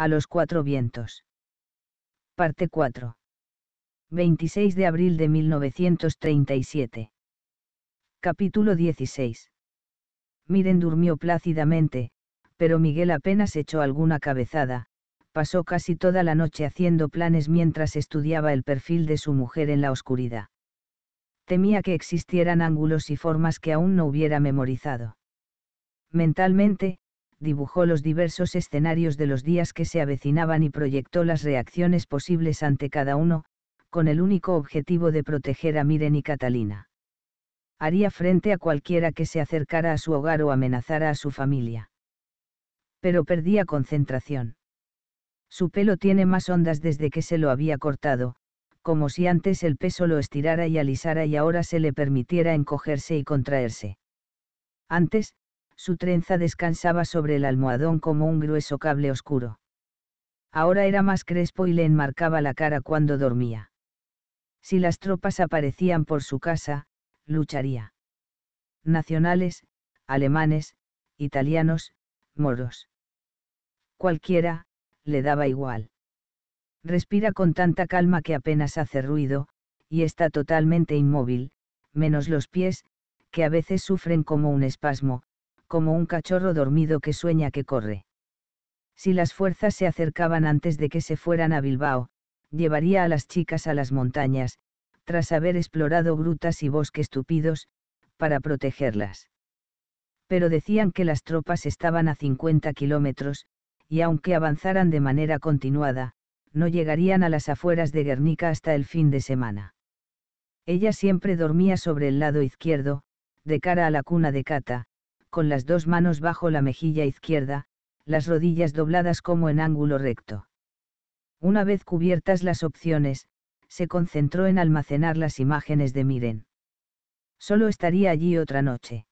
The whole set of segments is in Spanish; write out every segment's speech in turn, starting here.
A los cuatro vientos. Parte 4. 26 de abril de 1937. Capítulo 16. Miren durmió plácidamente, pero Miguel apenas echó alguna cabezada, pasó casi toda la noche haciendo planes mientras estudiaba el perfil de su mujer en la oscuridad. Temía que existieran ángulos y formas que aún no hubiera memorizado. Mentalmente, dibujó los diversos escenarios de los días que se avecinaban y proyectó las reacciones posibles ante cada uno, con el único objetivo de proteger a Miren y Catalina. Haría frente a cualquiera que se acercara a su hogar o amenazara a su familia. Pero perdía concentración. Su pelo tiene más ondas desde que se lo había cortado, como si antes el peso lo estirara y alisara y ahora se le permitiera encogerse y contraerse. Antes, su trenza descansaba sobre el almohadón como un grueso cable oscuro. Ahora era más crespo y le enmarcaba la cara cuando dormía. Si las tropas aparecían por su casa, lucharía. Nacionales, alemanes, italianos, moros. Cualquiera, le daba igual. Respira con tanta calma que apenas hace ruido, y está totalmente inmóvil, menos los pies, que a veces sufren como un espasmo, como un cachorro dormido que sueña que corre. Si las fuerzas se acercaban antes de que se fueran a Bilbao, llevaría a las chicas a las montañas, tras haber explorado grutas y bosques tupidos, para protegerlas. Pero decían que las tropas estaban a 50 kilómetros, y aunque avanzaran de manera continuada, no llegarían a las afueras de Guernica hasta el fin de semana. Ella siempre dormía sobre el lado izquierdo, de cara a la cuna de Cata, con las dos manos bajo la mejilla izquierda, las rodillas dobladas como en ángulo recto. Una vez cubiertas las opciones, se concentró en almacenar las imágenes de Miren. Solo estaría allí otra noche.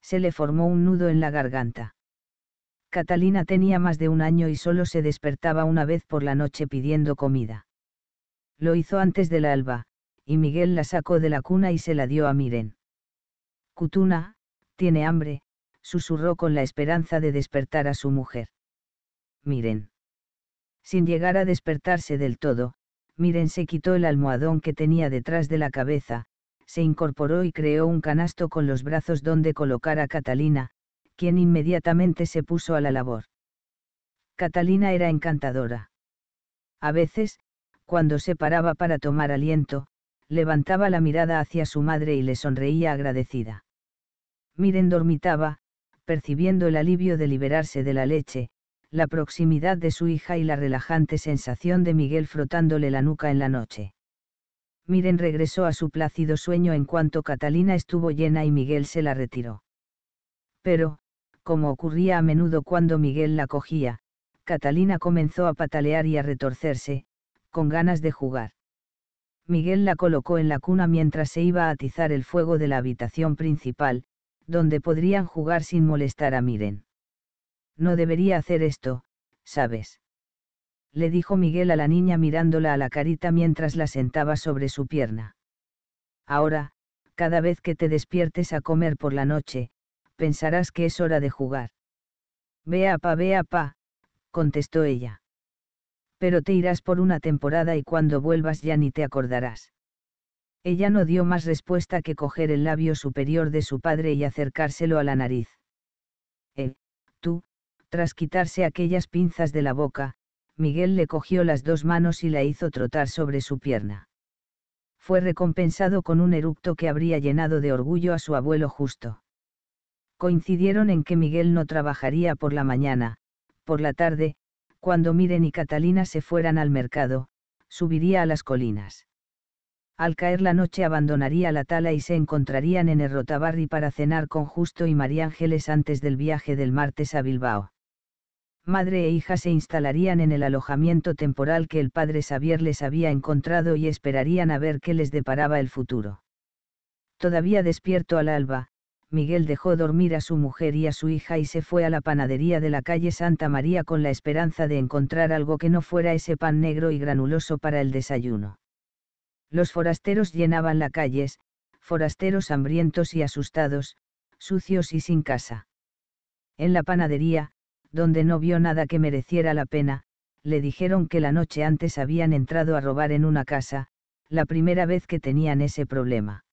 Se le formó un nudo en la garganta. Catalina tenía más de un año y solo se despertaba una vez por la noche pidiendo comida. Lo hizo antes del alba, y Miguel la sacó de la cuna y se la dio a Miren. Cutuna, tiene hambre, susurró con la esperanza de despertar a su mujer. Miren. Sin llegar a despertarse del todo, Miren se quitó el almohadón que tenía detrás de la cabeza, se incorporó y creó un canasto con los brazos donde colocar a Catalina, quien inmediatamente se puso a la labor. Catalina era encantadora. A veces, cuando se paraba para tomar aliento, levantaba la mirada hacia su madre y le sonreía agradecida. Miren dormitaba, percibiendo el alivio de liberarse de la leche, la proximidad de su hija y la relajante sensación de Miguel frotándole la nuca en la noche. Miren regresó a su plácido sueño en cuanto Catalina estuvo llena y Miguel se la retiró. Pero, como ocurría a menudo cuando Miguel la cogía, Catalina comenzó a patalear y a retorcerse, con ganas de jugar. Miguel la colocó en la cuna mientras se iba a atizar el fuego de la habitación principal, donde podrían jugar sin molestar a Miren. No debería hacer esto, ¿sabes? Le dijo Miguel a la niña mirándola a la carita mientras la sentaba sobre su pierna. Ahora, cada vez que te despiertes a comer por la noche, pensarás que es hora de jugar. Ve a pa, ve a pa, contestó ella. Pero te irás por una temporada y cuando vuelvas ya ni te acordarás. Ella no dio más respuesta que coger el labio superior de su padre y acercárselo a la nariz. Eh, tú, tras quitarse aquellas pinzas de la boca, Miguel le cogió las dos manos y la hizo trotar sobre su pierna. Fue recompensado con un eructo que habría llenado de orgullo a su abuelo justo. Coincidieron en que Miguel no trabajaría por la mañana, por la tarde, cuando Miren y Catalina se fueran al mercado, subiría a las colinas al caer la noche abandonaría la tala y se encontrarían en el Rotabarri para cenar con Justo y María Ángeles antes del viaje del martes a Bilbao. Madre e hija se instalarían en el alojamiento temporal que el padre Xavier les había encontrado y esperarían a ver qué les deparaba el futuro. Todavía despierto al alba, Miguel dejó dormir a su mujer y a su hija y se fue a la panadería de la calle Santa María con la esperanza de encontrar algo que no fuera ese pan negro y granuloso para el desayuno los forasteros llenaban las calles, forasteros hambrientos y asustados, sucios y sin casa. En la panadería, donde no vio nada que mereciera la pena, le dijeron que la noche antes habían entrado a robar en una casa, la primera vez que tenían ese problema.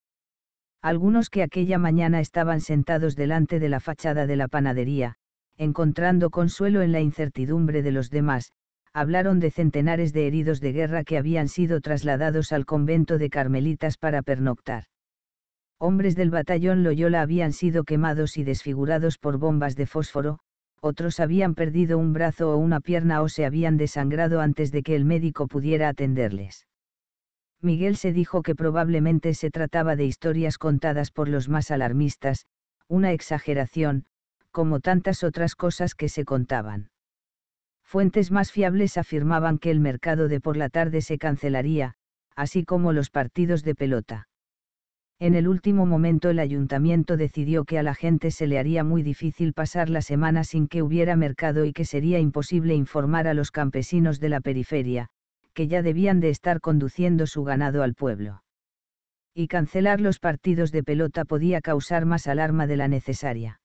Algunos que aquella mañana estaban sentados delante de la fachada de la panadería, encontrando consuelo en la incertidumbre de los demás, hablaron de centenares de heridos de guerra que habían sido trasladados al convento de Carmelitas para pernoctar. Hombres del batallón Loyola habían sido quemados y desfigurados por bombas de fósforo, otros habían perdido un brazo o una pierna o se habían desangrado antes de que el médico pudiera atenderles. Miguel se dijo que probablemente se trataba de historias contadas por los más alarmistas, una exageración, como tantas otras cosas que se contaban. Fuentes más fiables afirmaban que el mercado de por la tarde se cancelaría, así como los partidos de pelota. En el último momento el ayuntamiento decidió que a la gente se le haría muy difícil pasar la semana sin que hubiera mercado y que sería imposible informar a los campesinos de la periferia, que ya debían de estar conduciendo su ganado al pueblo. Y cancelar los partidos de pelota podía causar más alarma de la necesaria.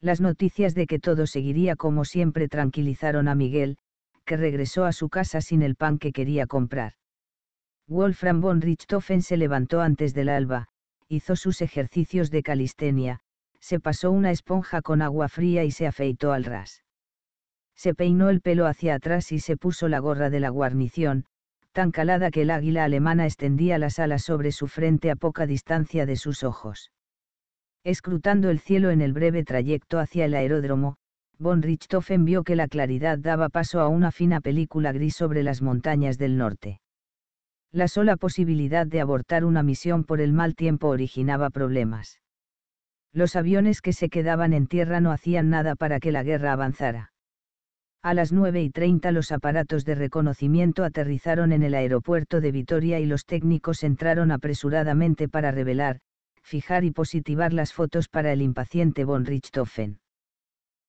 Las noticias de que todo seguiría como siempre tranquilizaron a Miguel, que regresó a su casa sin el pan que quería comprar. Wolfram von Richthofen se levantó antes del alba, hizo sus ejercicios de calistenia, se pasó una esponja con agua fría y se afeitó al ras. Se peinó el pelo hacia atrás y se puso la gorra de la guarnición, tan calada que el águila alemana extendía las alas sobre su frente a poca distancia de sus ojos. Escrutando el cielo en el breve trayecto hacia el aeródromo, von Richthofen vio que la claridad daba paso a una fina película gris sobre las montañas del norte. La sola posibilidad de abortar una misión por el mal tiempo originaba problemas. Los aviones que se quedaban en tierra no hacían nada para que la guerra avanzara. A las 9 y 30 los aparatos de reconocimiento aterrizaron en el aeropuerto de Vitoria y los técnicos entraron apresuradamente para revelar, fijar y positivar las fotos para el impaciente von Richthofen.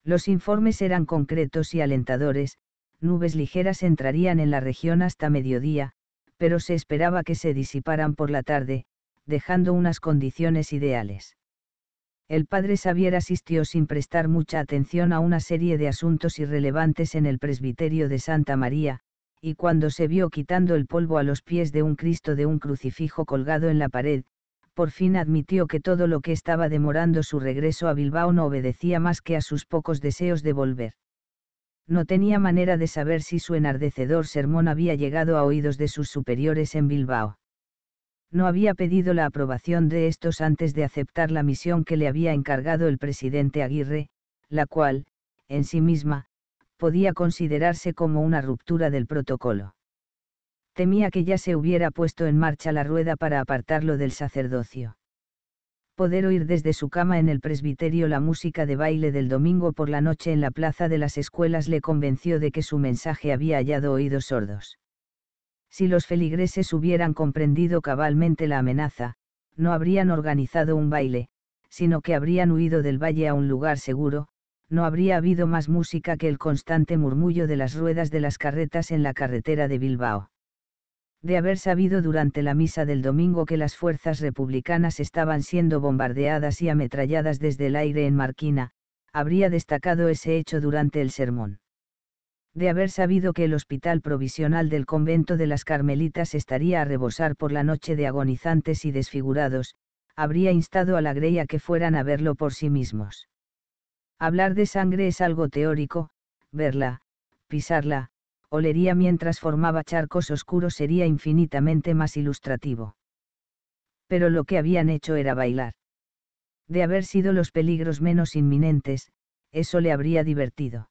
Los informes eran concretos y alentadores, nubes ligeras entrarían en la región hasta mediodía, pero se esperaba que se disiparan por la tarde, dejando unas condiciones ideales. El padre Xavier asistió sin prestar mucha atención a una serie de asuntos irrelevantes en el presbiterio de Santa María, y cuando se vio quitando el polvo a los pies de un Cristo de un crucifijo colgado en la pared, por fin admitió que todo lo que estaba demorando su regreso a Bilbao no obedecía más que a sus pocos deseos de volver. No tenía manera de saber si su enardecedor sermón había llegado a oídos de sus superiores en Bilbao. No había pedido la aprobación de estos antes de aceptar la misión que le había encargado el presidente Aguirre, la cual, en sí misma, podía considerarse como una ruptura del protocolo temía que ya se hubiera puesto en marcha la rueda para apartarlo del sacerdocio. Poder oír desde su cama en el presbiterio la música de baile del domingo por la noche en la plaza de las escuelas le convenció de que su mensaje había hallado oídos sordos. Si los feligreses hubieran comprendido cabalmente la amenaza, no habrían organizado un baile, sino que habrían huido del valle a un lugar seguro, no habría habido más música que el constante murmullo de las ruedas de las carretas en la carretera de Bilbao de haber sabido durante la misa del domingo que las fuerzas republicanas estaban siendo bombardeadas y ametralladas desde el aire en Marquina, habría destacado ese hecho durante el sermón. De haber sabido que el hospital provisional del convento de las Carmelitas estaría a rebosar por la noche de agonizantes y desfigurados, habría instado a la Greya que fueran a verlo por sí mismos. Hablar de sangre es algo teórico, verla, pisarla, olería mientras formaba charcos oscuros sería infinitamente más ilustrativo. Pero lo que habían hecho era bailar. De haber sido los peligros menos inminentes, eso le habría divertido.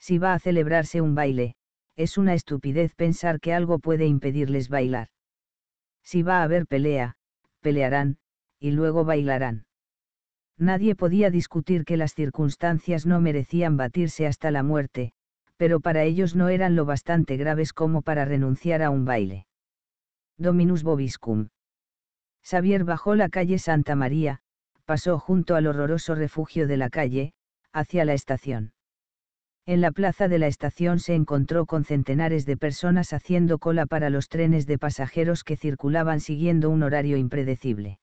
Si va a celebrarse un baile, es una estupidez pensar que algo puede impedirles bailar. Si va a haber pelea, pelearán, y luego bailarán. Nadie podía discutir que las circunstancias no merecían batirse hasta la muerte, pero para ellos no eran lo bastante graves como para renunciar a un baile. Dominus Bobiscum. Xavier bajó la calle Santa María, pasó junto al horroroso refugio de la calle, hacia la estación. En la plaza de la estación se encontró con centenares de personas haciendo cola para los trenes de pasajeros que circulaban siguiendo un horario impredecible.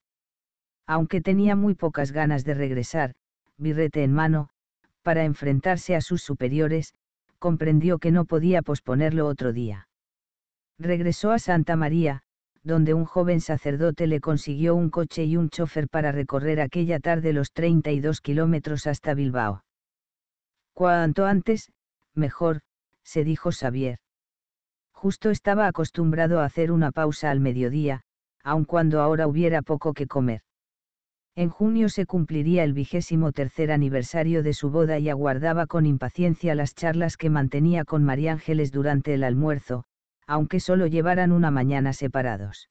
Aunque tenía muy pocas ganas de regresar, birrete en mano, para enfrentarse a sus superiores, comprendió que no podía posponerlo otro día. Regresó a Santa María, donde un joven sacerdote le consiguió un coche y un chofer para recorrer aquella tarde los 32 kilómetros hasta Bilbao. Cuanto antes, mejor, se dijo Xavier. Justo estaba acostumbrado a hacer una pausa al mediodía, aun cuando ahora hubiera poco que comer. En junio se cumpliría el vigésimo tercer aniversario de su boda y aguardaba con impaciencia las charlas que mantenía con María Ángeles durante el almuerzo, aunque solo llevaran una mañana separados.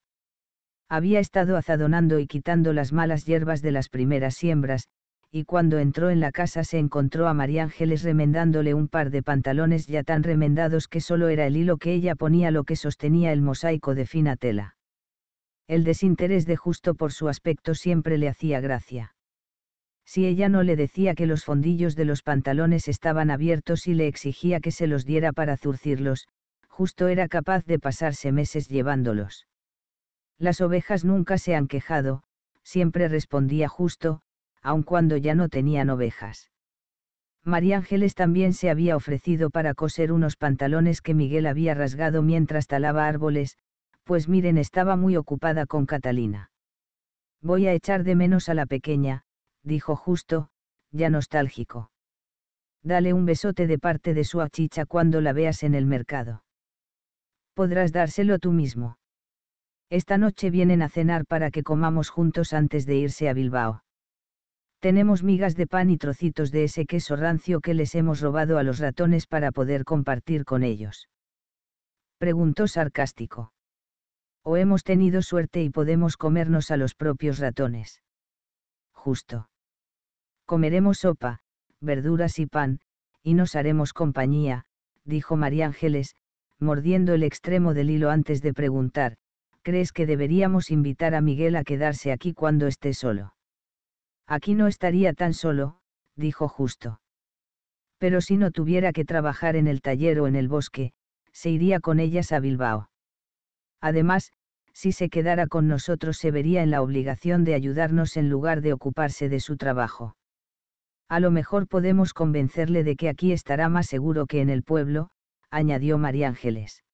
Había estado azadonando y quitando las malas hierbas de las primeras siembras, y cuando entró en la casa se encontró a María Ángeles remendándole un par de pantalones ya tan remendados que solo era el hilo que ella ponía lo que sostenía el mosaico de fina tela. El desinterés de justo por su aspecto siempre le hacía gracia. Si ella no le decía que los fondillos de los pantalones estaban abiertos y le exigía que se los diera para zurcirlos, justo era capaz de pasarse meses llevándolos. Las ovejas nunca se han quejado, siempre respondía justo, aun cuando ya no tenían ovejas. María Ángeles también se había ofrecido para coser unos pantalones que Miguel había rasgado mientras talaba árboles, pues Miren estaba muy ocupada con Catalina. Voy a echar de menos a la pequeña, dijo justo, ya nostálgico. Dale un besote de parte de su achicha cuando la veas en el mercado. Podrás dárselo tú mismo. Esta noche vienen a cenar para que comamos juntos antes de irse a Bilbao. Tenemos migas de pan y trocitos de ese queso rancio que les hemos robado a los ratones para poder compartir con ellos. Preguntó sarcástico. O hemos tenido suerte y podemos comernos a los propios ratones. Justo. Comeremos sopa, verduras y pan, y nos haremos compañía, dijo María Ángeles, mordiendo el extremo del hilo antes de preguntar, ¿crees que deberíamos invitar a Miguel a quedarse aquí cuando esté solo? Aquí no estaría tan solo, dijo justo. Pero si no tuviera que trabajar en el taller o en el bosque, se iría con ellas a Bilbao. Además, si se quedara con nosotros se vería en la obligación de ayudarnos en lugar de ocuparse de su trabajo. A lo mejor podemos convencerle de que aquí estará más seguro que en el pueblo, añadió María Ángeles.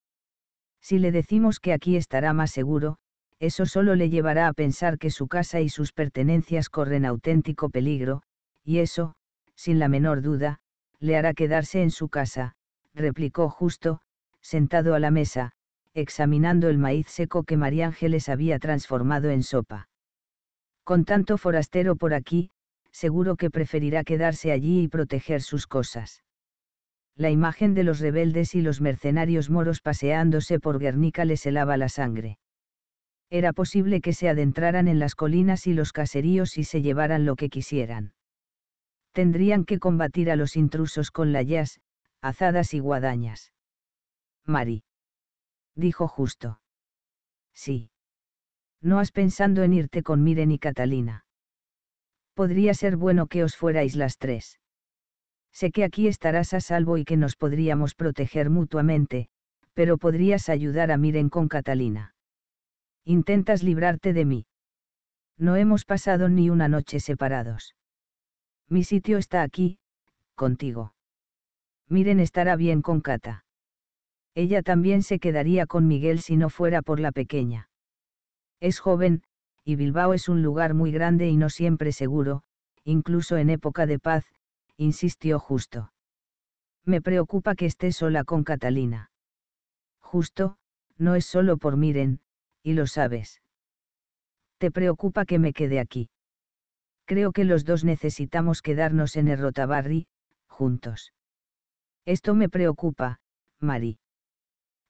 Si le decimos que aquí estará más seguro, eso solo le llevará a pensar que su casa y sus pertenencias corren auténtico peligro, y eso, sin la menor duda, le hará quedarse en su casa, replicó justo, sentado a la mesa, examinando el maíz seco que María Ángeles había transformado en sopa. Con tanto forastero por aquí, seguro que preferirá quedarse allí y proteger sus cosas. La imagen de los rebeldes y los mercenarios moros paseándose por Guernica les helaba la sangre. Era posible que se adentraran en las colinas y los caseríos y se llevaran lo que quisieran. Tendrían que combatir a los intrusos con layas, azadas y guadañas. Mari dijo justo. Sí. No has pensado en irte con Miren y Catalina. Podría ser bueno que os fuerais las tres. Sé que aquí estarás a salvo y que nos podríamos proteger mutuamente, pero podrías ayudar a Miren con Catalina. Intentas librarte de mí. No hemos pasado ni una noche separados. Mi sitio está aquí, contigo. Miren estará bien con Cata. Ella también se quedaría con Miguel si no fuera por la pequeña. Es joven, y Bilbao es un lugar muy grande y no siempre seguro, incluso en época de paz, insistió justo. Me preocupa que esté sola con Catalina. Justo, no es solo por Miren, y lo sabes. Te preocupa que me quede aquí. Creo que los dos necesitamos quedarnos en Rotabarri, juntos. Esto me preocupa, Mari.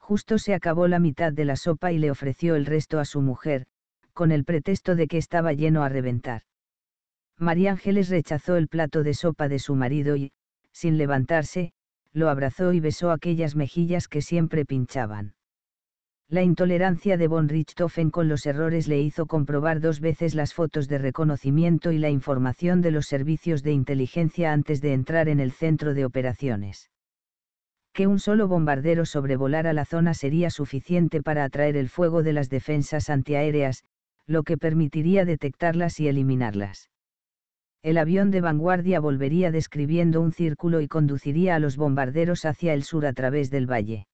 Justo se acabó la mitad de la sopa y le ofreció el resto a su mujer, con el pretexto de que estaba lleno a reventar. María Ángeles rechazó el plato de sopa de su marido y, sin levantarse, lo abrazó y besó aquellas mejillas que siempre pinchaban. La intolerancia de von Richthofen con los errores le hizo comprobar dos veces las fotos de reconocimiento y la información de los servicios de inteligencia antes de entrar en el centro de operaciones que un solo bombardero sobrevolara la zona sería suficiente para atraer el fuego de las defensas antiaéreas, lo que permitiría detectarlas y eliminarlas. El avión de vanguardia volvería describiendo un círculo y conduciría a los bombarderos hacia el sur a través del valle.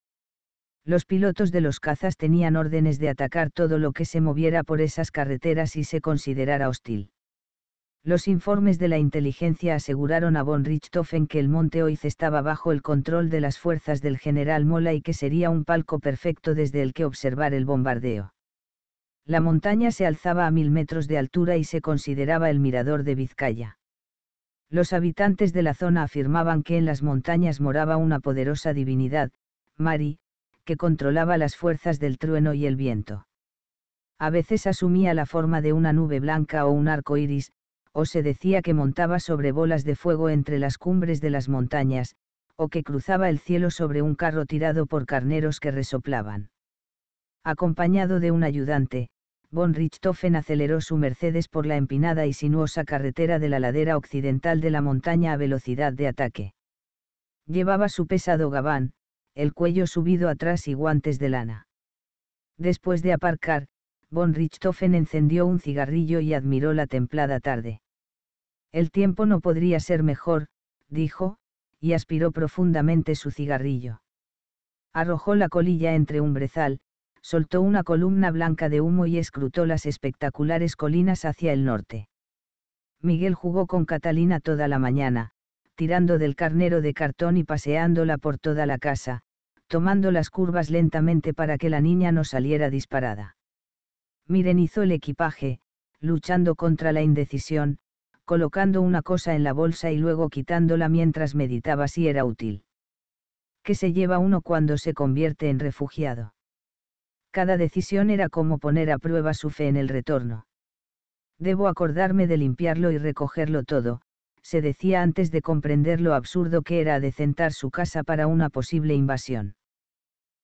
Los pilotos de los cazas tenían órdenes de atacar todo lo que se moviera por esas carreteras y se considerara hostil. Los informes de la inteligencia aseguraron a von Richthofen que el monte Oiz estaba bajo el control de las fuerzas del general Mola y que sería un palco perfecto desde el que observar el bombardeo. La montaña se alzaba a mil metros de altura y se consideraba el mirador de Vizcaya. Los habitantes de la zona afirmaban que en las montañas moraba una poderosa divinidad, Mari, que controlaba las fuerzas del trueno y el viento. A veces asumía la forma de una nube blanca o un arco iris, o se decía que montaba sobre bolas de fuego entre las cumbres de las montañas, o que cruzaba el cielo sobre un carro tirado por carneros que resoplaban. Acompañado de un ayudante, von Richthofen aceleró su Mercedes por la empinada y sinuosa carretera de la ladera occidental de la montaña a velocidad de ataque. Llevaba su pesado gabán, el cuello subido atrás y guantes de lana. Después de aparcar, von Richthofen encendió un cigarrillo y admiró la templada tarde. El tiempo no podría ser mejor, dijo, y aspiró profundamente su cigarrillo. Arrojó la colilla entre un brezal, soltó una columna blanca de humo y escrutó las espectaculares colinas hacia el norte. Miguel jugó con Catalina toda la mañana, tirando del carnero de cartón y paseándola por toda la casa, tomando las curvas lentamente para que la niña no saliera disparada. Mirenizó el equipaje, luchando contra la indecisión, colocando una cosa en la bolsa y luego quitándola mientras meditaba si era útil. ¿Qué se lleva uno cuando se convierte en refugiado? Cada decisión era como poner a prueba su fe en el retorno. Debo acordarme de limpiarlo y recogerlo todo, se decía antes de comprender lo absurdo que era decentar su casa para una posible invasión.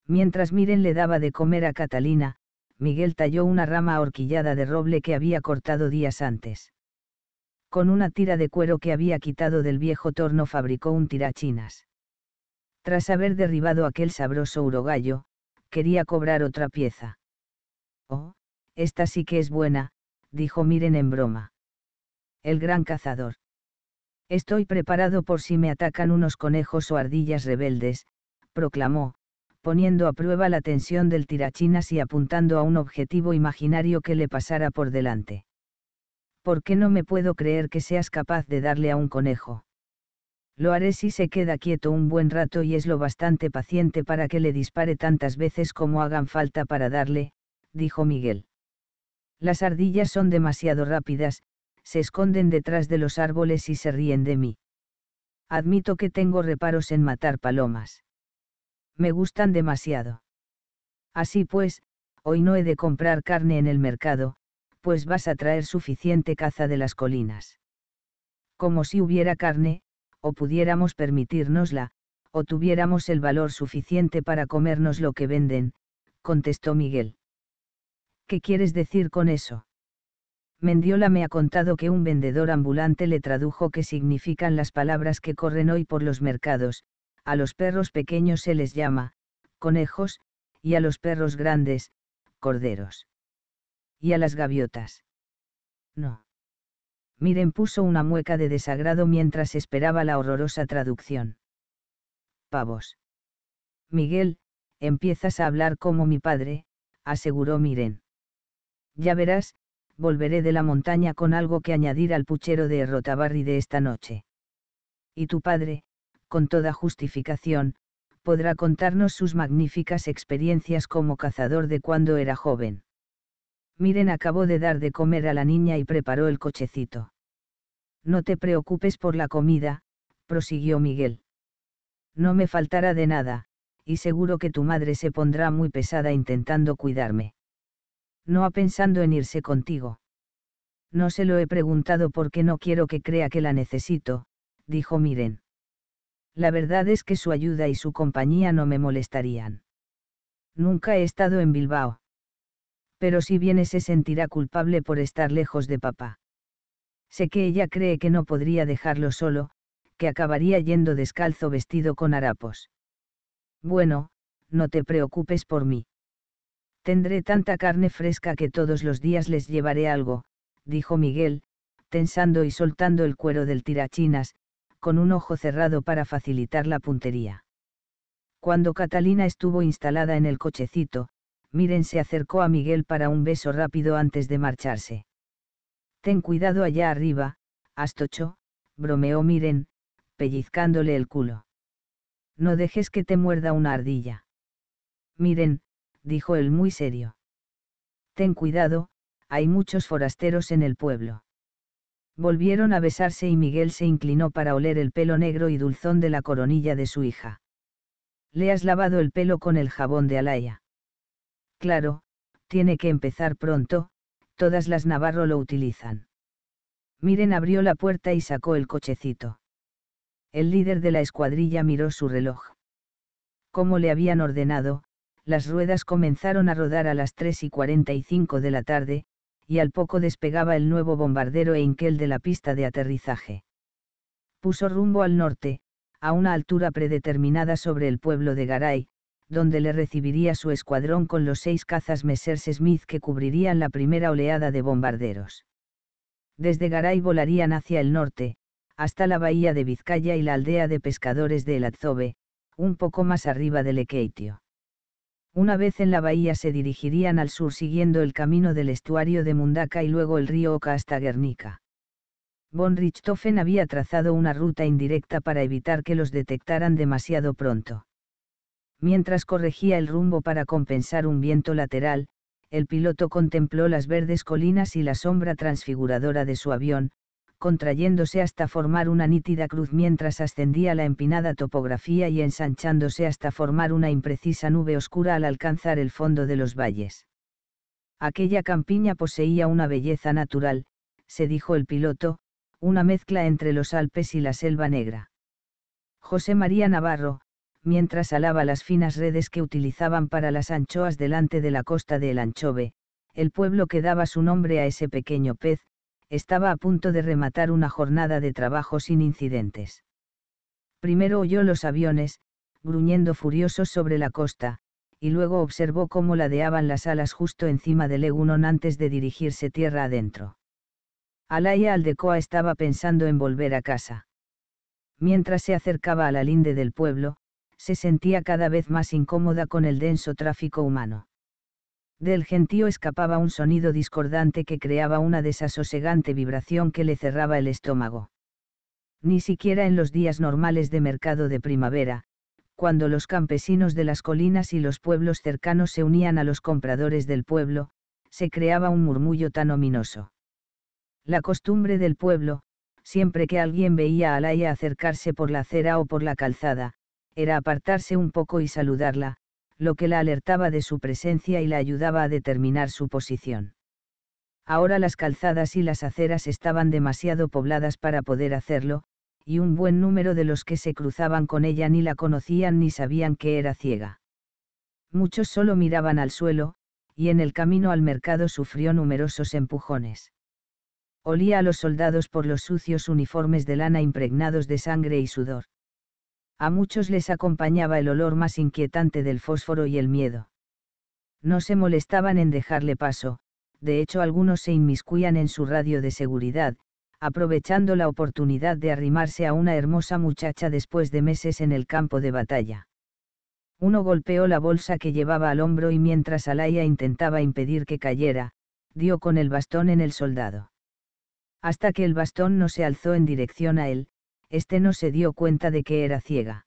Mientras Miren le daba de comer a Catalina, Miguel talló una rama ahorquillada de roble que había cortado días antes con una tira de cuero que había quitado del viejo torno fabricó un tirachinas. Tras haber derribado aquel sabroso urogallo, quería cobrar otra pieza. Oh, esta sí que es buena, dijo Miren en broma. El gran cazador. Estoy preparado por si me atacan unos conejos o ardillas rebeldes, proclamó, poniendo a prueba la tensión del tirachinas y apuntando a un objetivo imaginario que le pasara por delante. «¿Por qué no me puedo creer que seas capaz de darle a un conejo. Lo haré si se queda quieto un buen rato y es lo bastante paciente para que le dispare tantas veces como hagan falta para darle, dijo Miguel. Las ardillas son demasiado rápidas, se esconden detrás de los árboles y se ríen de mí. Admito que tengo reparos en matar palomas. Me gustan demasiado. Así pues, hoy no he de comprar carne en el mercado, pues vas a traer suficiente caza de las colinas. Como si hubiera carne, o pudiéramos permitirnosla, o tuviéramos el valor suficiente para comernos lo que venden, contestó Miguel. ¿Qué quieres decir con eso? Mendiola me ha contado que un vendedor ambulante le tradujo qué significan las palabras que corren hoy por los mercados, a los perros pequeños se les llama, conejos, y a los perros grandes, corderos y a las gaviotas. No. Miren puso una mueca de desagrado mientras esperaba la horrorosa traducción. Pavos. Miguel, empiezas a hablar como mi padre, aseguró Miren. Ya verás, volveré de la montaña con algo que añadir al puchero de Rotabarri de esta noche. Y tu padre, con toda justificación, podrá contarnos sus magníficas experiencias como cazador de cuando era joven. Miren acabó de dar de comer a la niña y preparó el cochecito. No te preocupes por la comida, prosiguió Miguel. No me faltará de nada, y seguro que tu madre se pondrá muy pesada intentando cuidarme. No ha pensando en irse contigo. No se lo he preguntado porque no quiero que crea que la necesito, dijo Miren. La verdad es que su ayuda y su compañía no me molestarían. Nunca he estado en Bilbao pero si bien se sentirá culpable por estar lejos de papá. Sé que ella cree que no podría dejarlo solo, que acabaría yendo descalzo vestido con harapos. Bueno, no te preocupes por mí. Tendré tanta carne fresca que todos los días les llevaré algo, dijo Miguel, tensando y soltando el cuero del tirachinas, con un ojo cerrado para facilitar la puntería. Cuando Catalina estuvo instalada en el cochecito, Miren se acercó a Miguel para un beso rápido antes de marcharse. Ten cuidado allá arriba, Astocho, bromeó Miren, pellizcándole el culo. No dejes que te muerda una ardilla. Miren, dijo él muy serio. Ten cuidado, hay muchos forasteros en el pueblo. Volvieron a besarse y Miguel se inclinó para oler el pelo negro y dulzón de la coronilla de su hija. Le has lavado el pelo con el jabón de Alaya. Claro, tiene que empezar pronto, todas las Navarro lo utilizan. Miren abrió la puerta y sacó el cochecito. El líder de la escuadrilla miró su reloj. Como le habían ordenado, las ruedas comenzaron a rodar a las 3 y 45 de la tarde, y al poco despegaba el nuevo bombardero Enkel de la pista de aterrizaje. Puso rumbo al norte, a una altura predeterminada sobre el pueblo de Garay, donde le recibiría su escuadrón con los seis cazas Messerschmitt Smith que cubrirían la primera oleada de bombarderos. Desde Garay volarían hacia el norte, hasta la bahía de Vizcaya y la aldea de pescadores de El Azobe, un poco más arriba del Ekeitio. Una vez en la bahía se dirigirían al sur siguiendo el camino del estuario de Mundaka y luego el río Oca hasta Guernica. Von Richthofen había trazado una ruta indirecta para evitar que los detectaran demasiado pronto. Mientras corregía el rumbo para compensar un viento lateral, el piloto contempló las verdes colinas y la sombra transfiguradora de su avión, contrayéndose hasta formar una nítida cruz mientras ascendía la empinada topografía y ensanchándose hasta formar una imprecisa nube oscura al alcanzar el fondo de los valles. Aquella campiña poseía una belleza natural, se dijo el piloto, una mezcla entre los Alpes y la Selva Negra. José María Navarro, mientras alaba las finas redes que utilizaban para las anchoas delante de la costa del Anchove, el pueblo que daba su nombre a ese pequeño pez, estaba a punto de rematar una jornada de trabajo sin incidentes. Primero oyó los aviones, gruñendo furiosos sobre la costa, y luego observó cómo ladeaban las alas justo encima del Egunon antes de dirigirse tierra adentro. Alaya Aldecoa estaba pensando en volver a casa. Mientras se acercaba a la linde del pueblo, se sentía cada vez más incómoda con el denso tráfico humano. Del gentío escapaba un sonido discordante que creaba una desasosegante vibración que le cerraba el estómago. Ni siquiera en los días normales de mercado de primavera, cuando los campesinos de las colinas y los pueblos cercanos se unían a los compradores del pueblo, se creaba un murmullo tan ominoso. La costumbre del pueblo, siempre que alguien veía a Alaya acercarse por la acera o por la calzada, era apartarse un poco y saludarla, lo que la alertaba de su presencia y la ayudaba a determinar su posición. Ahora las calzadas y las aceras estaban demasiado pobladas para poder hacerlo, y un buen número de los que se cruzaban con ella ni la conocían ni sabían que era ciega. Muchos solo miraban al suelo, y en el camino al mercado sufrió numerosos empujones. Olía a los soldados por los sucios uniformes de lana impregnados de sangre y sudor. A muchos les acompañaba el olor más inquietante del fósforo y el miedo. No se molestaban en dejarle paso, de hecho algunos se inmiscuían en su radio de seguridad, aprovechando la oportunidad de arrimarse a una hermosa muchacha después de meses en el campo de batalla. Uno golpeó la bolsa que llevaba al hombro y mientras Alaya intentaba impedir que cayera, dio con el bastón en el soldado. Hasta que el bastón no se alzó en dirección a él, este no se dio cuenta de que era ciega.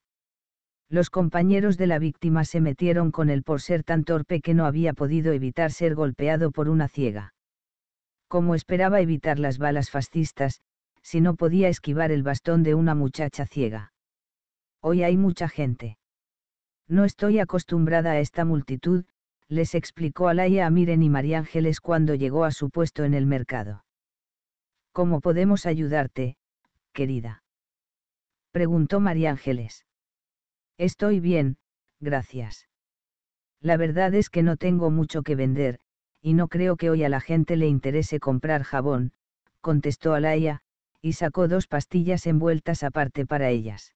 Los compañeros de la víctima se metieron con él por ser tan torpe que no había podido evitar ser golpeado por una ciega. Como esperaba evitar las balas fascistas, si no podía esquivar el bastón de una muchacha ciega. Hoy hay mucha gente. No estoy acostumbrada a esta multitud, les explicó Alaya a Miren y María Ángeles cuando llegó a su puesto en el mercado. ¿Cómo podemos ayudarte, querida? preguntó María Ángeles. Estoy bien, gracias. La verdad es que no tengo mucho que vender, y no creo que hoy a la gente le interese comprar jabón, contestó Alaya, y sacó dos pastillas envueltas aparte para ellas.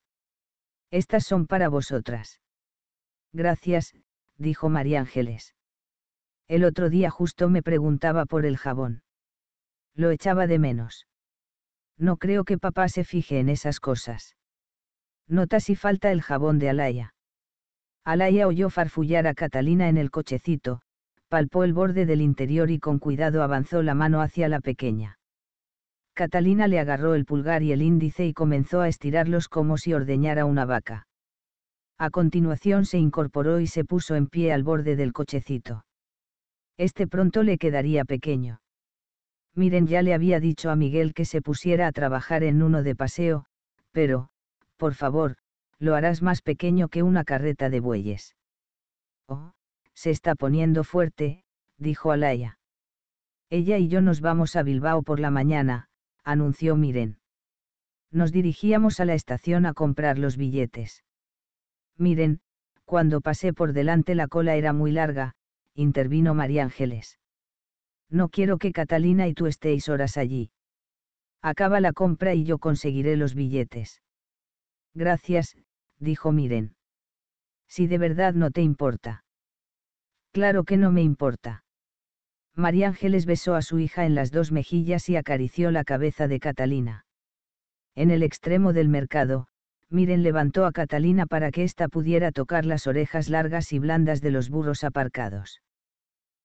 Estas son para vosotras. Gracias, dijo María Ángeles. El otro día justo me preguntaba por el jabón. Lo echaba de menos. No creo que papá se fije en esas cosas. Nota si falta el jabón de Alaya. Alaya oyó farfullar a Catalina en el cochecito, palpó el borde del interior y con cuidado avanzó la mano hacia la pequeña. Catalina le agarró el pulgar y el índice y comenzó a estirarlos como si ordeñara una vaca. A continuación se incorporó y se puso en pie al borde del cochecito. Este pronto le quedaría pequeño. Miren ya le había dicho a Miguel que se pusiera a trabajar en uno de paseo, pero, por favor, lo harás más pequeño que una carreta de bueyes. Oh, se está poniendo fuerte, dijo Alaya. Ella y yo nos vamos a Bilbao por la mañana, anunció Miren. Nos dirigíamos a la estación a comprar los billetes. Miren, cuando pasé por delante la cola era muy larga, intervino María Ángeles. No quiero que Catalina y tú estéis horas allí. Acaba la compra y yo conseguiré los billetes. Gracias, dijo Miren. Si de verdad no te importa. Claro que no me importa. María Ángeles besó a su hija en las dos mejillas y acarició la cabeza de Catalina. En el extremo del mercado, Miren levantó a Catalina para que ésta pudiera tocar las orejas largas y blandas de los burros aparcados.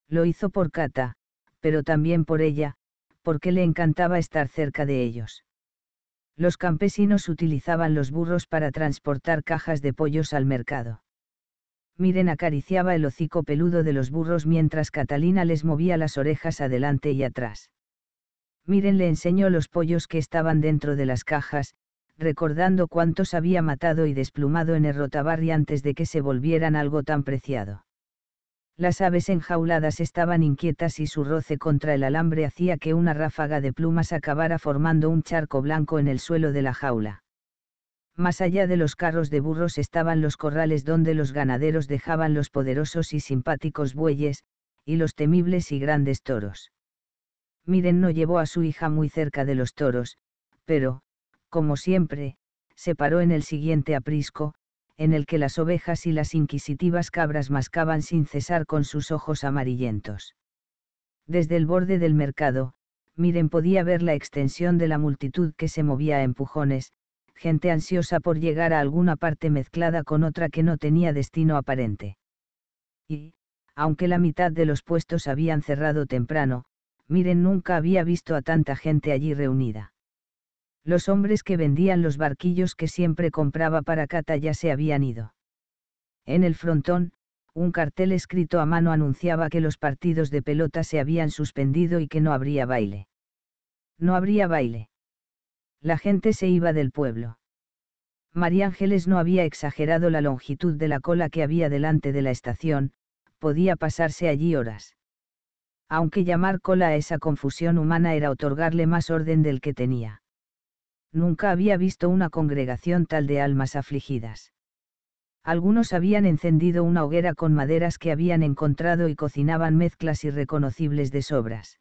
Lo hizo por Cata, pero también por ella, porque le encantaba estar cerca de ellos. Los campesinos utilizaban los burros para transportar cajas de pollos al mercado. Miren acariciaba el hocico peludo de los burros mientras Catalina les movía las orejas adelante y atrás. Miren le enseñó los pollos que estaban dentro de las cajas, recordando cuántos había matado y desplumado en el rotabarri antes de que se volvieran algo tan preciado. Las aves enjauladas estaban inquietas y su roce contra el alambre hacía que una ráfaga de plumas acabara formando un charco blanco en el suelo de la jaula. Más allá de los carros de burros estaban los corrales donde los ganaderos dejaban los poderosos y simpáticos bueyes, y los temibles y grandes toros. Miren no llevó a su hija muy cerca de los toros, pero, como siempre, se paró en el siguiente aprisco, en el que las ovejas y las inquisitivas cabras mascaban sin cesar con sus ojos amarillentos. Desde el borde del mercado, Miren podía ver la extensión de la multitud que se movía a empujones, gente ansiosa por llegar a alguna parte mezclada con otra que no tenía destino aparente. Y, aunque la mitad de los puestos habían cerrado temprano, Miren nunca había visto a tanta gente allí reunida. Los hombres que vendían los barquillos que siempre compraba para Cata ya se habían ido. En el frontón, un cartel escrito a mano anunciaba que los partidos de pelota se habían suspendido y que no habría baile. No habría baile. La gente se iba del pueblo. María Ángeles no había exagerado la longitud de la cola que había delante de la estación, podía pasarse allí horas. Aunque llamar cola a esa confusión humana era otorgarle más orden del que tenía nunca había visto una congregación tal de almas afligidas. Algunos habían encendido una hoguera con maderas que habían encontrado y cocinaban mezclas irreconocibles de sobras.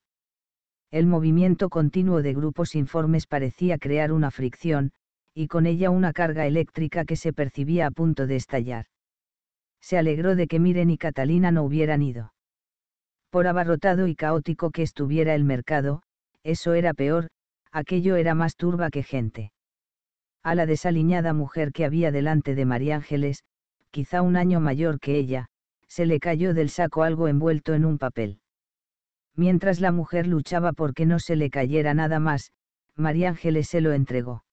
El movimiento continuo de grupos informes parecía crear una fricción, y con ella una carga eléctrica que se percibía a punto de estallar. Se alegró de que Miren y Catalina no hubieran ido. Por abarrotado y caótico que estuviera el mercado, eso era peor, aquello era más turba que gente. A la desaliñada mujer que había delante de María Ángeles, quizá un año mayor que ella, se le cayó del saco algo envuelto en un papel. Mientras la mujer luchaba porque no se le cayera nada más, María Ángeles se lo entregó.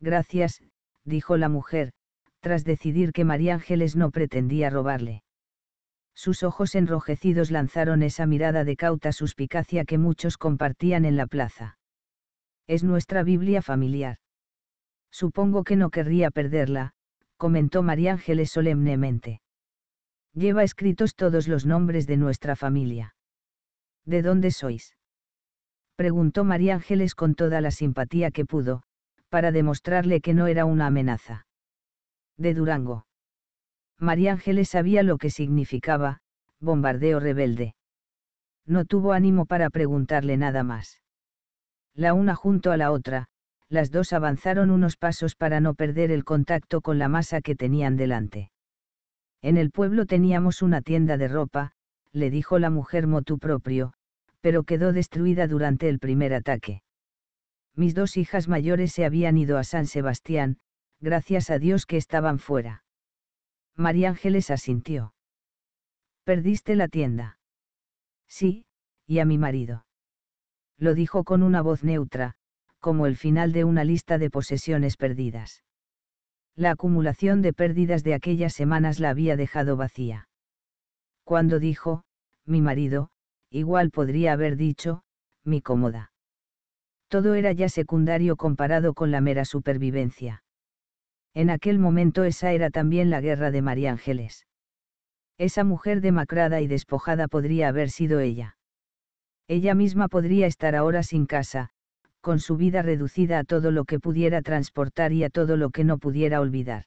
Gracias, dijo la mujer, tras decidir que María Ángeles no pretendía robarle. Sus ojos enrojecidos lanzaron esa mirada de cauta suspicacia que muchos compartían en la plaza. Es nuestra Biblia familiar. Supongo que no querría perderla, comentó María Ángeles solemnemente. Lleva escritos todos los nombres de nuestra familia. ¿De dónde sois? preguntó María Ángeles con toda la simpatía que pudo, para demostrarle que no era una amenaza. De Durango. María Ángeles sabía lo que significaba, bombardeo rebelde. No tuvo ánimo para preguntarle nada más la una junto a la otra, las dos avanzaron unos pasos para no perder el contacto con la masa que tenían delante. En el pueblo teníamos una tienda de ropa, le dijo la mujer motu propio, pero quedó destruida durante el primer ataque. Mis dos hijas mayores se habían ido a San Sebastián, gracias a Dios que estaban fuera. María Ángeles asintió. Perdiste la tienda. Sí, y a mi marido lo dijo con una voz neutra, como el final de una lista de posesiones perdidas. La acumulación de pérdidas de aquellas semanas la había dejado vacía. Cuando dijo, mi marido, igual podría haber dicho, mi cómoda. Todo era ya secundario comparado con la mera supervivencia. En aquel momento esa era también la guerra de María Ángeles. Esa mujer demacrada y despojada podría haber sido ella. Ella misma podría estar ahora sin casa, con su vida reducida a todo lo que pudiera transportar y a todo lo que no pudiera olvidar.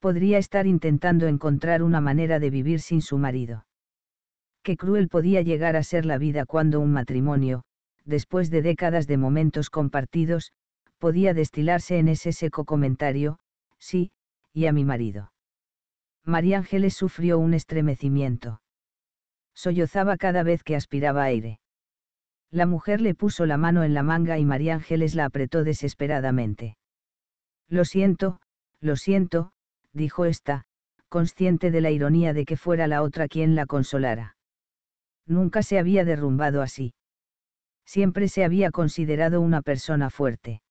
Podría estar intentando encontrar una manera de vivir sin su marido. Qué cruel podía llegar a ser la vida cuando un matrimonio, después de décadas de momentos compartidos, podía destilarse en ese seco comentario, sí, y a mi marido. María Ángeles sufrió un estremecimiento. Sollozaba cada vez que aspiraba aire. La mujer le puso la mano en la manga y María Ángeles la apretó desesperadamente. Lo siento, lo siento, dijo ésta, consciente de la ironía de que fuera la otra quien la consolara. Nunca se había derrumbado así. Siempre se había considerado una persona fuerte.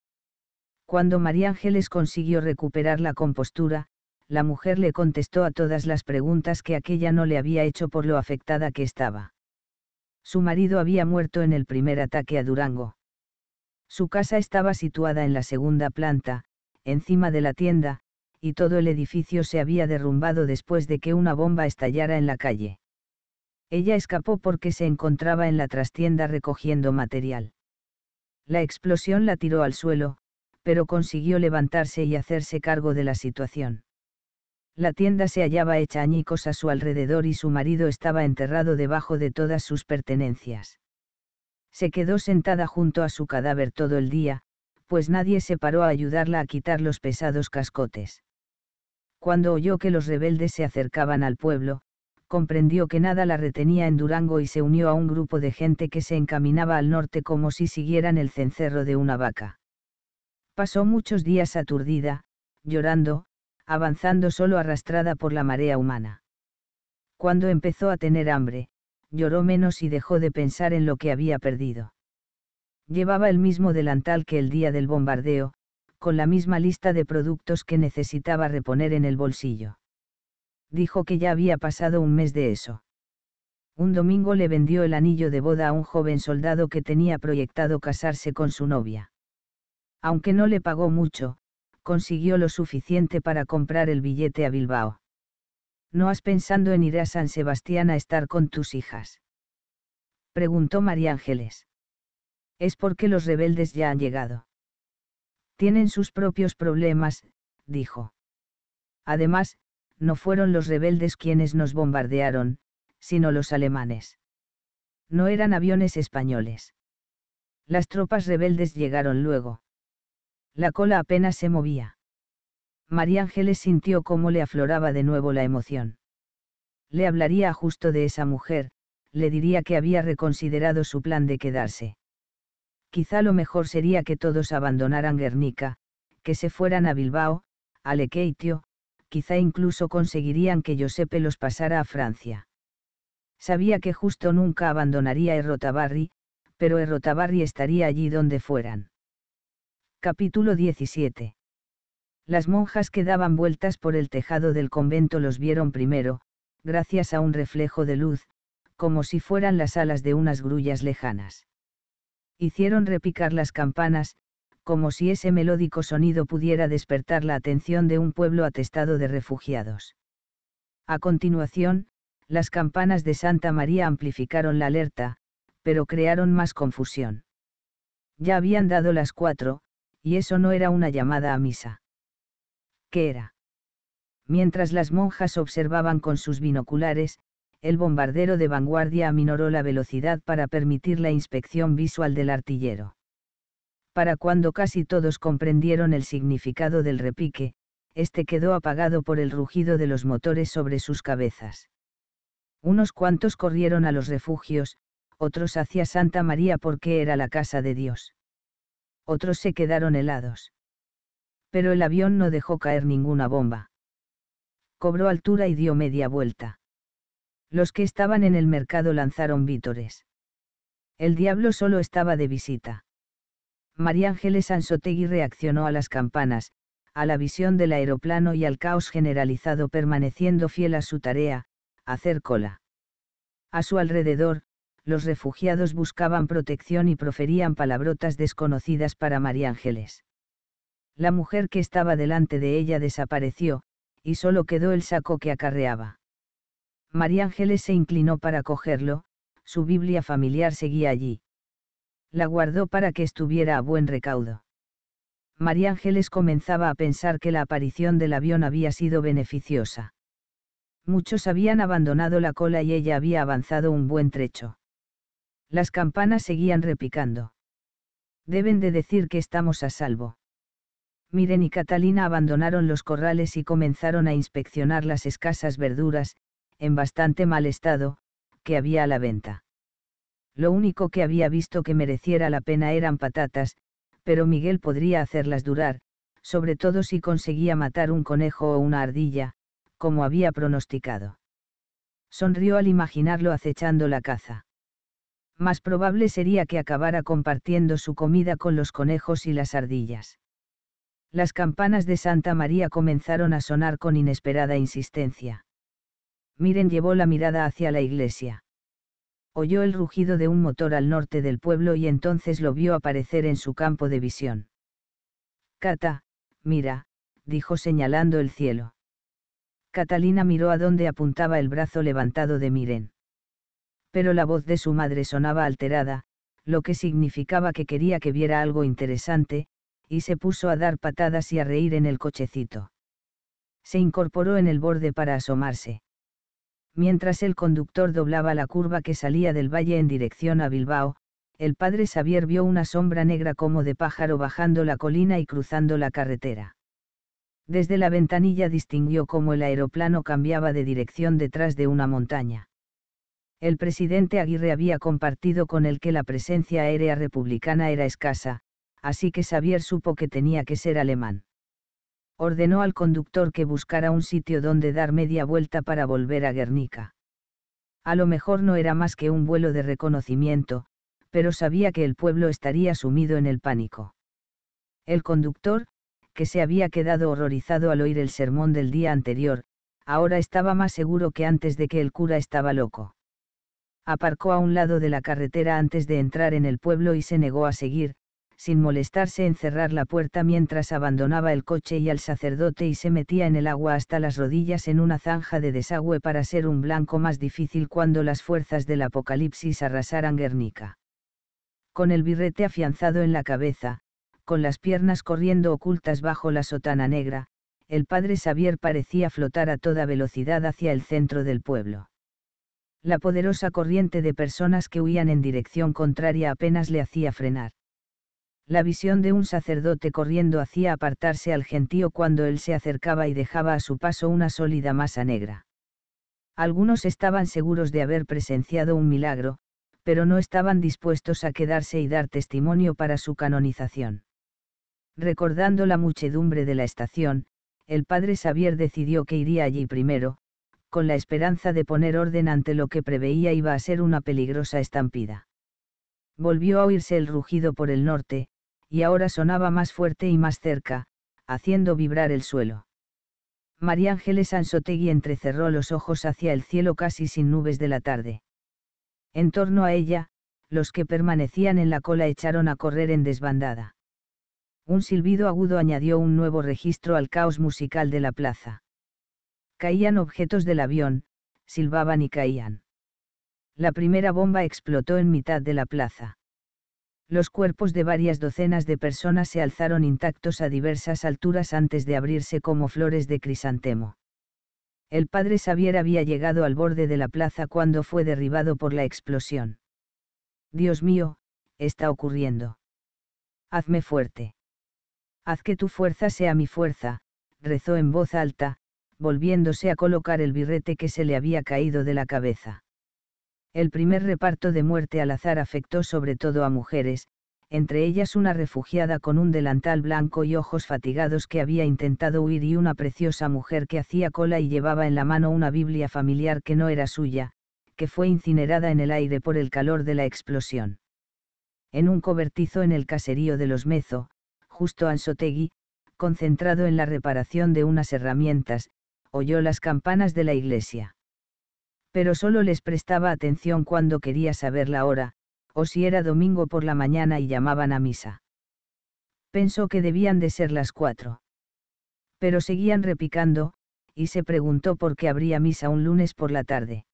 Cuando María Ángeles consiguió recuperar la compostura, la mujer le contestó a todas las preguntas que aquella no le había hecho por lo afectada que estaba. Su marido había muerto en el primer ataque a Durango. Su casa estaba situada en la segunda planta, encima de la tienda, y todo el edificio se había derrumbado después de que una bomba estallara en la calle. Ella escapó porque se encontraba en la trastienda recogiendo material. La explosión la tiró al suelo, pero consiguió levantarse y hacerse cargo de la situación. La tienda se hallaba hecha añicos a su alrededor y su marido estaba enterrado debajo de todas sus pertenencias. Se quedó sentada junto a su cadáver todo el día, pues nadie se paró a ayudarla a quitar los pesados cascotes. Cuando oyó que los rebeldes se acercaban al pueblo, comprendió que nada la retenía en Durango y se unió a un grupo de gente que se encaminaba al norte como si siguieran el cencerro de una vaca. Pasó muchos días aturdida, llorando, avanzando solo arrastrada por la marea humana. Cuando empezó a tener hambre, lloró menos y dejó de pensar en lo que había perdido. Llevaba el mismo delantal que el día del bombardeo, con la misma lista de productos que necesitaba reponer en el bolsillo. Dijo que ya había pasado un mes de eso. Un domingo le vendió el anillo de boda a un joven soldado que tenía proyectado casarse con su novia. Aunque no le pagó mucho, consiguió lo suficiente para comprar el billete a Bilbao. ¿No has pensado en ir a San Sebastián a estar con tus hijas? Preguntó María Ángeles. Es porque los rebeldes ya han llegado. Tienen sus propios problemas, dijo. Además, no fueron los rebeldes quienes nos bombardearon, sino los alemanes. No eran aviones españoles. Las tropas rebeldes llegaron luego. La cola apenas se movía. María Ángeles sintió cómo le afloraba de nuevo la emoción. Le hablaría a justo de esa mujer, le diría que había reconsiderado su plan de quedarse. Quizá lo mejor sería que todos abandonaran Guernica, que se fueran a Bilbao, a Lequeitio, quizá incluso conseguirían que Giuseppe los pasara a Francia. Sabía que justo nunca abandonaría Errotabarri, pero Errotabarri estaría allí donde fueran. Capítulo 17. Las monjas que daban vueltas por el tejado del convento los vieron primero, gracias a un reflejo de luz, como si fueran las alas de unas grullas lejanas. Hicieron repicar las campanas, como si ese melódico sonido pudiera despertar la atención de un pueblo atestado de refugiados. A continuación, las campanas de Santa María amplificaron la alerta, pero crearon más confusión. Ya habían dado las cuatro, y eso no era una llamada a misa. ¿Qué era? Mientras las monjas observaban con sus binoculares, el bombardero de vanguardia aminoró la velocidad para permitir la inspección visual del artillero. Para cuando casi todos comprendieron el significado del repique, este quedó apagado por el rugido de los motores sobre sus cabezas. Unos cuantos corrieron a los refugios, otros hacia Santa María porque era la casa de Dios otros se quedaron helados. Pero el avión no dejó caer ninguna bomba. Cobró altura y dio media vuelta. Los que estaban en el mercado lanzaron vítores. El diablo solo estaba de visita. María Ángeles Ansotegui reaccionó a las campanas, a la visión del aeroplano y al caos generalizado permaneciendo fiel a su tarea, hacer cola. A su alrededor, los refugiados buscaban protección y proferían palabrotas desconocidas para María Ángeles. La mujer que estaba delante de ella desapareció, y solo quedó el saco que acarreaba. María Ángeles se inclinó para cogerlo, su Biblia familiar seguía allí. La guardó para que estuviera a buen recaudo. María Ángeles comenzaba a pensar que la aparición del avión había sido beneficiosa. Muchos habían abandonado la cola y ella había avanzado un buen trecho. Las campanas seguían repicando. Deben de decir que estamos a salvo. Miren y Catalina abandonaron los corrales y comenzaron a inspeccionar las escasas verduras, en bastante mal estado, que había a la venta. Lo único que había visto que mereciera la pena eran patatas, pero Miguel podría hacerlas durar, sobre todo si conseguía matar un conejo o una ardilla, como había pronosticado. Sonrió al imaginarlo acechando la caza más probable sería que acabara compartiendo su comida con los conejos y las ardillas. Las campanas de Santa María comenzaron a sonar con inesperada insistencia. Miren llevó la mirada hacia la iglesia. Oyó el rugido de un motor al norte del pueblo y entonces lo vio aparecer en su campo de visión. Cata, mira, dijo señalando el cielo. Catalina miró a donde apuntaba el brazo levantado de Miren pero la voz de su madre sonaba alterada, lo que significaba que quería que viera algo interesante, y se puso a dar patadas y a reír en el cochecito. Se incorporó en el borde para asomarse. Mientras el conductor doblaba la curva que salía del valle en dirección a Bilbao, el padre Xavier vio una sombra negra como de pájaro bajando la colina y cruzando la carretera. Desde la ventanilla distinguió cómo el aeroplano cambiaba de dirección detrás de una montaña el presidente Aguirre había compartido con él que la presencia aérea republicana era escasa, así que Xavier supo que tenía que ser alemán. Ordenó al conductor que buscara un sitio donde dar media vuelta para volver a Guernica. A lo mejor no era más que un vuelo de reconocimiento, pero sabía que el pueblo estaría sumido en el pánico. El conductor, que se había quedado horrorizado al oír el sermón del día anterior, ahora estaba más seguro que antes de que el cura estaba loco aparcó a un lado de la carretera antes de entrar en el pueblo y se negó a seguir, sin molestarse en cerrar la puerta mientras abandonaba el coche y al sacerdote y se metía en el agua hasta las rodillas en una zanja de desagüe para ser un blanco más difícil cuando las fuerzas del apocalipsis arrasaran Guernica. Con el birrete afianzado en la cabeza, con las piernas corriendo ocultas bajo la sotana negra, el padre Xavier parecía flotar a toda velocidad hacia el centro del pueblo la poderosa corriente de personas que huían en dirección contraria apenas le hacía frenar. La visión de un sacerdote corriendo hacía apartarse al gentío cuando él se acercaba y dejaba a su paso una sólida masa negra. Algunos estaban seguros de haber presenciado un milagro, pero no estaban dispuestos a quedarse y dar testimonio para su canonización. Recordando la muchedumbre de la estación, el padre Xavier decidió que iría allí primero, con la esperanza de poner orden ante lo que preveía iba a ser una peligrosa estampida. Volvió a oírse el rugido por el norte, y ahora sonaba más fuerte y más cerca, haciendo vibrar el suelo. María Ángeles Ansotegui entrecerró los ojos hacia el cielo casi sin nubes de la tarde. En torno a ella, los que permanecían en la cola echaron a correr en desbandada. Un silbido agudo añadió un nuevo registro al caos musical de la plaza. Caían objetos del avión, silbaban y caían. La primera bomba explotó en mitad de la plaza. Los cuerpos de varias docenas de personas se alzaron intactos a diversas alturas antes de abrirse como flores de crisantemo. El padre Xavier había llegado al borde de la plaza cuando fue derribado por la explosión. Dios mío, está ocurriendo. Hazme fuerte. Haz que tu fuerza sea mi fuerza, rezó en voz alta, volviéndose a colocar el birrete que se le había caído de la cabeza. El primer reparto de muerte al azar afectó sobre todo a mujeres, entre ellas una refugiada con un delantal blanco y ojos fatigados que había intentado huir y una preciosa mujer que hacía cola y llevaba en la mano una Biblia familiar que no era suya, que fue incinerada en el aire por el calor de la explosión. En un cobertizo en el caserío de los Mezo, justo Ansotegui, concentrado en la reparación de unas herramientas, oyó las campanas de la iglesia. Pero solo les prestaba atención cuando quería saber la hora, o si era domingo por la mañana y llamaban a misa. Pensó que debían de ser las cuatro. Pero seguían repicando, y se preguntó por qué habría misa un lunes por la tarde.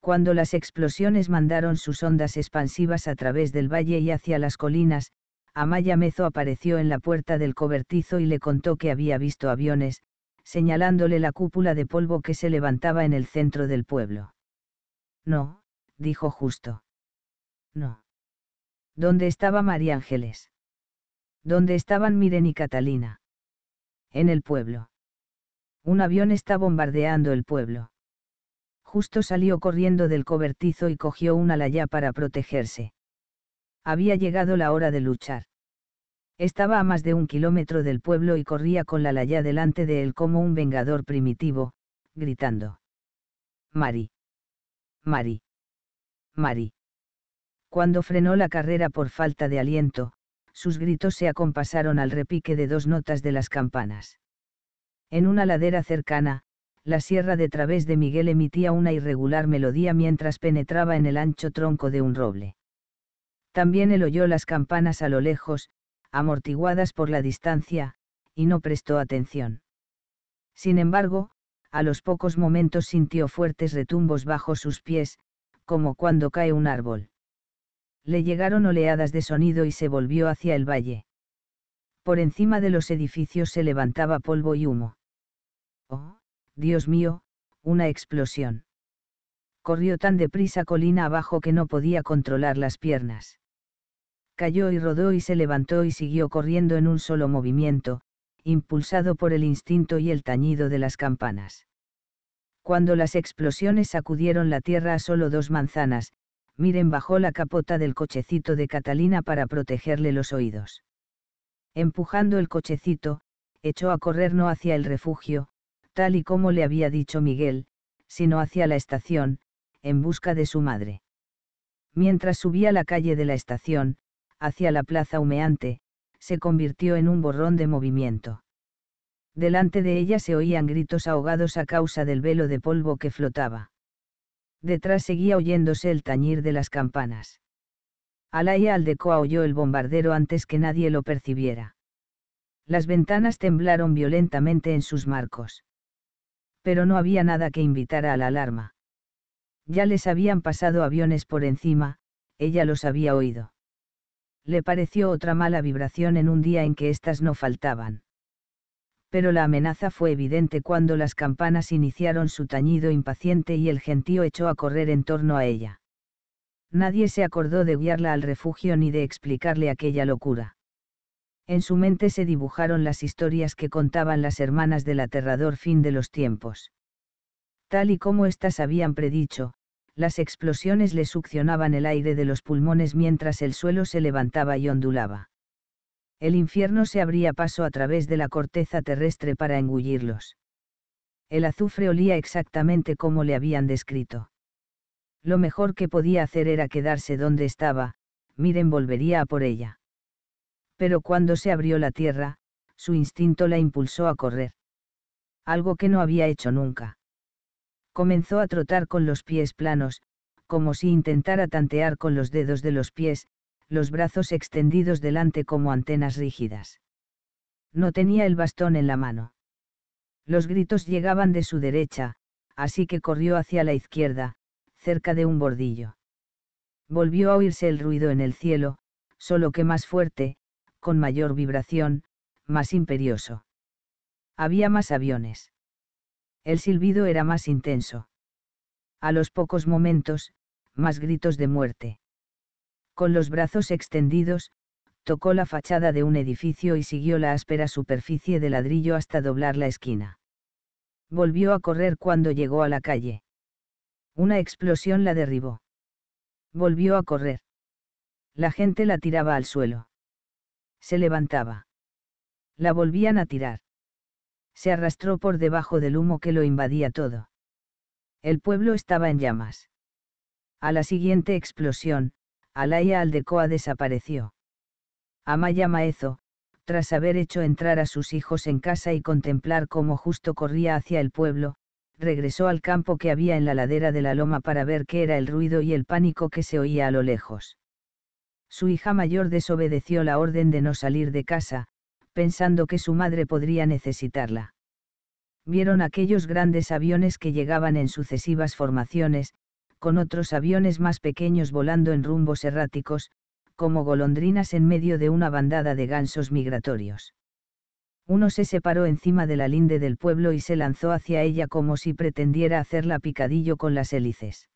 Cuando las explosiones mandaron sus ondas expansivas a través del valle y hacia las colinas, Amaya Mezo apareció en la puerta del cobertizo y le contó que había visto aviones, señalándole la cúpula de polvo que se levantaba en el centro del pueblo. No, dijo justo. No. ¿Dónde estaba María Ángeles? ¿Dónde estaban Miren y Catalina? En el pueblo. Un avión está bombardeando el pueblo. Justo salió corriendo del cobertizo y cogió un alayá para protegerse. Había llegado la hora de luchar. Estaba a más de un kilómetro del pueblo y corría con la laya delante de él como un vengador primitivo, gritando. Mari. Mari. Mari. Cuando frenó la carrera por falta de aliento, sus gritos se acompasaron al repique de dos notas de las campanas. En una ladera cercana, la sierra de través de Miguel emitía una irregular melodía mientras penetraba en el ancho tronco de un roble. También él oyó las campanas a lo lejos, amortiguadas por la distancia, y no prestó atención. Sin embargo, a los pocos momentos sintió fuertes retumbos bajo sus pies, como cuando cae un árbol. Le llegaron oleadas de sonido y se volvió hacia el valle. Por encima de los edificios se levantaba polvo y humo. ¡Oh, Dios mío! Una explosión. Corrió tan deprisa colina abajo que no podía controlar las piernas cayó y rodó y se levantó y siguió corriendo en un solo movimiento, impulsado por el instinto y el tañido de las campanas. Cuando las explosiones sacudieron la tierra a solo dos manzanas, Miren bajó la capota del cochecito de Catalina para protegerle los oídos. Empujando el cochecito, echó a correr no hacia el refugio, tal y como le había dicho Miguel, sino hacia la estación, en busca de su madre. Mientras subía la calle de la estación, hacia la plaza humeante, se convirtió en un borrón de movimiento. Delante de ella se oían gritos ahogados a causa del velo de polvo que flotaba. Detrás seguía oyéndose el tañir de las campanas. Alaya Aldecoa oyó el bombardero antes que nadie lo percibiera. Las ventanas temblaron violentamente en sus marcos. Pero no había nada que invitara a la alarma. Ya les habían pasado aviones por encima, ella los había oído le pareció otra mala vibración en un día en que éstas no faltaban. Pero la amenaza fue evidente cuando las campanas iniciaron su tañido impaciente y el gentío echó a correr en torno a ella. Nadie se acordó de guiarla al refugio ni de explicarle aquella locura. En su mente se dibujaron las historias que contaban las hermanas del aterrador fin de los tiempos. Tal y como éstas habían predicho, las explosiones le succionaban el aire de los pulmones mientras el suelo se levantaba y ondulaba. El infierno se abría paso a través de la corteza terrestre para engullirlos. El azufre olía exactamente como le habían descrito. Lo mejor que podía hacer era quedarse donde estaba, Miren volvería a por ella. Pero cuando se abrió la tierra, su instinto la impulsó a correr. Algo que no había hecho nunca comenzó a trotar con los pies planos, como si intentara tantear con los dedos de los pies, los brazos extendidos delante como antenas rígidas. No tenía el bastón en la mano. Los gritos llegaban de su derecha, así que corrió hacia la izquierda, cerca de un bordillo. Volvió a oírse el ruido en el cielo, solo que más fuerte, con mayor vibración, más imperioso. Había más aviones. El silbido era más intenso. A los pocos momentos, más gritos de muerte. Con los brazos extendidos, tocó la fachada de un edificio y siguió la áspera superficie de ladrillo hasta doblar la esquina. Volvió a correr cuando llegó a la calle. Una explosión la derribó. Volvió a correr. La gente la tiraba al suelo. Se levantaba. La volvían a tirar se arrastró por debajo del humo que lo invadía todo. El pueblo estaba en llamas. A la siguiente explosión, Alaya Aldecoa desapareció. Amaya Maezo, tras haber hecho entrar a sus hijos en casa y contemplar cómo justo corría hacia el pueblo, regresó al campo que había en la ladera de la loma para ver qué era el ruido y el pánico que se oía a lo lejos. Su hija mayor desobedeció la orden de no salir de casa, pensando que su madre podría necesitarla. Vieron aquellos grandes aviones que llegaban en sucesivas formaciones, con otros aviones más pequeños volando en rumbos erráticos, como golondrinas en medio de una bandada de gansos migratorios. Uno se separó encima de la linde del pueblo y se lanzó hacia ella como si pretendiera hacerla picadillo con las hélices.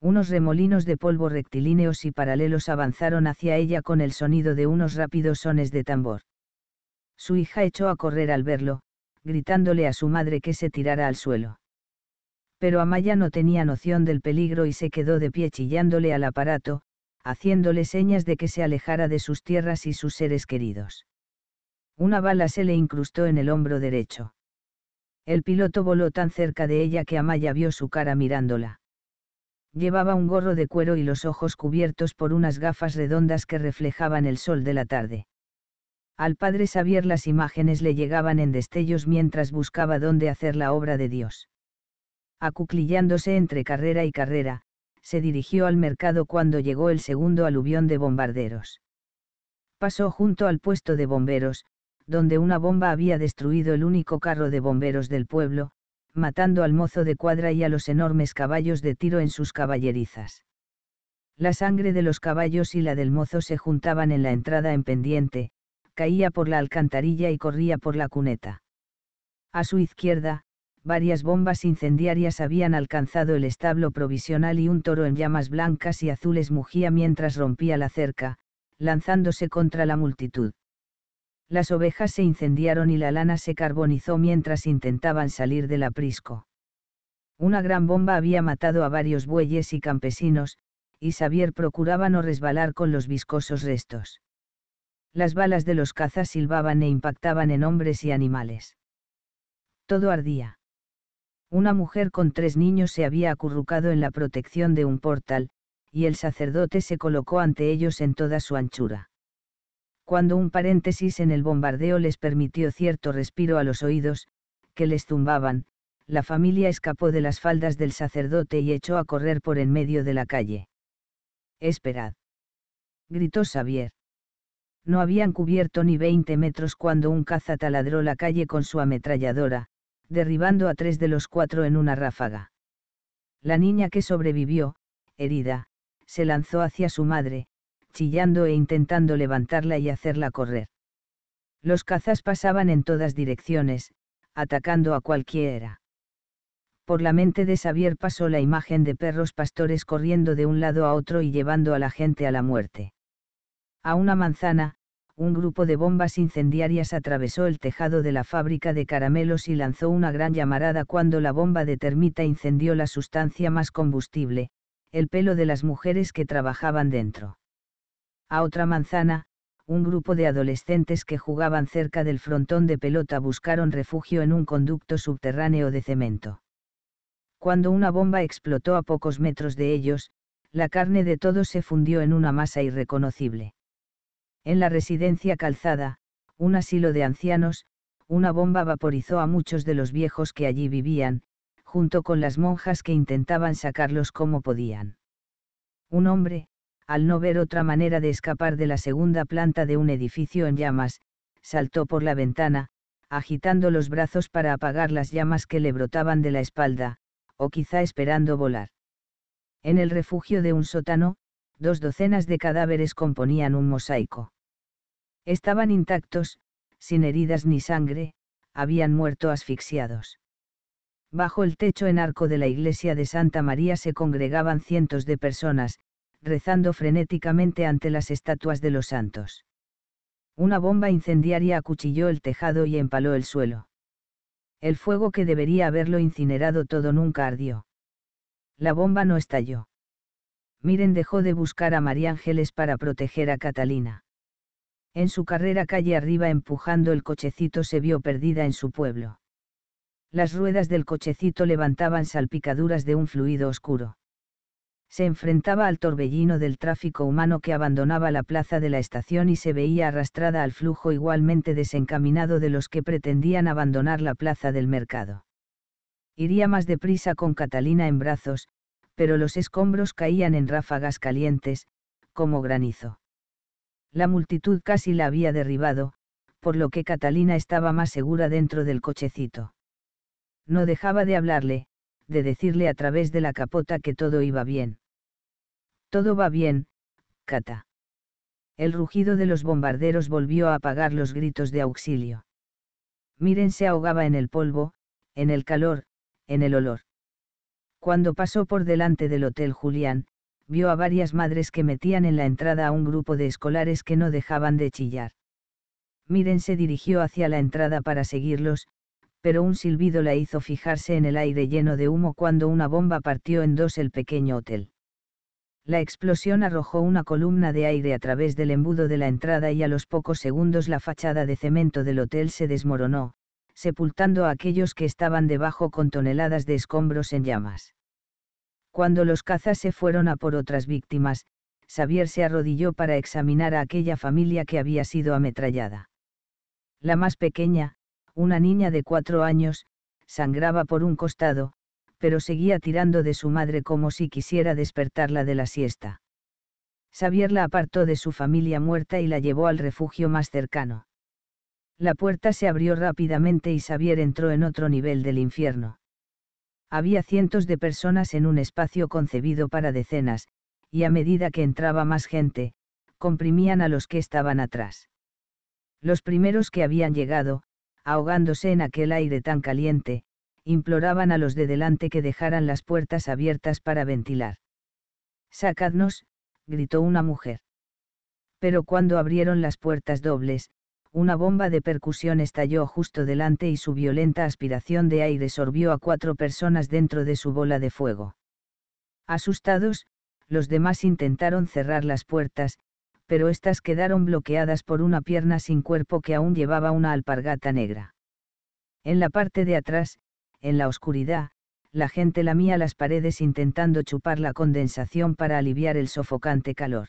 Unos remolinos de polvo rectilíneos y paralelos avanzaron hacia ella con el sonido de unos rápidos sones de tambor. Su hija echó a correr al verlo, gritándole a su madre que se tirara al suelo. Pero Amaya no tenía noción del peligro y se quedó de pie chillándole al aparato, haciéndole señas de que se alejara de sus tierras y sus seres queridos. Una bala se le incrustó en el hombro derecho. El piloto voló tan cerca de ella que Amaya vio su cara mirándola. Llevaba un gorro de cuero y los ojos cubiertos por unas gafas redondas que reflejaban el sol de la tarde. Al padre Xavier las imágenes le llegaban en destellos mientras buscaba dónde hacer la obra de Dios. Acuclillándose entre carrera y carrera, se dirigió al mercado cuando llegó el segundo aluvión de bombarderos. Pasó junto al puesto de bomberos, donde una bomba había destruido el único carro de bomberos del pueblo, matando al mozo de cuadra y a los enormes caballos de tiro en sus caballerizas. La sangre de los caballos y la del mozo se juntaban en la entrada en pendiente, caía por la alcantarilla y corría por la cuneta. A su izquierda, varias bombas incendiarias habían alcanzado el establo provisional y un toro en llamas blancas y azules mugía mientras rompía la cerca, lanzándose contra la multitud. Las ovejas se incendiaron y la lana se carbonizó mientras intentaban salir del aprisco. Una gran bomba había matado a varios bueyes y campesinos, y Xavier procuraba no resbalar con los viscosos restos las balas de los cazas silbaban e impactaban en hombres y animales. Todo ardía. Una mujer con tres niños se había acurrucado en la protección de un portal, y el sacerdote se colocó ante ellos en toda su anchura. Cuando un paréntesis en el bombardeo les permitió cierto respiro a los oídos, que les zumbaban, la familia escapó de las faldas del sacerdote y echó a correr por en medio de la calle. Esperad. Gritó Xavier. No habían cubierto ni 20 metros cuando un caza taladró la calle con su ametralladora, derribando a tres de los cuatro en una ráfaga. La niña que sobrevivió, herida, se lanzó hacia su madre, chillando e intentando levantarla y hacerla correr. Los cazas pasaban en todas direcciones, atacando a cualquiera. Por la mente de Xavier pasó la imagen de perros pastores corriendo de un lado a otro y llevando a la gente a la muerte. A una manzana, un grupo de bombas incendiarias atravesó el tejado de la fábrica de caramelos y lanzó una gran llamarada cuando la bomba de termita incendió la sustancia más combustible, el pelo de las mujeres que trabajaban dentro. A otra manzana, un grupo de adolescentes que jugaban cerca del frontón de pelota buscaron refugio en un conducto subterráneo de cemento. Cuando una bomba explotó a pocos metros de ellos, la carne de todos se fundió en una masa irreconocible en la residencia calzada, un asilo de ancianos, una bomba vaporizó a muchos de los viejos que allí vivían, junto con las monjas que intentaban sacarlos como podían. Un hombre, al no ver otra manera de escapar de la segunda planta de un edificio en llamas, saltó por la ventana, agitando los brazos para apagar las llamas que le brotaban de la espalda, o quizá esperando volar. En el refugio de un sótano, dos docenas de cadáveres componían un mosaico. Estaban intactos, sin heridas ni sangre, habían muerto asfixiados. Bajo el techo en arco de la iglesia de Santa María se congregaban cientos de personas, rezando frenéticamente ante las estatuas de los santos. Una bomba incendiaria acuchilló el tejado y empaló el suelo. El fuego que debería haberlo incinerado todo nunca ardió. La bomba no estalló. Miren dejó de buscar a María Ángeles para proteger a Catalina. En su carrera calle arriba empujando el cochecito se vio perdida en su pueblo. Las ruedas del cochecito levantaban salpicaduras de un fluido oscuro. Se enfrentaba al torbellino del tráfico humano que abandonaba la plaza de la estación y se veía arrastrada al flujo igualmente desencaminado de los que pretendían abandonar la plaza del mercado. Iría más deprisa con Catalina en brazos, pero los escombros caían en ráfagas calientes, como granizo. La multitud casi la había derribado, por lo que Catalina estaba más segura dentro del cochecito. No dejaba de hablarle, de decirle a través de la capota que todo iba bien. Todo va bien, Cata. El rugido de los bombarderos volvió a apagar los gritos de auxilio. Miren se ahogaba en el polvo, en el calor, en el olor. Cuando pasó por delante del Hotel Julián, vio a varias madres que metían en la entrada a un grupo de escolares que no dejaban de chillar. Miren se dirigió hacia la entrada para seguirlos, pero un silbido la hizo fijarse en el aire lleno de humo cuando una bomba partió en dos el pequeño hotel. La explosión arrojó una columna de aire a través del embudo de la entrada y a los pocos segundos la fachada de cemento del hotel se desmoronó, sepultando a aquellos que estaban debajo con toneladas de escombros en llamas. Cuando los cazas se fueron a por otras víctimas, Xavier se arrodilló para examinar a aquella familia que había sido ametrallada. La más pequeña, una niña de cuatro años, sangraba por un costado, pero seguía tirando de su madre como si quisiera despertarla de la siesta. Xavier la apartó de su familia muerta y la llevó al refugio más cercano. La puerta se abrió rápidamente y Xavier entró en otro nivel del infierno. Había cientos de personas en un espacio concebido para decenas, y a medida que entraba más gente, comprimían a los que estaban atrás. Los primeros que habían llegado, ahogándose en aquel aire tan caliente, imploraban a los de delante que dejaran las puertas abiertas para ventilar. Sacadnos, gritó una mujer. Pero cuando abrieron las puertas dobles, una bomba de percusión estalló justo delante y su violenta aspiración de aire sorbió a cuatro personas dentro de su bola de fuego. Asustados, los demás intentaron cerrar las puertas, pero éstas quedaron bloqueadas por una pierna sin cuerpo que aún llevaba una alpargata negra. En la parte de atrás, en la oscuridad, la gente lamía las paredes intentando chupar la condensación para aliviar el sofocante calor.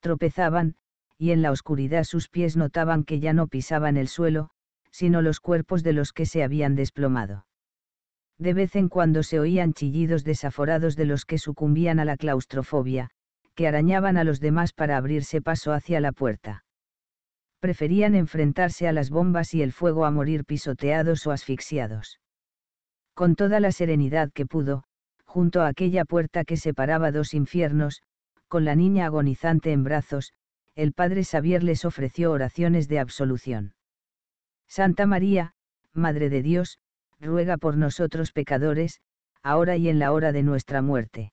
Tropezaban, y en la oscuridad sus pies notaban que ya no pisaban el suelo, sino los cuerpos de los que se habían desplomado. De vez en cuando se oían chillidos desaforados de los que sucumbían a la claustrofobia, que arañaban a los demás para abrirse paso hacia la puerta. Preferían enfrentarse a las bombas y el fuego a morir pisoteados o asfixiados. Con toda la serenidad que pudo, junto a aquella puerta que separaba dos infiernos, con la niña agonizante en brazos, el padre Xavier les ofreció oraciones de absolución. Santa María, Madre de Dios, ruega por nosotros pecadores, ahora y en la hora de nuestra muerte.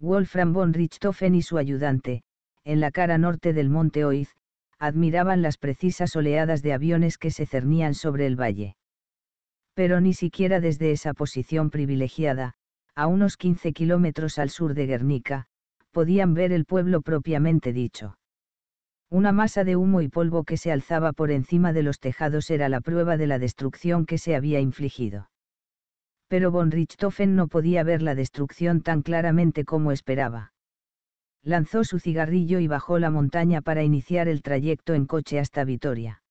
Wolfram von Richthofen y su ayudante, en la cara norte del monte Oiz, admiraban las precisas oleadas de aviones que se cernían sobre el valle. Pero ni siquiera desde esa posición privilegiada, a unos 15 kilómetros al sur de Guernica, podían ver el pueblo propiamente dicho. Una masa de humo y polvo que se alzaba por encima de los tejados era la prueba de la destrucción que se había infligido. Pero von Richthofen no podía ver la destrucción tan claramente como esperaba. Lanzó su cigarrillo y bajó la montaña para iniciar el trayecto en coche hasta Vitoria.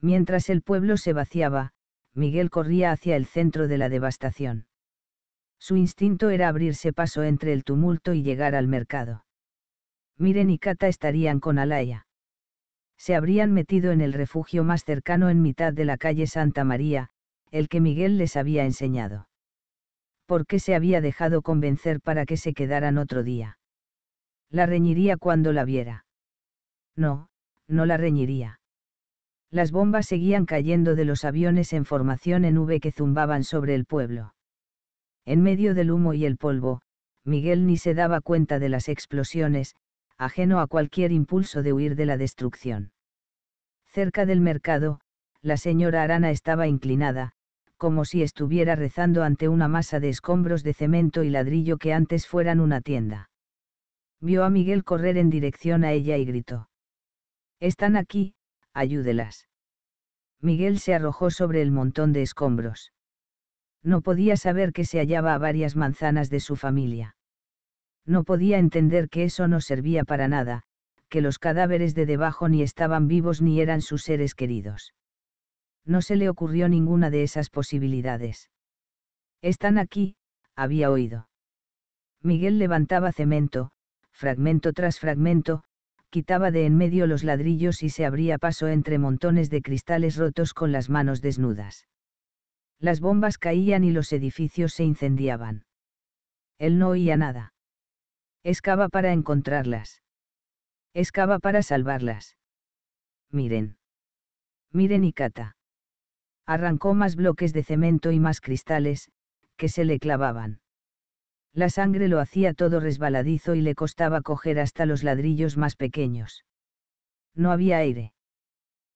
Mientras el pueblo se vaciaba, Miguel corría hacia el centro de la devastación. Su instinto era abrirse paso entre el tumulto y llegar al mercado. Miren y Kata estarían con Alaya. Se habrían metido en el refugio más cercano en mitad de la calle Santa María, el que Miguel les había enseñado. ¿Por qué se había dejado convencer para que se quedaran otro día? La reñiría cuando la viera. No, no la reñiría. Las bombas seguían cayendo de los aviones en formación en V que zumbaban sobre el pueblo. En medio del humo y el polvo, Miguel ni se daba cuenta de las explosiones, ajeno a cualquier impulso de huir de la destrucción. Cerca del mercado, la señora Arana estaba inclinada, como si estuviera rezando ante una masa de escombros de cemento y ladrillo que antes fueran una tienda. Vio a Miguel correr en dirección a ella y gritó. Están aquí, ayúdelas. Miguel se arrojó sobre el montón de escombros. No podía saber que se hallaba a varias manzanas de su familia. No podía entender que eso no servía para nada, que los cadáveres de debajo ni estaban vivos ni eran sus seres queridos. No se le ocurrió ninguna de esas posibilidades. Están aquí, había oído. Miguel levantaba cemento, fragmento tras fragmento, quitaba de en medio los ladrillos y se abría paso entre montones de cristales rotos con las manos desnudas. Las bombas caían y los edificios se incendiaban. Él no oía nada. Escava para encontrarlas. Escava para salvarlas. Miren. Miren y cata. Arrancó más bloques de cemento y más cristales, que se le clavaban. La sangre lo hacía todo resbaladizo y le costaba coger hasta los ladrillos más pequeños. No había aire.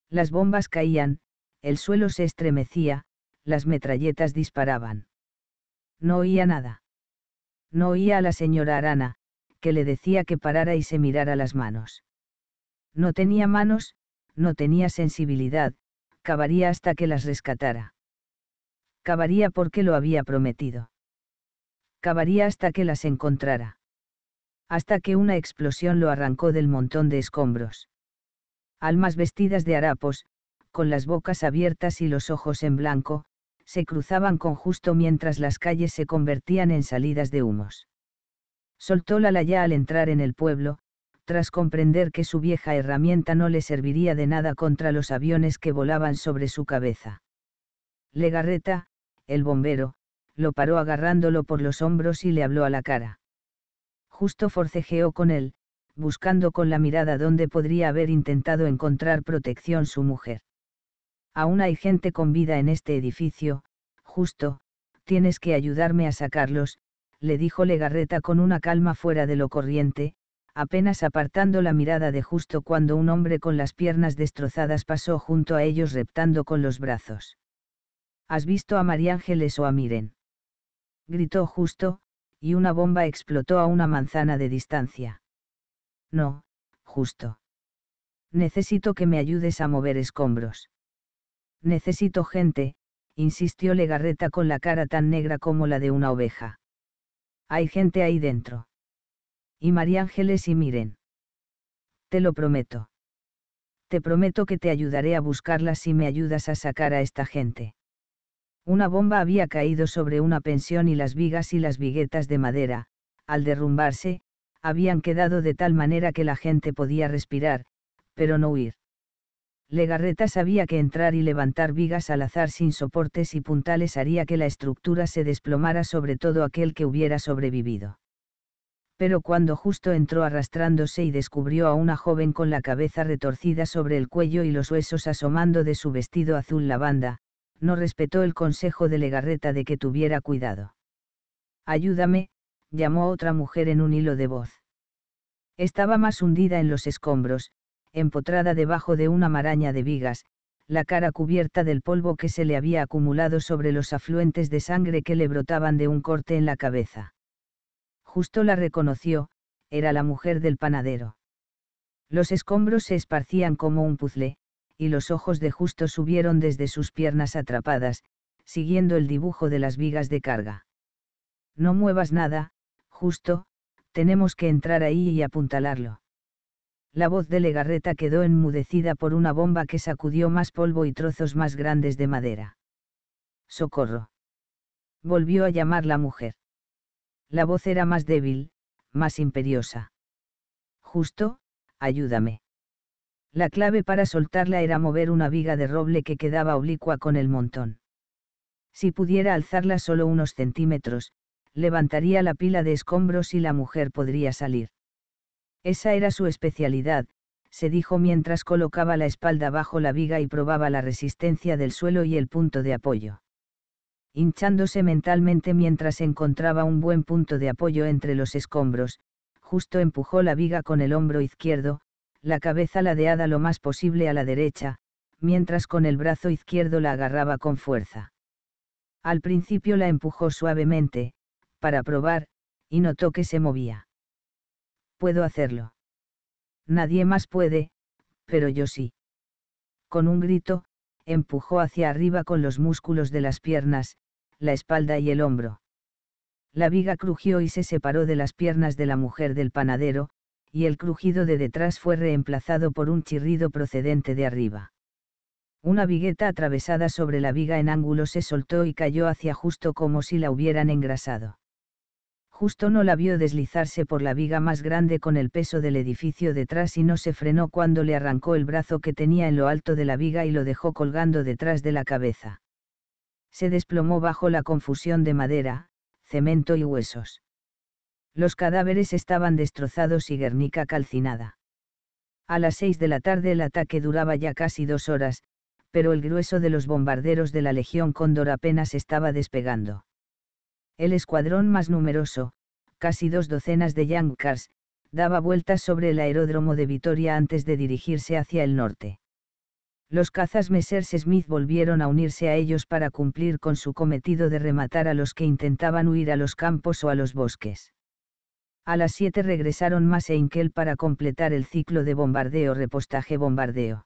Las bombas caían, el suelo se estremecía, las metralletas disparaban. No oía nada. No oía a la señora Arana, que le decía que parara y se mirara las manos. No tenía manos, no tenía sensibilidad, cavaría hasta que las rescatara. Cavaría porque lo había prometido. Cavaría hasta que las encontrara. Hasta que una explosión lo arrancó del montón de escombros. Almas vestidas de harapos, con las bocas abiertas y los ojos en blanco, se cruzaban con justo mientras las calles se convertían en salidas de humos. Soltó la laya al entrar en el pueblo, tras comprender que su vieja herramienta no le serviría de nada contra los aviones que volaban sobre su cabeza. Legarreta, el bombero, lo paró agarrándolo por los hombros y le habló a la cara. Justo forcejeó con él, buscando con la mirada dónde podría haber intentado encontrar protección su mujer. Aún hay gente con vida en este edificio, justo, tienes que ayudarme a sacarlos, le dijo Legarreta con una calma fuera de lo corriente, apenas apartando la mirada de justo cuando un hombre con las piernas destrozadas pasó junto a ellos reptando con los brazos. ¿Has visto a Ángeles o a Miren? gritó justo, y una bomba explotó a una manzana de distancia. No, justo. Necesito que me ayudes a mover escombros. Necesito gente, insistió Legarreta con la cara tan negra como la de una oveja. Hay gente ahí dentro. Y María Ángeles y miren. Te lo prometo. Te prometo que te ayudaré a buscarla si me ayudas a sacar a esta gente. Una bomba había caído sobre una pensión y las vigas y las viguetas de madera, al derrumbarse, habían quedado de tal manera que la gente podía respirar, pero no huir. Legarreta sabía que entrar y levantar vigas al azar sin soportes y puntales haría que la estructura se desplomara sobre todo aquel que hubiera sobrevivido. Pero cuando justo entró arrastrándose y descubrió a una joven con la cabeza retorcida sobre el cuello y los huesos asomando de su vestido azul lavanda, no respetó el consejo de Legarreta de que tuviera cuidado. Ayúdame, llamó otra mujer en un hilo de voz. Estaba más hundida en los escombros, empotrada debajo de una maraña de vigas, la cara cubierta del polvo que se le había acumulado sobre los afluentes de sangre que le brotaban de un corte en la cabeza. Justo la reconoció, era la mujer del panadero. Los escombros se esparcían como un puzle, y los ojos de Justo subieron desde sus piernas atrapadas, siguiendo el dibujo de las vigas de carga. No muevas nada, Justo, tenemos que entrar ahí y apuntalarlo la voz de Legarreta quedó enmudecida por una bomba que sacudió más polvo y trozos más grandes de madera. Socorro. Volvió a llamar la mujer. La voz era más débil, más imperiosa. Justo, ayúdame. La clave para soltarla era mover una viga de roble que quedaba oblicua con el montón. Si pudiera alzarla solo unos centímetros, levantaría la pila de escombros y la mujer podría salir. Esa era su especialidad, se dijo mientras colocaba la espalda bajo la viga y probaba la resistencia del suelo y el punto de apoyo. Hinchándose mentalmente mientras encontraba un buen punto de apoyo entre los escombros, justo empujó la viga con el hombro izquierdo, la cabeza ladeada lo más posible a la derecha, mientras con el brazo izquierdo la agarraba con fuerza. Al principio la empujó suavemente, para probar, y notó que se movía puedo hacerlo. Nadie más puede, pero yo sí. Con un grito, empujó hacia arriba con los músculos de las piernas, la espalda y el hombro. La viga crujió y se separó de las piernas de la mujer del panadero, y el crujido de detrás fue reemplazado por un chirrido procedente de arriba. Una vigueta atravesada sobre la viga en ángulo se soltó y cayó hacia justo como si la hubieran engrasado justo no la vio deslizarse por la viga más grande con el peso del edificio detrás y no se frenó cuando le arrancó el brazo que tenía en lo alto de la viga y lo dejó colgando detrás de la cabeza. Se desplomó bajo la confusión de madera, cemento y huesos. Los cadáveres estaban destrozados y Guernica calcinada. A las seis de la tarde el ataque duraba ya casi dos horas, pero el grueso de los bombarderos de la Legión Cóndor apenas estaba despegando el escuadrón más numeroso, casi dos docenas de Yankars, daba vueltas sobre el aeródromo de Vitoria antes de dirigirse hacia el norte. Los cazas Messers Smith volvieron a unirse a ellos para cumplir con su cometido de rematar a los que intentaban huir a los campos o a los bosques. A las 7 regresaron más e Inkel para completar el ciclo de bombardeo-repostaje-bombardeo.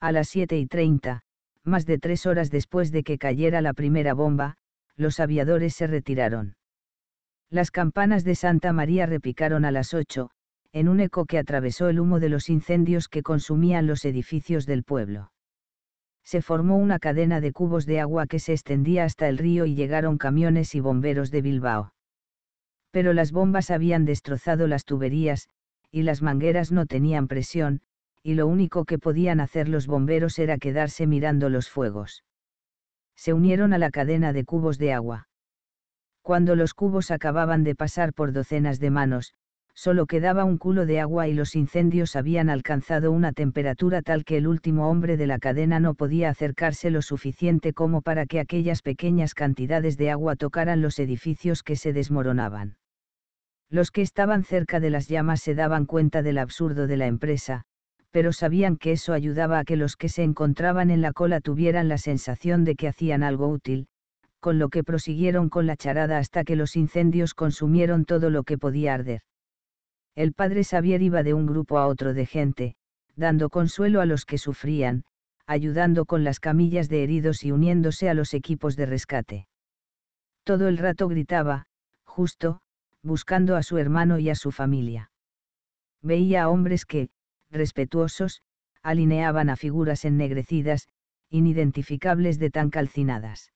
A las 7 y 30, más de tres horas después de que cayera la primera bomba, los aviadores se retiraron. Las campanas de Santa María repicaron a las ocho, en un eco que atravesó el humo de los incendios que consumían los edificios del pueblo. Se formó una cadena de cubos de agua que se extendía hasta el río y llegaron camiones y bomberos de Bilbao. Pero las bombas habían destrozado las tuberías, y las mangueras no tenían presión, y lo único que podían hacer los bomberos era quedarse mirando los fuegos se unieron a la cadena de cubos de agua. Cuando los cubos acababan de pasar por docenas de manos, solo quedaba un culo de agua y los incendios habían alcanzado una temperatura tal que el último hombre de la cadena no podía acercarse lo suficiente como para que aquellas pequeñas cantidades de agua tocaran los edificios que se desmoronaban. Los que estaban cerca de las llamas se daban cuenta del absurdo de la empresa, pero sabían que eso ayudaba a que los que se encontraban en la cola tuvieran la sensación de que hacían algo útil, con lo que prosiguieron con la charada hasta que los incendios consumieron todo lo que podía arder. El padre Xavier iba de un grupo a otro de gente, dando consuelo a los que sufrían, ayudando con las camillas de heridos y uniéndose a los equipos de rescate. Todo el rato gritaba, justo, buscando a su hermano y a su familia. Veía a hombres que, respetuosos, alineaban a figuras ennegrecidas, inidentificables de tan calcinadas.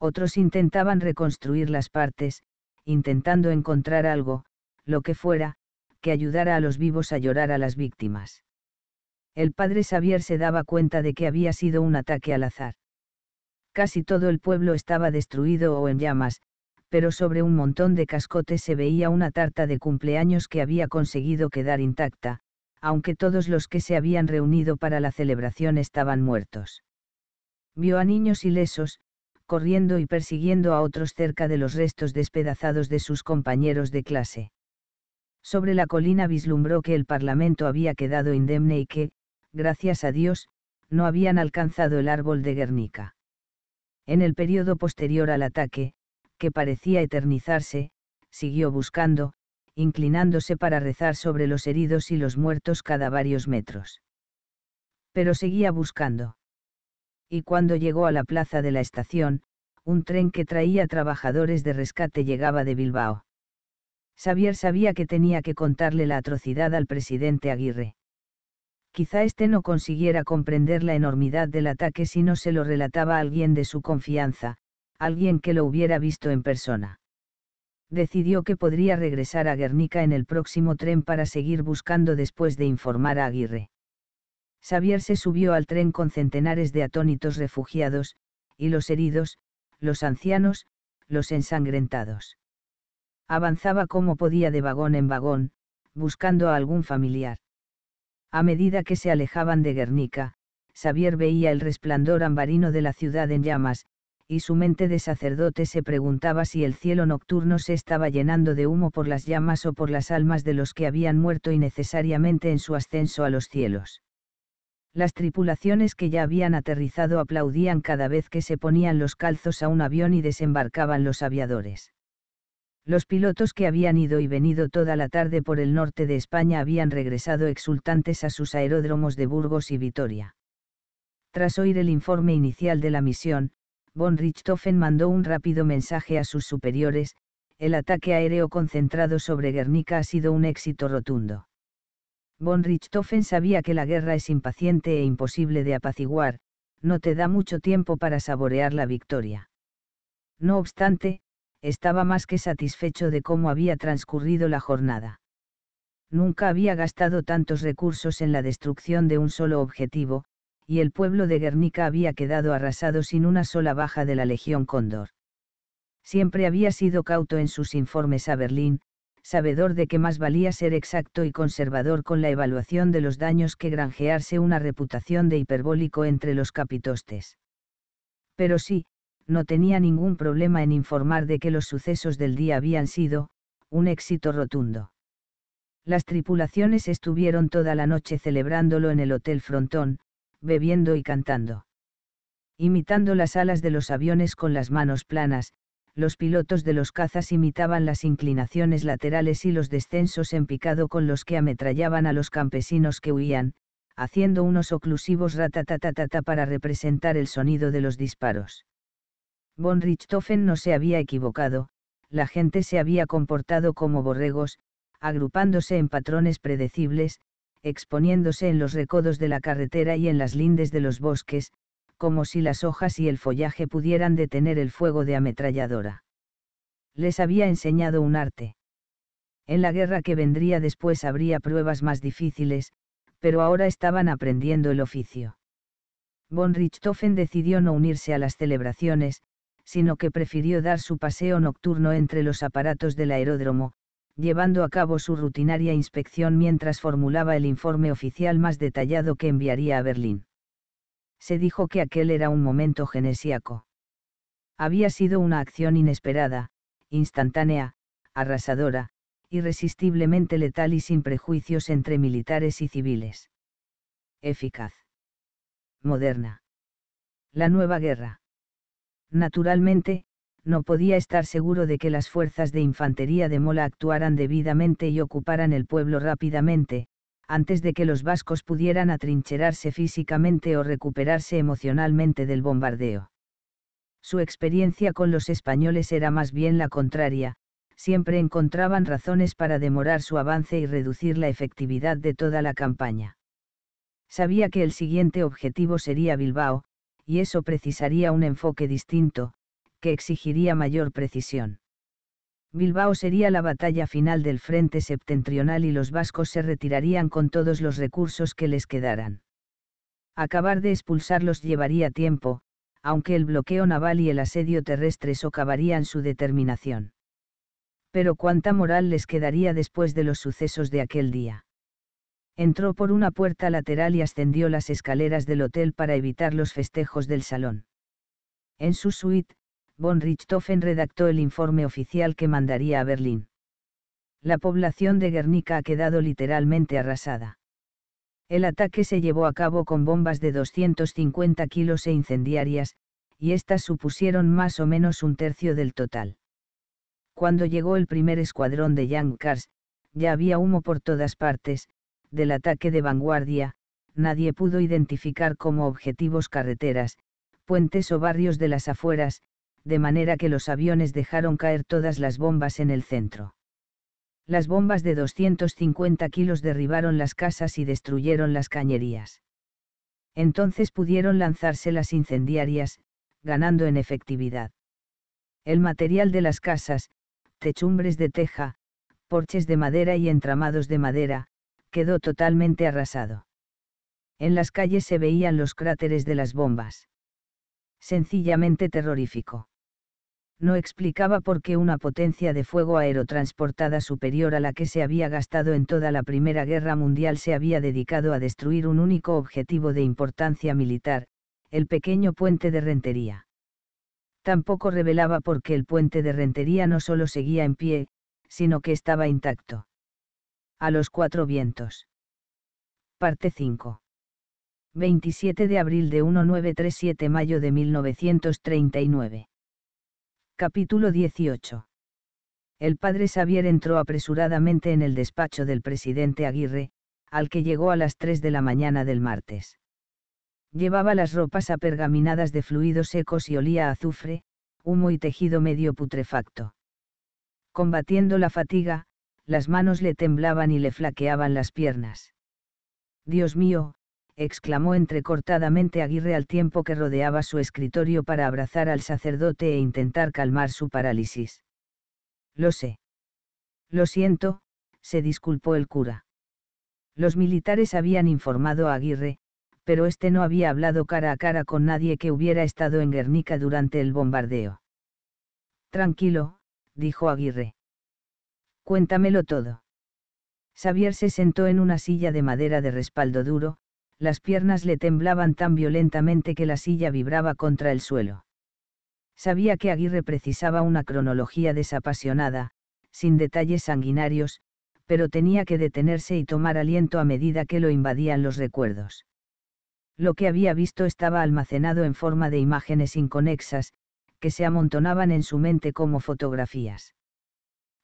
Otros intentaban reconstruir las partes, intentando encontrar algo, lo que fuera, que ayudara a los vivos a llorar a las víctimas. El padre Xavier se daba cuenta de que había sido un ataque al azar. Casi todo el pueblo estaba destruido o en llamas, pero sobre un montón de cascotes se veía una tarta de cumpleaños que había conseguido quedar intacta, aunque todos los que se habían reunido para la celebración estaban muertos. Vio a niños ilesos, corriendo y persiguiendo a otros cerca de los restos despedazados de sus compañeros de clase. Sobre la colina vislumbró que el Parlamento había quedado indemne y que, gracias a Dios, no habían alcanzado el árbol de Guernica. En el periodo posterior al ataque, que parecía eternizarse, siguió buscando, inclinándose para rezar sobre los heridos y los muertos cada varios metros. Pero seguía buscando. Y cuando llegó a la plaza de la estación, un tren que traía trabajadores de rescate llegaba de Bilbao. Xavier sabía que tenía que contarle la atrocidad al presidente Aguirre. Quizá éste no consiguiera comprender la enormidad del ataque si no se lo relataba a alguien de su confianza, alguien que lo hubiera visto en persona decidió que podría regresar a Guernica en el próximo tren para seguir buscando después de informar a Aguirre. Xavier se subió al tren con centenares de atónitos refugiados, y los heridos, los ancianos, los ensangrentados. Avanzaba como podía de vagón en vagón, buscando a algún familiar. A medida que se alejaban de Guernica, Xavier veía el resplandor ambarino de la ciudad en llamas, y su mente de sacerdote se preguntaba si el cielo nocturno se estaba llenando de humo por las llamas o por las almas de los que habían muerto innecesariamente en su ascenso a los cielos. Las tripulaciones que ya habían aterrizado aplaudían cada vez que se ponían los calzos a un avión y desembarcaban los aviadores. Los pilotos que habían ido y venido toda la tarde por el norte de España habían regresado exultantes a sus aeródromos de Burgos y Vitoria. Tras oír el informe inicial de la misión, von Richthofen mandó un rápido mensaje a sus superiores, el ataque aéreo concentrado sobre Guernica ha sido un éxito rotundo. Von Richthofen sabía que la guerra es impaciente e imposible de apaciguar, no te da mucho tiempo para saborear la victoria. No obstante, estaba más que satisfecho de cómo había transcurrido la jornada. Nunca había gastado tantos recursos en la destrucción de un solo objetivo, y el pueblo de Guernica había quedado arrasado sin una sola baja de la Legión Cóndor. Siempre había sido cauto en sus informes a Berlín, sabedor de que más valía ser exacto y conservador con la evaluación de los daños que granjearse una reputación de hiperbólico entre los capitostes. Pero sí, no tenía ningún problema en informar de que los sucesos del día habían sido, un éxito rotundo. Las tripulaciones estuvieron toda la noche celebrándolo en el Hotel Frontón, bebiendo y cantando. Imitando las alas de los aviones con las manos planas, los pilotos de los cazas imitaban las inclinaciones laterales y los descensos en picado con los que ametrallaban a los campesinos que huían, haciendo unos oclusivos ratatatata para representar el sonido de los disparos. Von Richthofen no se había equivocado, la gente se había comportado como borregos, agrupándose en patrones predecibles, exponiéndose en los recodos de la carretera y en las lindes de los bosques, como si las hojas y el follaje pudieran detener el fuego de ametralladora. Les había enseñado un arte. En la guerra que vendría después habría pruebas más difíciles, pero ahora estaban aprendiendo el oficio. Von Richthofen decidió no unirse a las celebraciones, sino que prefirió dar su paseo nocturno entre los aparatos del aeródromo, llevando a cabo su rutinaria inspección mientras formulaba el informe oficial más detallado que enviaría a Berlín. Se dijo que aquel era un momento genesiaco. Había sido una acción inesperada, instantánea, arrasadora, irresistiblemente letal y sin prejuicios entre militares y civiles. Eficaz. Moderna. La nueva guerra. Naturalmente, no podía estar seguro de que las fuerzas de infantería de Mola actuaran debidamente y ocuparan el pueblo rápidamente, antes de que los vascos pudieran atrincherarse físicamente o recuperarse emocionalmente del bombardeo. Su experiencia con los españoles era más bien la contraria, siempre encontraban razones para demorar su avance y reducir la efectividad de toda la campaña. Sabía que el siguiente objetivo sería Bilbao, y eso precisaría un enfoque distinto, que exigiría mayor precisión. Bilbao sería la batalla final del frente septentrional y los vascos se retirarían con todos los recursos que les quedaran. Acabar de expulsarlos llevaría tiempo, aunque el bloqueo naval y el asedio terrestre socavarían su determinación. Pero cuánta moral les quedaría después de los sucesos de aquel día. Entró por una puerta lateral y ascendió las escaleras del hotel para evitar los festejos del salón. En su suite, von Richthofen redactó el informe oficial que mandaría a Berlín. La población de Guernica ha quedado literalmente arrasada. El ataque se llevó a cabo con bombas de 250 kilos e incendiarias, y estas supusieron más o menos un tercio del total. Cuando llegó el primer escuadrón de Kars, ya había humo por todas partes, del ataque de vanguardia, nadie pudo identificar como objetivos carreteras, puentes o barrios de las afueras, de manera que los aviones dejaron caer todas las bombas en el centro. Las bombas de 250 kilos derribaron las casas y destruyeron las cañerías. Entonces pudieron lanzarse las incendiarias, ganando en efectividad. El material de las casas, techumbres de teja, porches de madera y entramados de madera, quedó totalmente arrasado. En las calles se veían los cráteres de las bombas. Sencillamente terrorífico no explicaba por qué una potencia de fuego aerotransportada superior a la que se había gastado en toda la Primera Guerra Mundial se había dedicado a destruir un único objetivo de importancia militar, el pequeño puente de Rentería. Tampoco revelaba por qué el puente de Rentería no solo seguía en pie, sino que estaba intacto. A los cuatro vientos. Parte 5. 27 de abril de 1937 Mayo de 1939 Capítulo 18. El padre Xavier entró apresuradamente en el despacho del presidente Aguirre, al que llegó a las 3 de la mañana del martes. Llevaba las ropas apergaminadas de fluidos secos y olía a azufre, humo y tejido medio putrefacto. Combatiendo la fatiga, las manos le temblaban y le flaqueaban las piernas. Dios mío, exclamó entrecortadamente Aguirre al tiempo que rodeaba su escritorio para abrazar al sacerdote e intentar calmar su parálisis. Lo sé. Lo siento, se disculpó el cura. Los militares habían informado a Aguirre, pero este no había hablado cara a cara con nadie que hubiera estado en Guernica durante el bombardeo. Tranquilo, dijo Aguirre. Cuéntamelo todo. Xavier se sentó en una silla de madera de respaldo duro, las piernas le temblaban tan violentamente que la silla vibraba contra el suelo. Sabía que Aguirre precisaba una cronología desapasionada, sin detalles sanguinarios, pero tenía que detenerse y tomar aliento a medida que lo invadían los recuerdos. Lo que había visto estaba almacenado en forma de imágenes inconexas, que se amontonaban en su mente como fotografías.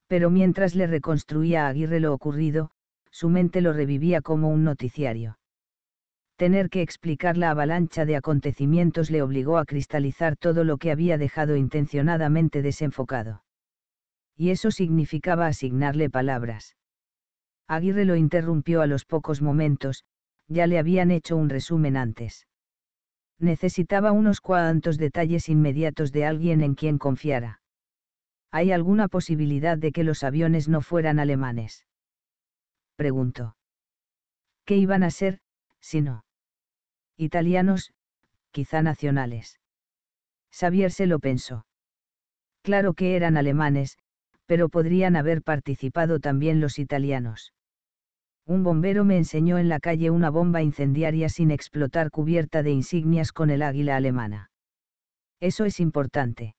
Pero mientras le reconstruía a Aguirre lo ocurrido, su mente lo revivía como un noticiario tener que explicar la avalancha de acontecimientos le obligó a cristalizar todo lo que había dejado intencionadamente desenfocado. Y eso significaba asignarle palabras. Aguirre lo interrumpió a los pocos momentos, ya le habían hecho un resumen antes. Necesitaba unos cuantos detalles inmediatos de alguien en quien confiara. ¿Hay alguna posibilidad de que los aviones no fueran alemanes? Preguntó. ¿Qué iban a ser, si no? italianos, quizá nacionales. Xavier se lo pensó. Claro que eran alemanes, pero podrían haber participado también los italianos. Un bombero me enseñó en la calle una bomba incendiaria sin explotar cubierta de insignias con el águila alemana. Eso es importante.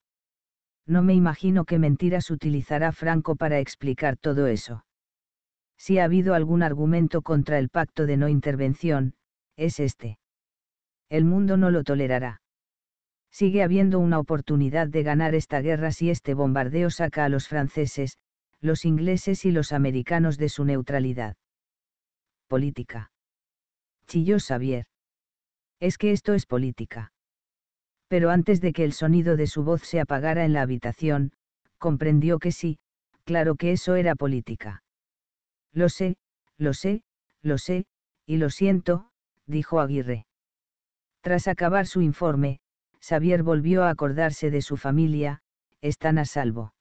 No me imagino qué mentiras utilizará Franco para explicar todo eso. Si ha habido algún argumento contra el pacto de no intervención, es este el mundo no lo tolerará. Sigue habiendo una oportunidad de ganar esta guerra si este bombardeo saca a los franceses, los ingleses y los americanos de su neutralidad. Política. Chilló Xavier. Es que esto es política. Pero antes de que el sonido de su voz se apagara en la habitación, comprendió que sí, claro que eso era política. Lo sé, lo sé, lo sé, y lo siento, dijo Aguirre. Tras acabar su informe, Xavier volvió a acordarse de su familia, están a salvo.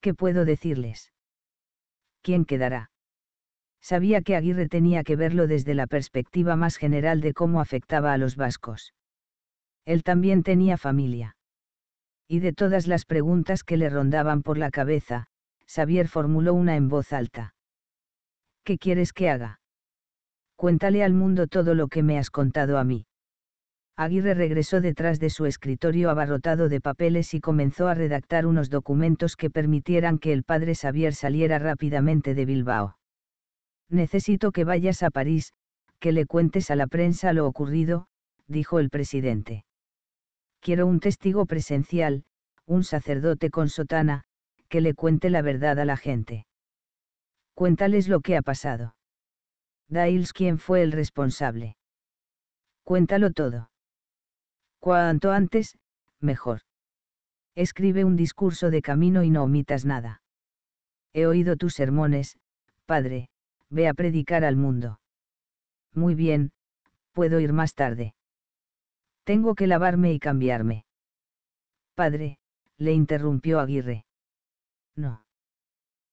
¿Qué puedo decirles? ¿Quién quedará? Sabía que Aguirre tenía que verlo desde la perspectiva más general de cómo afectaba a los vascos. Él también tenía familia. Y de todas las preguntas que le rondaban por la cabeza, Xavier formuló una en voz alta. ¿Qué quieres que haga? Cuéntale al mundo todo lo que me has contado a mí. Aguirre regresó detrás de su escritorio abarrotado de papeles y comenzó a redactar unos documentos que permitieran que el padre Xavier saliera rápidamente de Bilbao. Necesito que vayas a París, que le cuentes a la prensa lo ocurrido, dijo el presidente. Quiero un testigo presencial, un sacerdote con sotana, que le cuente la verdad a la gente. Cuéntales lo que ha pasado. Dails quién fue el responsable. Cuéntalo todo Cuanto antes, mejor. Escribe un discurso de camino y no omitas nada. He oído tus sermones, padre, ve a predicar al mundo. Muy bien, puedo ir más tarde. Tengo que lavarme y cambiarme. Padre, le interrumpió Aguirre. No.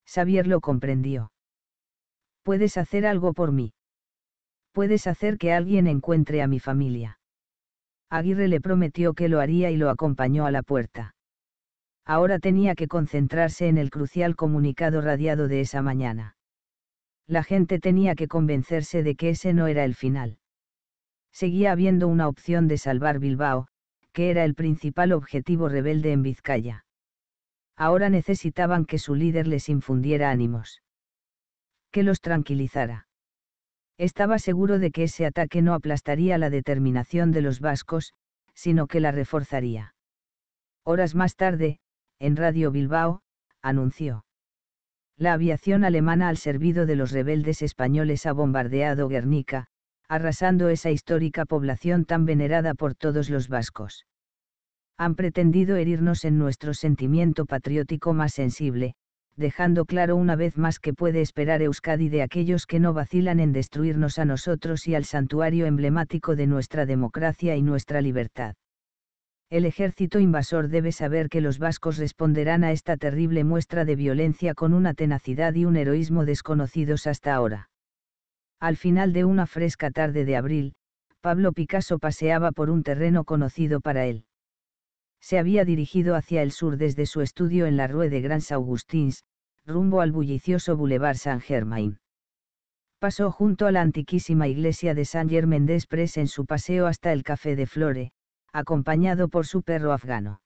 Xavier lo comprendió. Puedes hacer algo por mí. Puedes hacer que alguien encuentre a mi familia. Aguirre le prometió que lo haría y lo acompañó a la puerta. Ahora tenía que concentrarse en el crucial comunicado radiado de esa mañana. La gente tenía que convencerse de que ese no era el final. Seguía habiendo una opción de salvar Bilbao, que era el principal objetivo rebelde en Vizcaya. Ahora necesitaban que su líder les infundiera ánimos. Que los tranquilizara. Estaba seguro de que ese ataque no aplastaría la determinación de los vascos, sino que la reforzaría. Horas más tarde, en Radio Bilbao, anunció. La aviación alemana al servido de los rebeldes españoles ha bombardeado Guernica, arrasando esa histórica población tan venerada por todos los vascos. Han pretendido herirnos en nuestro sentimiento patriótico más sensible, dejando claro una vez más que puede esperar Euskadi de aquellos que no vacilan en destruirnos a nosotros y al santuario emblemático de nuestra democracia y nuestra libertad. El ejército invasor debe saber que los vascos responderán a esta terrible muestra de violencia con una tenacidad y un heroísmo desconocidos hasta ahora. Al final de una fresca tarde de abril, Pablo Picasso paseaba por un terreno conocido para él se había dirigido hacia el sur desde su estudio en la Rue de Grands Augustins, rumbo al bullicioso Boulevard Saint-Germain. Pasó junto a la antiquísima iglesia de saint Germain des Prés en su paseo hasta el Café de Flore, acompañado por su perro afgano.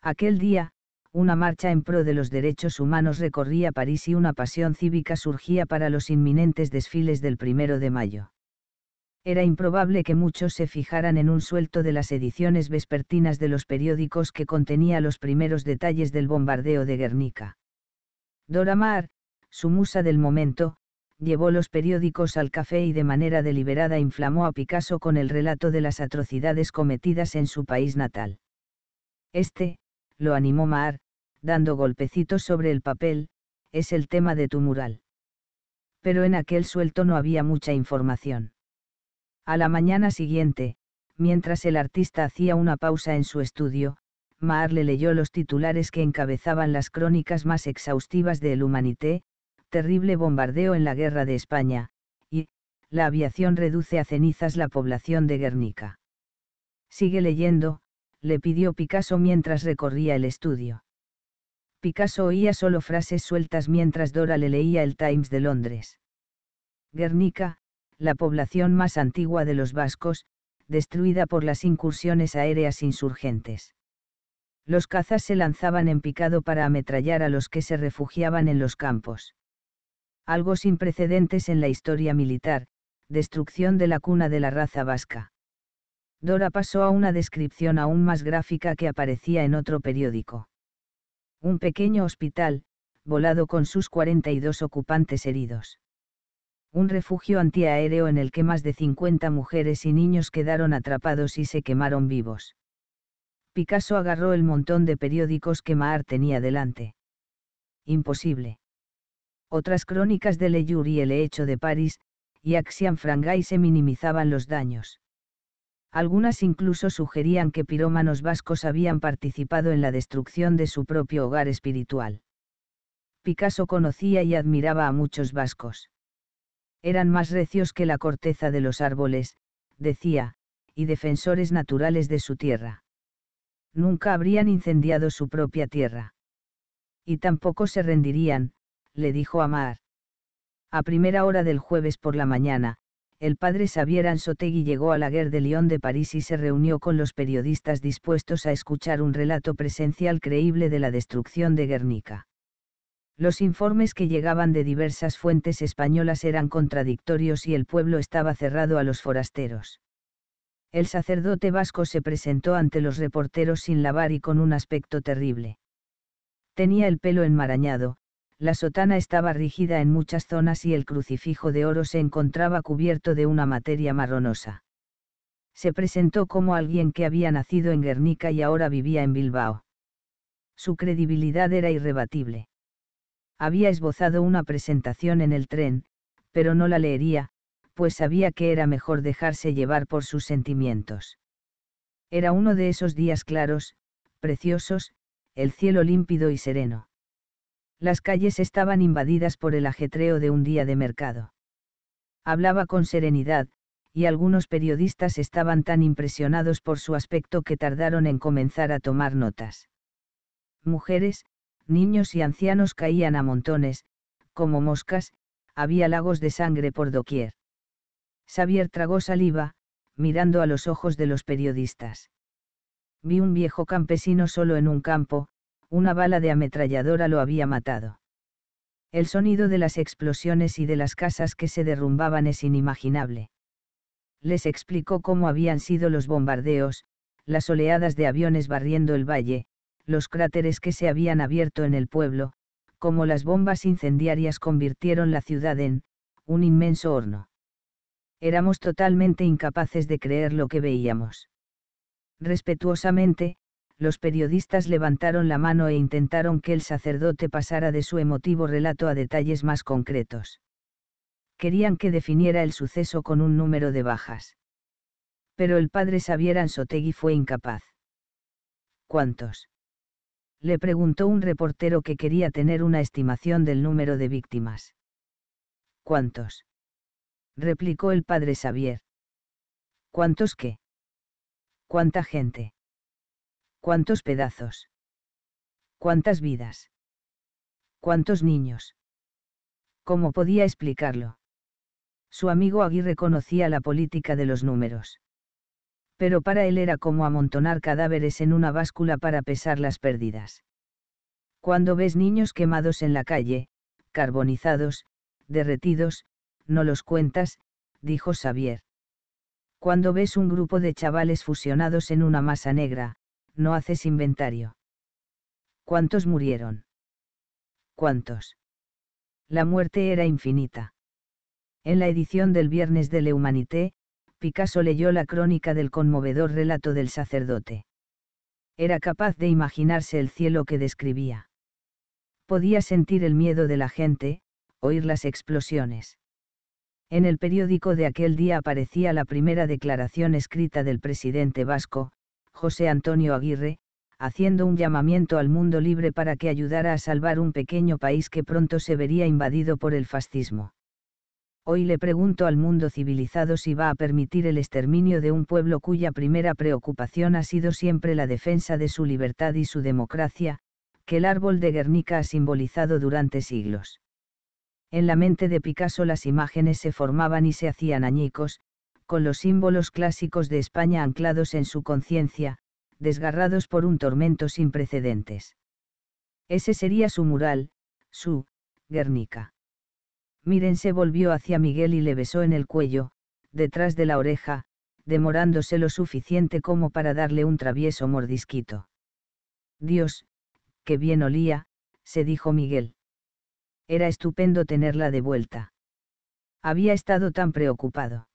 Aquel día, una marcha en pro de los derechos humanos recorría París y una pasión cívica surgía para los inminentes desfiles del primero de mayo era improbable que muchos se fijaran en un suelto de las ediciones vespertinas de los periódicos que contenía los primeros detalles del bombardeo de Guernica. Dora Maar, su musa del momento, llevó los periódicos al café y de manera deliberada inflamó a Picasso con el relato de las atrocidades cometidas en su país natal. Este, lo animó Maar, dando golpecitos sobre el papel, es el tema de tu mural. Pero en aquel suelto no había mucha información a la mañana siguiente, mientras el artista hacía una pausa en su estudio, Maar le leyó los titulares que encabezaban las crónicas más exhaustivas de El Humanité, terrible bombardeo en la guerra de España, y, la aviación reduce a cenizas la población de Guernica. Sigue leyendo, le pidió Picasso mientras recorría el estudio. Picasso oía solo frases sueltas mientras Dora le leía el Times de Londres. Guernica, la población más antigua de los vascos, destruida por las incursiones aéreas insurgentes. Los cazas se lanzaban en picado para ametrallar a los que se refugiaban en los campos. Algo sin precedentes en la historia militar, destrucción de la cuna de la raza vasca. Dora pasó a una descripción aún más gráfica que aparecía en otro periódico. Un pequeño hospital, volado con sus 42 ocupantes heridos un refugio antiaéreo en el que más de 50 mujeres y niños quedaron atrapados y se quemaron vivos. Picasso agarró el montón de periódicos que Maar tenía delante. Imposible. Otras crónicas de Le y El Hecho de París, y Axian Frangay se minimizaban los daños. Algunas incluso sugerían que pirómanos vascos habían participado en la destrucción de su propio hogar espiritual. Picasso conocía y admiraba a muchos vascos. Eran más recios que la corteza de los árboles, decía, y defensores naturales de su tierra. Nunca habrían incendiado su propia tierra. Y tampoco se rendirían, le dijo Amar. A primera hora del jueves por la mañana, el padre Xavier Ansotegui llegó a la Guerre de Lyon de París y se reunió con los periodistas dispuestos a escuchar un relato presencial creíble de la destrucción de Guernica. Los informes que llegaban de diversas fuentes españolas eran contradictorios y el pueblo estaba cerrado a los forasteros. El sacerdote vasco se presentó ante los reporteros sin lavar y con un aspecto terrible. Tenía el pelo enmarañado, la sotana estaba rígida en muchas zonas y el crucifijo de oro se encontraba cubierto de una materia marronosa. Se presentó como alguien que había nacido en Guernica y ahora vivía en Bilbao. Su credibilidad era irrebatible había esbozado una presentación en el tren, pero no la leería, pues sabía que era mejor dejarse llevar por sus sentimientos. Era uno de esos días claros, preciosos, el cielo límpido y sereno. Las calles estaban invadidas por el ajetreo de un día de mercado. Hablaba con serenidad, y algunos periodistas estaban tan impresionados por su aspecto que tardaron en comenzar a tomar notas. Mujeres, niños y ancianos caían a montones, como moscas, había lagos de sangre por doquier. Xavier tragó saliva, mirando a los ojos de los periodistas. Vi un viejo campesino solo en un campo, una bala de ametralladora lo había matado. El sonido de las explosiones y de las casas que se derrumbaban es inimaginable. Les explicó cómo habían sido los bombardeos, las oleadas de aviones barriendo el valle, los cráteres que se habían abierto en el pueblo, como las bombas incendiarias convirtieron la ciudad en, un inmenso horno. Éramos totalmente incapaces de creer lo que veíamos. Respetuosamente, los periodistas levantaron la mano e intentaron que el sacerdote pasara de su emotivo relato a detalles más concretos. Querían que definiera el suceso con un número de bajas. Pero el padre Xavier Ansotegui fue incapaz. ¿Cuántos? le preguntó un reportero que quería tener una estimación del número de víctimas. ¿Cuántos? replicó el padre Xavier. ¿Cuántos qué? ¿Cuánta gente? ¿Cuántos pedazos? ¿Cuántas vidas? ¿Cuántos niños? ¿Cómo podía explicarlo? Su amigo Aguirre conocía la política de los números pero para él era como amontonar cadáveres en una báscula para pesar las pérdidas. Cuando ves niños quemados en la calle, carbonizados, derretidos, no los cuentas, dijo Xavier. Cuando ves un grupo de chavales fusionados en una masa negra, no haces inventario. ¿Cuántos murieron? ¿Cuántos? La muerte era infinita. En la edición del viernes de Le Humanité, Picasso leyó la crónica del conmovedor relato del sacerdote. Era capaz de imaginarse el cielo que describía. Podía sentir el miedo de la gente, oír las explosiones. En el periódico de aquel día aparecía la primera declaración escrita del presidente vasco, José Antonio Aguirre, haciendo un llamamiento al mundo libre para que ayudara a salvar un pequeño país que pronto se vería invadido por el fascismo. Hoy le pregunto al mundo civilizado si va a permitir el exterminio de un pueblo cuya primera preocupación ha sido siempre la defensa de su libertad y su democracia, que el árbol de Guernica ha simbolizado durante siglos. En la mente de Picasso las imágenes se formaban y se hacían añicos, con los símbolos clásicos de España anclados en su conciencia, desgarrados por un tormento sin precedentes. Ese sería su mural, su Guernica. Miren se volvió hacia Miguel y le besó en el cuello, detrás de la oreja, demorándose lo suficiente como para darle un travieso mordisquito. Dios, qué bien olía, se dijo Miguel. Era estupendo tenerla de vuelta. Había estado tan preocupado.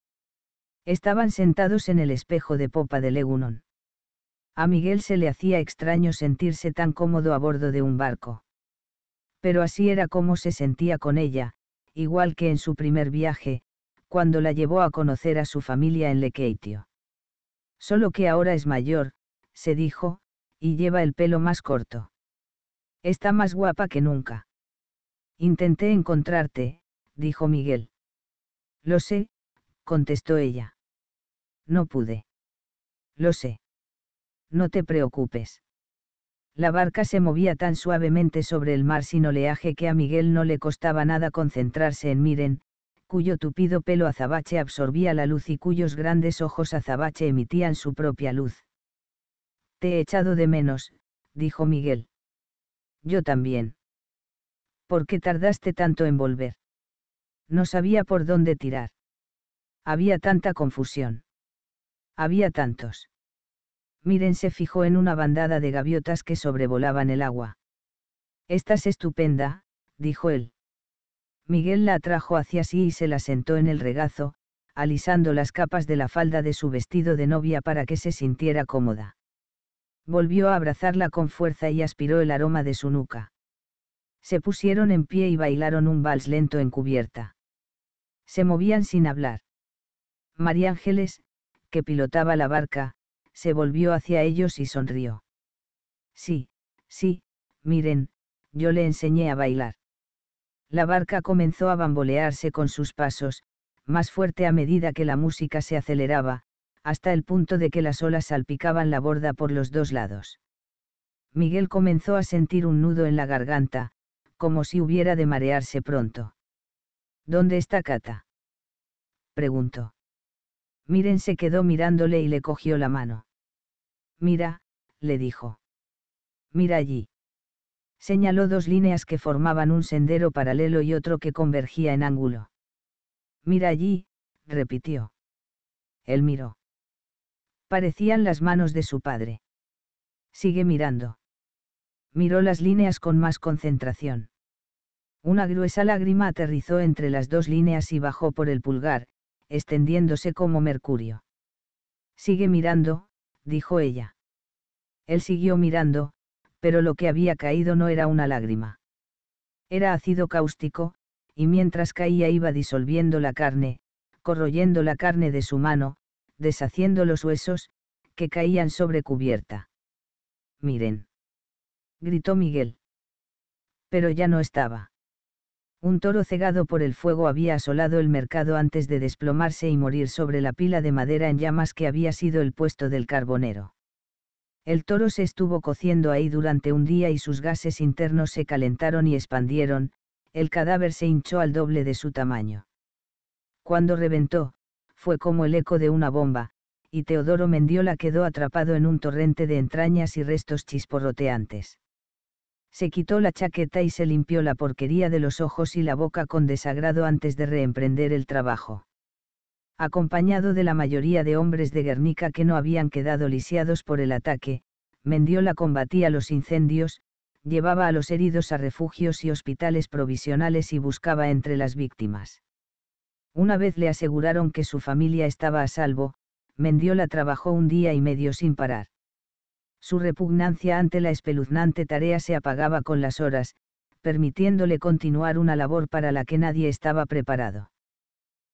Estaban sentados en el espejo de popa de Legunon. A Miguel se le hacía extraño sentirse tan cómodo a bordo de un barco. Pero así era como se sentía con ella, igual que en su primer viaje, cuando la llevó a conocer a su familia en Lekeitio. Solo que ahora es mayor, se dijo, y lleva el pelo más corto. Está más guapa que nunca. Intenté encontrarte, dijo Miguel. Lo sé, contestó ella. No pude. Lo sé. No te preocupes. La barca se movía tan suavemente sobre el mar sin oleaje que a Miguel no le costaba nada concentrarse en Miren, cuyo tupido pelo azabache absorbía la luz y cuyos grandes ojos azabache emitían su propia luz. Te he echado de menos, dijo Miguel. Yo también. ¿Por qué tardaste tanto en volver? No sabía por dónde tirar. Había tanta confusión. Había tantos Miren se fijó en una bandada de gaviotas que sobrevolaban el agua. Estás estupenda, dijo él. Miguel la atrajo hacia sí y se la sentó en el regazo, alisando las capas de la falda de su vestido de novia para que se sintiera cómoda. Volvió a abrazarla con fuerza y aspiró el aroma de su nuca. Se pusieron en pie y bailaron un vals lento en cubierta. Se movían sin hablar. María Ángeles, que pilotaba la barca, se volvió hacia ellos y sonrió. Sí, sí, miren, yo le enseñé a bailar. La barca comenzó a bambolearse con sus pasos, más fuerte a medida que la música se aceleraba, hasta el punto de que las olas salpicaban la borda por los dos lados. Miguel comenzó a sentir un nudo en la garganta, como si hubiera de marearse pronto. ¿Dónde está Cata? preguntó. Miren se quedó mirándole y le cogió la mano. Mira, le dijo. Mira allí. Señaló dos líneas que formaban un sendero paralelo y otro que convergía en ángulo. Mira allí, repitió. Él miró. Parecían las manos de su padre. Sigue mirando. Miró las líneas con más concentración. Una gruesa lágrima aterrizó entre las dos líneas y bajó por el pulgar, extendiéndose como mercurio. Sigue mirando, dijo ella. Él siguió mirando, pero lo que había caído no era una lágrima. Era ácido cáustico, y mientras caía iba disolviendo la carne, corroyendo la carne de su mano, deshaciendo los huesos, que caían sobre cubierta. Miren. Gritó Miguel. Pero ya no estaba. Un toro cegado por el fuego había asolado el mercado antes de desplomarse y morir sobre la pila de madera en llamas que había sido el puesto del carbonero. El toro se estuvo cociendo ahí durante un día y sus gases internos se calentaron y expandieron, el cadáver se hinchó al doble de su tamaño. Cuando reventó, fue como el eco de una bomba, y Teodoro Mendiola quedó atrapado en un torrente de entrañas y restos chisporroteantes se quitó la chaqueta y se limpió la porquería de los ojos y la boca con desagrado antes de reemprender el trabajo. Acompañado de la mayoría de hombres de Guernica que no habían quedado lisiados por el ataque, Mendiola combatía los incendios, llevaba a los heridos a refugios y hospitales provisionales y buscaba entre las víctimas. Una vez le aseguraron que su familia estaba a salvo, Mendiola trabajó un día y medio sin parar. Su repugnancia ante la espeluznante tarea se apagaba con las horas, permitiéndole continuar una labor para la que nadie estaba preparado.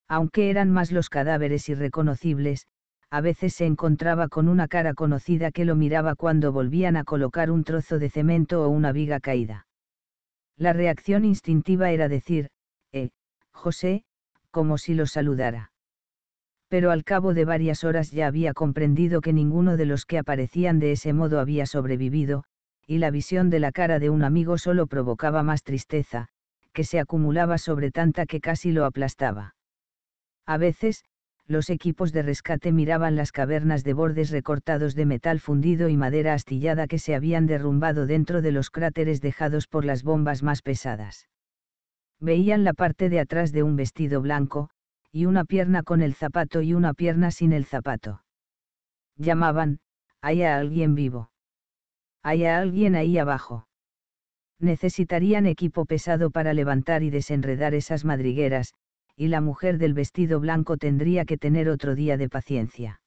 Aunque eran más los cadáveres irreconocibles, a veces se encontraba con una cara conocida que lo miraba cuando volvían a colocar un trozo de cemento o una viga caída. La reacción instintiva era decir, eh, José, como si lo saludara pero al cabo de varias horas ya había comprendido que ninguno de los que aparecían de ese modo había sobrevivido, y la visión de la cara de un amigo solo provocaba más tristeza, que se acumulaba sobre tanta que casi lo aplastaba. A veces, los equipos de rescate miraban las cavernas de bordes recortados de metal fundido y madera astillada que se habían derrumbado dentro de los cráteres dejados por las bombas más pesadas. Veían la parte de atrás de un vestido blanco, y una pierna con el zapato y una pierna sin el zapato. Llamaban, hay a alguien vivo. Hay a alguien ahí abajo. Necesitarían equipo pesado para levantar y desenredar esas madrigueras, y la mujer del vestido blanco tendría que tener otro día de paciencia.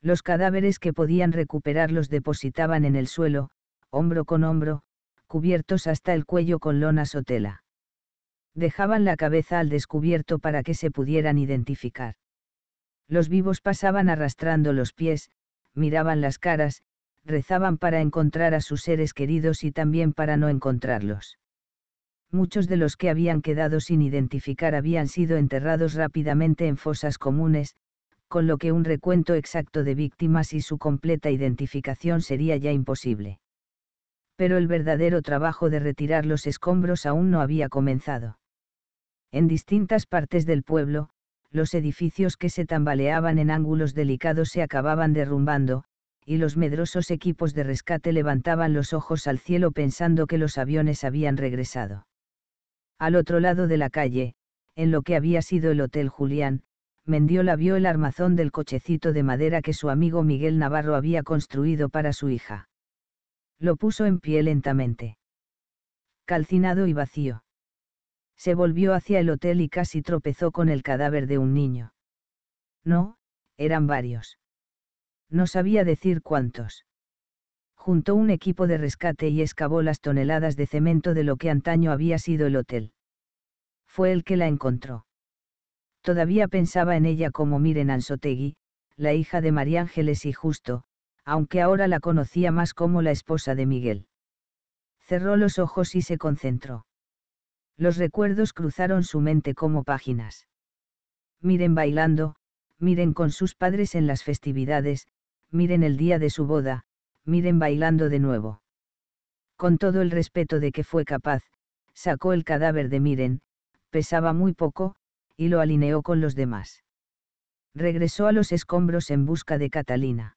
Los cadáveres que podían recuperar los depositaban en el suelo, hombro con hombro, cubiertos hasta el cuello con lona tela dejaban la cabeza al descubierto para que se pudieran identificar. Los vivos pasaban arrastrando los pies, miraban las caras, rezaban para encontrar a sus seres queridos y también para no encontrarlos. Muchos de los que habían quedado sin identificar habían sido enterrados rápidamente en fosas comunes, con lo que un recuento exacto de víctimas y su completa identificación sería ya imposible. Pero el verdadero trabajo de retirar los escombros aún no había comenzado. En distintas partes del pueblo, los edificios que se tambaleaban en ángulos delicados se acababan derrumbando, y los medrosos equipos de rescate levantaban los ojos al cielo pensando que los aviones habían regresado. Al otro lado de la calle, en lo que había sido el Hotel Julián, Mendiola vio el armazón del cochecito de madera que su amigo Miguel Navarro había construido para su hija. Lo puso en pie lentamente. Calcinado y vacío. Se volvió hacia el hotel y casi tropezó con el cadáver de un niño. No, eran varios. No sabía decir cuántos. Juntó un equipo de rescate y excavó las toneladas de cemento de lo que antaño había sido el hotel. Fue el que la encontró. Todavía pensaba en ella como Miren Ansotegui, la hija de María Ángeles y Justo, aunque ahora la conocía más como la esposa de Miguel. Cerró los ojos y se concentró. Los recuerdos cruzaron su mente como páginas. Miren bailando, miren con sus padres en las festividades, miren el día de su boda, miren bailando de nuevo. Con todo el respeto de que fue capaz, sacó el cadáver de Miren, pesaba muy poco, y lo alineó con los demás. Regresó a los escombros en busca de Catalina.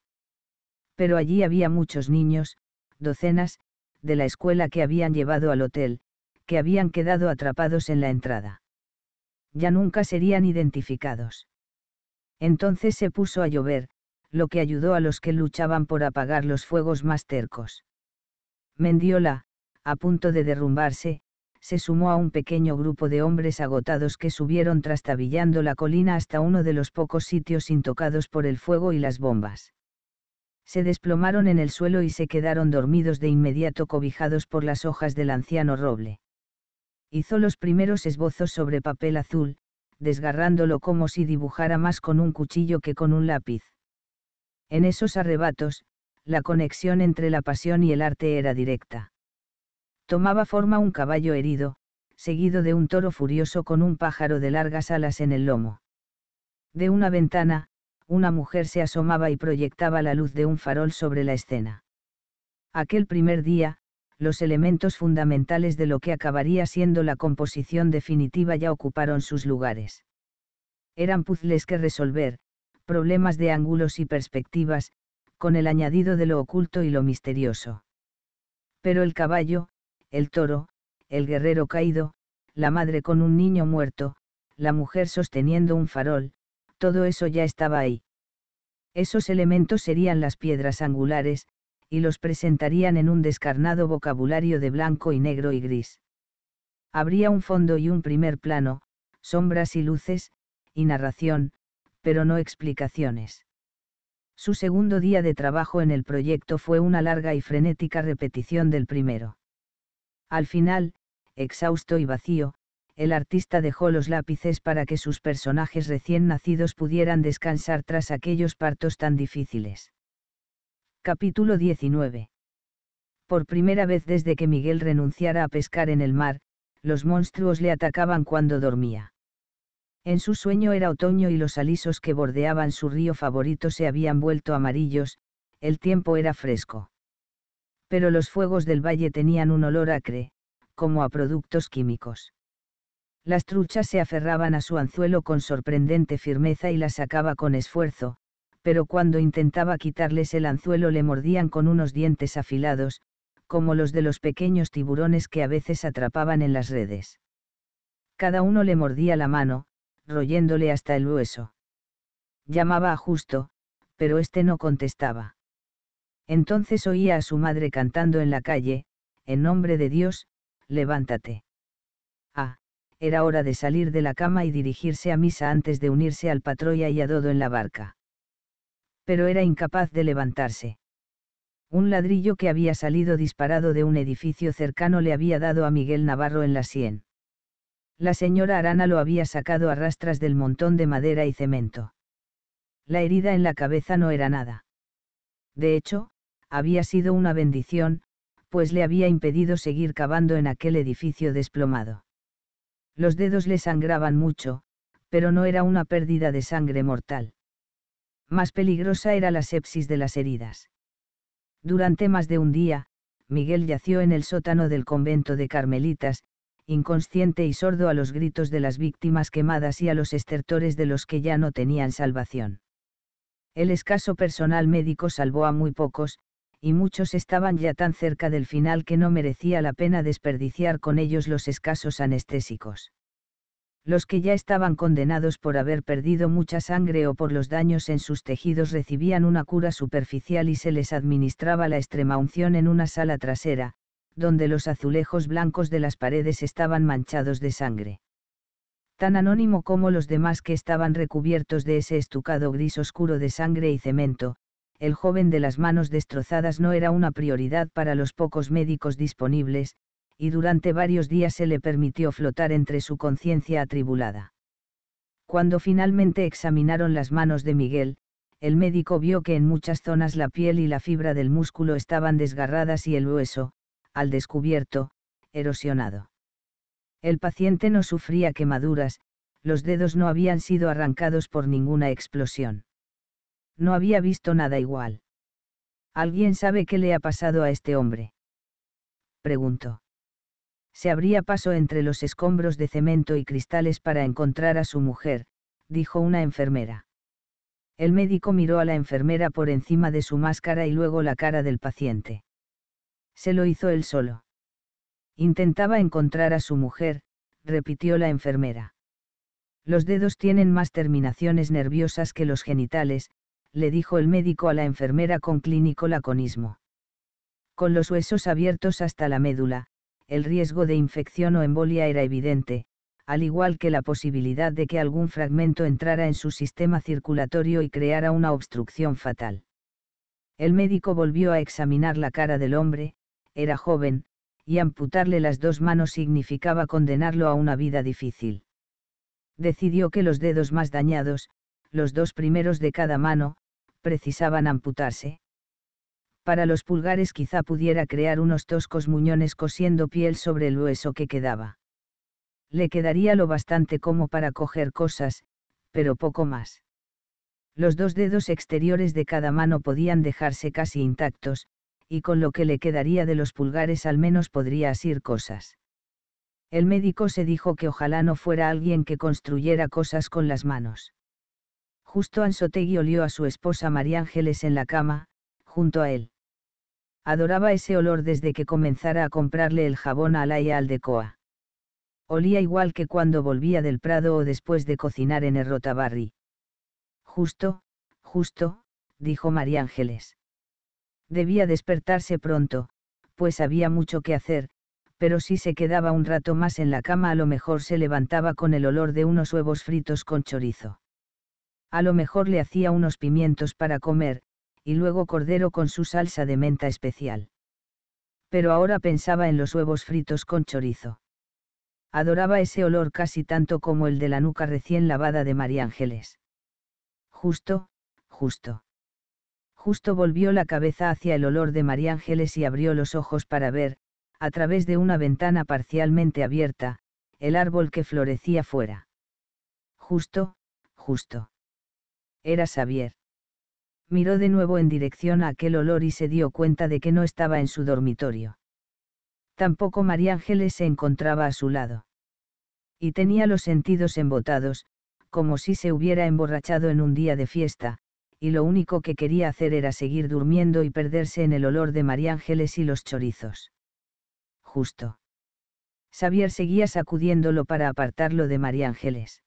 Pero allí había muchos niños, docenas, de la escuela que habían llevado al hotel, que habían quedado atrapados en la entrada. Ya nunca serían identificados. Entonces se puso a llover, lo que ayudó a los que luchaban por apagar los fuegos más tercos. Mendiola, a punto de derrumbarse, se sumó a un pequeño grupo de hombres agotados que subieron trastabillando la colina hasta uno de los pocos sitios intocados por el fuego y las bombas. Se desplomaron en el suelo y se quedaron dormidos de inmediato cobijados por las hojas del anciano roble hizo los primeros esbozos sobre papel azul, desgarrándolo como si dibujara más con un cuchillo que con un lápiz. En esos arrebatos, la conexión entre la pasión y el arte era directa. Tomaba forma un caballo herido, seguido de un toro furioso con un pájaro de largas alas en el lomo. De una ventana, una mujer se asomaba y proyectaba la luz de un farol sobre la escena. Aquel primer día, los elementos fundamentales de lo que acabaría siendo la composición definitiva ya ocuparon sus lugares. Eran puzles que resolver, problemas de ángulos y perspectivas, con el añadido de lo oculto y lo misterioso. Pero el caballo, el toro, el guerrero caído, la madre con un niño muerto, la mujer sosteniendo un farol, todo eso ya estaba ahí. Esos elementos serían las piedras angulares, y los presentarían en un descarnado vocabulario de blanco y negro y gris. Habría un fondo y un primer plano, sombras y luces, y narración, pero no explicaciones. Su segundo día de trabajo en el proyecto fue una larga y frenética repetición del primero. Al final, exhausto y vacío, el artista dejó los lápices para que sus personajes recién nacidos pudieran descansar tras aquellos partos tan difíciles. Capítulo 19. Por primera vez desde que Miguel renunciara a pescar en el mar, los monstruos le atacaban cuando dormía. En su sueño era otoño y los alisos que bordeaban su río favorito se habían vuelto amarillos, el tiempo era fresco. Pero los fuegos del valle tenían un olor acre, como a productos químicos. Las truchas se aferraban a su anzuelo con sorprendente firmeza y la sacaba con esfuerzo, pero cuando intentaba quitarles el anzuelo le mordían con unos dientes afilados, como los de los pequeños tiburones que a veces atrapaban en las redes. Cada uno le mordía la mano, royéndole hasta el hueso. Llamaba a Justo, pero éste no contestaba. Entonces oía a su madre cantando en la calle, en nombre de Dios, levántate. Ah, era hora de salir de la cama y dirigirse a misa antes de unirse al patrulla y a Dodo en la barca pero era incapaz de levantarse. Un ladrillo que había salido disparado de un edificio cercano le había dado a Miguel Navarro en la sien. La señora Arana lo había sacado a rastras del montón de madera y cemento. La herida en la cabeza no era nada. De hecho, había sido una bendición, pues le había impedido seguir cavando en aquel edificio desplomado. Los dedos le sangraban mucho, pero no era una pérdida de sangre mortal más peligrosa era la sepsis de las heridas. Durante más de un día, Miguel yació en el sótano del convento de Carmelitas, inconsciente y sordo a los gritos de las víctimas quemadas y a los estertores de los que ya no tenían salvación. El escaso personal médico salvó a muy pocos, y muchos estaban ya tan cerca del final que no merecía la pena desperdiciar con ellos los escasos anestésicos los que ya estaban condenados por haber perdido mucha sangre o por los daños en sus tejidos recibían una cura superficial y se les administraba la unción en una sala trasera, donde los azulejos blancos de las paredes estaban manchados de sangre. Tan anónimo como los demás que estaban recubiertos de ese estucado gris oscuro de sangre y cemento, el joven de las manos destrozadas no era una prioridad para los pocos médicos disponibles, y durante varios días se le permitió flotar entre su conciencia atribulada. Cuando finalmente examinaron las manos de Miguel, el médico vio que en muchas zonas la piel y la fibra del músculo estaban desgarradas y el hueso, al descubierto, erosionado. El paciente no sufría quemaduras, los dedos no habían sido arrancados por ninguna explosión. No había visto nada igual. ¿Alguien sabe qué le ha pasado a este hombre? Preguntó se abría paso entre los escombros de cemento y cristales para encontrar a su mujer, dijo una enfermera. El médico miró a la enfermera por encima de su máscara y luego la cara del paciente. Se lo hizo él solo. Intentaba encontrar a su mujer, repitió la enfermera. Los dedos tienen más terminaciones nerviosas que los genitales, le dijo el médico a la enfermera con clínico laconismo. Con los huesos abiertos hasta la médula, el riesgo de infección o embolia era evidente, al igual que la posibilidad de que algún fragmento entrara en su sistema circulatorio y creara una obstrucción fatal. El médico volvió a examinar la cara del hombre, era joven, y amputarle las dos manos significaba condenarlo a una vida difícil. Decidió que los dedos más dañados, los dos primeros de cada mano, precisaban amputarse, para los pulgares quizá pudiera crear unos toscos muñones cosiendo piel sobre el hueso que quedaba. Le quedaría lo bastante como para coger cosas, pero poco más. Los dos dedos exteriores de cada mano podían dejarse casi intactos, y con lo que le quedaría de los pulgares al menos podría asir cosas. El médico se dijo que ojalá no fuera alguien que construyera cosas con las manos. Justo Ansotegui olió a su esposa María Ángeles en la cama, junto a él. Adoraba ese olor desde que comenzara a comprarle el jabón a Alaya Aldecoa. Olía igual que cuando volvía del Prado o después de cocinar en el Rotabarri. Justo, justo, dijo María Ángeles. Debía despertarse pronto, pues había mucho que hacer, pero si se quedaba un rato más en la cama a lo mejor se levantaba con el olor de unos huevos fritos con chorizo. A lo mejor le hacía unos pimientos para comer, y luego cordero con su salsa de menta especial. Pero ahora pensaba en los huevos fritos con chorizo. Adoraba ese olor casi tanto como el de la nuca recién lavada de María Ángeles. Justo, justo. Justo volvió la cabeza hacia el olor de María Ángeles y abrió los ojos para ver, a través de una ventana parcialmente abierta, el árbol que florecía fuera. Justo, justo. Era Xavier miró de nuevo en dirección a aquel olor y se dio cuenta de que no estaba en su dormitorio. Tampoco María Ángeles se encontraba a su lado. Y tenía los sentidos embotados, como si se hubiera emborrachado en un día de fiesta, y lo único que quería hacer era seguir durmiendo y perderse en el olor de María Ángeles y los chorizos. Justo. Xavier seguía sacudiéndolo para apartarlo de María Ángeles.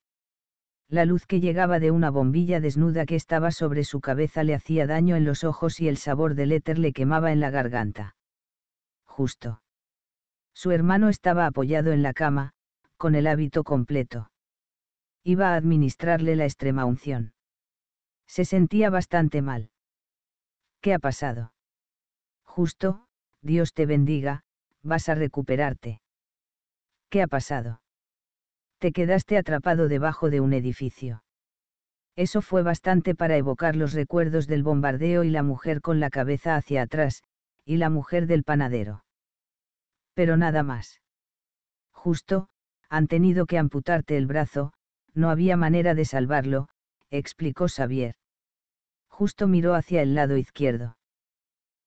La luz que llegaba de una bombilla desnuda que estaba sobre su cabeza le hacía daño en los ojos y el sabor del éter le quemaba en la garganta. Justo. Su hermano estaba apoyado en la cama, con el hábito completo. Iba a administrarle la extrema unción. Se sentía bastante mal. ¿Qué ha pasado? Justo, Dios te bendiga, vas a recuperarte. ¿Qué ha pasado? te quedaste atrapado debajo de un edificio. Eso fue bastante para evocar los recuerdos del bombardeo y la mujer con la cabeza hacia atrás, y la mujer del panadero. Pero nada más. Justo, han tenido que amputarte el brazo, no había manera de salvarlo, explicó Xavier. Justo miró hacia el lado izquierdo.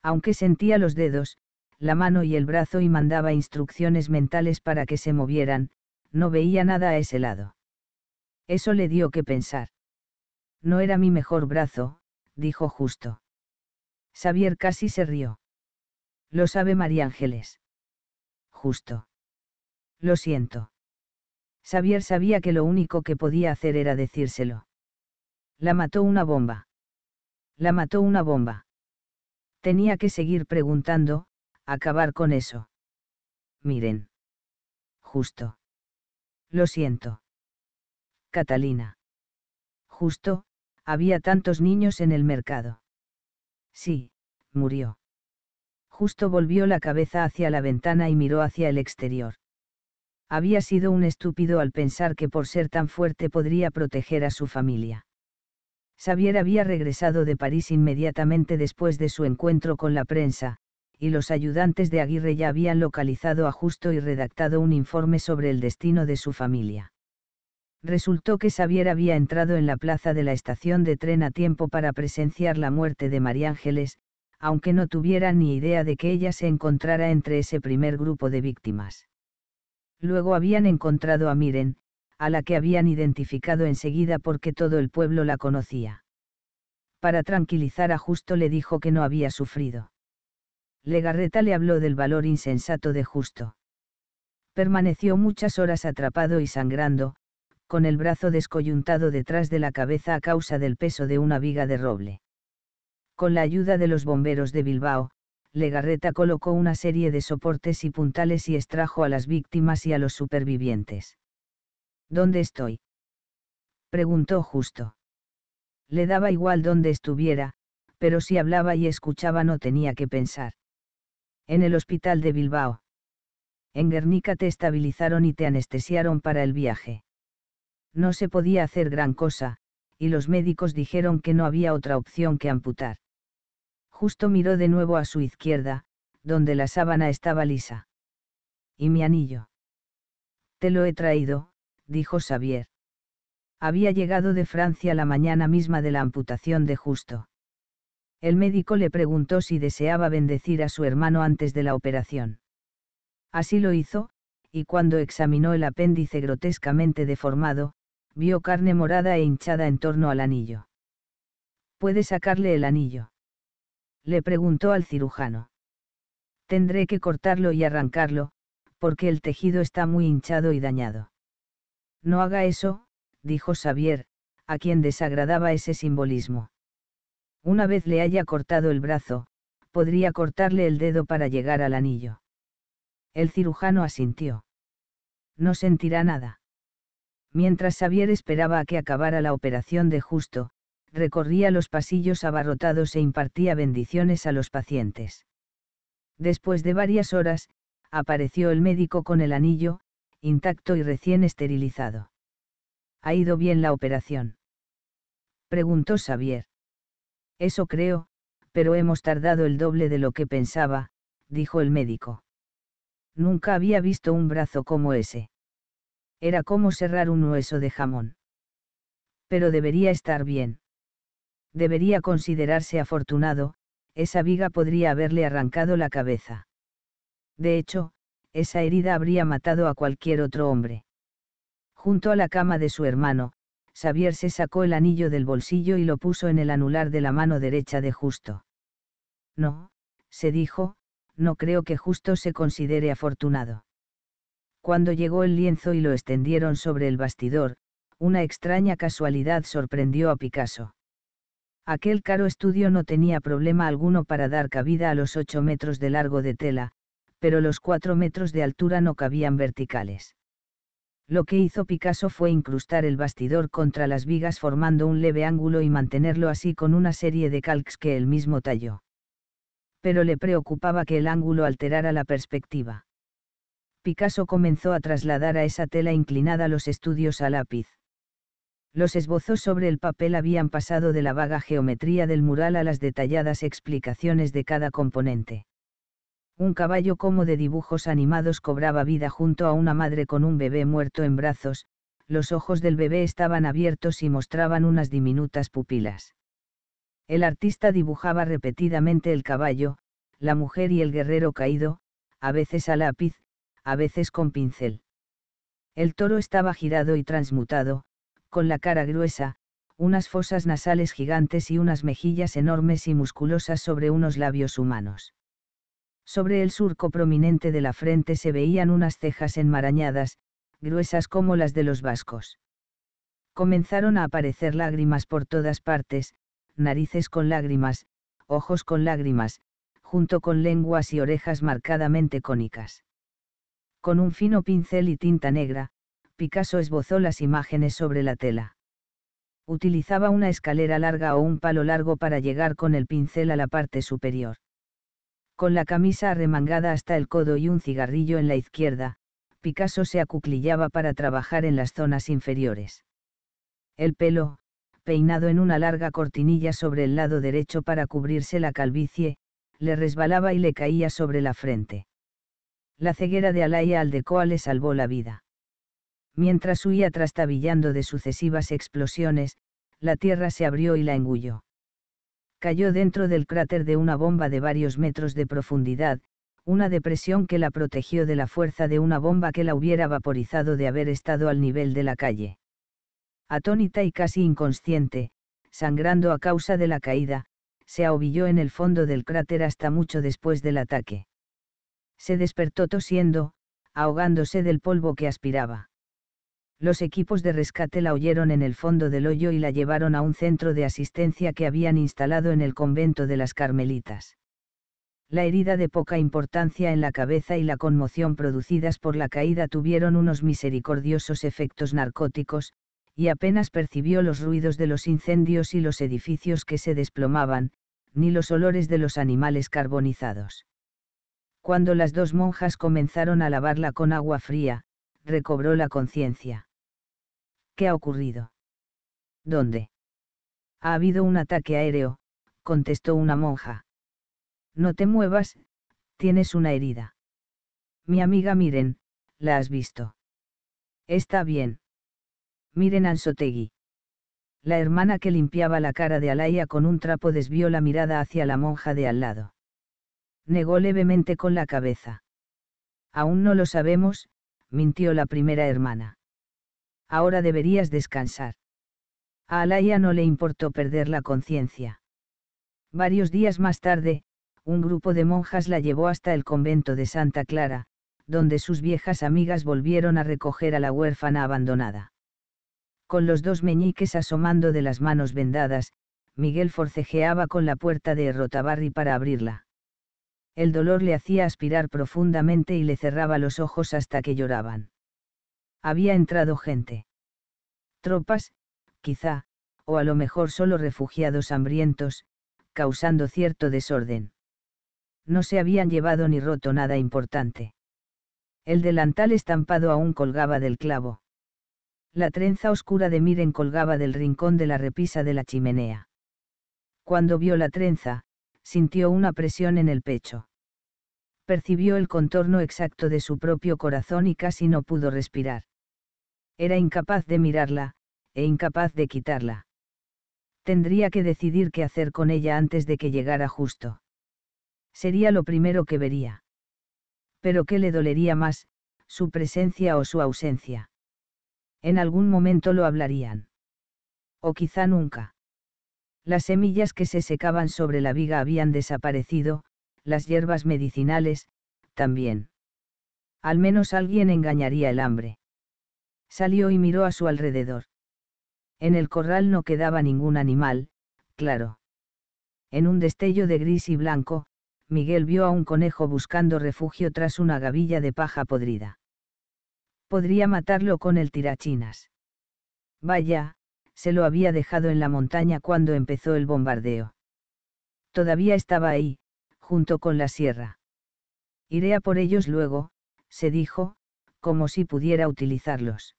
Aunque sentía los dedos, la mano y el brazo y mandaba instrucciones mentales para que se movieran, no veía nada a ese lado. Eso le dio que pensar. No era mi mejor brazo, dijo justo. Xavier casi se rió. Lo sabe María Ángeles. Justo. Lo siento. Xavier sabía que lo único que podía hacer era decírselo. La mató una bomba. La mató una bomba. Tenía que seguir preguntando, acabar con eso. Miren. Justo. Lo siento. Catalina. Justo, había tantos niños en el mercado. Sí, murió. Justo volvió la cabeza hacia la ventana y miró hacia el exterior. Había sido un estúpido al pensar que por ser tan fuerte podría proteger a su familia. Xavier había regresado de París inmediatamente después de su encuentro con la prensa, y los ayudantes de Aguirre ya habían localizado a Justo y redactado un informe sobre el destino de su familia. Resultó que Xavier había entrado en la plaza de la estación de tren a tiempo para presenciar la muerte de María Ángeles, aunque no tuviera ni idea de que ella se encontrara entre ese primer grupo de víctimas. Luego habían encontrado a Miren, a la que habían identificado enseguida porque todo el pueblo la conocía. Para tranquilizar a Justo le dijo que no había sufrido Legarreta le habló del valor insensato de Justo. Permaneció muchas horas atrapado y sangrando, con el brazo descoyuntado detrás de la cabeza a causa del peso de una viga de roble. Con la ayuda de los bomberos de Bilbao, Legarreta colocó una serie de soportes y puntales y extrajo a las víctimas y a los supervivientes. ¿Dónde estoy? preguntó justo. Le daba igual dónde estuviera, pero si hablaba y escuchaba no tenía que pensar. En el hospital de Bilbao. En Guernica te estabilizaron y te anestesiaron para el viaje. No se podía hacer gran cosa, y los médicos dijeron que no había otra opción que amputar. Justo miró de nuevo a su izquierda, donde la sábana estaba lisa. ¿Y mi anillo? Te lo he traído, dijo Xavier. Había llegado de Francia la mañana misma de la amputación de Justo. El médico le preguntó si deseaba bendecir a su hermano antes de la operación. Así lo hizo, y cuando examinó el apéndice grotescamente deformado, vio carne morada e hinchada en torno al anillo. ¿Puede sacarle el anillo? Le preguntó al cirujano. Tendré que cortarlo y arrancarlo, porque el tejido está muy hinchado y dañado. No haga eso, dijo Xavier, a quien desagradaba ese simbolismo. Una vez le haya cortado el brazo, podría cortarle el dedo para llegar al anillo. El cirujano asintió. No sentirá nada. Mientras Xavier esperaba a que acabara la operación de justo, recorría los pasillos abarrotados e impartía bendiciones a los pacientes. Después de varias horas, apareció el médico con el anillo, intacto y recién esterilizado. ¿Ha ido bien la operación? Preguntó Xavier. Eso creo, pero hemos tardado el doble de lo que pensaba, dijo el médico. Nunca había visto un brazo como ese. Era como cerrar un hueso de jamón. Pero debería estar bien. Debería considerarse afortunado, esa viga podría haberle arrancado la cabeza. De hecho, esa herida habría matado a cualquier otro hombre. Junto a la cama de su hermano, Xavier se sacó el anillo del bolsillo y lo puso en el anular de la mano derecha de Justo. No, se dijo, no creo que Justo se considere afortunado. Cuando llegó el lienzo y lo extendieron sobre el bastidor, una extraña casualidad sorprendió a Picasso. Aquel caro estudio no tenía problema alguno para dar cabida a los ocho metros de largo de tela, pero los cuatro metros de altura no cabían verticales. Lo que hizo Picasso fue incrustar el bastidor contra las vigas formando un leve ángulo y mantenerlo así con una serie de calcs que él mismo talló. Pero le preocupaba que el ángulo alterara la perspectiva. Picasso comenzó a trasladar a esa tela inclinada los estudios a lápiz. Los esbozos sobre el papel habían pasado de la vaga geometría del mural a las detalladas explicaciones de cada componente. Un caballo como de dibujos animados cobraba vida junto a una madre con un bebé muerto en brazos, los ojos del bebé estaban abiertos y mostraban unas diminutas pupilas. El artista dibujaba repetidamente el caballo, la mujer y el guerrero caído, a veces a lápiz, a veces con pincel. El toro estaba girado y transmutado, con la cara gruesa, unas fosas nasales gigantes y unas mejillas enormes y musculosas sobre unos labios humanos. Sobre el surco prominente de la frente se veían unas cejas enmarañadas, gruesas como las de los vascos. Comenzaron a aparecer lágrimas por todas partes, narices con lágrimas, ojos con lágrimas, junto con lenguas y orejas marcadamente cónicas. Con un fino pincel y tinta negra, Picasso esbozó las imágenes sobre la tela. Utilizaba una escalera larga o un palo largo para llegar con el pincel a la parte superior. Con la camisa arremangada hasta el codo y un cigarrillo en la izquierda, Picasso se acuclillaba para trabajar en las zonas inferiores. El pelo, peinado en una larga cortinilla sobre el lado derecho para cubrirse la calvicie, le resbalaba y le caía sobre la frente. La ceguera de Alaya Aldecoa le salvó la vida. Mientras huía trastabillando de sucesivas explosiones, la tierra se abrió y la engulló cayó dentro del cráter de una bomba de varios metros de profundidad, una depresión que la protegió de la fuerza de una bomba que la hubiera vaporizado de haber estado al nivel de la calle. Atónita y casi inconsciente, sangrando a causa de la caída, se ahobilló en el fondo del cráter hasta mucho después del ataque. Se despertó tosiendo, ahogándose del polvo que aspiraba los equipos de rescate la oyeron en el fondo del hoyo y la llevaron a un centro de asistencia que habían instalado en el convento de las Carmelitas. La herida de poca importancia en la cabeza y la conmoción producidas por la caída tuvieron unos misericordiosos efectos narcóticos, y apenas percibió los ruidos de los incendios y los edificios que se desplomaban, ni los olores de los animales carbonizados. Cuando las dos monjas comenzaron a lavarla con agua fría, recobró la conciencia ¿Qué ha ocurrido? ¿Dónde? Ha habido un ataque aéreo, contestó una monja. No te muevas, tienes una herida. Mi amiga Miren, la has visto. Está bien. Miren Ansotegui. La hermana que limpiaba la cara de Alaya con un trapo desvió la mirada hacia la monja de al lado. Negó levemente con la cabeza. Aún no lo sabemos, mintió la primera hermana ahora deberías descansar. A Alaya no le importó perder la conciencia. Varios días más tarde, un grupo de monjas la llevó hasta el convento de Santa Clara, donde sus viejas amigas volvieron a recoger a la huérfana abandonada. Con los dos meñiques asomando de las manos vendadas, Miguel forcejeaba con la puerta de Rotabarri para abrirla. El dolor le hacía aspirar profundamente y le cerraba los ojos hasta que lloraban había entrado gente. Tropas, quizá, o a lo mejor solo refugiados hambrientos, causando cierto desorden. No se habían llevado ni roto nada importante. El delantal estampado aún colgaba del clavo. La trenza oscura de Miren colgaba del rincón de la repisa de la chimenea. Cuando vio la trenza, sintió una presión en el pecho. Percibió el contorno exacto de su propio corazón y casi no pudo respirar. Era incapaz de mirarla, e incapaz de quitarla. Tendría que decidir qué hacer con ella antes de que llegara justo. Sería lo primero que vería. Pero ¿qué le dolería más, su presencia o su ausencia? En algún momento lo hablarían. O quizá nunca. Las semillas que se secaban sobre la viga habían desaparecido, las hierbas medicinales, también. Al menos alguien engañaría el hambre. Salió y miró a su alrededor. En el corral no quedaba ningún animal, claro. En un destello de gris y blanco, Miguel vio a un conejo buscando refugio tras una gavilla de paja podrida. Podría matarlo con el tirachinas. Vaya, se lo había dejado en la montaña cuando empezó el bombardeo. Todavía estaba ahí, junto con la sierra. Iré a por ellos luego, se dijo, como si pudiera utilizarlos.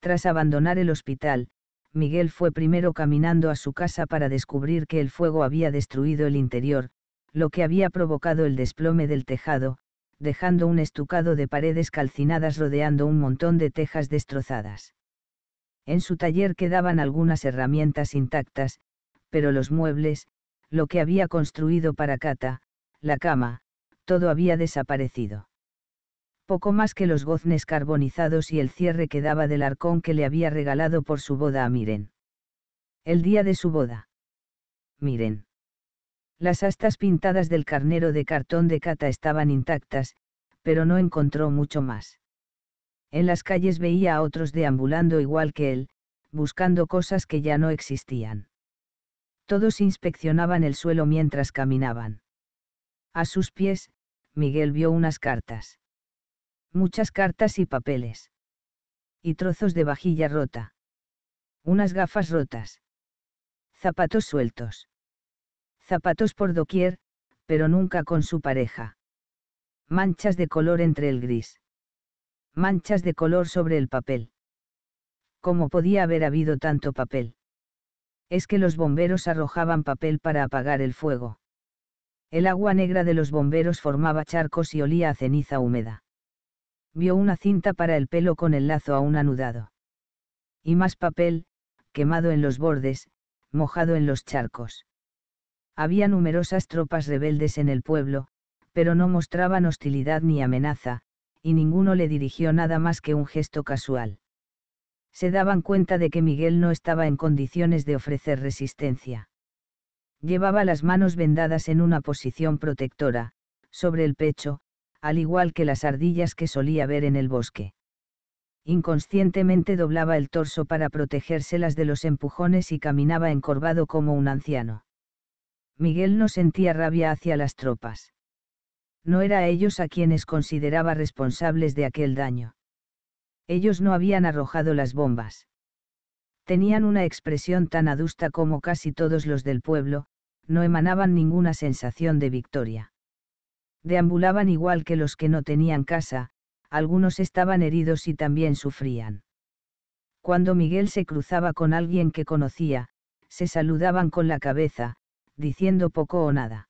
Tras abandonar el hospital, Miguel fue primero caminando a su casa para descubrir que el fuego había destruido el interior, lo que había provocado el desplome del tejado, dejando un estucado de paredes calcinadas rodeando un montón de tejas destrozadas. En su taller quedaban algunas herramientas intactas, pero los muebles, lo que había construido para Cata, la cama, todo había desaparecido poco más que los goznes carbonizados y el cierre que daba del arcón que le había regalado por su boda a Miren. El día de su boda. Miren. Las astas pintadas del carnero de cartón de cata estaban intactas, pero no encontró mucho más. En las calles veía a otros deambulando igual que él, buscando cosas que ya no existían. Todos inspeccionaban el suelo mientras caminaban. A sus pies, Miguel vio unas cartas muchas cartas y papeles. Y trozos de vajilla rota. Unas gafas rotas. Zapatos sueltos. Zapatos por doquier, pero nunca con su pareja. Manchas de color entre el gris. Manchas de color sobre el papel. ¿Cómo podía haber habido tanto papel? Es que los bomberos arrojaban papel para apagar el fuego. El agua negra de los bomberos formaba charcos y olía a ceniza húmeda vio una cinta para el pelo con el lazo aún anudado. Y más papel, quemado en los bordes, mojado en los charcos. Había numerosas tropas rebeldes en el pueblo, pero no mostraban hostilidad ni amenaza, y ninguno le dirigió nada más que un gesto casual. Se daban cuenta de que Miguel no estaba en condiciones de ofrecer resistencia. Llevaba las manos vendadas en una posición protectora, sobre el pecho, al igual que las ardillas que solía ver en el bosque. Inconscientemente doblaba el torso para protegérselas de los empujones y caminaba encorvado como un anciano. Miguel no sentía rabia hacia las tropas. No era ellos a quienes consideraba responsables de aquel daño. Ellos no habían arrojado las bombas. Tenían una expresión tan adusta como casi todos los del pueblo, no emanaban ninguna sensación de victoria deambulaban igual que los que no tenían casa, algunos estaban heridos y también sufrían. Cuando Miguel se cruzaba con alguien que conocía, se saludaban con la cabeza, diciendo poco o nada.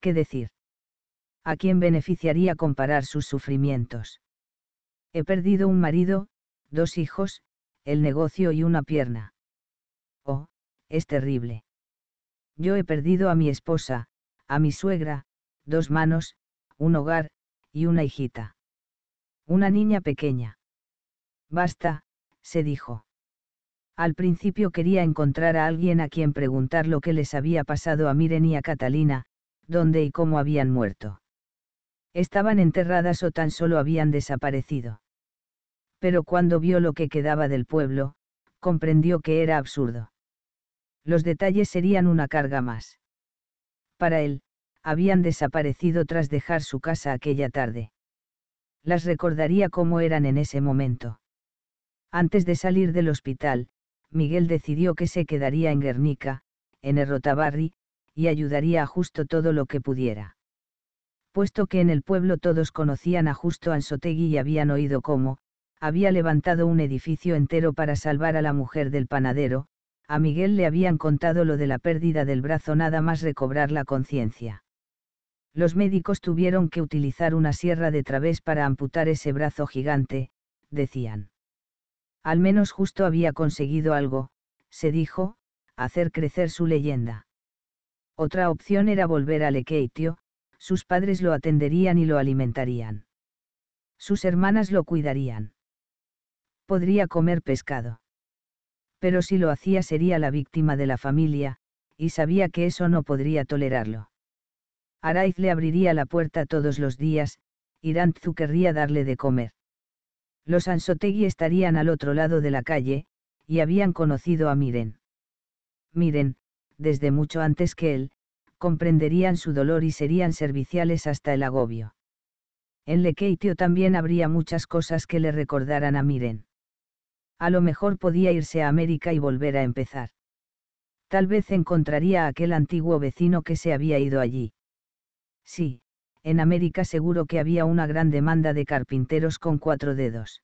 ¿Qué decir? ¿A quién beneficiaría comparar sus sufrimientos? He perdido un marido, dos hijos, el negocio y una pierna. Oh, es terrible. Yo he perdido a mi esposa, a mi suegra, dos manos, un hogar, y una hijita. Una niña pequeña. Basta, se dijo. Al principio quería encontrar a alguien a quien preguntar lo que les había pasado a Miren y a Catalina, dónde y cómo habían muerto. Estaban enterradas o tan solo habían desaparecido. Pero cuando vio lo que quedaba del pueblo, comprendió que era absurdo. Los detalles serían una carga más. Para él, habían desaparecido tras dejar su casa aquella tarde. Las recordaría cómo eran en ese momento. Antes de salir del hospital, Miguel decidió que se quedaría en Guernica, en Errotabarri, y ayudaría a Justo todo lo que pudiera. Puesto que en el pueblo todos conocían a Justo Ansotegui y habían oído cómo, había levantado un edificio entero para salvar a la mujer del panadero, a Miguel le habían contado lo de la pérdida del brazo nada más recobrar la conciencia. Los médicos tuvieron que utilizar una sierra de través para amputar ese brazo gigante, decían. Al menos justo había conseguido algo, se dijo, hacer crecer su leyenda. Otra opción era volver a Lekeitio, sus padres lo atenderían y lo alimentarían. Sus hermanas lo cuidarían. Podría comer pescado. Pero si lo hacía sería la víctima de la familia, y sabía que eso no podría tolerarlo. Araiz le abriría la puerta todos los días, y Rantzu querría darle de comer. Los Ansotegui estarían al otro lado de la calle, y habían conocido a Miren. Miren, desde mucho antes que él, comprenderían su dolor y serían serviciales hasta el agobio. En Lekeitio también habría muchas cosas que le recordaran a Miren. A lo mejor podía irse a América y volver a empezar. Tal vez encontraría a aquel antiguo vecino que se había ido allí. Sí, en América seguro que había una gran demanda de carpinteros con cuatro dedos.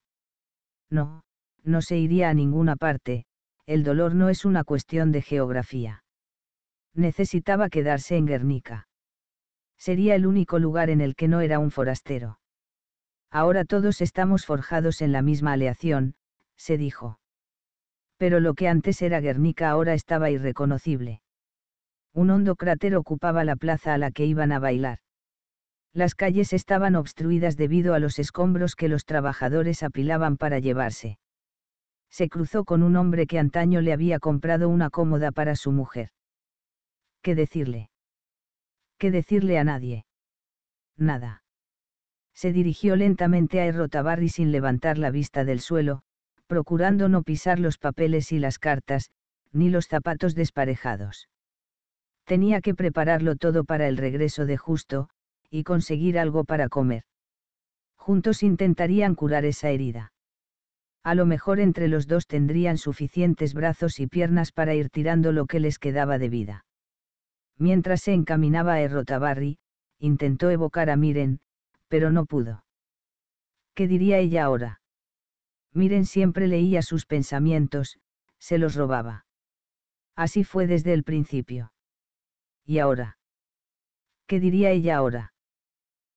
No, no se iría a ninguna parte, el dolor no es una cuestión de geografía. Necesitaba quedarse en Guernica. Sería el único lugar en el que no era un forastero. Ahora todos estamos forjados en la misma aleación, se dijo. Pero lo que antes era Guernica ahora estaba irreconocible. Un hondo cráter ocupaba la plaza a la que iban a bailar. Las calles estaban obstruidas debido a los escombros que los trabajadores apilaban para llevarse. Se cruzó con un hombre que antaño le había comprado una cómoda para su mujer. ¿Qué decirle? ¿Qué decirle a nadie? Nada. Se dirigió lentamente a Errotabarri sin levantar la vista del suelo, procurando no pisar los papeles y las cartas, ni los zapatos desparejados tenía que prepararlo todo para el regreso de Justo, y conseguir algo para comer. Juntos intentarían curar esa herida. A lo mejor entre los dos tendrían suficientes brazos y piernas para ir tirando lo que les quedaba de vida. Mientras se encaminaba a rotabarri, intentó evocar a Miren, pero no pudo. ¿Qué diría ella ahora? Miren siempre leía sus pensamientos, se los robaba. Así fue desde el principio. ¿Y ahora? ¿Qué diría ella ahora?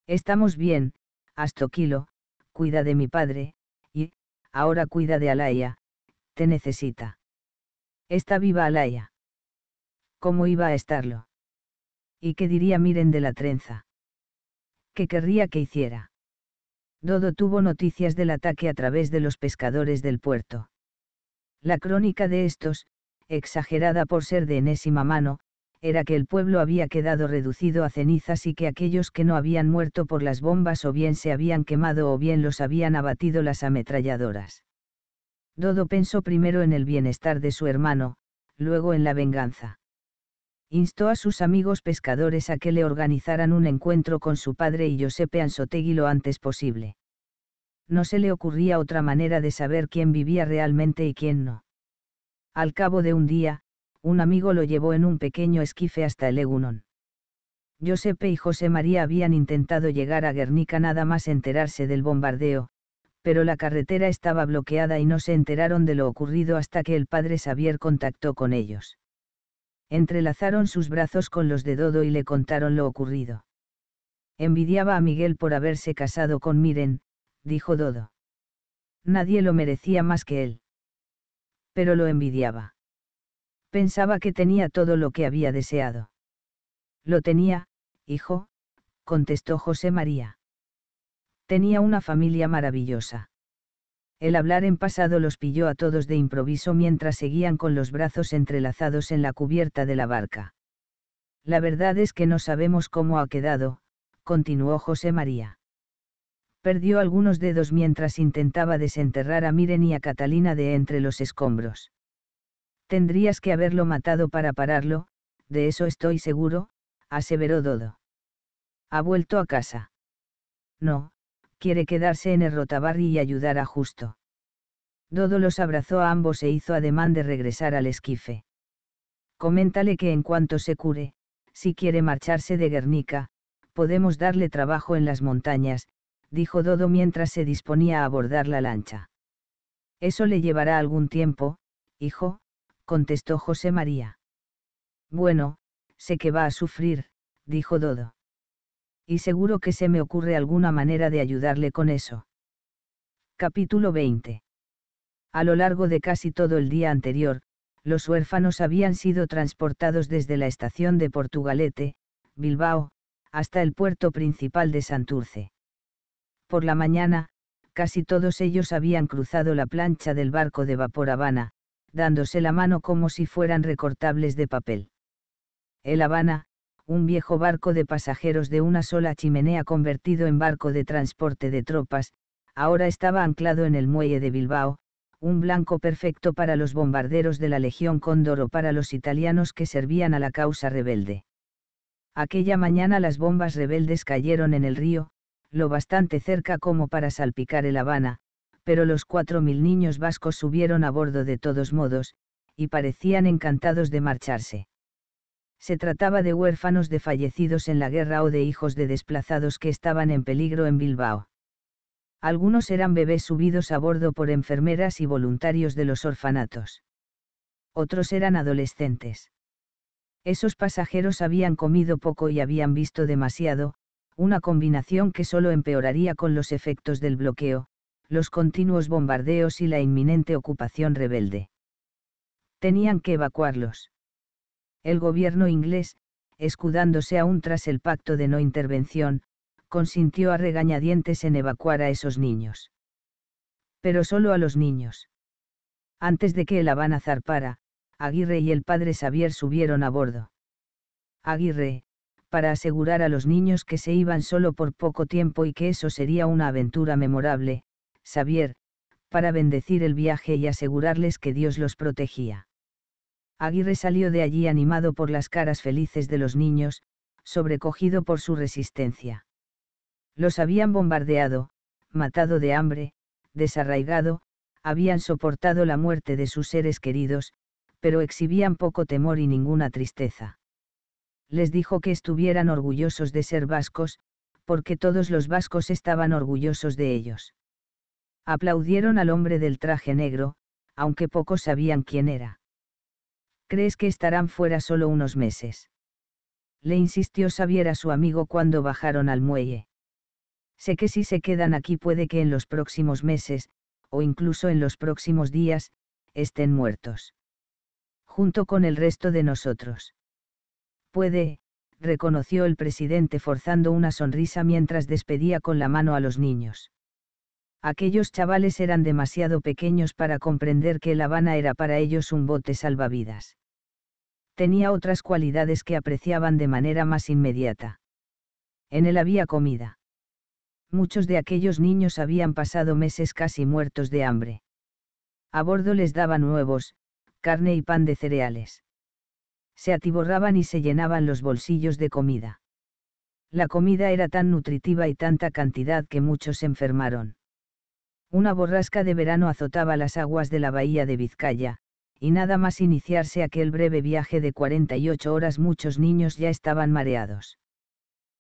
Estamos bien, Astoquilo, cuida de mi padre, y, ahora cuida de Alaya, te necesita. Está viva Alaya. ¿Cómo iba a estarlo? ¿Y qué diría Miren de la trenza? ¿Qué querría que hiciera? Dodo tuvo noticias del ataque a través de los pescadores del puerto. La crónica de estos, exagerada por ser de enésima mano, era que el pueblo había quedado reducido a cenizas y que aquellos que no habían muerto por las bombas o bien se habían quemado o bien los habían abatido las ametralladoras. Dodo pensó primero en el bienestar de su hermano, luego en la venganza. Instó a sus amigos pescadores a que le organizaran un encuentro con su padre y Giuseppe Ansotegui lo antes posible. No se le ocurría otra manera de saber quién vivía realmente y quién no. Al cabo de un día, un amigo lo llevó en un pequeño esquife hasta el Egunón. Giuseppe y José María habían intentado llegar a Guernica nada más enterarse del bombardeo, pero la carretera estaba bloqueada y no se enteraron de lo ocurrido hasta que el padre Xavier contactó con ellos. Entrelazaron sus brazos con los de Dodo y le contaron lo ocurrido. Envidiaba a Miguel por haberse casado con Miren, dijo Dodo. Nadie lo merecía más que él. Pero lo envidiaba pensaba que tenía todo lo que había deseado. Lo tenía, hijo, contestó José María. Tenía una familia maravillosa. El hablar en pasado los pilló a todos de improviso mientras seguían con los brazos entrelazados en la cubierta de la barca. La verdad es que no sabemos cómo ha quedado, continuó José María. Perdió algunos dedos mientras intentaba desenterrar a Miren y a Catalina de entre los escombros. Tendrías que haberlo matado para pararlo, de eso estoy seguro, aseveró Dodo. Ha vuelto a casa. No, quiere quedarse en el rotabarri y ayudar a Justo. Dodo los abrazó a ambos e hizo ademán de regresar al esquife. Coméntale que en cuanto se cure, si quiere marcharse de Guernica, podemos darle trabajo en las montañas, dijo Dodo mientras se disponía a abordar la lancha. Eso le llevará algún tiempo, hijo, contestó José María. Bueno, sé que va a sufrir, dijo Dodo. Y seguro que se me ocurre alguna manera de ayudarle con eso. Capítulo 20. A lo largo de casi todo el día anterior, los huérfanos habían sido transportados desde la estación de Portugalete, Bilbao, hasta el puerto principal de Santurce. Por la mañana, casi todos ellos habían cruzado la plancha del barco de vapor Habana, dándose la mano como si fueran recortables de papel. El Habana, un viejo barco de pasajeros de una sola chimenea convertido en barco de transporte de tropas, ahora estaba anclado en el muelle de Bilbao, un blanco perfecto para los bombarderos de la Legión Cóndor o para los italianos que servían a la causa rebelde. Aquella mañana las bombas rebeldes cayeron en el río, lo bastante cerca como para salpicar el Habana, pero los cuatro mil niños vascos subieron a bordo de todos modos, y parecían encantados de marcharse. Se trataba de huérfanos de fallecidos en la guerra o de hijos de desplazados que estaban en peligro en Bilbao. Algunos eran bebés subidos a bordo por enfermeras y voluntarios de los orfanatos. Otros eran adolescentes. Esos pasajeros habían comido poco y habían visto demasiado, una combinación que solo empeoraría con los efectos del bloqueo, los continuos bombardeos y la inminente ocupación rebelde. Tenían que evacuarlos. El gobierno inglés, escudándose aún tras el pacto de no intervención, consintió a regañadientes en evacuar a esos niños. Pero solo a los niños. Antes de que el Habana zarpara, Aguirre y el padre Xavier subieron a bordo. Aguirre, para asegurar a los niños que se iban solo por poco tiempo y que eso sería una aventura memorable, Xavier, para bendecir el viaje y asegurarles que Dios los protegía. Aguirre salió de allí animado por las caras felices de los niños, sobrecogido por su resistencia. Los habían bombardeado, matado de hambre, desarraigado, habían soportado la muerte de sus seres queridos, pero exhibían poco temor y ninguna tristeza. Les dijo que estuvieran orgullosos de ser vascos, porque todos los vascos estaban orgullosos de ellos. Aplaudieron al hombre del traje negro, aunque pocos sabían quién era. ¿Crees que estarán fuera solo unos meses? Le insistió Xavier a su amigo cuando bajaron al muelle. Sé que si se quedan aquí puede que en los próximos meses, o incluso en los próximos días, estén muertos. Junto con el resto de nosotros. Puede, reconoció el presidente forzando una sonrisa mientras despedía con la mano a los niños aquellos chavales eran demasiado pequeños para comprender que La Habana era para ellos un bote salvavidas. Tenía otras cualidades que apreciaban de manera más inmediata. En él había comida. Muchos de aquellos niños habían pasado meses casi muertos de hambre. A bordo les daban huevos, carne y pan de cereales. Se atiborraban y se llenaban los bolsillos de comida. La comida era tan nutritiva y tanta cantidad que muchos enfermaron una borrasca de verano azotaba las aguas de la bahía de Vizcaya, y nada más iniciarse aquel breve viaje de 48 horas muchos niños ya estaban mareados.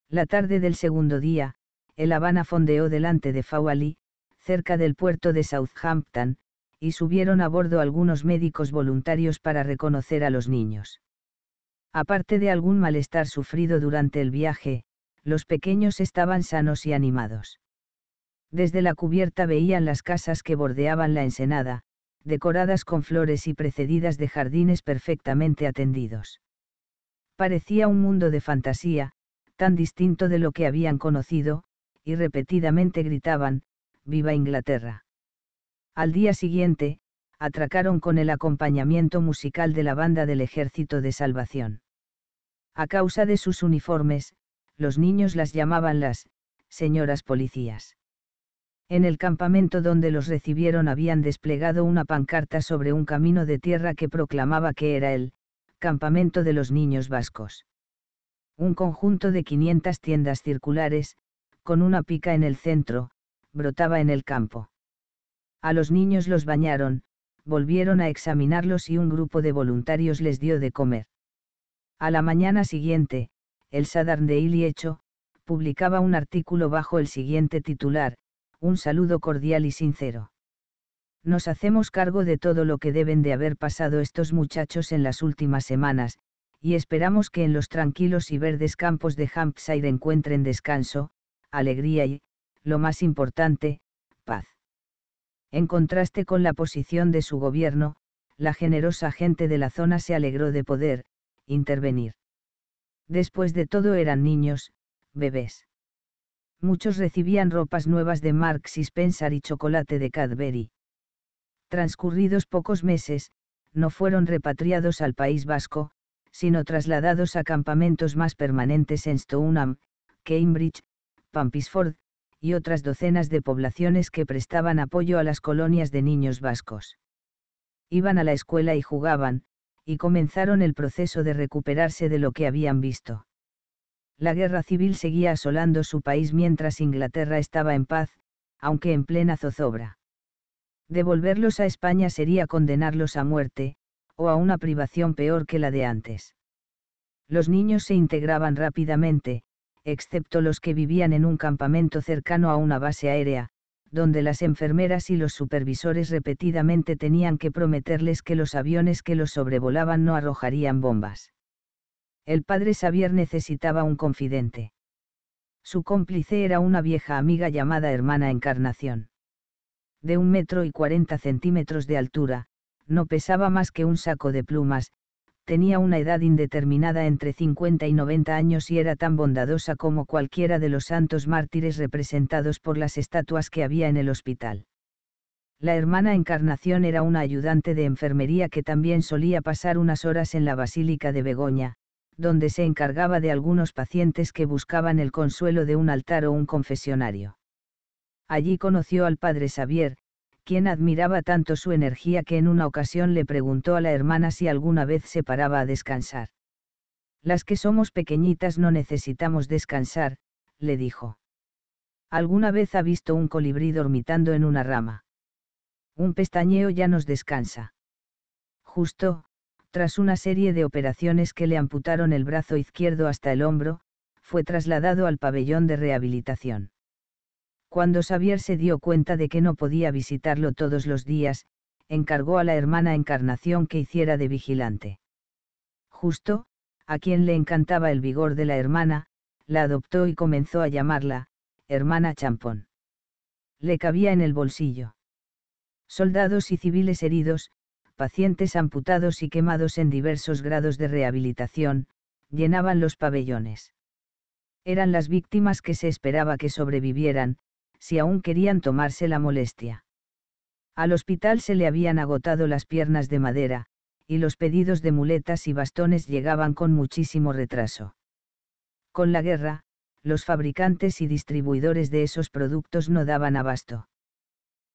La tarde del segundo día, el Habana fondeó delante de Fawali, cerca del puerto de Southampton, y subieron a bordo algunos médicos voluntarios para reconocer a los niños. Aparte de algún malestar sufrido durante el viaje, los pequeños estaban sanos y animados. Desde la cubierta veían las casas que bordeaban la ensenada, decoradas con flores y precedidas de jardines perfectamente atendidos. Parecía un mundo de fantasía, tan distinto de lo que habían conocido, y repetidamente gritaban, Viva Inglaterra. Al día siguiente, atracaron con el acompañamiento musical de la banda del Ejército de Salvación. A causa de sus uniformes, los niños las llamaban las señoras policías. En el campamento donde los recibieron habían desplegado una pancarta sobre un camino de tierra que proclamaba que era el campamento de los niños vascos. Un conjunto de 500 tiendas circulares, con una pica en el centro, brotaba en el campo. A los niños los bañaron, volvieron a examinarlos y un grupo de voluntarios les dio de comer. A la mañana siguiente, el Sadarn de Iliecho, publicaba un artículo bajo el siguiente titular, un saludo cordial y sincero. Nos hacemos cargo de todo lo que deben de haber pasado estos muchachos en las últimas semanas, y esperamos que en los tranquilos y verdes campos de Hampshire encuentren descanso, alegría y, lo más importante, paz. En contraste con la posición de su gobierno, la generosa gente de la zona se alegró de poder, intervenir. Después de todo eran niños, bebés. Muchos recibían ropas nuevas de Marks y Spencer y chocolate de Cadbury. Transcurridos pocos meses, no fueron repatriados al País Vasco, sino trasladados a campamentos más permanentes en Stoneham, Cambridge, Pampisford, y otras docenas de poblaciones que prestaban apoyo a las colonias de niños vascos. Iban a la escuela y jugaban, y comenzaron el proceso de recuperarse de lo que habían visto. La guerra civil seguía asolando su país mientras Inglaterra estaba en paz, aunque en plena zozobra. Devolverlos a España sería condenarlos a muerte, o a una privación peor que la de antes. Los niños se integraban rápidamente, excepto los que vivían en un campamento cercano a una base aérea, donde las enfermeras y los supervisores repetidamente tenían que prometerles que los aviones que los sobrevolaban no arrojarían bombas. El padre Xavier necesitaba un confidente. Su cómplice era una vieja amiga llamada Hermana Encarnación. De un metro y cuarenta centímetros de altura, no pesaba más que un saco de plumas, tenía una edad indeterminada entre 50 y 90 años y era tan bondadosa como cualquiera de los santos mártires representados por las estatuas que había en el hospital. La hermana Encarnación era una ayudante de enfermería que también solía pasar unas horas en la Basílica de Begoña, donde se encargaba de algunos pacientes que buscaban el consuelo de un altar o un confesionario. Allí conoció al padre Xavier, quien admiraba tanto su energía que en una ocasión le preguntó a la hermana si alguna vez se paraba a descansar. Las que somos pequeñitas no necesitamos descansar, le dijo. ¿Alguna vez ha visto un colibrí dormitando en una rama? Un pestañeo ya nos descansa. Justo, tras una serie de operaciones que le amputaron el brazo izquierdo hasta el hombro, fue trasladado al pabellón de rehabilitación. Cuando Xavier se dio cuenta de que no podía visitarlo todos los días, encargó a la hermana Encarnación que hiciera de vigilante. Justo, a quien le encantaba el vigor de la hermana, la adoptó y comenzó a llamarla, hermana Champón. Le cabía en el bolsillo. Soldados y civiles heridos, pacientes amputados y quemados en diversos grados de rehabilitación, llenaban los pabellones. Eran las víctimas que se esperaba que sobrevivieran, si aún querían tomarse la molestia. Al hospital se le habían agotado las piernas de madera, y los pedidos de muletas y bastones llegaban con muchísimo retraso. Con la guerra, los fabricantes y distribuidores de esos productos no daban abasto.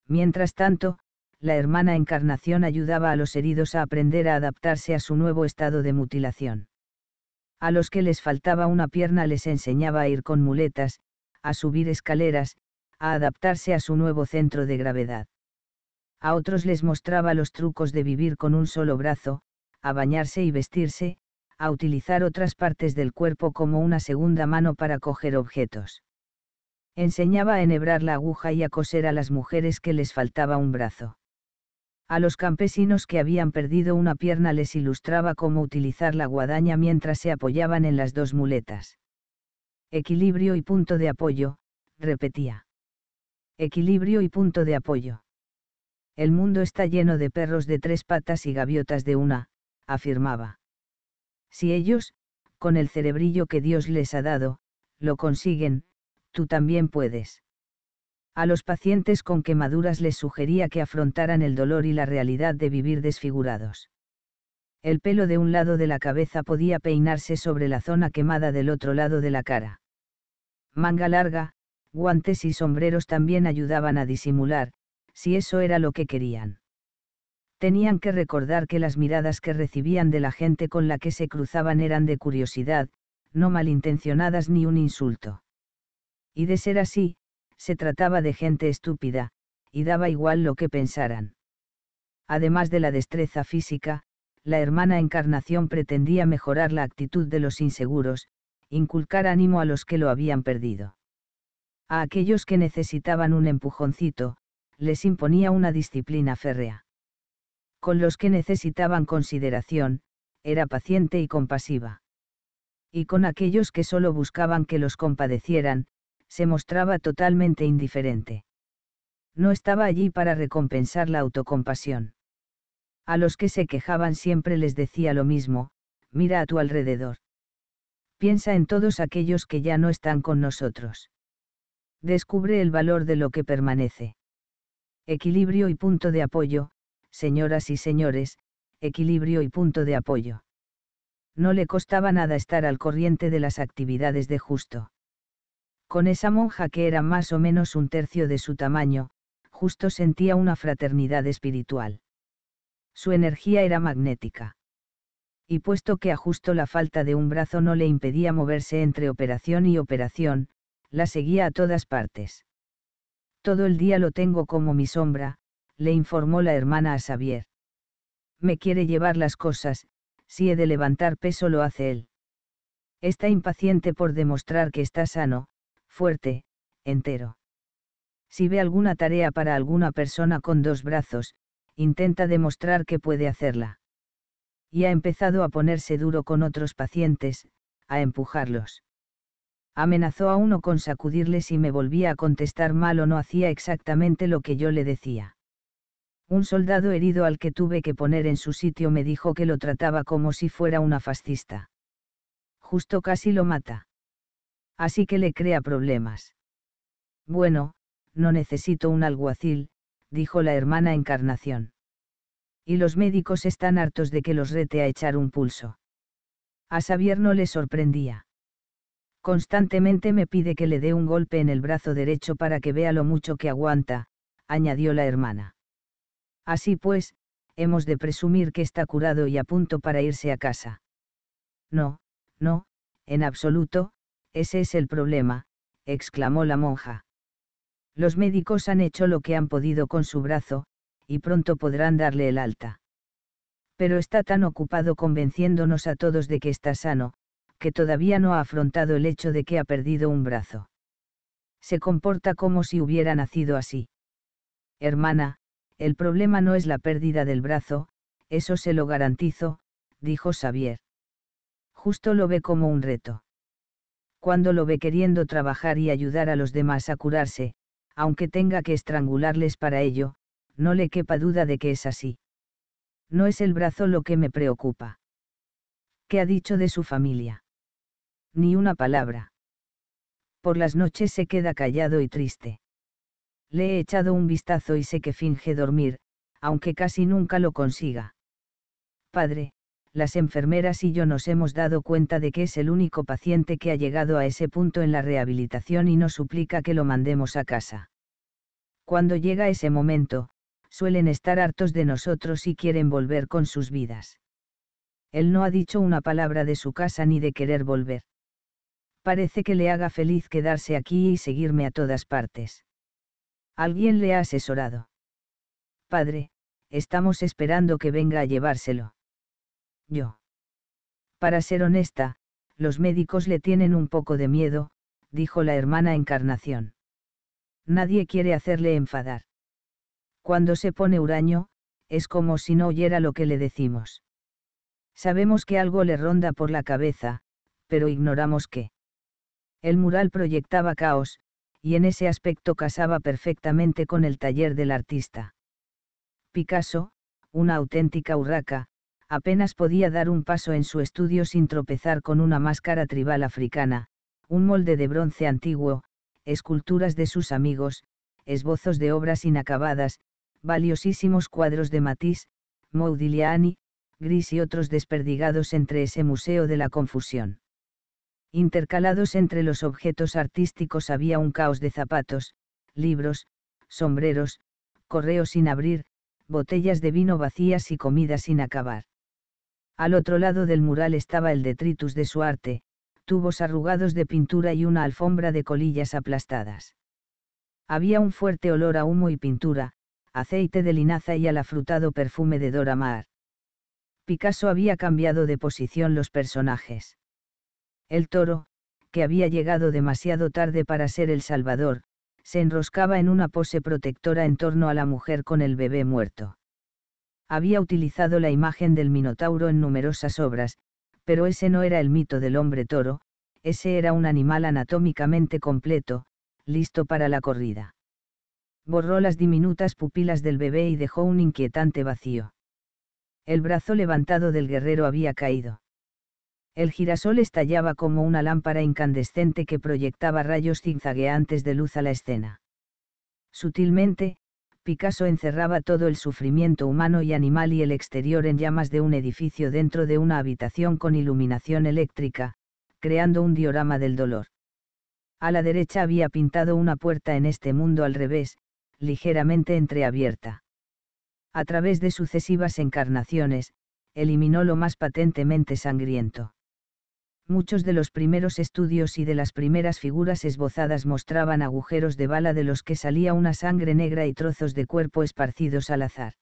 Mientras tanto, la hermana Encarnación ayudaba a los heridos a aprender a adaptarse a su nuevo estado de mutilación. A los que les faltaba una pierna les enseñaba a ir con muletas, a subir escaleras, a adaptarse a su nuevo centro de gravedad. A otros les mostraba los trucos de vivir con un solo brazo, a bañarse y vestirse, a utilizar otras partes del cuerpo como una segunda mano para coger objetos. Enseñaba a enhebrar la aguja y a coser a las mujeres que les faltaba un brazo. A los campesinos que habían perdido una pierna les ilustraba cómo utilizar la guadaña mientras se apoyaban en las dos muletas. Equilibrio y punto de apoyo, repetía. Equilibrio y punto de apoyo. El mundo está lleno de perros de tres patas y gaviotas de una, afirmaba. Si ellos, con el cerebrillo que Dios les ha dado, lo consiguen, tú también puedes a los pacientes con quemaduras les sugería que afrontaran el dolor y la realidad de vivir desfigurados. El pelo de un lado de la cabeza podía peinarse sobre la zona quemada del otro lado de la cara. Manga larga, guantes y sombreros también ayudaban a disimular, si eso era lo que querían. Tenían que recordar que las miradas que recibían de la gente con la que se cruzaban eran de curiosidad, no malintencionadas ni un insulto. Y de ser así, se trataba de gente estúpida, y daba igual lo que pensaran. Además de la destreza física, la hermana encarnación pretendía mejorar la actitud de los inseguros, inculcar ánimo a los que lo habían perdido. A aquellos que necesitaban un empujoncito, les imponía una disciplina férrea. Con los que necesitaban consideración, era paciente y compasiva. Y con aquellos que solo buscaban que los compadecieran, se mostraba totalmente indiferente. No estaba allí para recompensar la autocompasión. A los que se quejaban siempre les decía lo mismo, mira a tu alrededor. Piensa en todos aquellos que ya no están con nosotros. Descubre el valor de lo que permanece. Equilibrio y punto de apoyo, señoras y señores, equilibrio y punto de apoyo. No le costaba nada estar al corriente de las actividades de justo. Con esa monja que era más o menos un tercio de su tamaño, justo sentía una fraternidad espiritual. Su energía era magnética. Y puesto que a justo la falta de un brazo no le impedía moverse entre operación y operación, la seguía a todas partes. Todo el día lo tengo como mi sombra, le informó la hermana a Xavier. Me quiere llevar las cosas, si he de levantar peso lo hace él. Está impaciente por demostrar que está sano, fuerte, entero. Si ve alguna tarea para alguna persona con dos brazos, intenta demostrar que puede hacerla. Y ha empezado a ponerse duro con otros pacientes, a empujarlos. Amenazó a uno con sacudirle si me volvía a contestar mal o no hacía exactamente lo que yo le decía. Un soldado herido al que tuve que poner en su sitio me dijo que lo trataba como si fuera una fascista. Justo casi lo mata así que le crea problemas. Bueno, no necesito un alguacil, dijo la hermana Encarnación. Y los médicos están hartos de que los rete a echar un pulso. A Xavier no le sorprendía. Constantemente me pide que le dé un golpe en el brazo derecho para que vea lo mucho que aguanta, añadió la hermana. Así pues, hemos de presumir que está curado y a punto para irse a casa. No, no, en absoluto, ese es el problema, exclamó la monja. Los médicos han hecho lo que han podido con su brazo, y pronto podrán darle el alta. Pero está tan ocupado convenciéndonos a todos de que está sano, que todavía no ha afrontado el hecho de que ha perdido un brazo. Se comporta como si hubiera nacido así. Hermana, el problema no es la pérdida del brazo, eso se lo garantizo, dijo Xavier. Justo lo ve como un reto cuando lo ve queriendo trabajar y ayudar a los demás a curarse, aunque tenga que estrangularles para ello, no le quepa duda de que es así. No es el brazo lo que me preocupa. ¿Qué ha dicho de su familia? Ni una palabra. Por las noches se queda callado y triste. Le he echado un vistazo y sé que finge dormir, aunque casi nunca lo consiga. Padre, las enfermeras y yo nos hemos dado cuenta de que es el único paciente que ha llegado a ese punto en la rehabilitación y nos suplica que lo mandemos a casa. Cuando llega ese momento, suelen estar hartos de nosotros y quieren volver con sus vidas. Él no ha dicho una palabra de su casa ni de querer volver. Parece que le haga feliz quedarse aquí y seguirme a todas partes. Alguien le ha asesorado. Padre, estamos esperando que venga a llevárselo yo. Para ser honesta, los médicos le tienen un poco de miedo, dijo la hermana Encarnación. Nadie quiere hacerle enfadar. Cuando se pone huraño, es como si no oyera lo que le decimos. Sabemos que algo le ronda por la cabeza, pero ignoramos qué. El mural proyectaba caos, y en ese aspecto casaba perfectamente con el taller del artista. Picasso, una auténtica urraca, apenas podía dar un paso en su estudio sin tropezar con una máscara tribal africana, un molde de bronce antiguo, esculturas de sus amigos, esbozos de obras inacabadas, valiosísimos cuadros de Matisse, Modigliani, Gris y otros desperdigados entre ese museo de la confusión. Intercalados entre los objetos artísticos había un caos de zapatos, libros, sombreros, correos sin abrir, botellas de vino vacías y comida sin acabar. Al otro lado del mural estaba el detritus de su arte, tubos arrugados de pintura y una alfombra de colillas aplastadas. Había un fuerte olor a humo y pintura, aceite de linaza y al afrutado perfume de Dora mar Picasso había cambiado de posición los personajes. El toro, que había llegado demasiado tarde para ser el Salvador, se enroscaba en una pose protectora en torno a la mujer con el bebé muerto había utilizado la imagen del Minotauro en numerosas obras, pero ese no era el mito del hombre toro, ese era un animal anatómicamente completo, listo para la corrida. Borró las diminutas pupilas del bebé y dejó un inquietante vacío. El brazo levantado del guerrero había caído. El girasol estallaba como una lámpara incandescente que proyectaba rayos zigzagueantes de luz a la escena. Sutilmente, Picasso encerraba todo el sufrimiento humano y animal y el exterior en llamas de un edificio dentro de una habitación con iluminación eléctrica, creando un diorama del dolor. A la derecha había pintado una puerta en este mundo al revés, ligeramente entreabierta. A través de sucesivas encarnaciones, eliminó lo más patentemente sangriento muchos de los primeros estudios y de las primeras figuras esbozadas mostraban agujeros de bala de los que salía una sangre negra y trozos de cuerpo esparcidos al azar.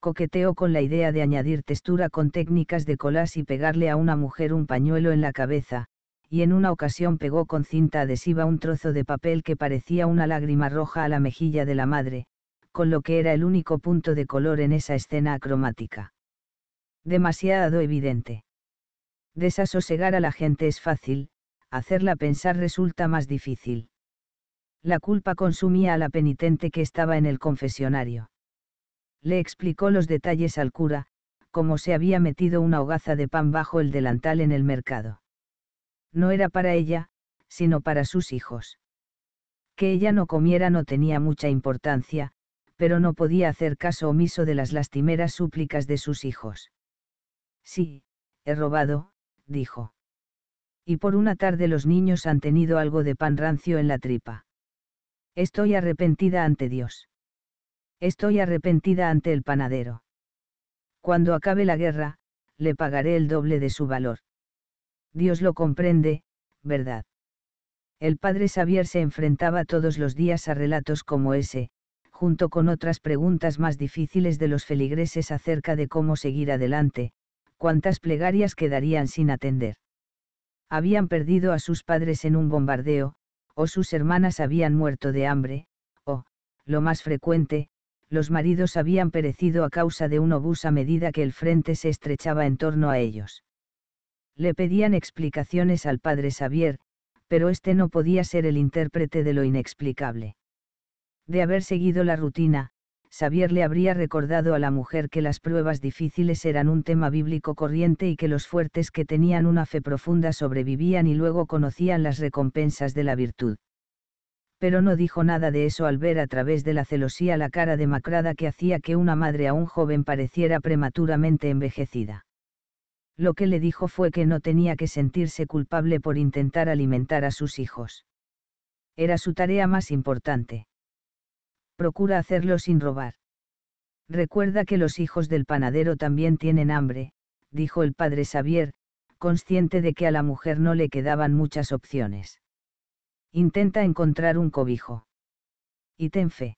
Coqueteó con la idea de añadir textura con técnicas de colas y pegarle a una mujer un pañuelo en la cabeza, y en una ocasión pegó con cinta adhesiva un trozo de papel que parecía una lágrima roja a la mejilla de la madre, con lo que era el único punto de color en esa escena acromática. Demasiado evidente Desasosegar a la gente es fácil, hacerla pensar resulta más difícil. La culpa consumía a la penitente que estaba en el confesionario. Le explicó los detalles al cura, como se había metido una hogaza de pan bajo el delantal en el mercado. No era para ella, sino para sus hijos. Que ella no comiera no tenía mucha importancia, pero no podía hacer caso omiso de las lastimeras súplicas de sus hijos. Sí, he robado, dijo. Y por una tarde los niños han tenido algo de pan rancio en la tripa. Estoy arrepentida ante Dios. Estoy arrepentida ante el panadero. Cuando acabe la guerra, le pagaré el doble de su valor. Dios lo comprende, ¿verdad? El padre Xavier se enfrentaba todos los días a relatos como ese, junto con otras preguntas más difíciles de los feligreses acerca de cómo seguir adelante, cuántas plegarias quedarían sin atender. Habían perdido a sus padres en un bombardeo, o sus hermanas habían muerto de hambre, o, lo más frecuente, los maridos habían perecido a causa de un obús a medida que el frente se estrechaba en torno a ellos. Le pedían explicaciones al padre Xavier, pero este no podía ser el intérprete de lo inexplicable. De haber seguido la rutina, Xavier le habría recordado a la mujer que las pruebas difíciles eran un tema bíblico corriente y que los fuertes que tenían una fe profunda sobrevivían y luego conocían las recompensas de la virtud. Pero no dijo nada de eso al ver a través de la celosía la cara demacrada que hacía que una madre a un joven pareciera prematuramente envejecida. Lo que le dijo fue que no tenía que sentirse culpable por intentar alimentar a sus hijos. Era su tarea más importante procura hacerlo sin robar. Recuerda que los hijos del panadero también tienen hambre, dijo el padre Xavier, consciente de que a la mujer no le quedaban muchas opciones. Intenta encontrar un cobijo. Y ten fe.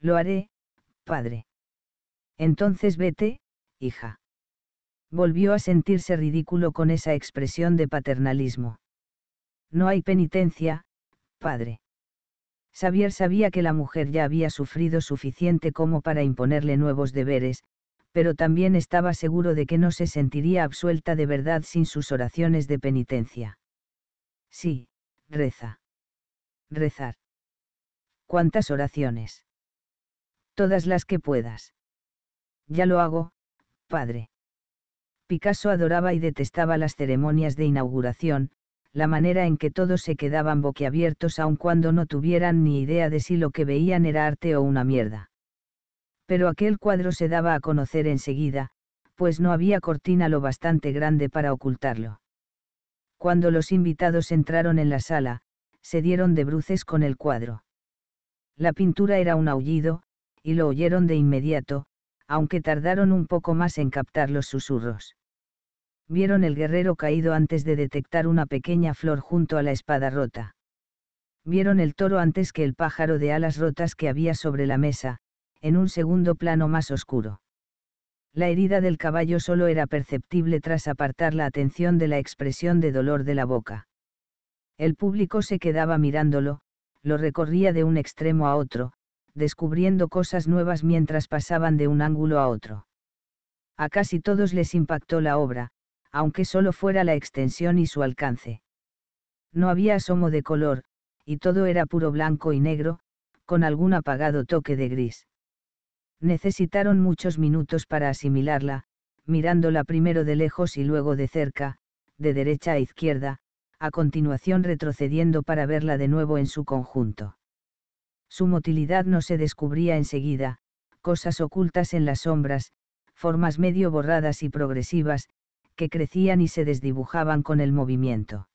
Lo haré, padre. Entonces vete, hija. Volvió a sentirse ridículo con esa expresión de paternalismo. No hay penitencia, padre. Xavier sabía que la mujer ya había sufrido suficiente como para imponerle nuevos deberes, pero también estaba seguro de que no se sentiría absuelta de verdad sin sus oraciones de penitencia. Sí, reza. Rezar. ¿Cuántas oraciones? Todas las que puedas. Ya lo hago, padre. Picasso adoraba y detestaba las ceremonias de inauguración, la manera en que todos se quedaban boquiabiertos aun cuando no tuvieran ni idea de si lo que veían era arte o una mierda. Pero aquel cuadro se daba a conocer enseguida, pues no había cortina lo bastante grande para ocultarlo. Cuando los invitados entraron en la sala, se dieron de bruces con el cuadro. La pintura era un aullido, y lo oyeron de inmediato, aunque tardaron un poco más en captar los susurros vieron el guerrero caído antes de detectar una pequeña flor junto a la espada rota. Vieron el toro antes que el pájaro de alas rotas que había sobre la mesa, en un segundo plano más oscuro. La herida del caballo solo era perceptible tras apartar la atención de la expresión de dolor de la boca. El público se quedaba mirándolo, lo recorría de un extremo a otro, descubriendo cosas nuevas mientras pasaban de un ángulo a otro. A casi todos les impactó la obra, aunque solo fuera la extensión y su alcance. No había asomo de color, y todo era puro blanco y negro, con algún apagado toque de gris. Necesitaron muchos minutos para asimilarla, mirándola primero de lejos y luego de cerca, de derecha a izquierda, a continuación retrocediendo para verla de nuevo en su conjunto. Su motilidad no se descubría enseguida, cosas ocultas en las sombras, formas medio borradas y progresivas, que crecían y se desdibujaban con el movimiento.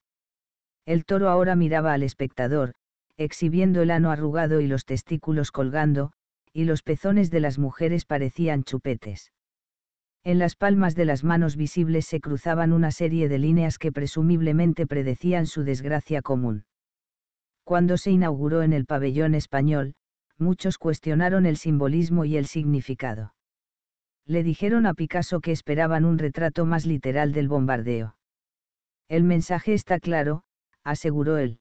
El toro ahora miraba al espectador, exhibiendo el ano arrugado y los testículos colgando, y los pezones de las mujeres parecían chupetes. En las palmas de las manos visibles se cruzaban una serie de líneas que presumiblemente predecían su desgracia común. Cuando se inauguró en el pabellón español, muchos cuestionaron el simbolismo y el significado le dijeron a Picasso que esperaban un retrato más literal del bombardeo. El mensaje está claro, aseguró él.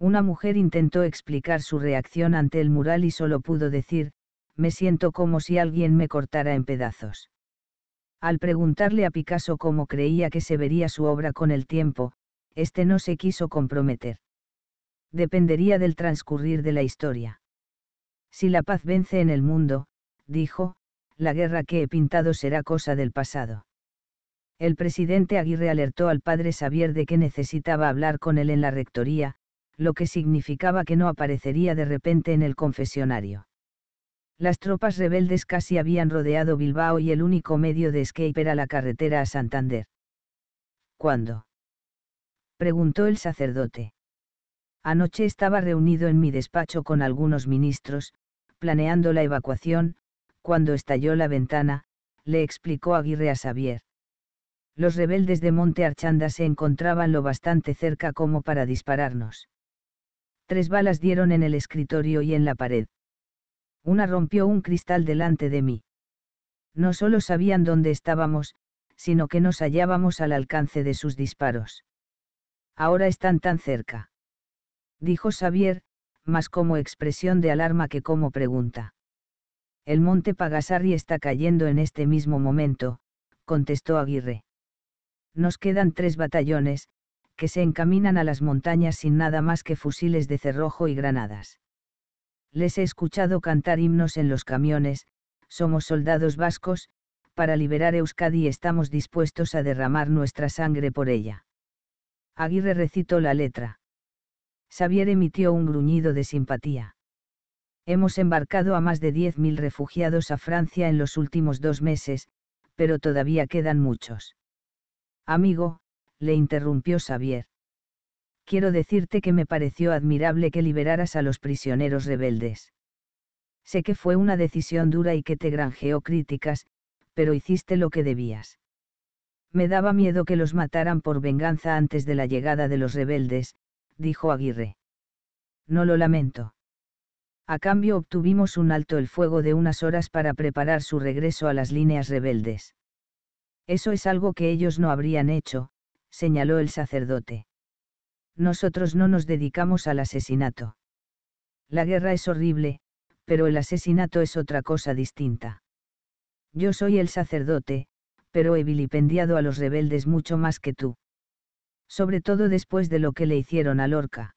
Una mujer intentó explicar su reacción ante el mural y solo pudo decir, me siento como si alguien me cortara en pedazos. Al preguntarle a Picasso cómo creía que se vería su obra con el tiempo, este no se quiso comprometer. Dependería del transcurrir de la historia. Si la paz vence en el mundo, dijo, la guerra que he pintado será cosa del pasado. El presidente Aguirre alertó al padre Xavier de que necesitaba hablar con él en la rectoría, lo que significaba que no aparecería de repente en el confesionario. Las tropas rebeldes casi habían rodeado Bilbao y el único medio de escape era la carretera a Santander. ¿Cuándo? preguntó el sacerdote. Anoche estaba reunido en mi despacho con algunos ministros, planeando la evacuación, cuando estalló la ventana, le explicó Aguirre a Xavier. Los rebeldes de Monte Archanda se encontraban lo bastante cerca como para dispararnos. Tres balas dieron en el escritorio y en la pared. Una rompió un cristal delante de mí. No solo sabían dónde estábamos, sino que nos hallábamos al alcance de sus disparos. Ahora están tan cerca. Dijo Xavier, más como expresión de alarma que como pregunta. El monte Pagasarri está cayendo en este mismo momento, contestó Aguirre. Nos quedan tres batallones, que se encaminan a las montañas sin nada más que fusiles de cerrojo y granadas. Les he escuchado cantar himnos en los camiones, somos soldados vascos, para liberar Euskadi estamos dispuestos a derramar nuestra sangre por ella. Aguirre recitó la letra. Xavier emitió un gruñido de simpatía. Hemos embarcado a más de 10.000 refugiados a Francia en los últimos dos meses, pero todavía quedan muchos. Amigo, le interrumpió Xavier. Quiero decirte que me pareció admirable que liberaras a los prisioneros rebeldes. Sé que fue una decisión dura y que te granjeó críticas, pero hiciste lo que debías. Me daba miedo que los mataran por venganza antes de la llegada de los rebeldes, dijo Aguirre. No lo lamento. A cambio obtuvimos un alto el fuego de unas horas para preparar su regreso a las líneas rebeldes. Eso es algo que ellos no habrían hecho, señaló el sacerdote. Nosotros no nos dedicamos al asesinato. La guerra es horrible, pero el asesinato es otra cosa distinta. Yo soy el sacerdote, pero he vilipendiado a los rebeldes mucho más que tú. Sobre todo después de lo que le hicieron a Lorca.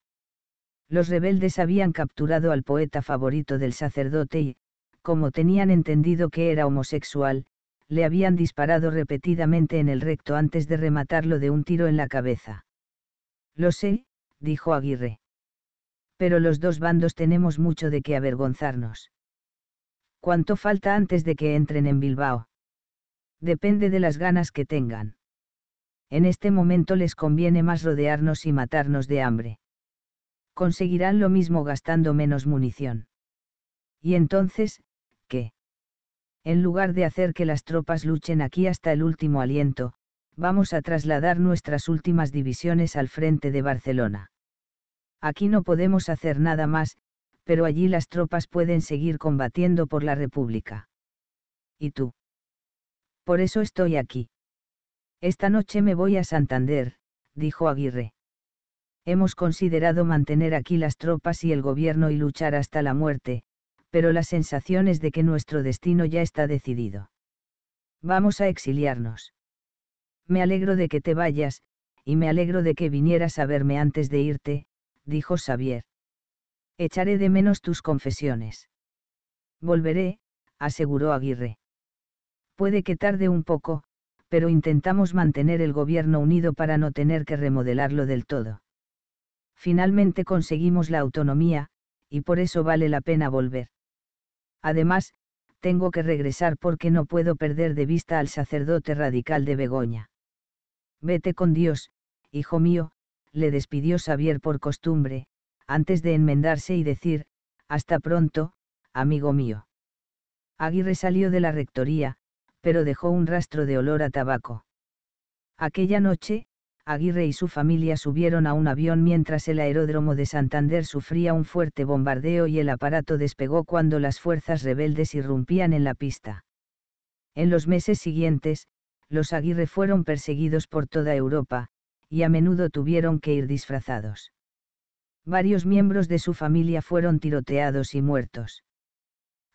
Los rebeldes habían capturado al poeta favorito del sacerdote y, como tenían entendido que era homosexual, le habían disparado repetidamente en el recto antes de rematarlo de un tiro en la cabeza. Lo sé, dijo Aguirre. Pero los dos bandos tenemos mucho de qué avergonzarnos. ¿Cuánto falta antes de que entren en Bilbao? Depende de las ganas que tengan. En este momento les conviene más rodearnos y matarnos de hambre conseguirán lo mismo gastando menos munición. Y entonces, ¿qué? En lugar de hacer que las tropas luchen aquí hasta el último aliento, vamos a trasladar nuestras últimas divisiones al frente de Barcelona. Aquí no podemos hacer nada más, pero allí las tropas pueden seguir combatiendo por la República. ¿Y tú? Por eso estoy aquí. Esta noche me voy a Santander, dijo Aguirre. Hemos considerado mantener aquí las tropas y el gobierno y luchar hasta la muerte, pero la sensación es de que nuestro destino ya está decidido. Vamos a exiliarnos. Me alegro de que te vayas, y me alegro de que vinieras a verme antes de irte, dijo Xavier. Echaré de menos tus confesiones. Volveré, aseguró Aguirre. Puede que tarde un poco, pero intentamos mantener el gobierno unido para no tener que remodelarlo del todo finalmente conseguimos la autonomía, y por eso vale la pena volver. Además, tengo que regresar porque no puedo perder de vista al sacerdote radical de Begoña. Vete con Dios, hijo mío, le despidió Xavier por costumbre, antes de enmendarse y decir, hasta pronto, amigo mío. Aguirre salió de la rectoría, pero dejó un rastro de olor a tabaco. Aquella noche, Aguirre y su familia subieron a un avión mientras el aeródromo de Santander sufría un fuerte bombardeo y el aparato despegó cuando las fuerzas rebeldes irrumpían en la pista. En los meses siguientes, los Aguirre fueron perseguidos por toda Europa, y a menudo tuvieron que ir disfrazados. Varios miembros de su familia fueron tiroteados y muertos.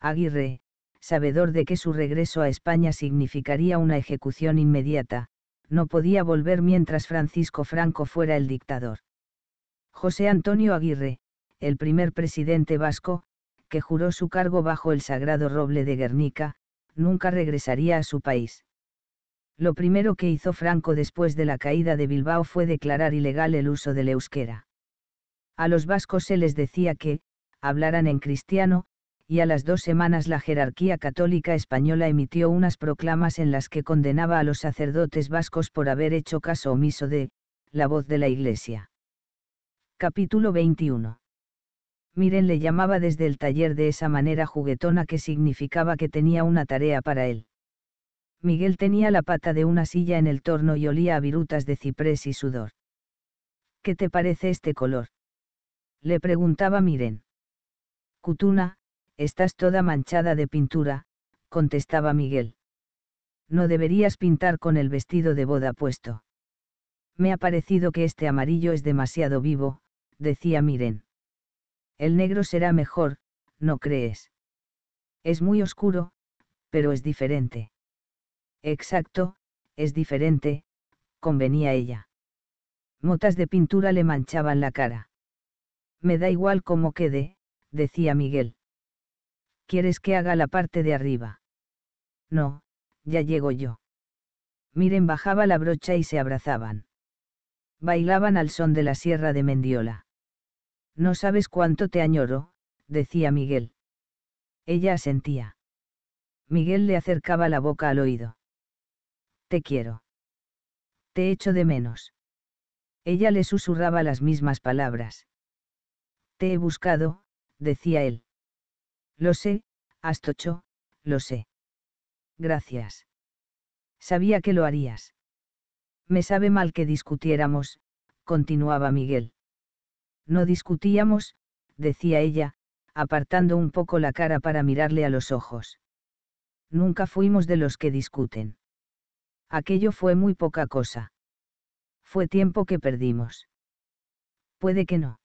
Aguirre, sabedor de que su regreso a España significaría una ejecución inmediata, no podía volver mientras Francisco Franco fuera el dictador. José Antonio Aguirre, el primer presidente vasco, que juró su cargo bajo el sagrado roble de Guernica, nunca regresaría a su país. Lo primero que hizo Franco después de la caída de Bilbao fue declarar ilegal el uso del euskera. A los vascos se les decía que, hablaran en cristiano, y a las dos semanas la jerarquía católica española emitió unas proclamas en las que condenaba a los sacerdotes vascos por haber hecho caso omiso de, la voz de la Iglesia. Capítulo 21. Miren le llamaba desde el taller de esa manera juguetona que significaba que tenía una tarea para él. Miguel tenía la pata de una silla en el torno y olía a virutas de ciprés y sudor. ¿Qué te parece este color? Le preguntaba Miren. Cutuna, Estás toda manchada de pintura, contestaba Miguel. No deberías pintar con el vestido de boda puesto. Me ha parecido que este amarillo es demasiado vivo, decía Miren. El negro será mejor, ¿no crees? Es muy oscuro, pero es diferente. Exacto, es diferente, convenía ella. Motas de pintura le manchaban la cara. Me da igual cómo quede, decía Miguel. ¿quieres que haga la parte de arriba? No, ya llego yo. Miren bajaba la brocha y se abrazaban. Bailaban al son de la sierra de Mendiola. No sabes cuánto te añoro, decía Miguel. Ella asentía. Miguel le acercaba la boca al oído. Te quiero. Te echo de menos. Ella le susurraba las mismas palabras. Te he buscado, decía él. Lo sé, Astocho, lo sé. Gracias. Sabía que lo harías. Me sabe mal que discutiéramos, continuaba Miguel. No discutíamos, decía ella, apartando un poco la cara para mirarle a los ojos. Nunca fuimos de los que discuten. Aquello fue muy poca cosa. Fue tiempo que perdimos. Puede que no.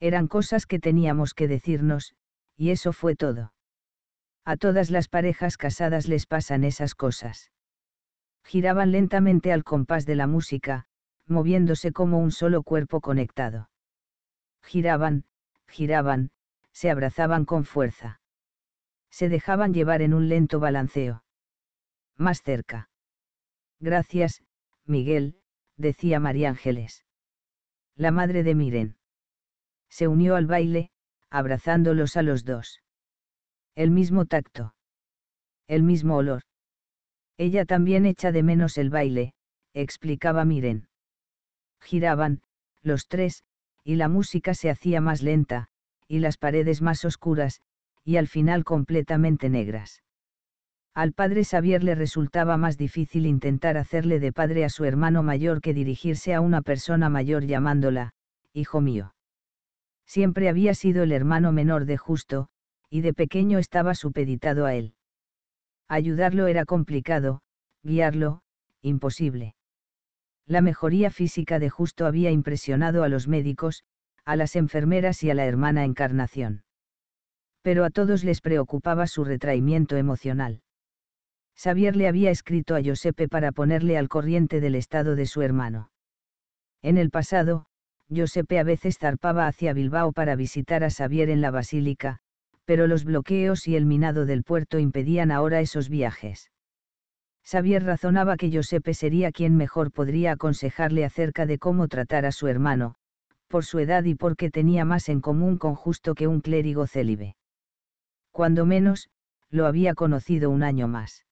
Eran cosas que teníamos que decirnos, y eso fue todo. A todas las parejas casadas les pasan esas cosas. Giraban lentamente al compás de la música, moviéndose como un solo cuerpo conectado. Giraban, giraban, se abrazaban con fuerza. Se dejaban llevar en un lento balanceo. Más cerca. Gracias, Miguel, decía María Ángeles. La madre de Miren. Se unió al baile, abrazándolos a los dos. El mismo tacto. El mismo olor. Ella también echa de menos el baile, explicaba Miren. Giraban, los tres, y la música se hacía más lenta, y las paredes más oscuras, y al final completamente negras. Al padre Xavier le resultaba más difícil intentar hacerle de padre a su hermano mayor que dirigirse a una persona mayor llamándola, hijo mío. Siempre había sido el hermano menor de Justo, y de pequeño estaba supeditado a él. Ayudarlo era complicado, guiarlo, imposible. La mejoría física de Justo había impresionado a los médicos, a las enfermeras y a la hermana Encarnación. Pero a todos les preocupaba su retraimiento emocional. Xavier le había escrito a Giuseppe para ponerle al corriente del estado de su hermano. En el pasado, Josepe a veces zarpaba hacia Bilbao para visitar a Xavier en la Basílica, pero los bloqueos y el minado del puerto impedían ahora esos viajes. Xavier razonaba que Josepe sería quien mejor podría aconsejarle acerca de cómo tratar a su hermano, por su edad y porque tenía más en común con Justo que un clérigo célibe. Cuando menos, lo había conocido un año más.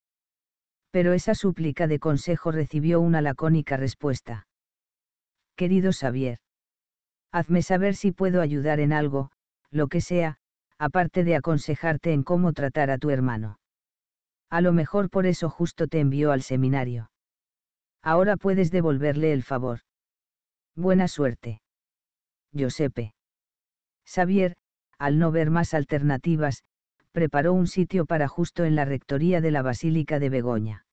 Pero esa súplica de consejo recibió una lacónica respuesta. Querido Xavier, hazme saber si puedo ayudar en algo, lo que sea, aparte de aconsejarte en cómo tratar a tu hermano. A lo mejor por eso justo te envió al seminario. Ahora puedes devolverle el favor. Buena suerte. Giuseppe. Xavier, al no ver más alternativas, preparó un sitio para justo en la rectoría de la Basílica de Begoña.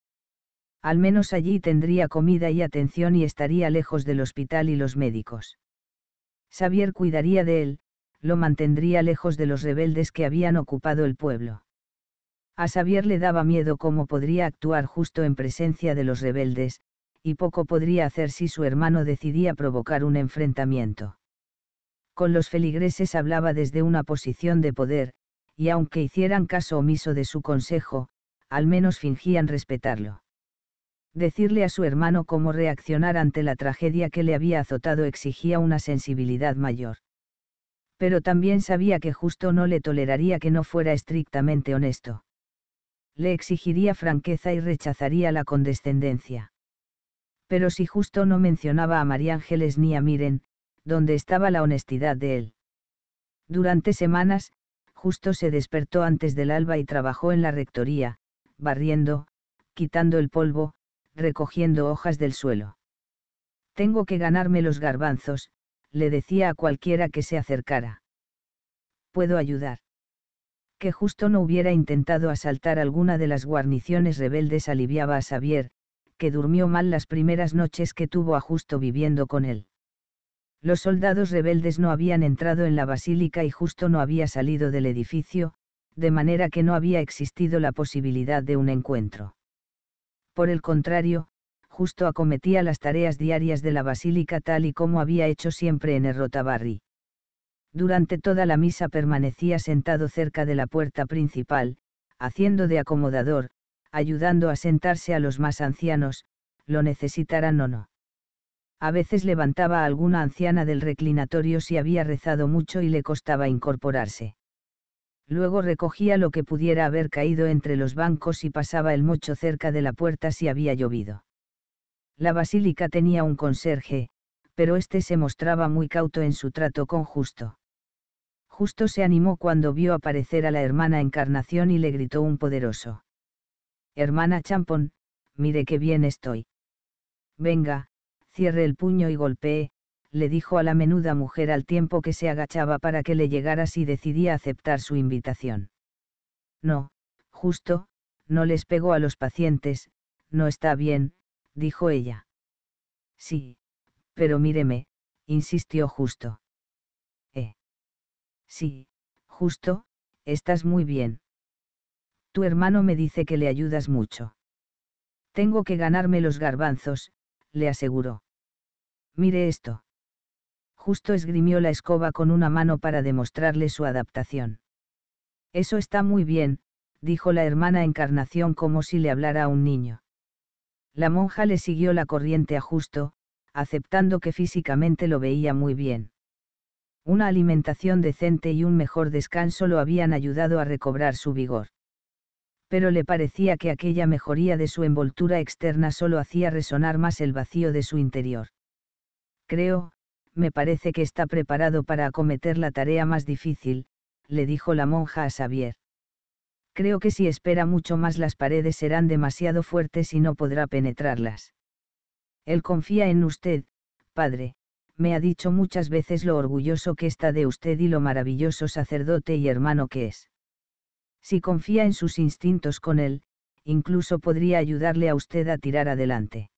Al menos allí tendría comida y atención y estaría lejos del hospital y los médicos. Xavier cuidaría de él, lo mantendría lejos de los rebeldes que habían ocupado el pueblo. A Xavier le daba miedo cómo podría actuar justo en presencia de los rebeldes, y poco podría hacer si su hermano decidía provocar un enfrentamiento. Con los feligreses hablaba desde una posición de poder, y aunque hicieran caso omiso de su consejo, al menos fingían respetarlo decirle a su hermano cómo reaccionar ante la tragedia que le había azotado exigía una sensibilidad mayor. Pero también sabía que justo no le toleraría que no fuera estrictamente honesto. Le exigiría franqueza y rechazaría la condescendencia. Pero si justo no mencionaba a María Ángeles ni a Miren, ¿dónde estaba la honestidad de él. Durante semanas, justo se despertó antes del alba y trabajó en la rectoría, barriendo, quitando el polvo, recogiendo hojas del suelo. Tengo que ganarme los garbanzos, le decía a cualquiera que se acercara. Puedo ayudar. Que justo no hubiera intentado asaltar alguna de las guarniciones rebeldes aliviaba a Xavier, que durmió mal las primeras noches que tuvo a justo viviendo con él. Los soldados rebeldes no habían entrado en la basílica y justo no había salido del edificio, de manera que no había existido la posibilidad de un encuentro. Por el contrario, justo acometía las tareas diarias de la basílica tal y como había hecho siempre en el Durante toda la misa permanecía sentado cerca de la puerta principal, haciendo de acomodador, ayudando a sentarse a los más ancianos, lo necesitaran o no. A veces levantaba a alguna anciana del reclinatorio si había rezado mucho y le costaba incorporarse. Luego recogía lo que pudiera haber caído entre los bancos y pasaba el mocho cerca de la puerta si había llovido. La basílica tenía un conserje, pero éste se mostraba muy cauto en su trato con Justo. Justo se animó cuando vio aparecer a la hermana Encarnación y le gritó un poderoso. Hermana Champón, mire qué bien estoy. Venga, cierre el puño y golpee, le dijo a la menuda mujer al tiempo que se agachaba para que le llegara si decidía aceptar su invitación. No, justo, no les pegó a los pacientes, no está bien, dijo ella. Sí, pero míreme, insistió justo. Eh. Sí, justo, estás muy bien. Tu hermano me dice que le ayudas mucho. Tengo que ganarme los garbanzos, le aseguró. Mire esto justo esgrimió la escoba con una mano para demostrarle su adaptación. Eso está muy bien, dijo la hermana Encarnación como si le hablara a un niño. La monja le siguió la corriente a justo, aceptando que físicamente lo veía muy bien. Una alimentación decente y un mejor descanso lo habían ayudado a recobrar su vigor. Pero le parecía que aquella mejoría de su envoltura externa solo hacía resonar más el vacío de su interior. Creo, me parece que está preparado para acometer la tarea más difícil, le dijo la monja a Xavier. Creo que si espera mucho más las paredes serán demasiado fuertes y no podrá penetrarlas. Él confía en usted, padre, me ha dicho muchas veces lo orgulloso que está de usted y lo maravilloso sacerdote y hermano que es. Si confía en sus instintos con él, incluso podría ayudarle a usted a tirar adelante.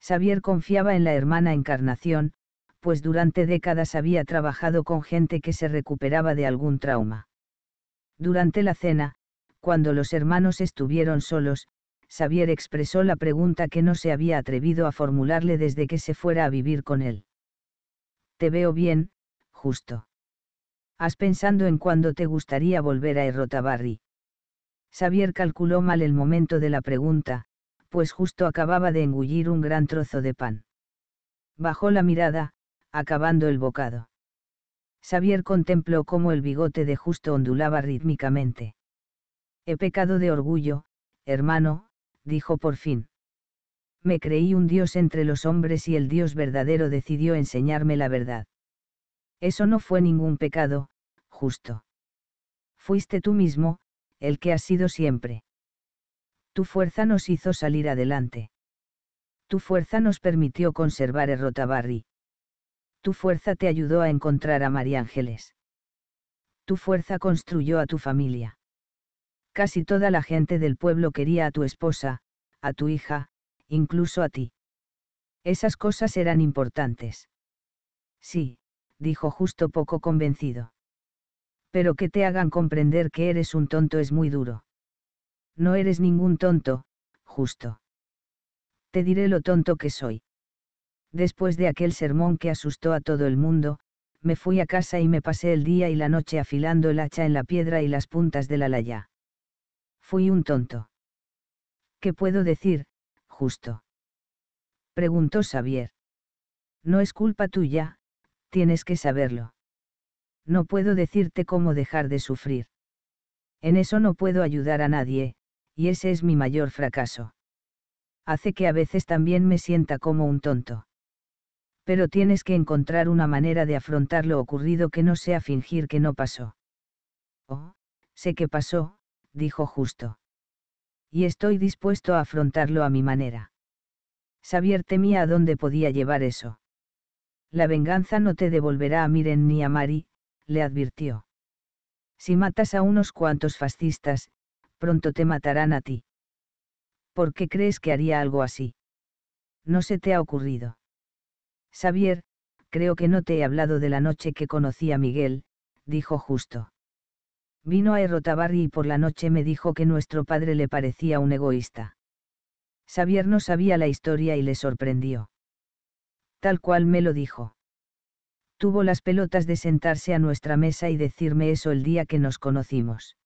Xavier confiaba en la hermana Encarnación, pues durante décadas había trabajado con gente que se recuperaba de algún trauma. Durante la cena, cuando los hermanos estuvieron solos, Xavier expresó la pregunta que no se había atrevido a formularle desde que se fuera a vivir con él. Te veo bien, justo. Has pensando en cuándo te gustaría volver a Errotabarri. Xavier calculó mal el momento de la pregunta, pues justo acababa de engullir un gran trozo de pan. Bajó la mirada, acabando el bocado. Xavier contempló cómo el bigote de justo ondulaba rítmicamente. He pecado de orgullo, hermano, dijo por fin. Me creí un dios entre los hombres y el dios verdadero decidió enseñarme la verdad. Eso no fue ningún pecado, justo. Fuiste tú mismo, el que has sido siempre. Tu fuerza nos hizo salir adelante. Tu fuerza nos permitió conservar el rotabarri. Tu fuerza te ayudó a encontrar a María Ángeles. Tu fuerza construyó a tu familia. Casi toda la gente del pueblo quería a tu esposa, a tu hija, incluso a ti. Esas cosas eran importantes. Sí, dijo justo poco convencido. Pero que te hagan comprender que eres un tonto es muy duro. No eres ningún tonto, justo. Te diré lo tonto que soy. Después de aquel sermón que asustó a todo el mundo, me fui a casa y me pasé el día y la noche afilando el hacha en la piedra y las puntas de la laya. Fui un tonto. ¿Qué puedo decir, justo? Preguntó Xavier. No es culpa tuya, tienes que saberlo. No puedo decirte cómo dejar de sufrir. En eso no puedo ayudar a nadie, y ese es mi mayor fracaso. Hace que a veces también me sienta como un tonto pero tienes que encontrar una manera de afrontar lo ocurrido que no sea fingir que no pasó. Oh, sé que pasó, dijo justo. Y estoy dispuesto a afrontarlo a mi manera. Xavier temía a dónde podía llevar eso. La venganza no te devolverá a Miren ni a Mari, le advirtió. Si matas a unos cuantos fascistas, pronto te matarán a ti. ¿Por qué crees que haría algo así? No se te ha ocurrido. Xavier, creo que no te he hablado de la noche que conocí a Miguel, dijo justo. Vino a Errotabarri y por la noche me dijo que nuestro padre le parecía un egoísta. Xavier no sabía la historia y le sorprendió. Tal cual me lo dijo. Tuvo las pelotas de sentarse a nuestra mesa y decirme eso el día que nos conocimos.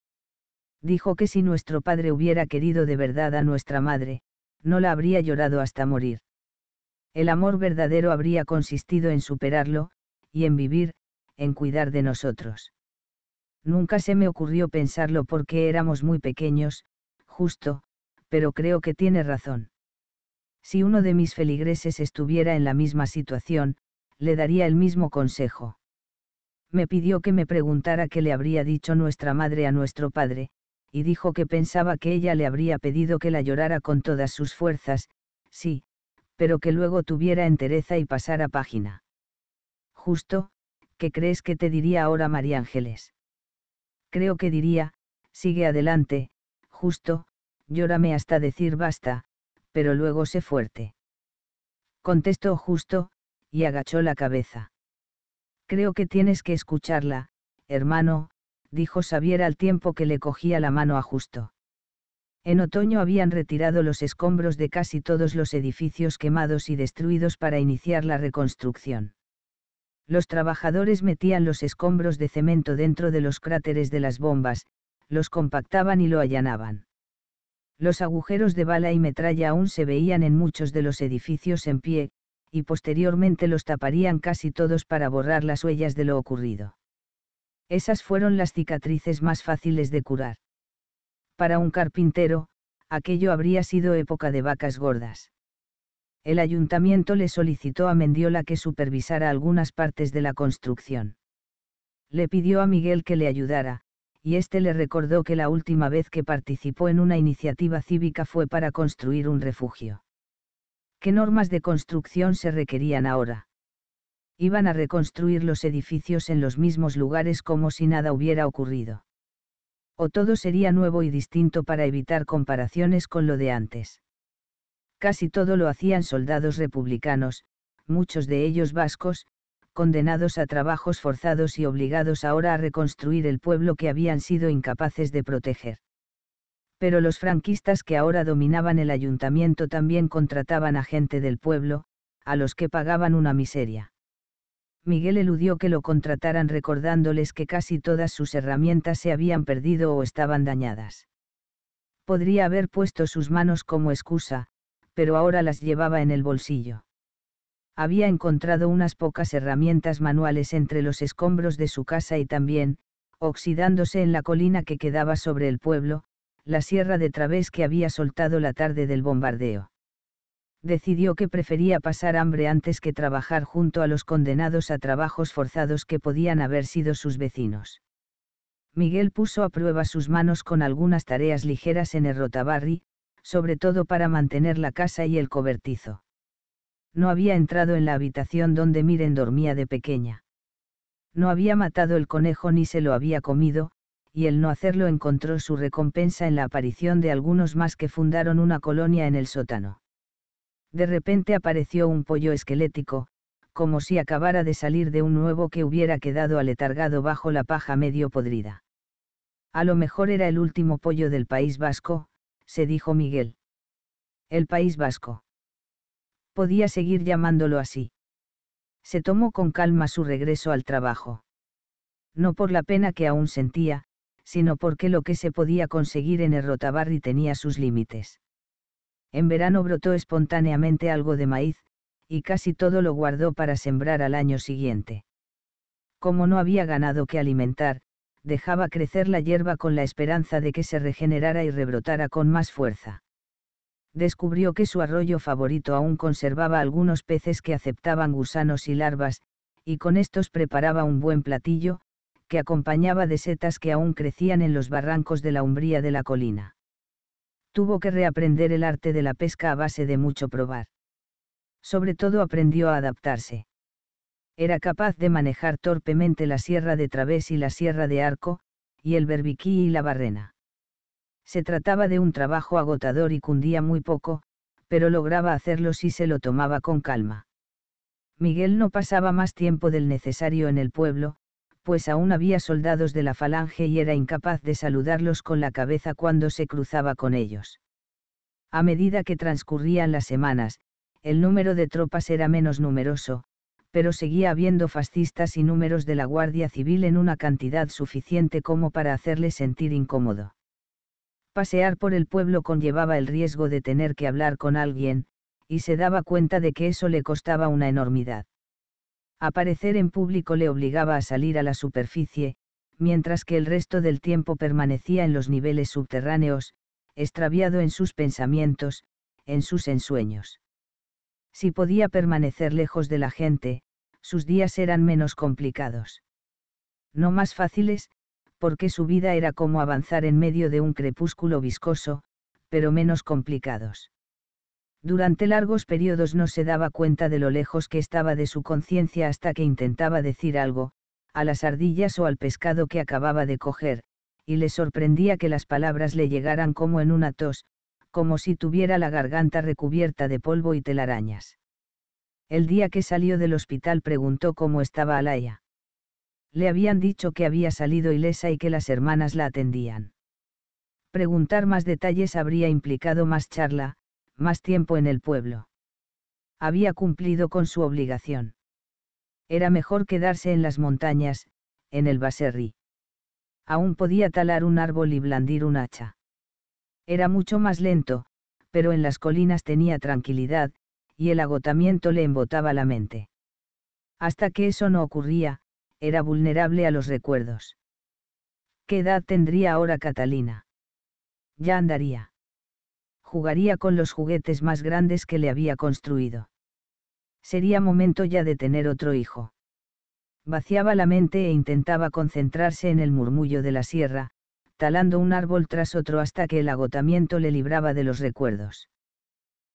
Dijo que si nuestro padre hubiera querido de verdad a nuestra madre, no la habría llorado hasta morir. El amor verdadero habría consistido en superarlo, y en vivir, en cuidar de nosotros. Nunca se me ocurrió pensarlo porque éramos muy pequeños, justo, pero creo que tiene razón. Si uno de mis feligreses estuviera en la misma situación, le daría el mismo consejo. Me pidió que me preguntara qué le habría dicho nuestra madre a nuestro padre, y dijo que pensaba que ella le habría pedido que la llorara con todas sus fuerzas, sí, pero que luego tuviera entereza y pasara página. Justo, ¿qué crees que te diría ahora María Ángeles? Creo que diría, sigue adelante, justo, llórame hasta decir basta, pero luego sé fuerte. Contestó justo, y agachó la cabeza. Creo que tienes que escucharla, hermano, dijo Xavier al tiempo que le cogía la mano a justo. En otoño habían retirado los escombros de casi todos los edificios quemados y destruidos para iniciar la reconstrucción. Los trabajadores metían los escombros de cemento dentro de los cráteres de las bombas, los compactaban y lo allanaban. Los agujeros de bala y metralla aún se veían en muchos de los edificios en pie, y posteriormente los taparían casi todos para borrar las huellas de lo ocurrido. Esas fueron las cicatrices más fáciles de curar para un carpintero, aquello habría sido época de vacas gordas. El ayuntamiento le solicitó a Mendiola que supervisara algunas partes de la construcción. Le pidió a Miguel que le ayudara, y este le recordó que la última vez que participó en una iniciativa cívica fue para construir un refugio. ¿Qué normas de construcción se requerían ahora? Iban a reconstruir los edificios en los mismos lugares como si nada hubiera ocurrido todo sería nuevo y distinto para evitar comparaciones con lo de antes. Casi todo lo hacían soldados republicanos, muchos de ellos vascos, condenados a trabajos forzados y obligados ahora a reconstruir el pueblo que habían sido incapaces de proteger. Pero los franquistas que ahora dominaban el ayuntamiento también contrataban a gente del pueblo, a los que pagaban una miseria. Miguel eludió que lo contrataran recordándoles que casi todas sus herramientas se habían perdido o estaban dañadas. Podría haber puesto sus manos como excusa, pero ahora las llevaba en el bolsillo. Había encontrado unas pocas herramientas manuales entre los escombros de su casa y también, oxidándose en la colina que quedaba sobre el pueblo, la sierra de Través que había soltado la tarde del bombardeo decidió que prefería pasar hambre antes que trabajar junto a los condenados a trabajos forzados que podían haber sido sus vecinos. Miguel puso a prueba sus manos con algunas tareas ligeras en el rotabarri, sobre todo para mantener la casa y el cobertizo. No había entrado en la habitación donde Miren dormía de pequeña. No había matado el conejo ni se lo había comido, y el no hacerlo encontró su recompensa en la aparición de algunos más que fundaron una colonia en el sótano de repente apareció un pollo esquelético, como si acabara de salir de un nuevo que hubiera quedado aletargado bajo la paja medio podrida. A lo mejor era el último pollo del País Vasco, se dijo Miguel. El País Vasco. Podía seguir llamándolo así. Se tomó con calma su regreso al trabajo. No por la pena que aún sentía, sino porque lo que se podía conseguir en el Rotabarri tenía sus límites. En verano brotó espontáneamente algo de maíz, y casi todo lo guardó para sembrar al año siguiente. Como no había ganado que alimentar, dejaba crecer la hierba con la esperanza de que se regenerara y rebrotara con más fuerza. Descubrió que su arroyo favorito aún conservaba algunos peces que aceptaban gusanos y larvas, y con estos preparaba un buen platillo, que acompañaba de setas que aún crecían en los barrancos de la umbría de la colina tuvo que reaprender el arte de la pesca a base de mucho probar. Sobre todo aprendió a adaptarse. Era capaz de manejar torpemente la sierra de Través y la sierra de Arco, y el berbiquí y la barrena. Se trataba de un trabajo agotador y cundía muy poco, pero lograba hacerlo si se lo tomaba con calma. Miguel no pasaba más tiempo del necesario en el pueblo, pues aún había soldados de la falange y era incapaz de saludarlos con la cabeza cuando se cruzaba con ellos. A medida que transcurrían las semanas, el número de tropas era menos numeroso, pero seguía habiendo fascistas y números de la Guardia Civil en una cantidad suficiente como para hacerle sentir incómodo. Pasear por el pueblo conllevaba el riesgo de tener que hablar con alguien, y se daba cuenta de que eso le costaba una enormidad. Aparecer en público le obligaba a salir a la superficie, mientras que el resto del tiempo permanecía en los niveles subterráneos, extraviado en sus pensamientos, en sus ensueños. Si podía permanecer lejos de la gente, sus días eran menos complicados. No más fáciles, porque su vida era como avanzar en medio de un crepúsculo viscoso, pero menos complicados. Durante largos periodos no se daba cuenta de lo lejos que estaba de su conciencia hasta que intentaba decir algo, a las ardillas o al pescado que acababa de coger, y le sorprendía que las palabras le llegaran como en una tos, como si tuviera la garganta recubierta de polvo y telarañas. El día que salió del hospital preguntó cómo estaba Alaya. Le habían dicho que había salido ilesa y que las hermanas la atendían. Preguntar más detalles habría implicado más charla, más tiempo en el pueblo. Había cumplido con su obligación. Era mejor quedarse en las montañas, en el Baserri. Aún podía talar un árbol y blandir un hacha. Era mucho más lento, pero en las colinas tenía tranquilidad, y el agotamiento le embotaba la mente. Hasta que eso no ocurría, era vulnerable a los recuerdos. ¿Qué edad tendría ahora Catalina? Ya andaría jugaría con los juguetes más grandes que le había construido. Sería momento ya de tener otro hijo. Vaciaba la mente e intentaba concentrarse en el murmullo de la sierra, talando un árbol tras otro hasta que el agotamiento le libraba de los recuerdos.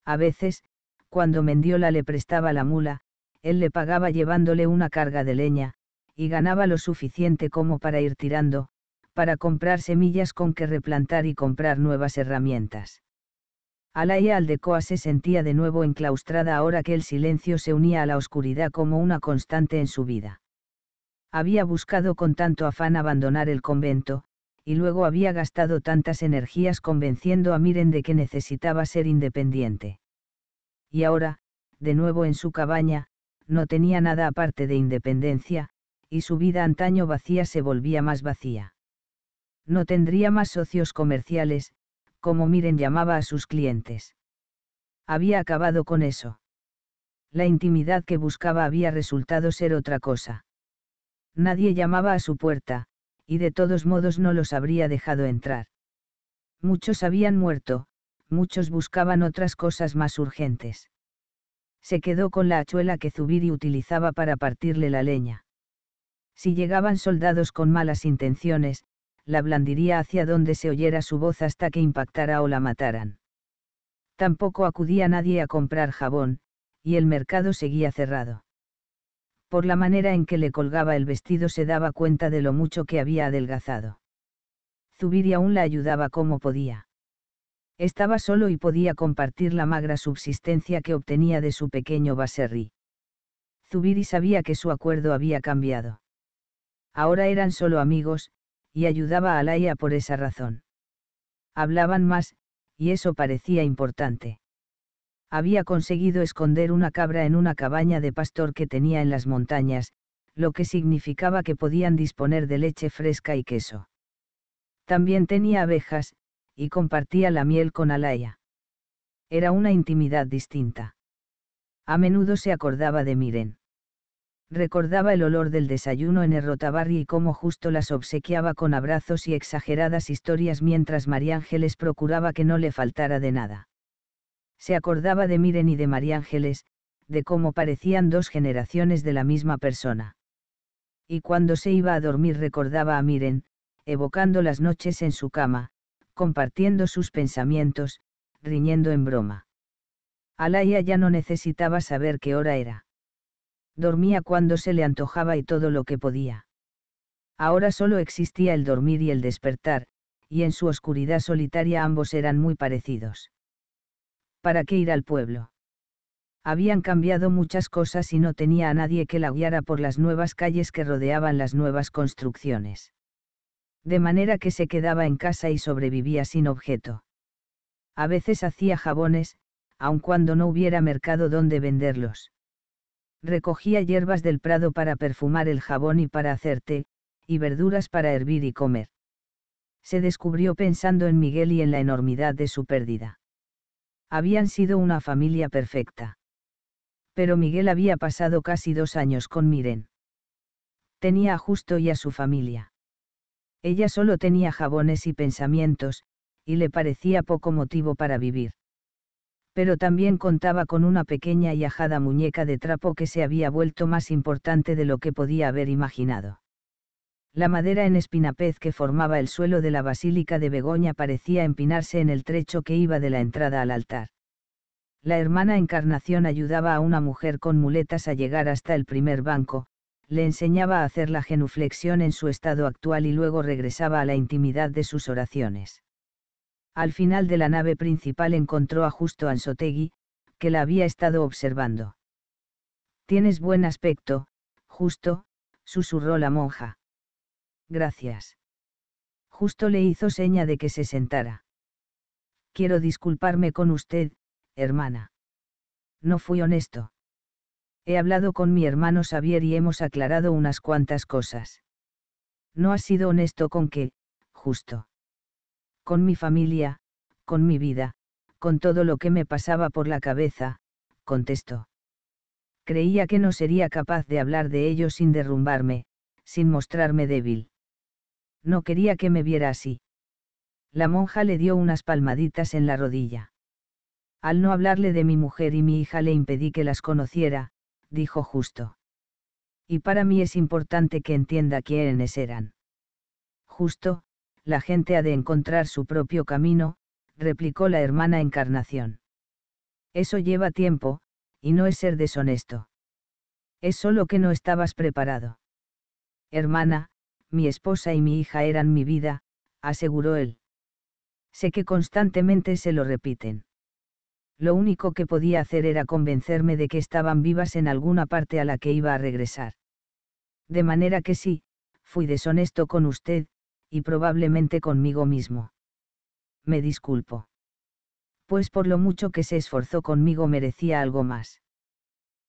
A veces, cuando Mendiola le prestaba la mula, él le pagaba llevándole una carga de leña, y ganaba lo suficiente como para ir tirando, para comprar semillas con que replantar y comprar nuevas herramientas. Alaya Aldecoa se sentía de nuevo enclaustrada ahora que el silencio se unía a la oscuridad como una constante en su vida. Había buscado con tanto afán abandonar el convento, y luego había gastado tantas energías convenciendo a Miren de que necesitaba ser independiente. Y ahora, de nuevo en su cabaña, no tenía nada aparte de independencia, y su vida antaño vacía se volvía más vacía. No tendría más socios comerciales, como Miren llamaba a sus clientes. Había acabado con eso. La intimidad que buscaba había resultado ser otra cosa. Nadie llamaba a su puerta, y de todos modos no los habría dejado entrar. Muchos habían muerto, muchos buscaban otras cosas más urgentes. Se quedó con la hachuela que Zubiri utilizaba para partirle la leña. Si llegaban soldados con malas intenciones, la blandiría hacia donde se oyera su voz hasta que impactara o la mataran. Tampoco acudía nadie a comprar jabón, y el mercado seguía cerrado. Por la manera en que le colgaba el vestido se daba cuenta de lo mucho que había adelgazado. Zubiri aún la ayudaba como podía. Estaba solo y podía compartir la magra subsistencia que obtenía de su pequeño Baserri. Zubiri sabía que su acuerdo había cambiado. Ahora eran solo amigos, y ayudaba a Alaya por esa razón. Hablaban más, y eso parecía importante. Había conseguido esconder una cabra en una cabaña de pastor que tenía en las montañas, lo que significaba que podían disponer de leche fresca y queso. También tenía abejas, y compartía la miel con Alaya. Era una intimidad distinta. A menudo se acordaba de Miren recordaba el olor del desayuno en el y cómo justo las obsequiaba con abrazos y exageradas historias mientras María Ángeles procuraba que no le faltara de nada. Se acordaba de Miren y de María Ángeles, de cómo parecían dos generaciones de la misma persona. Y cuando se iba a dormir recordaba a Miren, evocando las noches en su cama, compartiendo sus pensamientos, riñendo en broma. Alaya ya no necesitaba saber qué hora era dormía cuando se le antojaba y todo lo que podía. Ahora solo existía el dormir y el despertar, y en su oscuridad solitaria ambos eran muy parecidos. ¿Para qué ir al pueblo? Habían cambiado muchas cosas y no tenía a nadie que la guiara por las nuevas calles que rodeaban las nuevas construcciones. De manera que se quedaba en casa y sobrevivía sin objeto. A veces hacía jabones, aun cuando no hubiera mercado donde venderlos recogía hierbas del prado para perfumar el jabón y para hacer té, y verduras para hervir y comer. Se descubrió pensando en Miguel y en la enormidad de su pérdida. Habían sido una familia perfecta. Pero Miguel había pasado casi dos años con Miren. Tenía a Justo y a su familia. Ella solo tenía jabones y pensamientos, y le parecía poco motivo para vivir pero también contaba con una pequeña y ajada muñeca de trapo que se había vuelto más importante de lo que podía haber imaginado. La madera en espinapez que formaba el suelo de la Basílica de Begoña parecía empinarse en el trecho que iba de la entrada al altar. La hermana Encarnación ayudaba a una mujer con muletas a llegar hasta el primer banco, le enseñaba a hacer la genuflexión en su estado actual y luego regresaba a la intimidad de sus oraciones. Al final de la nave principal encontró a Justo Ansotegui, que la había estado observando. Tienes buen aspecto, Justo, susurró la monja. Gracias. Justo le hizo seña de que se sentara. Quiero disculparme con usted, hermana. No fui honesto. He hablado con mi hermano Xavier y hemos aclarado unas cuantas cosas. No has sido honesto con que, justo con mi familia, con mi vida, con todo lo que me pasaba por la cabeza, contestó. Creía que no sería capaz de hablar de ello sin derrumbarme, sin mostrarme débil. No quería que me viera así. La monja le dio unas palmaditas en la rodilla. Al no hablarle de mi mujer y mi hija le impedí que las conociera, dijo justo. Y para mí es importante que entienda quiénes eran. Justo, la gente ha de encontrar su propio camino, replicó la hermana Encarnación. Eso lleva tiempo, y no es ser deshonesto. Es solo que no estabas preparado. Hermana, mi esposa y mi hija eran mi vida, aseguró él. Sé que constantemente se lo repiten. Lo único que podía hacer era convencerme de que estaban vivas en alguna parte a la que iba a regresar. De manera que sí, fui deshonesto con usted, y probablemente conmigo mismo. Me disculpo. Pues por lo mucho que se esforzó conmigo merecía algo más.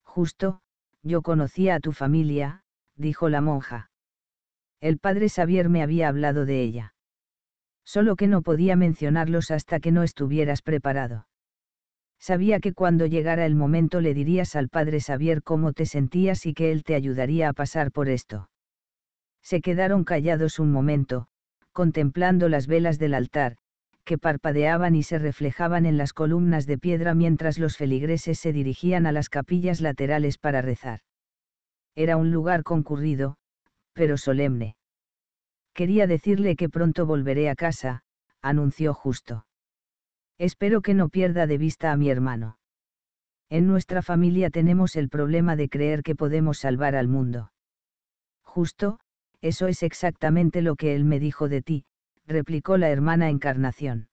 Justo, yo conocía a tu familia, dijo la monja. El padre Xavier me había hablado de ella. Solo que no podía mencionarlos hasta que no estuvieras preparado. Sabía que cuando llegara el momento le dirías al padre Xavier cómo te sentías y que él te ayudaría a pasar por esto. Se quedaron callados un momento, contemplando las velas del altar, que parpadeaban y se reflejaban en las columnas de piedra mientras los feligreses se dirigían a las capillas laterales para rezar. Era un lugar concurrido, pero solemne. Quería decirle que pronto volveré a casa, anunció justo. Espero que no pierda de vista a mi hermano. En nuestra familia tenemos el problema de creer que podemos salvar al mundo. Justo, eso es exactamente lo que él me dijo de ti, replicó la hermana Encarnación.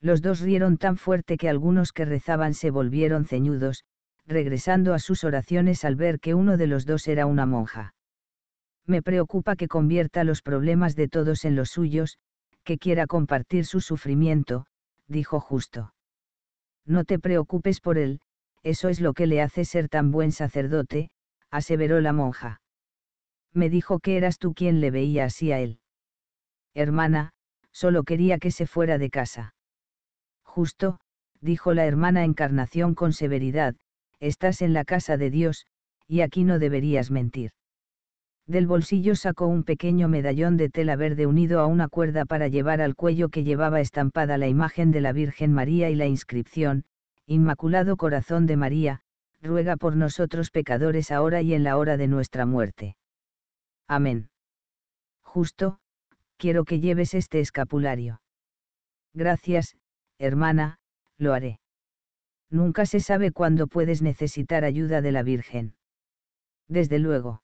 Los dos rieron tan fuerte que algunos que rezaban se volvieron ceñudos, regresando a sus oraciones al ver que uno de los dos era una monja. Me preocupa que convierta los problemas de todos en los suyos, que quiera compartir su sufrimiento, dijo justo. No te preocupes por él, eso es lo que le hace ser tan buen sacerdote, aseveró la monja me dijo que eras tú quien le veía así a él. Hermana, solo quería que se fuera de casa. Justo, dijo la hermana Encarnación con severidad, estás en la casa de Dios, y aquí no deberías mentir. Del bolsillo sacó un pequeño medallón de tela verde unido a una cuerda para llevar al cuello que llevaba estampada la imagen de la Virgen María y la inscripción, Inmaculado Corazón de María, ruega por nosotros pecadores ahora y en la hora de nuestra muerte. Amén. Justo, quiero que lleves este escapulario. Gracias, hermana, lo haré. Nunca se sabe cuándo puedes necesitar ayuda de la Virgen. Desde luego.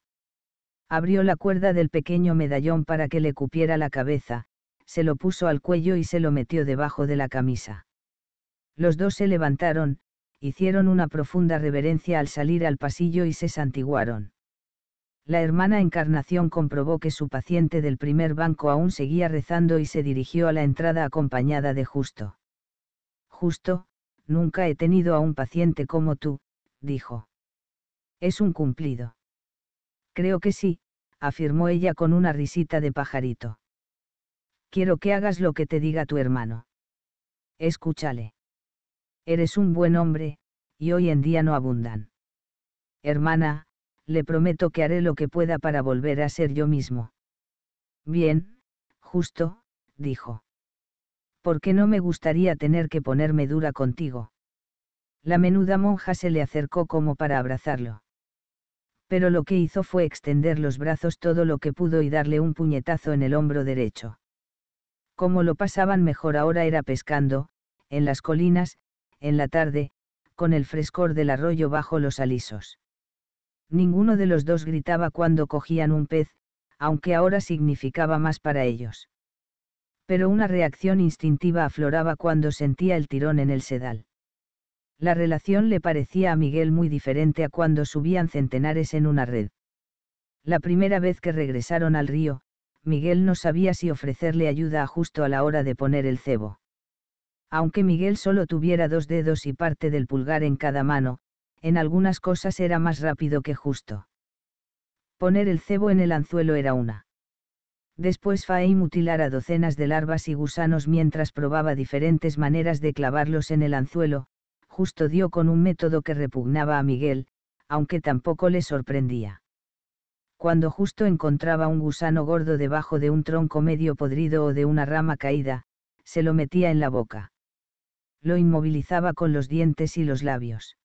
Abrió la cuerda del pequeño medallón para que le cupiera la cabeza, se lo puso al cuello y se lo metió debajo de la camisa. Los dos se levantaron, hicieron una profunda reverencia al salir al pasillo y se santiguaron la hermana Encarnación comprobó que su paciente del primer banco aún seguía rezando y se dirigió a la entrada acompañada de Justo. Justo, nunca he tenido a un paciente como tú, dijo. Es un cumplido. Creo que sí, afirmó ella con una risita de pajarito. Quiero que hagas lo que te diga tu hermano. Escúchale. Eres un buen hombre, y hoy en día no abundan. Hermana, le prometo que haré lo que pueda para volver a ser yo mismo. Bien, justo, dijo. Porque no me gustaría tener que ponerme dura contigo. La menuda monja se le acercó como para abrazarlo. Pero lo que hizo fue extender los brazos todo lo que pudo y darle un puñetazo en el hombro derecho. Como lo pasaban mejor ahora era pescando, en las colinas, en la tarde, con el frescor del arroyo bajo los alisos. Ninguno de los dos gritaba cuando cogían un pez, aunque ahora significaba más para ellos. Pero una reacción instintiva afloraba cuando sentía el tirón en el sedal. La relación le parecía a Miguel muy diferente a cuando subían centenares en una red. La primera vez que regresaron al río, Miguel no sabía si ofrecerle ayuda a justo a la hora de poner el cebo. Aunque Miguel solo tuviera dos dedos y parte del pulgar en cada mano, en algunas cosas era más rápido que justo. Poner el cebo en el anzuelo era una. Después mutilar mutilara docenas de larvas y gusanos mientras probaba diferentes maneras de clavarlos en el anzuelo, justo dio con un método que repugnaba a Miguel, aunque tampoco le sorprendía. Cuando justo encontraba un gusano gordo debajo de un tronco medio podrido o de una rama caída, se lo metía en la boca. Lo inmovilizaba con los dientes y los labios.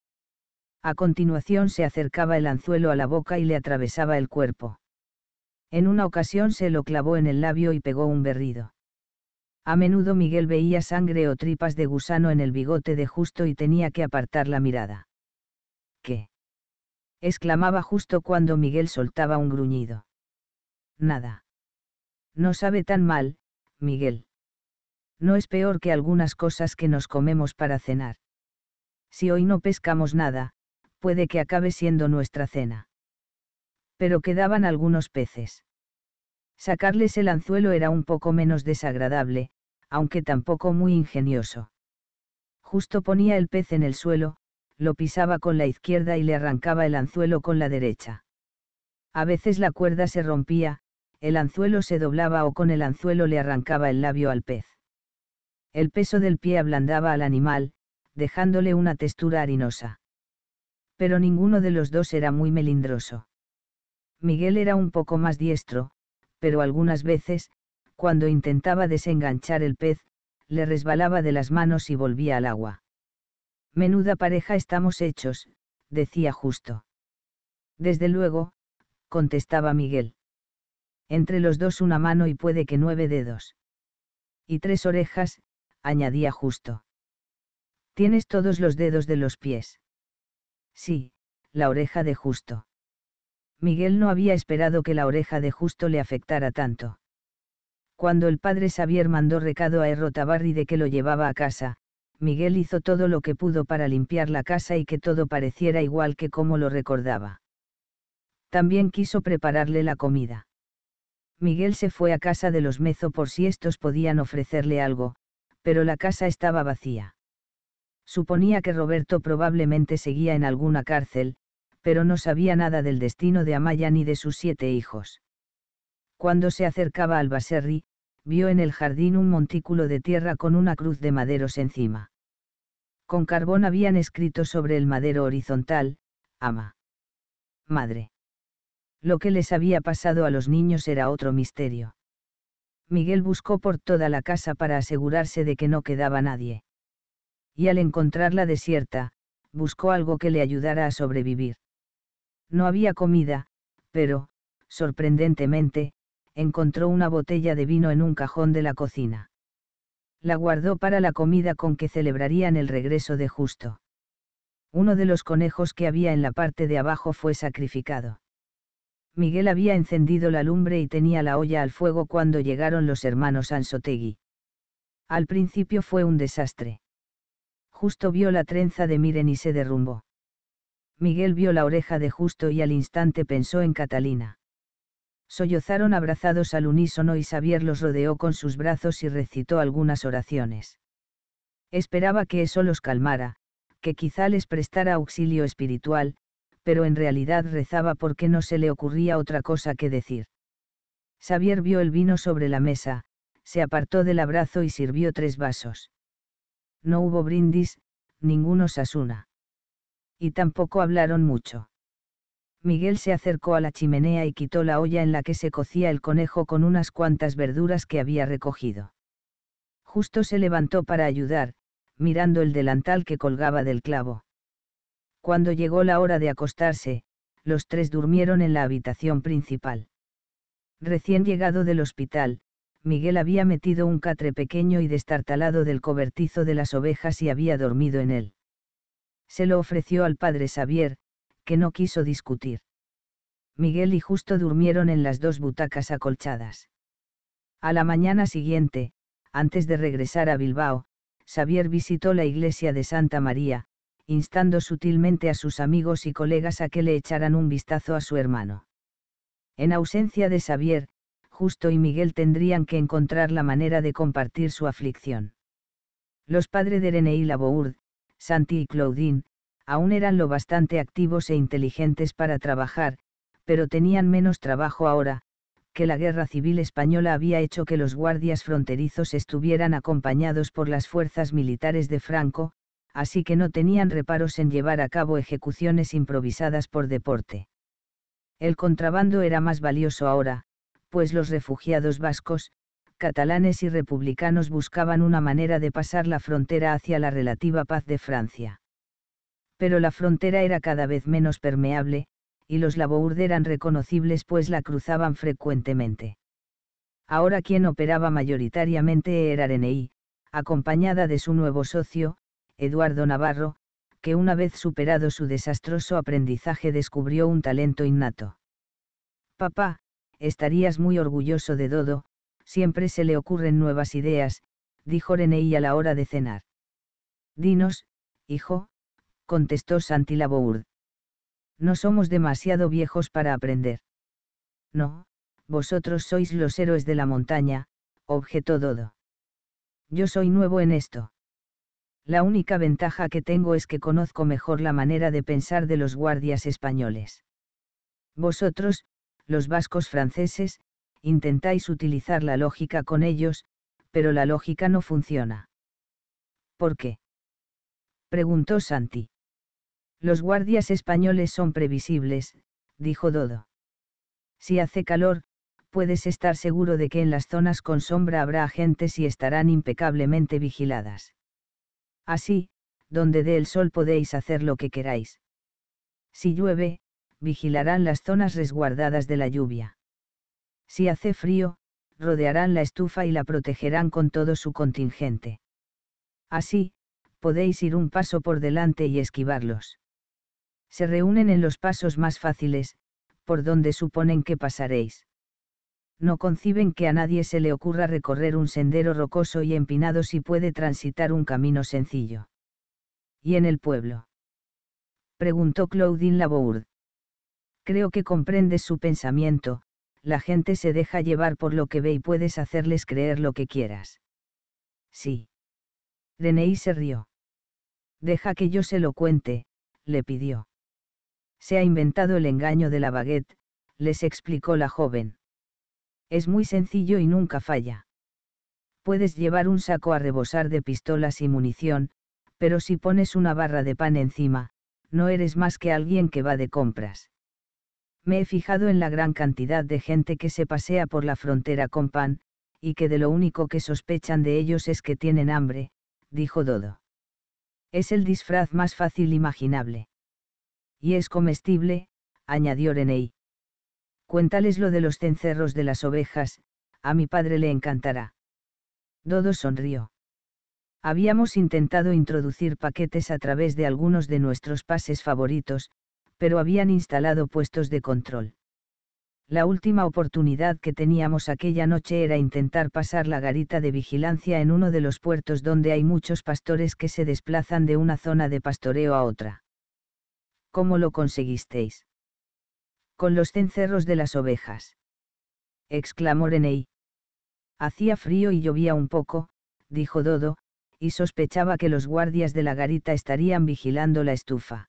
A continuación se acercaba el anzuelo a la boca y le atravesaba el cuerpo. En una ocasión se lo clavó en el labio y pegó un berrido. A menudo Miguel veía sangre o tripas de gusano en el bigote de Justo y tenía que apartar la mirada. ¿Qué? exclamaba justo cuando Miguel soltaba un gruñido. Nada. No sabe tan mal, Miguel. No es peor que algunas cosas que nos comemos para cenar. Si hoy no pescamos nada, puede que acabe siendo nuestra cena. Pero quedaban algunos peces. Sacarles el anzuelo era un poco menos desagradable, aunque tampoco muy ingenioso. Justo ponía el pez en el suelo, lo pisaba con la izquierda y le arrancaba el anzuelo con la derecha. A veces la cuerda se rompía, el anzuelo se doblaba o con el anzuelo le arrancaba el labio al pez. El peso del pie ablandaba al animal, dejándole una textura harinosa pero ninguno de los dos era muy melindroso. Miguel era un poco más diestro, pero algunas veces, cuando intentaba desenganchar el pez, le resbalaba de las manos y volvía al agua. Menuda pareja estamos hechos, decía justo. Desde luego, contestaba Miguel. Entre los dos una mano y puede que nueve dedos. Y tres orejas, añadía justo. Tienes todos los dedos de los pies. Sí, la oreja de justo. Miguel no había esperado que la oreja de justo le afectara tanto. Cuando el padre Xavier mandó recado a Errotabarri de que lo llevaba a casa, Miguel hizo todo lo que pudo para limpiar la casa y que todo pareciera igual que como lo recordaba. También quiso prepararle la comida. Miguel se fue a casa de los Mezo por si estos podían ofrecerle algo, pero la casa estaba vacía. Suponía que Roberto probablemente seguía en alguna cárcel, pero no sabía nada del destino de Amaya ni de sus siete hijos. Cuando se acercaba al Baserri, vio en el jardín un montículo de tierra con una cruz de maderos encima. Con carbón habían escrito sobre el madero horizontal, ama. Madre. Lo que les había pasado a los niños era otro misterio. Miguel buscó por toda la casa para asegurarse de que no quedaba nadie y al encontrarla desierta, buscó algo que le ayudara a sobrevivir. No había comida, pero, sorprendentemente, encontró una botella de vino en un cajón de la cocina. La guardó para la comida con que celebrarían el regreso de Justo. Uno de los conejos que había en la parte de abajo fue sacrificado. Miguel había encendido la lumbre y tenía la olla al fuego cuando llegaron los hermanos Ansotegui. Al principio fue un desastre. Justo vio la trenza de Miren y se derrumbó. Miguel vio la oreja de Justo y al instante pensó en Catalina. Sollozaron abrazados al unísono y Xavier los rodeó con sus brazos y recitó algunas oraciones. Esperaba que eso los calmara, que quizá les prestara auxilio espiritual, pero en realidad rezaba porque no se le ocurría otra cosa que decir. Xavier vio el vino sobre la mesa, se apartó del abrazo y sirvió tres vasos no hubo brindis, ninguno sasuna. Y tampoco hablaron mucho. Miguel se acercó a la chimenea y quitó la olla en la que se cocía el conejo con unas cuantas verduras que había recogido. Justo se levantó para ayudar, mirando el delantal que colgaba del clavo. Cuando llegó la hora de acostarse, los tres durmieron en la habitación principal. Recién llegado del hospital, Miguel había metido un catre pequeño y destartalado del cobertizo de las ovejas y había dormido en él. Se lo ofreció al padre Xavier, que no quiso discutir. Miguel y Justo durmieron en las dos butacas acolchadas. A la mañana siguiente, antes de regresar a Bilbao, Xavier visitó la iglesia de Santa María, instando sutilmente a sus amigos y colegas a que le echaran un vistazo a su hermano. En ausencia de Xavier, Justo y Miguel tendrían que encontrar la manera de compartir su aflicción. Los padres de René y Labourd, Santi y Claudine, aún eran lo bastante activos e inteligentes para trabajar, pero tenían menos trabajo ahora, que la guerra civil española había hecho que los guardias fronterizos estuvieran acompañados por las fuerzas militares de Franco, así que no tenían reparos en llevar a cabo ejecuciones improvisadas por deporte. El contrabando era más valioso ahora, pues los refugiados vascos, catalanes y republicanos buscaban una manera de pasar la frontera hacia la relativa paz de Francia. Pero la frontera era cada vez menos permeable, y los Labourd eran reconocibles pues la cruzaban frecuentemente. Ahora quien operaba mayoritariamente era rené acompañada de su nuevo socio, Eduardo Navarro, que una vez superado su desastroso aprendizaje descubrió un talento innato. Papá, estarías muy orgulloso de Dodo, siempre se le ocurren nuevas ideas, dijo Renei a la hora de cenar. Dinos, hijo, contestó Santi No somos demasiado viejos para aprender. No, vosotros sois los héroes de la montaña, objetó Dodo. Yo soy nuevo en esto. La única ventaja que tengo es que conozco mejor la manera de pensar de los guardias españoles. Vosotros, los vascos franceses, intentáis utilizar la lógica con ellos, pero la lógica no funciona. ¿Por qué? preguntó Santi. Los guardias españoles son previsibles, dijo Dodo. Si hace calor, puedes estar seguro de que en las zonas con sombra habrá agentes y estarán impecablemente vigiladas. Así, donde dé el sol podéis hacer lo que queráis. Si llueve, vigilarán las zonas resguardadas de la lluvia. Si hace frío, rodearán la estufa y la protegerán con todo su contingente. Así, podéis ir un paso por delante y esquivarlos. Se reúnen en los pasos más fáciles, por donde suponen que pasaréis. No conciben que a nadie se le ocurra recorrer un sendero rocoso y empinado si puede transitar un camino sencillo. ¿Y en el pueblo? Preguntó Claudine Labourd. Creo que comprendes su pensamiento, la gente se deja llevar por lo que ve y puedes hacerles creer lo que quieras. Sí. Renei se rió. Deja que yo se lo cuente, le pidió. Se ha inventado el engaño de la baguette, les explicó la joven. Es muy sencillo y nunca falla. Puedes llevar un saco a rebosar de pistolas y munición, pero si pones una barra de pan encima, no eres más que alguien que va de compras. Me he fijado en la gran cantidad de gente que se pasea por la frontera con pan, y que de lo único que sospechan de ellos es que tienen hambre, dijo Dodo. Es el disfraz más fácil imaginable. Y es comestible, añadió René. Cuéntales lo de los cencerros de las ovejas, a mi padre le encantará. Dodo sonrió. Habíamos intentado introducir paquetes a través de algunos de nuestros pases favoritos, pero habían instalado puestos de control. La última oportunidad que teníamos aquella noche era intentar pasar la garita de vigilancia en uno de los puertos donde hay muchos pastores que se desplazan de una zona de pastoreo a otra. ¿Cómo lo conseguisteis? Con los cencerros de las ovejas. Exclamó René. Hacía frío y llovía un poco, dijo Dodo, y sospechaba que los guardias de la garita estarían vigilando la estufa.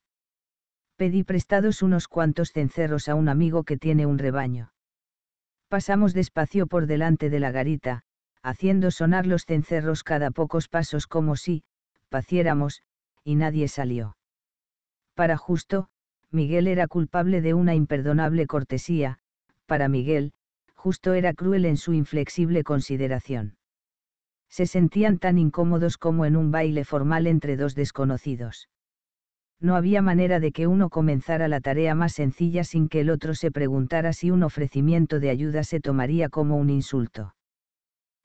Pedí prestados unos cuantos cencerros a un amigo que tiene un rebaño. Pasamos despacio por delante de la garita, haciendo sonar los cencerros cada pocos pasos como si, paciéramos, y nadie salió. Para justo, Miguel era culpable de una imperdonable cortesía, para Miguel, justo era cruel en su inflexible consideración. Se sentían tan incómodos como en un baile formal entre dos desconocidos no había manera de que uno comenzara la tarea más sencilla sin que el otro se preguntara si un ofrecimiento de ayuda se tomaría como un insulto.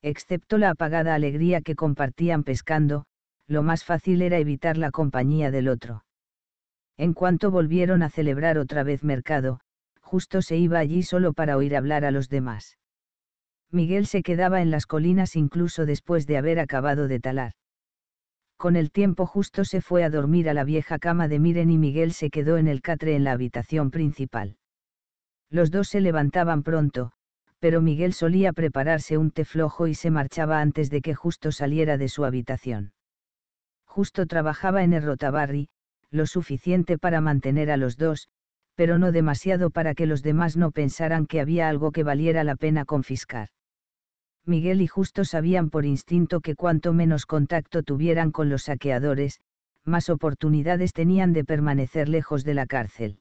Excepto la apagada alegría que compartían pescando, lo más fácil era evitar la compañía del otro. En cuanto volvieron a celebrar otra vez mercado, justo se iba allí solo para oír hablar a los demás. Miguel se quedaba en las colinas incluso después de haber acabado de talar con el tiempo justo se fue a dormir a la vieja cama de Miren y Miguel se quedó en el catre en la habitación principal. Los dos se levantaban pronto, pero Miguel solía prepararse un té flojo y se marchaba antes de que justo saliera de su habitación. Justo trabajaba en el rotabarri, lo suficiente para mantener a los dos, pero no demasiado para que los demás no pensaran que había algo que valiera la pena confiscar. Miguel y Justo sabían por instinto que cuanto menos contacto tuvieran con los saqueadores, más oportunidades tenían de permanecer lejos de la cárcel.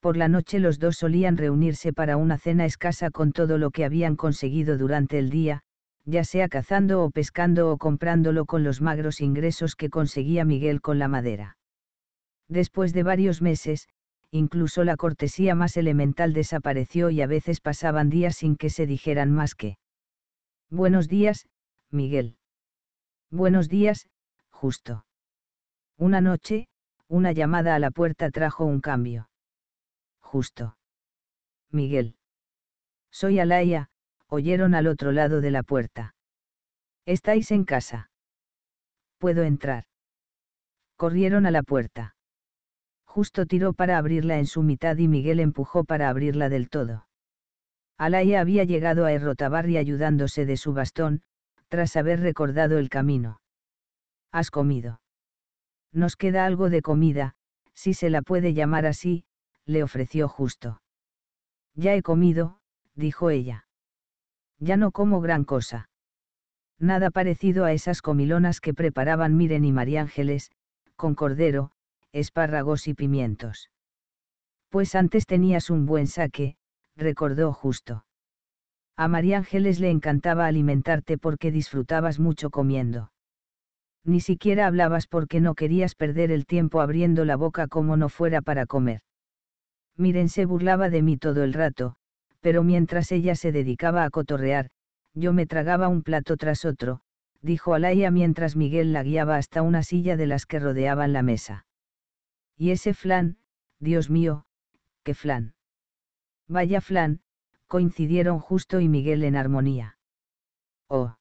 Por la noche los dos solían reunirse para una cena escasa con todo lo que habían conseguido durante el día, ya sea cazando o pescando o comprándolo con los magros ingresos que conseguía Miguel con la madera. Después de varios meses, incluso la cortesía más elemental desapareció y a veces pasaban días sin que se dijeran más que Buenos días, Miguel. Buenos días, justo. Una noche, una llamada a la puerta trajo un cambio. Justo. Miguel. Soy Alaya, oyeron al otro lado de la puerta. ¿Estáis en casa? ¿Puedo entrar? Corrieron a la puerta. Justo tiró para abrirla en su mitad y Miguel empujó para abrirla del todo. Alaya había llegado a Errotabarri ayudándose de su bastón, tras haber recordado el camino. ¿Has comido? Nos queda algo de comida, si se la puede llamar así, le ofreció justo. Ya he comido, dijo ella. Ya no como gran cosa. Nada parecido a esas comilonas que preparaban Miren y Ángeles, con cordero, espárragos y pimientos. Pues antes tenías un buen saque, recordó justo. A María Ángeles le encantaba alimentarte porque disfrutabas mucho comiendo. Ni siquiera hablabas porque no querías perder el tiempo abriendo la boca como no fuera para comer. Miren se burlaba de mí todo el rato, pero mientras ella se dedicaba a cotorrear, yo me tragaba un plato tras otro, dijo Alaya mientras Miguel la guiaba hasta una silla de las que rodeaban la mesa. Y ese flan, Dios mío, qué flan. Vaya flan, coincidieron Justo y Miguel en armonía. Oh.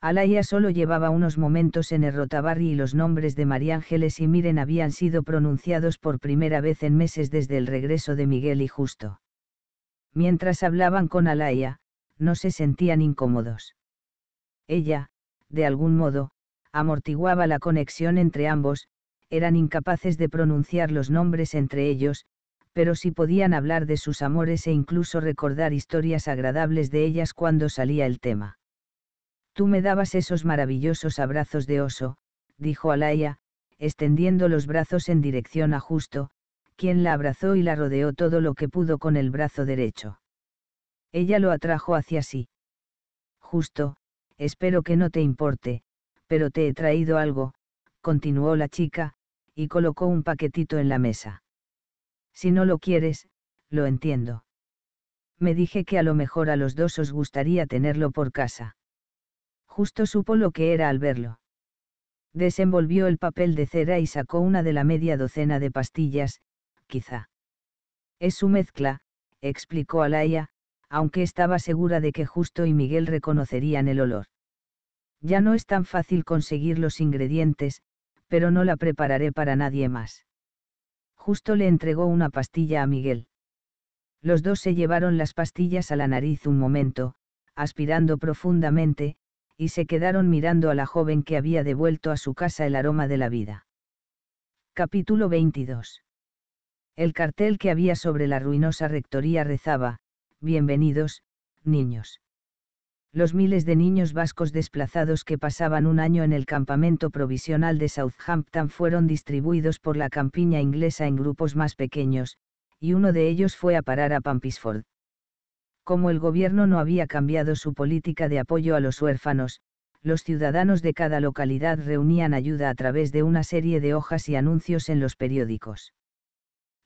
Alaya solo llevaba unos momentos en el Rotabarri y los nombres de María Ángeles y Miren habían sido pronunciados por primera vez en meses desde el regreso de Miguel y Justo. Mientras hablaban con Alaya, no se sentían incómodos. Ella, de algún modo, amortiguaba la conexión entre ambos, eran incapaces de pronunciar los nombres entre ellos, pero si podían hablar de sus amores e incluso recordar historias agradables de ellas cuando salía el tema. Tú me dabas esos maravillosos abrazos de oso, dijo Alaya, extendiendo los brazos en dirección a Justo, quien la abrazó y la rodeó todo lo que pudo con el brazo derecho. Ella lo atrajo hacia sí. Justo, espero que no te importe, pero te he traído algo, continuó la chica, y colocó un paquetito en la mesa. Si no lo quieres, lo entiendo. Me dije que a lo mejor a los dos os gustaría tenerlo por casa. Justo supo lo que era al verlo. Desenvolvió el papel de cera y sacó una de la media docena de pastillas, quizá. Es su mezcla, explicó Alaya, aunque estaba segura de que Justo y Miguel reconocerían el olor. Ya no es tan fácil conseguir los ingredientes, pero no la prepararé para nadie más justo le entregó una pastilla a Miguel. Los dos se llevaron las pastillas a la nariz un momento, aspirando profundamente, y se quedaron mirando a la joven que había devuelto a su casa el aroma de la vida. Capítulo 22. El cartel que había sobre la ruinosa rectoría rezaba, Bienvenidos, niños los miles de niños vascos desplazados que pasaban un año en el campamento provisional de Southampton fueron distribuidos por la campiña inglesa en grupos más pequeños, y uno de ellos fue a parar a Pampisford. Como el gobierno no había cambiado su política de apoyo a los huérfanos, los ciudadanos de cada localidad reunían ayuda a través de una serie de hojas y anuncios en los periódicos.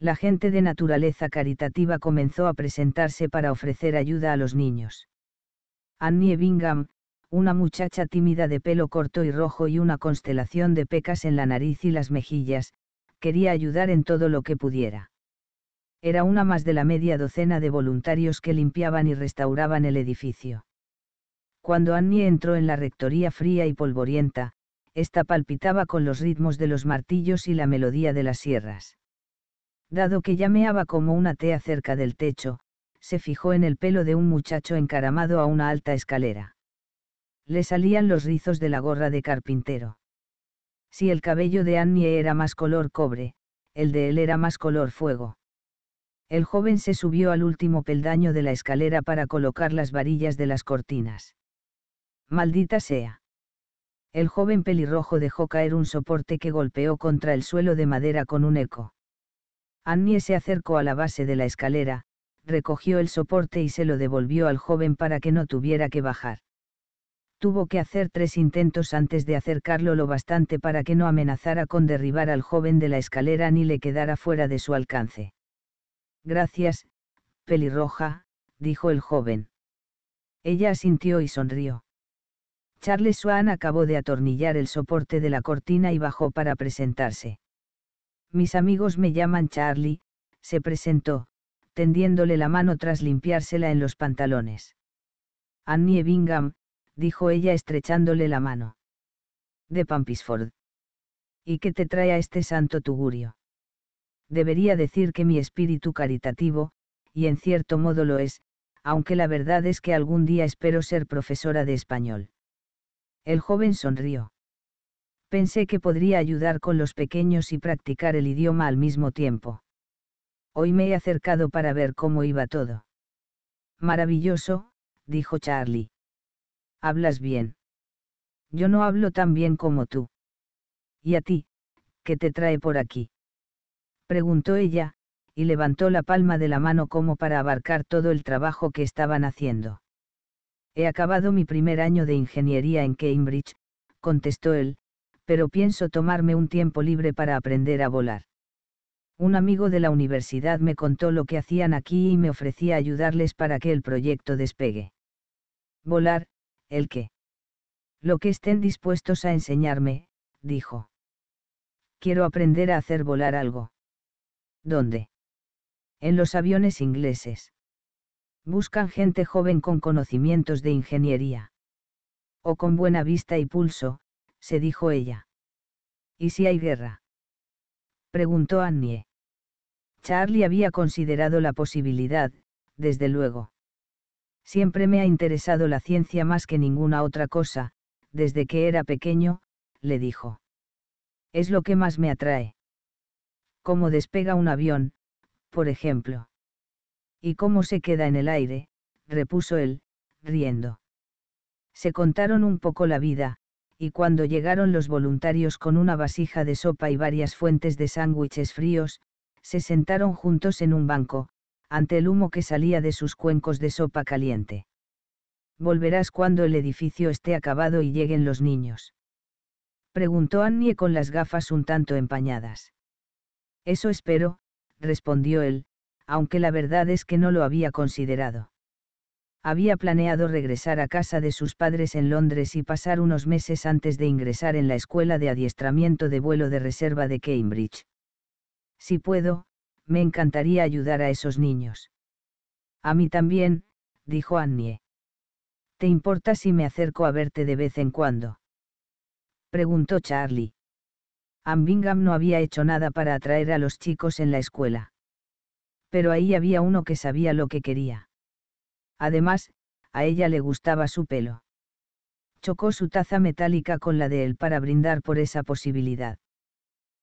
La gente de naturaleza caritativa comenzó a presentarse para ofrecer ayuda a los niños Annie Bingham, una muchacha tímida de pelo corto y rojo y una constelación de pecas en la nariz y las mejillas, quería ayudar en todo lo que pudiera. Era una más de la media docena de voluntarios que limpiaban y restauraban el edificio. Cuando Annie entró en la rectoría fría y polvorienta, ésta palpitaba con los ritmos de los martillos y la melodía de las sierras. Dado que llameaba como una tea cerca del techo, se fijó en el pelo de un muchacho encaramado a una alta escalera. Le salían los rizos de la gorra de carpintero. Si el cabello de Annie era más color cobre, el de él era más color fuego. El joven se subió al último peldaño de la escalera para colocar las varillas de las cortinas. Maldita sea. El joven pelirrojo dejó caer un soporte que golpeó contra el suelo de madera con un eco. Annie se acercó a la base de la escalera, recogió el soporte y se lo devolvió al joven para que no tuviera que bajar. Tuvo que hacer tres intentos antes de acercarlo lo bastante para que no amenazara con derribar al joven de la escalera ni le quedara fuera de su alcance. Gracias, pelirroja, dijo el joven. Ella asintió y sonrió. Charles Swan acabó de atornillar el soporte de la cortina y bajó para presentarse. Mis amigos me llaman Charlie, se presentó, tendiéndole la mano tras limpiársela en los pantalones. Annie Bingham, dijo ella estrechándole la mano. De Pampisford. ¿Y qué te trae a este santo tugurio? Debería decir que mi espíritu caritativo, y en cierto modo lo es, aunque la verdad es que algún día espero ser profesora de español. El joven sonrió. Pensé que podría ayudar con los pequeños y practicar el idioma al mismo tiempo. Hoy me he acercado para ver cómo iba todo. Maravilloso, dijo Charlie. Hablas bien. Yo no hablo tan bien como tú. ¿Y a ti? ¿Qué te trae por aquí? Preguntó ella, y levantó la palma de la mano como para abarcar todo el trabajo que estaban haciendo. He acabado mi primer año de ingeniería en Cambridge, contestó él, pero pienso tomarme un tiempo libre para aprender a volar un amigo de la universidad me contó lo que hacían aquí y me ofrecía ayudarles para que el proyecto despegue. Volar, el qué. Lo que estén dispuestos a enseñarme, dijo. Quiero aprender a hacer volar algo. ¿Dónde? En los aviones ingleses. Buscan gente joven con conocimientos de ingeniería. O con buena vista y pulso, se dijo ella. ¿Y si hay guerra? Preguntó Annie. Charlie había considerado la posibilidad, desde luego. Siempre me ha interesado la ciencia más que ninguna otra cosa, desde que era pequeño, le dijo. Es lo que más me atrae. Cómo despega un avión, por ejemplo. Y cómo se queda en el aire, repuso él, riendo. Se contaron un poco la vida, y cuando llegaron los voluntarios con una vasija de sopa y varias fuentes de sándwiches fríos, se sentaron juntos en un banco, ante el humo que salía de sus cuencos de sopa caliente. Volverás cuando el edificio esté acabado y lleguen los niños. Preguntó Annie con las gafas un tanto empañadas. Eso espero, respondió él, aunque la verdad es que no lo había considerado. Había planeado regresar a casa de sus padres en Londres y pasar unos meses antes de ingresar en la escuela de adiestramiento de vuelo de reserva de Cambridge. Si puedo, me encantaría ayudar a esos niños. A mí también, dijo Annie. ¿Te importa si me acerco a verte de vez en cuando? Preguntó Charlie. Bingham no había hecho nada para atraer a los chicos en la escuela. Pero ahí había uno que sabía lo que quería. Además, a ella le gustaba su pelo. Chocó su taza metálica con la de él para brindar por esa posibilidad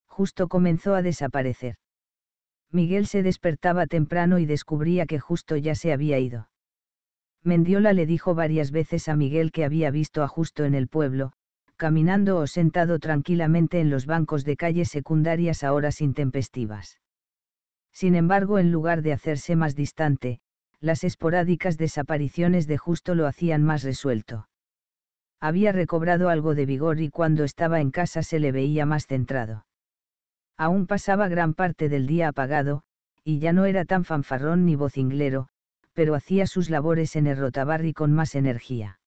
justo comenzó a desaparecer. Miguel se despertaba temprano y descubría que justo ya se había ido. Mendiola le dijo varias veces a Miguel que había visto a Justo en el pueblo, caminando o sentado tranquilamente en los bancos de calles secundarias a horas intempestivas. Sin embargo, en lugar de hacerse más distante, las esporádicas desapariciones de Justo lo hacían más resuelto. Había recobrado algo de vigor y cuando estaba en casa se le veía más centrado. Aún pasaba gran parte del día apagado, y ya no era tan fanfarrón ni vocinglero, pero hacía sus labores en el rotabarri con más energía.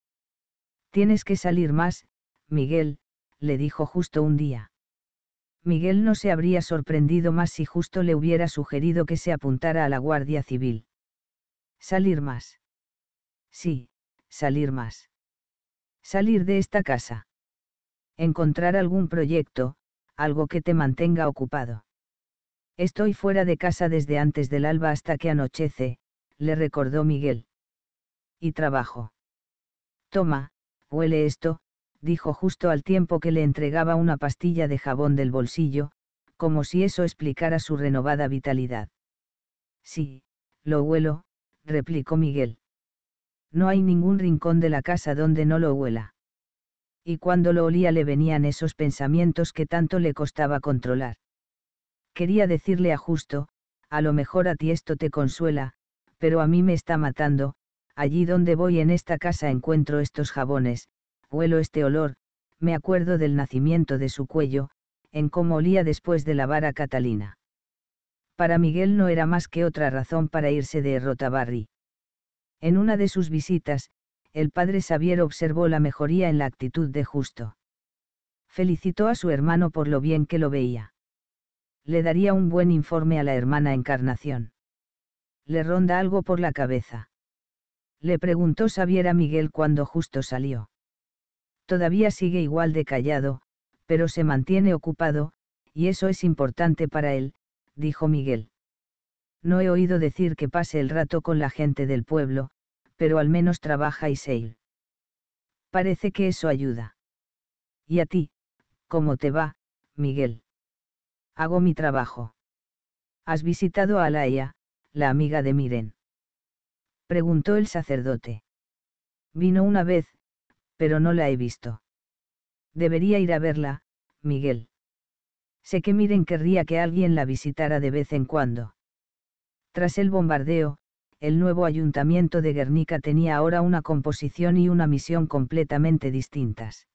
Tienes que salir más, Miguel, le dijo justo un día. Miguel no se habría sorprendido más si justo le hubiera sugerido que se apuntara a la Guardia Civil. Salir más. Sí, salir más. Salir de esta casa. Encontrar algún proyecto, algo que te mantenga ocupado. Estoy fuera de casa desde antes del alba hasta que anochece, le recordó Miguel. Y trabajo. Toma, huele esto, dijo justo al tiempo que le entregaba una pastilla de jabón del bolsillo, como si eso explicara su renovada vitalidad. Sí, lo huelo, replicó Miguel. No hay ningún rincón de la casa donde no lo huela y cuando lo olía le venían esos pensamientos que tanto le costaba controlar. Quería decirle a justo, a lo mejor a ti esto te consuela, pero a mí me está matando, allí donde voy en esta casa encuentro estos jabones, huelo este olor, me acuerdo del nacimiento de su cuello, en cómo olía después de lavar a Catalina. Para Miguel no era más que otra razón para irse de Rotabarri. En una de sus visitas, el padre Xavier observó la mejoría en la actitud de Justo. Felicitó a su hermano por lo bien que lo veía. Le daría un buen informe a la hermana Encarnación. Le ronda algo por la cabeza. Le preguntó Xavier a Miguel cuando Justo salió. Todavía sigue igual de callado, pero se mantiene ocupado, y eso es importante para él, dijo Miguel. No he oído decir que pase el rato con la gente del pueblo, pero al menos trabaja y sale. Parece que eso ayuda. ¿Y a ti? ¿Cómo te va, Miguel? Hago mi trabajo. ¿Has visitado a Alaya, la amiga de Miren? Preguntó el sacerdote. Vino una vez, pero no la he visto. Debería ir a verla, Miguel. Sé que Miren querría que alguien la visitara de vez en cuando. Tras el bombardeo, el nuevo ayuntamiento de Guernica tenía ahora una composición y una misión completamente distintas.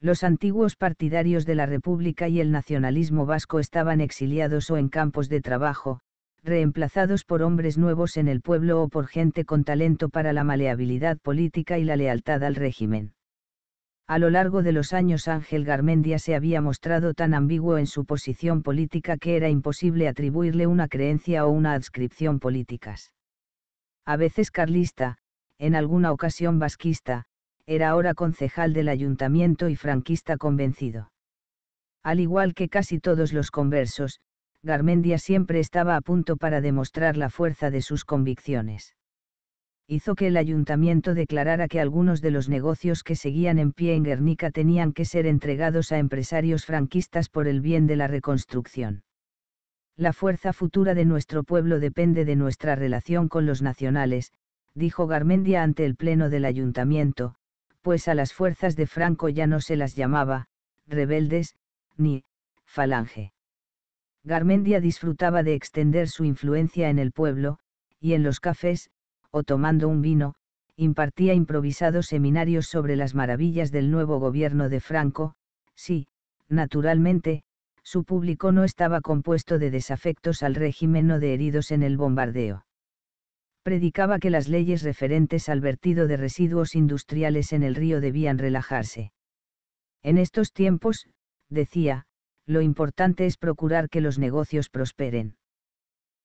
Los antiguos partidarios de la República y el nacionalismo vasco estaban exiliados o en campos de trabajo, reemplazados por hombres nuevos en el pueblo o por gente con talento para la maleabilidad política y la lealtad al régimen. A lo largo de los años Ángel Garmendia se había mostrado tan ambiguo en su posición política que era imposible atribuirle una creencia o una adscripción políticas a veces carlista, en alguna ocasión vasquista, era ahora concejal del ayuntamiento y franquista convencido. Al igual que casi todos los conversos, Garmendia siempre estaba a punto para demostrar la fuerza de sus convicciones. Hizo que el ayuntamiento declarara que algunos de los negocios que seguían en pie en Guernica tenían que ser entregados a empresarios franquistas por el bien de la reconstrucción. La fuerza futura de nuestro pueblo depende de nuestra relación con los nacionales, dijo Garmendia ante el pleno del ayuntamiento, pues a las fuerzas de Franco ya no se las llamaba, rebeldes, ni, falange. Garmendia disfrutaba de extender su influencia en el pueblo, y en los cafés, o tomando un vino, impartía improvisados seminarios sobre las maravillas del nuevo gobierno de Franco, sí, naturalmente, su público no estaba compuesto de desafectos al régimen o de heridos en el bombardeo. Predicaba que las leyes referentes al vertido de residuos industriales en el río debían relajarse. En estos tiempos, decía, lo importante es procurar que los negocios prosperen.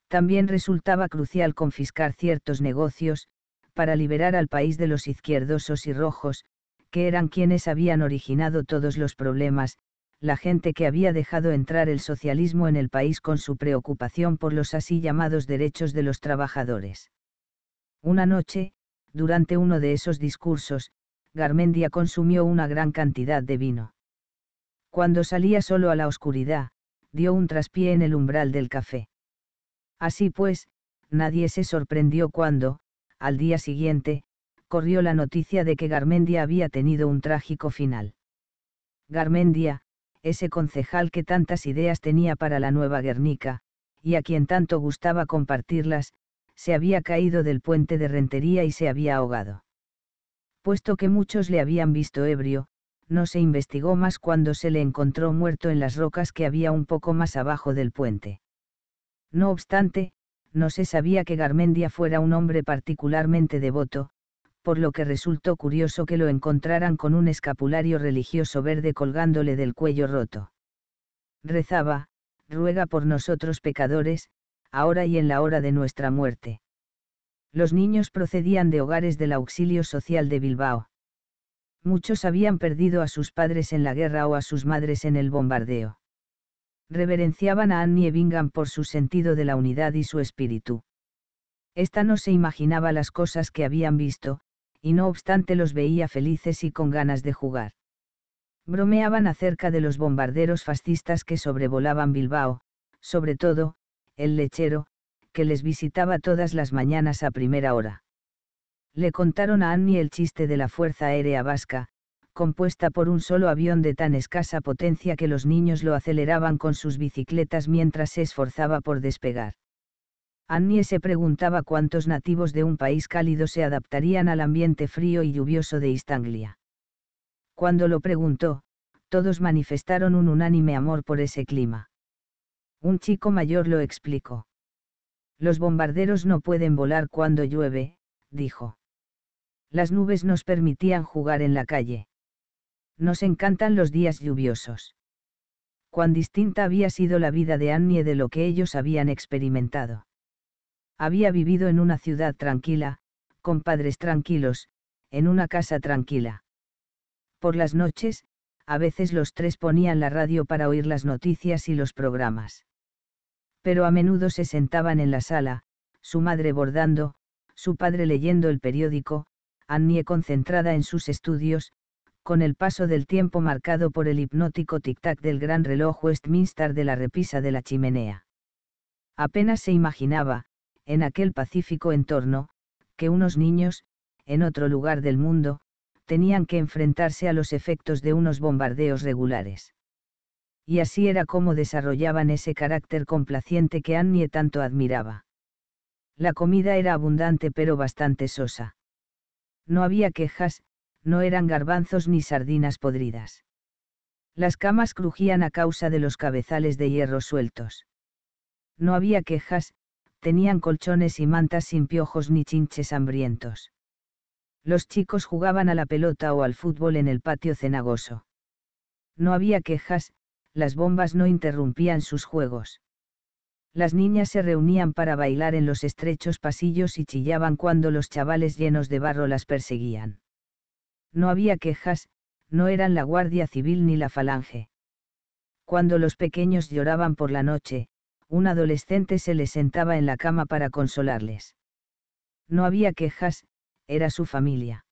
También resultaba crucial confiscar ciertos negocios, para liberar al país de los izquierdosos y rojos, que eran quienes habían originado todos los problemas, la gente que había dejado entrar el socialismo en el país con su preocupación por los así llamados derechos de los trabajadores. Una noche, durante uno de esos discursos, Garmendia consumió una gran cantidad de vino. Cuando salía solo a la oscuridad, dio un traspié en el umbral del café. Así pues, nadie se sorprendió cuando, al día siguiente, corrió la noticia de que Garmendia había tenido un trágico final. Garmendia, ese concejal que tantas ideas tenía para la nueva Guernica, y a quien tanto gustaba compartirlas, se había caído del puente de Rentería y se había ahogado. Puesto que muchos le habían visto ebrio, no se investigó más cuando se le encontró muerto en las rocas que había un poco más abajo del puente. No obstante, no se sabía que Garmendia fuera un hombre particularmente devoto, por lo que resultó curioso que lo encontraran con un escapulario religioso verde colgándole del cuello roto. Rezaba, ruega por nosotros pecadores, ahora y en la hora de nuestra muerte. Los niños procedían de hogares del auxilio social de Bilbao. Muchos habían perdido a sus padres en la guerra o a sus madres en el bombardeo. Reverenciaban a Annie Bingham por su sentido de la unidad y su espíritu. Esta no se imaginaba las cosas que habían visto, y no obstante los veía felices y con ganas de jugar. Bromeaban acerca de los bombarderos fascistas que sobrevolaban Bilbao, sobre todo, el lechero, que les visitaba todas las mañanas a primera hora. Le contaron a Annie el chiste de la Fuerza Aérea Vasca, compuesta por un solo avión de tan escasa potencia que los niños lo aceleraban con sus bicicletas mientras se esforzaba por despegar. Annie se preguntaba cuántos nativos de un país cálido se adaptarían al ambiente frío y lluvioso de Istanglia. Cuando lo preguntó, todos manifestaron un unánime amor por ese clima. Un chico mayor lo explicó. Los bombarderos no pueden volar cuando llueve, dijo. Las nubes nos permitían jugar en la calle. Nos encantan los días lluviosos. Cuán distinta había sido la vida de Annie de lo que ellos habían experimentado había vivido en una ciudad tranquila, con padres tranquilos, en una casa tranquila. Por las noches, a veces los tres ponían la radio para oír las noticias y los programas. Pero a menudo se sentaban en la sala, su madre bordando, su padre leyendo el periódico, Annie concentrada en sus estudios, con el paso del tiempo marcado por el hipnótico tic-tac del gran reloj Westminster de la repisa de la chimenea. Apenas se imaginaba, en aquel pacífico entorno, que unos niños, en otro lugar del mundo, tenían que enfrentarse a los efectos de unos bombardeos regulares. Y así era como desarrollaban ese carácter complaciente que Annie tanto admiraba. La comida era abundante pero bastante sosa. No había quejas, no eran garbanzos ni sardinas podridas. Las camas crujían a causa de los cabezales de hierro sueltos. No había quejas, tenían colchones y mantas sin piojos ni chinches hambrientos. Los chicos jugaban a la pelota o al fútbol en el patio cenagoso. No había quejas, las bombas no interrumpían sus juegos. Las niñas se reunían para bailar en los estrechos pasillos y chillaban cuando los chavales llenos de barro las perseguían. No había quejas, no eran la Guardia Civil ni la Falange. Cuando los pequeños lloraban por la noche, un adolescente se les sentaba en la cama para consolarles. No había quejas, era su familia.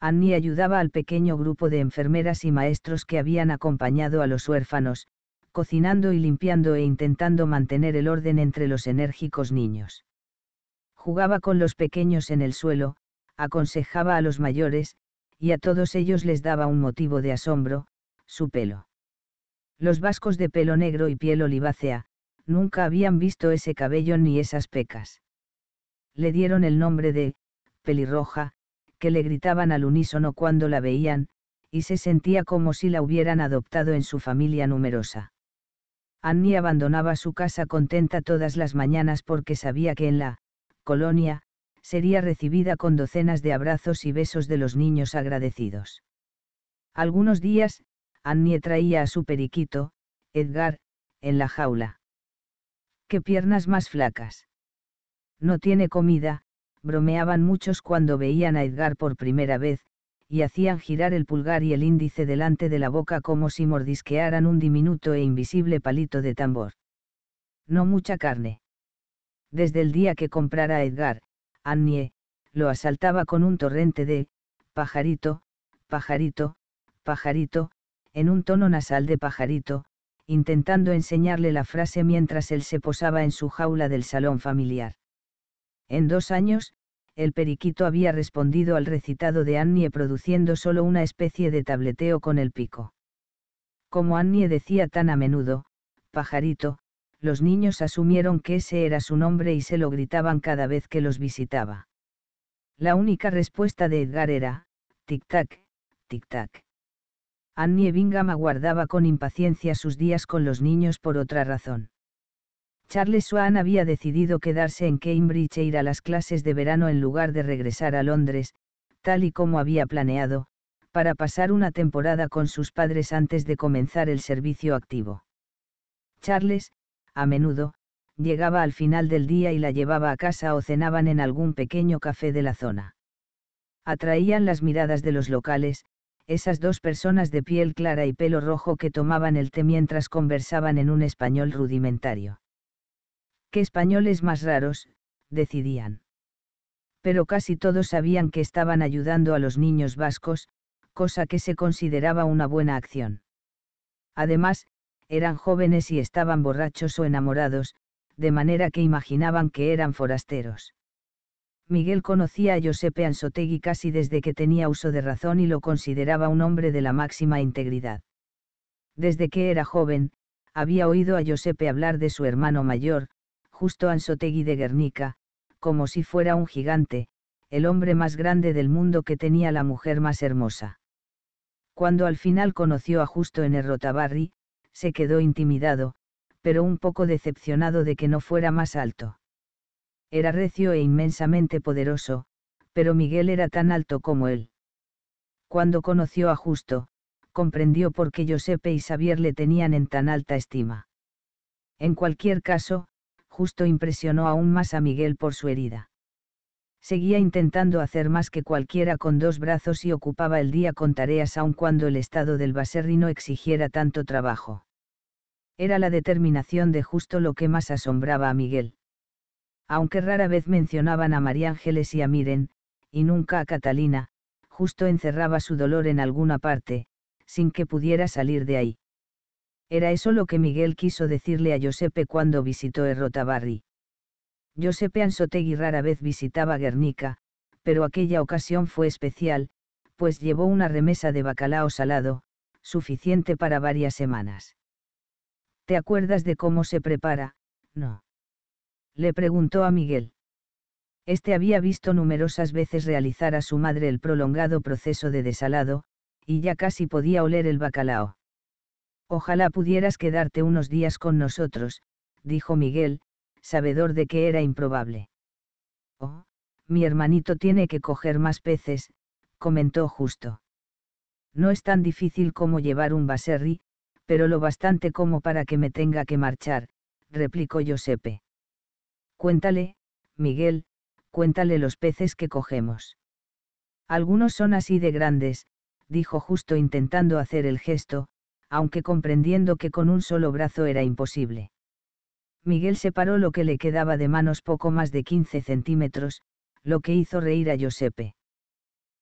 Annie ayudaba al pequeño grupo de enfermeras y maestros que habían acompañado a los huérfanos, cocinando y limpiando e intentando mantener el orden entre los enérgicos niños. Jugaba con los pequeños en el suelo, aconsejaba a los mayores, y a todos ellos les daba un motivo de asombro, su pelo. Los vascos de pelo negro y piel olivácea, nunca habían visto ese cabello ni esas pecas. Le dieron el nombre de, pelirroja, que le gritaban al unísono cuando la veían, y se sentía como si la hubieran adoptado en su familia numerosa. Annie abandonaba su casa contenta todas las mañanas porque sabía que en la, colonia, sería recibida con docenas de abrazos y besos de los niños agradecidos. Algunos días, Annie traía a su periquito, Edgar, en la jaula qué piernas más flacas. No tiene comida, bromeaban muchos cuando veían a Edgar por primera vez, y hacían girar el pulgar y el índice delante de la boca como si mordisquearan un diminuto e invisible palito de tambor. No mucha carne. Desde el día que comprara a Edgar, Annie, lo asaltaba con un torrente de, pajarito, pajarito, pajarito, en un tono nasal de pajarito, intentando enseñarle la frase mientras él se posaba en su jaula del salón familiar. En dos años, el periquito había respondido al recitado de Annie produciendo solo una especie de tableteo con el pico. Como Annie decía tan a menudo, pajarito, los niños asumieron que ese era su nombre y se lo gritaban cada vez que los visitaba. La única respuesta de Edgar era, tic-tac, tic-tac. Annie Bingham aguardaba con impaciencia sus días con los niños por otra razón. Charles Swan había decidido quedarse en Cambridge e ir a las clases de verano en lugar de regresar a Londres, tal y como había planeado, para pasar una temporada con sus padres antes de comenzar el servicio activo. Charles, a menudo, llegaba al final del día y la llevaba a casa o cenaban en algún pequeño café de la zona. Atraían las miradas de los locales, esas dos personas de piel clara y pelo rojo que tomaban el té mientras conversaban en un español rudimentario. ¿Qué españoles más raros? decidían. Pero casi todos sabían que estaban ayudando a los niños vascos, cosa que se consideraba una buena acción. Además, eran jóvenes y estaban borrachos o enamorados, de manera que imaginaban que eran forasteros. Miguel conocía a Giuseppe Ansotegui casi desde que tenía uso de razón y lo consideraba un hombre de la máxima integridad. Desde que era joven, había oído a Giuseppe hablar de su hermano mayor, justo Ansotegui de Guernica, como si fuera un gigante, el hombre más grande del mundo que tenía la mujer más hermosa. Cuando al final conoció a Justo en Errotabarri, se quedó intimidado, pero un poco decepcionado de que no fuera más alto. Era recio e inmensamente poderoso, pero Miguel era tan alto como él. Cuando conoció a Justo, comprendió por qué Giuseppe y Xavier le tenían en tan alta estima. En cualquier caso, Justo impresionó aún más a Miguel por su herida. Seguía intentando hacer más que cualquiera con dos brazos y ocupaba el día con tareas aun cuando el estado del no exigiera tanto trabajo. Era la determinación de Justo lo que más asombraba a Miguel aunque rara vez mencionaban a María Ángeles y a Miren, y nunca a Catalina, justo encerraba su dolor en alguna parte, sin que pudiera salir de ahí. Era eso lo que Miguel quiso decirle a Giuseppe cuando visitó Errotabarri. Giuseppe Ansotegui rara vez visitaba Guernica, pero aquella ocasión fue especial, pues llevó una remesa de bacalao salado, suficiente para varias semanas. ¿Te acuerdas de cómo se prepara? No le preguntó a Miguel. Este había visto numerosas veces realizar a su madre el prolongado proceso de desalado, y ya casi podía oler el bacalao. Ojalá pudieras quedarte unos días con nosotros, dijo Miguel, sabedor de que era improbable. Oh, mi hermanito tiene que coger más peces, comentó justo. No es tan difícil como llevar un baserri, pero lo bastante como para que me tenga que marchar, replicó Giuseppe. Cuéntale, Miguel, cuéntale los peces que cogemos. Algunos son así de grandes, dijo justo intentando hacer el gesto, aunque comprendiendo que con un solo brazo era imposible. Miguel separó lo que le quedaba de manos poco más de 15 centímetros, lo que hizo reír a Giuseppe.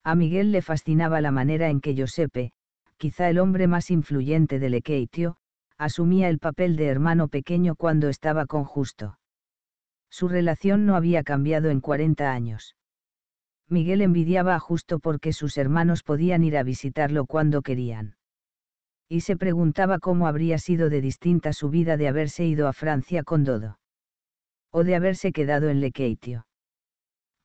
A Miguel le fascinaba la manera en que Giuseppe, quizá el hombre más influyente de Lequeitio, asumía el papel de hermano pequeño cuando estaba con Justo. Su relación no había cambiado en 40 años. Miguel envidiaba a Justo porque sus hermanos podían ir a visitarlo cuando querían. Y se preguntaba cómo habría sido de distinta su vida de haberse ido a Francia con Dodo. O de haberse quedado en Lequeitio.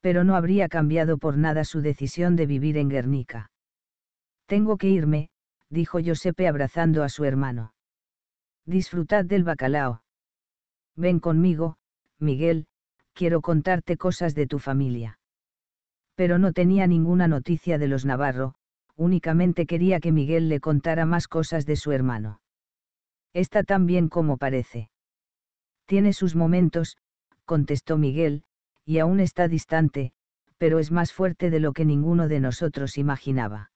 Pero no habría cambiado por nada su decisión de vivir en Guernica. Tengo que irme, dijo Giuseppe abrazando a su hermano. Disfrutad del bacalao. Ven conmigo, Miguel, quiero contarte cosas de tu familia. Pero no tenía ninguna noticia de los Navarro, únicamente quería que Miguel le contara más cosas de su hermano. Está tan bien como parece. Tiene sus momentos, contestó Miguel, y aún está distante, pero es más fuerte de lo que ninguno de nosotros imaginaba.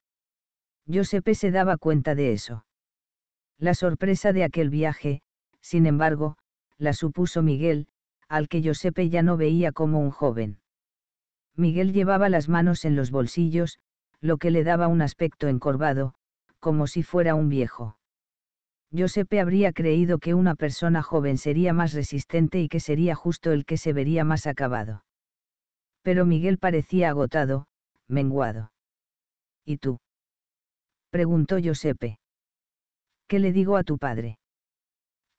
Giuseppe se daba cuenta de eso. La sorpresa de aquel viaje, sin embargo, la supuso Miguel, al que Giuseppe ya no veía como un joven. Miguel llevaba las manos en los bolsillos, lo que le daba un aspecto encorvado, como si fuera un viejo. Giuseppe habría creído que una persona joven sería más resistente y que sería justo el que se vería más acabado. Pero Miguel parecía agotado, menguado. ¿Y tú? preguntó Giuseppe. ¿Qué le digo a tu padre?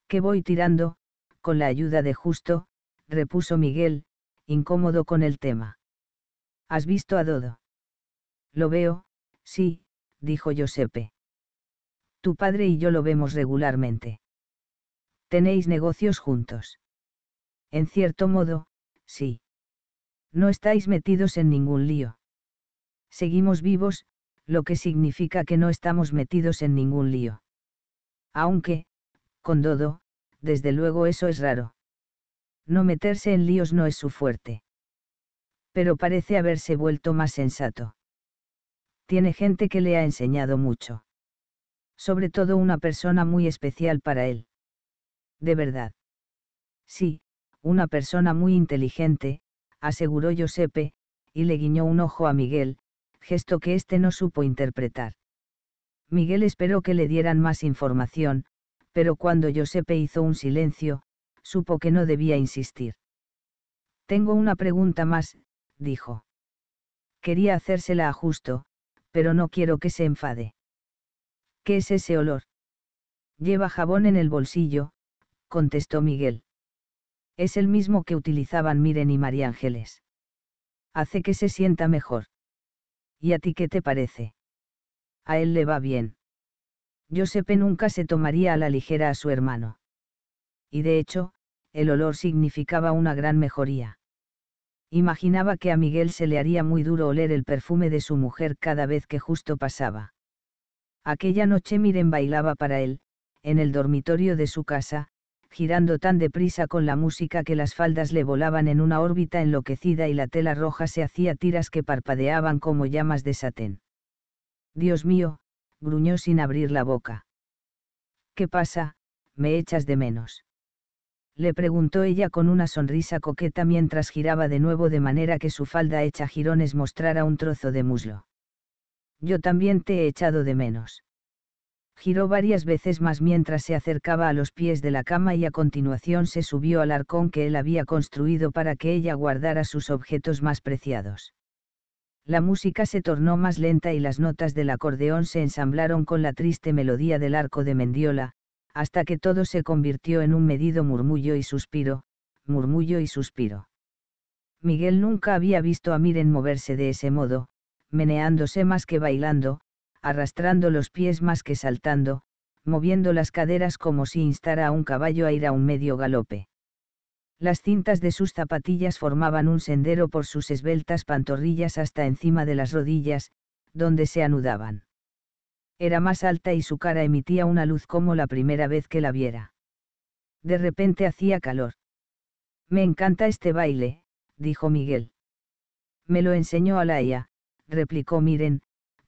Que voy tirando, con la ayuda de Justo, repuso Miguel, incómodo con el tema. ¿Has visto a Dodo? Lo veo, sí, dijo Giuseppe. Tu padre y yo lo vemos regularmente. Tenéis negocios juntos. En cierto modo, sí. No estáis metidos en ningún lío. Seguimos vivos, lo que significa que no estamos metidos en ningún lío. Aunque, con Dodo, desde luego eso es raro no meterse en líos no es su fuerte. Pero parece haberse vuelto más sensato. Tiene gente que le ha enseñado mucho. Sobre todo una persona muy especial para él. De verdad. Sí, una persona muy inteligente, aseguró Giuseppe, y le guiñó un ojo a Miguel, gesto que éste no supo interpretar. Miguel esperó que le dieran más información, pero cuando Giuseppe hizo un silencio, supo que no debía insistir. Tengo una pregunta más, dijo. Quería hacérsela a justo, pero no quiero que se enfade. ¿Qué es ese olor? Lleva jabón en el bolsillo, contestó Miguel. Es el mismo que utilizaban Miren y María Ángeles. Hace que se sienta mejor. ¿Y a ti qué te parece? A él le va bien. Josepe nunca se tomaría a la ligera a su hermano y de hecho, el olor significaba una gran mejoría. Imaginaba que a Miguel se le haría muy duro oler el perfume de su mujer cada vez que justo pasaba. Aquella noche Miren bailaba para él, en el dormitorio de su casa, girando tan deprisa con la música que las faldas le volaban en una órbita enloquecida y la tela roja se hacía tiras que parpadeaban como llamas de satén. Dios mío, gruñó sin abrir la boca. ¿Qué pasa? Me echas de menos le preguntó ella con una sonrisa coqueta mientras giraba de nuevo de manera que su falda hecha jirones mostrara un trozo de muslo. Yo también te he echado de menos. Giró varias veces más mientras se acercaba a los pies de la cama y a continuación se subió al arcón que él había construido para que ella guardara sus objetos más preciados. La música se tornó más lenta y las notas del acordeón se ensamblaron con la triste melodía del arco de Mendiola, hasta que todo se convirtió en un medido murmullo y suspiro, murmullo y suspiro. Miguel nunca había visto a Miren moverse de ese modo, meneándose más que bailando, arrastrando los pies más que saltando, moviendo las caderas como si instara a un caballo a ir a un medio galope. Las cintas de sus zapatillas formaban un sendero por sus esbeltas pantorrillas hasta encima de las rodillas, donde se anudaban. Era más alta y su cara emitía una luz como la primera vez que la viera. De repente hacía calor. Me encanta este baile, dijo Miguel. Me lo enseñó Alaya, replicó Miren,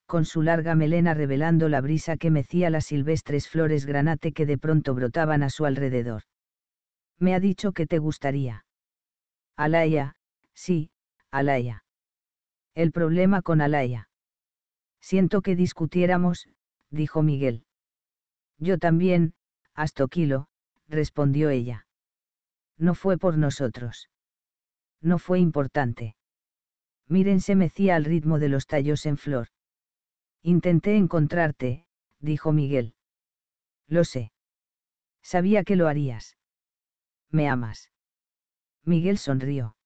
con su larga melena revelando la brisa que mecía las silvestres flores granate que de pronto brotaban a su alrededor. Me ha dicho que te gustaría. Alaya, sí, Alaya. El problema con Alaya. Siento que discutiéramos, dijo Miguel. Yo también, Astoquilo, respondió ella. No fue por nosotros. No fue importante. Miren se mecía al ritmo de los tallos en flor. Intenté encontrarte, dijo Miguel. Lo sé. Sabía que lo harías. Me amas. Miguel sonrió.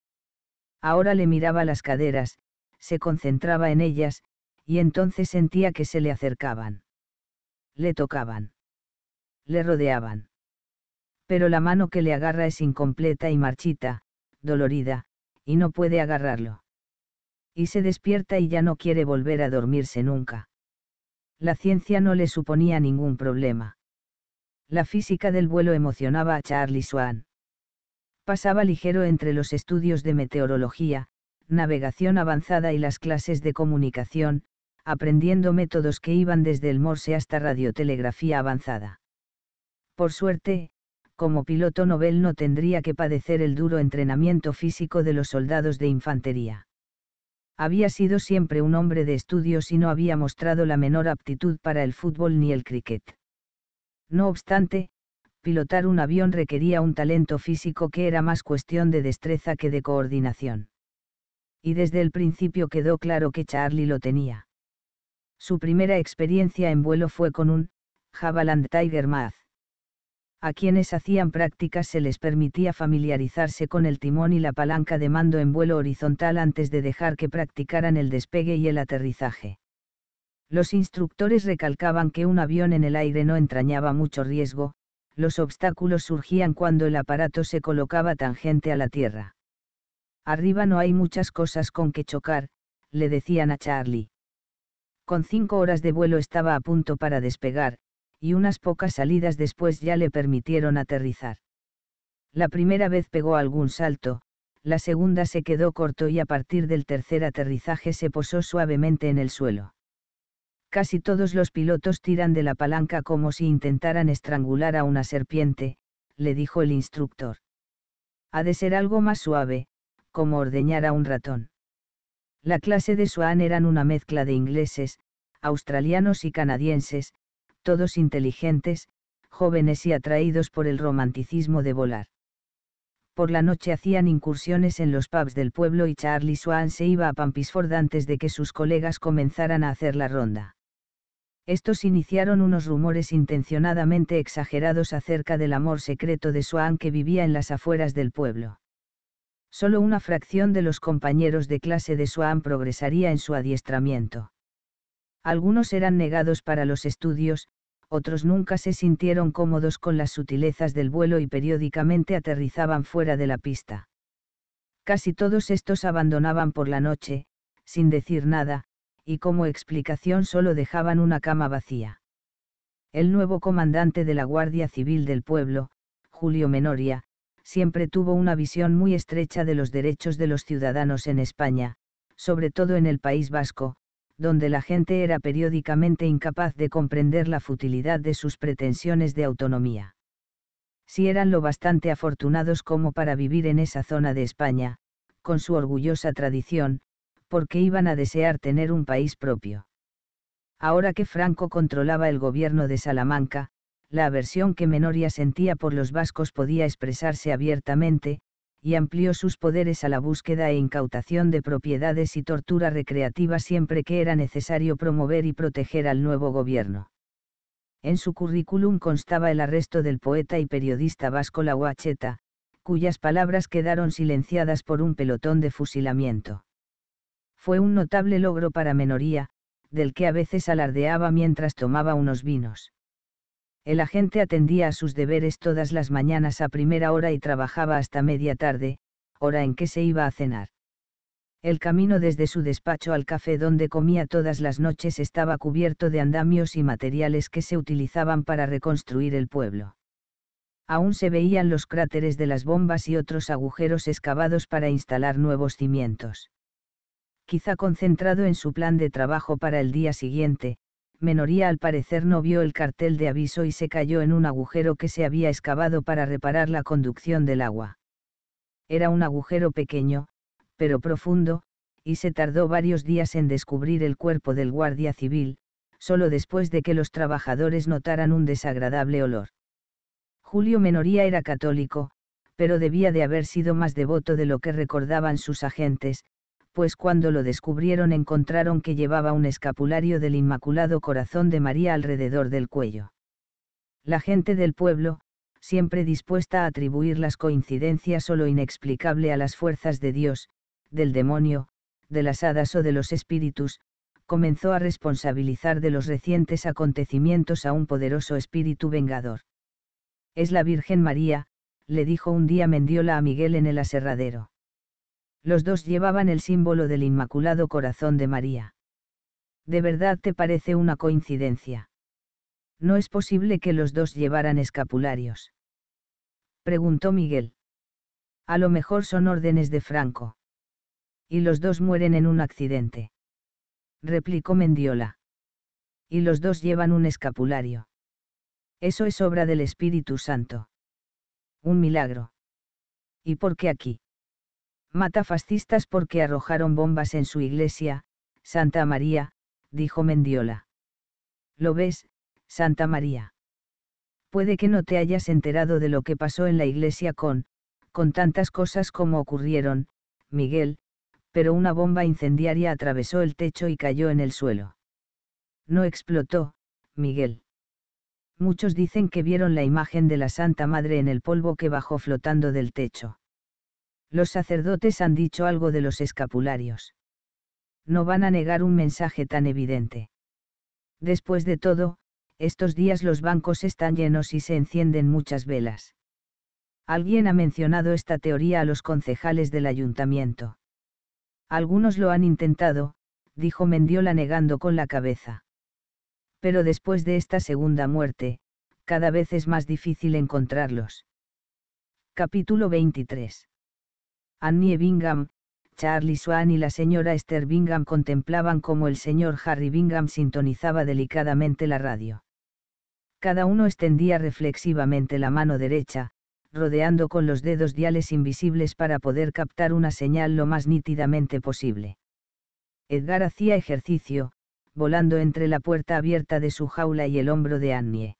Ahora le miraba las caderas, se concentraba en ellas, y entonces sentía que se le acercaban. Le tocaban. Le rodeaban. Pero la mano que le agarra es incompleta y marchita, dolorida, y no puede agarrarlo. Y se despierta y ya no quiere volver a dormirse nunca. La ciencia no le suponía ningún problema. La física del vuelo emocionaba a Charlie Swan. Pasaba ligero entre los estudios de meteorología, navegación avanzada y las clases de comunicación, aprendiendo métodos que iban desde el morse hasta radiotelegrafía avanzada. Por suerte, como piloto Nobel no tendría que padecer el duro entrenamiento físico de los soldados de infantería. Había sido siempre un hombre de estudios y no había mostrado la menor aptitud para el fútbol ni el cricket. No obstante, pilotar un avión requería un talento físico que era más cuestión de destreza que de coordinación. Y desde el principio quedó claro que Charlie lo tenía. Su primera experiencia en vuelo fue con un Havaland Tiger Math. A quienes hacían prácticas se les permitía familiarizarse con el timón y la palanca de mando en vuelo horizontal antes de dejar que practicaran el despegue y el aterrizaje. Los instructores recalcaban que un avión en el aire no entrañaba mucho riesgo, los obstáculos surgían cuando el aparato se colocaba tangente a la tierra. Arriba no hay muchas cosas con que chocar, le decían a Charlie. Con cinco horas de vuelo estaba a punto para despegar, y unas pocas salidas después ya le permitieron aterrizar. La primera vez pegó algún salto, la segunda se quedó corto y a partir del tercer aterrizaje se posó suavemente en el suelo. Casi todos los pilotos tiran de la palanca como si intentaran estrangular a una serpiente, le dijo el instructor. Ha de ser algo más suave, como ordeñar a un ratón. La clase de Swan eran una mezcla de ingleses, australianos y canadienses, todos inteligentes, jóvenes y atraídos por el romanticismo de volar. Por la noche hacían incursiones en los pubs del pueblo y Charlie Swan se iba a Pampisford antes de que sus colegas comenzaran a hacer la ronda. Estos iniciaron unos rumores intencionadamente exagerados acerca del amor secreto de Swan que vivía en las afueras del pueblo. Solo una fracción de los compañeros de clase de Swan progresaría en su adiestramiento. Algunos eran negados para los estudios, otros nunca se sintieron cómodos con las sutilezas del vuelo y periódicamente aterrizaban fuera de la pista. Casi todos estos abandonaban por la noche, sin decir nada, y como explicación solo dejaban una cama vacía. El nuevo comandante de la Guardia Civil del pueblo, Julio Menoria, siempre tuvo una visión muy estrecha de los derechos de los ciudadanos en España, sobre todo en el País Vasco, donde la gente era periódicamente incapaz de comprender la futilidad de sus pretensiones de autonomía. Si eran lo bastante afortunados como para vivir en esa zona de España, con su orgullosa tradición, porque iban a desear tener un país propio. Ahora que Franco controlaba el gobierno de Salamanca, la aversión que Menoria sentía por los vascos podía expresarse abiertamente, y amplió sus poderes a la búsqueda e incautación de propiedades y tortura recreativa siempre que era necesario promover y proteger al nuevo gobierno. En su currículum constaba el arresto del poeta y periodista vasco Huacheta, cuyas palabras quedaron silenciadas por un pelotón de fusilamiento. Fue un notable logro para Menoría, del que a veces alardeaba mientras tomaba unos vinos. El agente atendía a sus deberes todas las mañanas a primera hora y trabajaba hasta media tarde, hora en que se iba a cenar. El camino desde su despacho al café donde comía todas las noches estaba cubierto de andamios y materiales que se utilizaban para reconstruir el pueblo. Aún se veían los cráteres de las bombas y otros agujeros excavados para instalar nuevos cimientos. Quizá concentrado en su plan de trabajo para el día siguiente, Menoría al parecer no vio el cartel de aviso y se cayó en un agujero que se había excavado para reparar la conducción del agua. Era un agujero pequeño, pero profundo, y se tardó varios días en descubrir el cuerpo del guardia civil, solo después de que los trabajadores notaran un desagradable olor. Julio Menoría era católico, pero debía de haber sido más devoto de lo que recordaban sus agentes, pues cuando lo descubrieron encontraron que llevaba un escapulario del Inmaculado Corazón de María alrededor del cuello. La gente del pueblo, siempre dispuesta a atribuir las coincidencias o lo inexplicable a las fuerzas de Dios, del demonio, de las hadas o de los espíritus, comenzó a responsabilizar de los recientes acontecimientos a un poderoso espíritu vengador. Es la Virgen María, le dijo un día Mendiola a Miguel en el aserradero. Los dos llevaban el símbolo del Inmaculado Corazón de María. ¿De verdad te parece una coincidencia? No es posible que los dos llevaran escapularios. Preguntó Miguel. A lo mejor son órdenes de Franco. Y los dos mueren en un accidente. Replicó Mendiola. Y los dos llevan un escapulario. Eso es obra del Espíritu Santo. Un milagro. ¿Y por qué aquí? Mata fascistas porque arrojaron bombas en su iglesia, Santa María, dijo Mendiola. ¿Lo ves, Santa María? Puede que no te hayas enterado de lo que pasó en la iglesia con, con tantas cosas como ocurrieron, Miguel, pero una bomba incendiaria atravesó el techo y cayó en el suelo. No explotó, Miguel. Muchos dicen que vieron la imagen de la Santa Madre en el polvo que bajó flotando del techo. Los sacerdotes han dicho algo de los escapularios. No van a negar un mensaje tan evidente. Después de todo, estos días los bancos están llenos y se encienden muchas velas. Alguien ha mencionado esta teoría a los concejales del ayuntamiento. Algunos lo han intentado, dijo Mendiola negando con la cabeza. Pero después de esta segunda muerte, cada vez es más difícil encontrarlos. Capítulo 23. Annie Bingham, Charlie Swan y la señora Esther Bingham contemplaban cómo el señor Harry Bingham sintonizaba delicadamente la radio. Cada uno extendía reflexivamente la mano derecha, rodeando con los dedos diales invisibles para poder captar una señal lo más nítidamente posible. Edgar hacía ejercicio, volando entre la puerta abierta de su jaula y el hombro de Annie.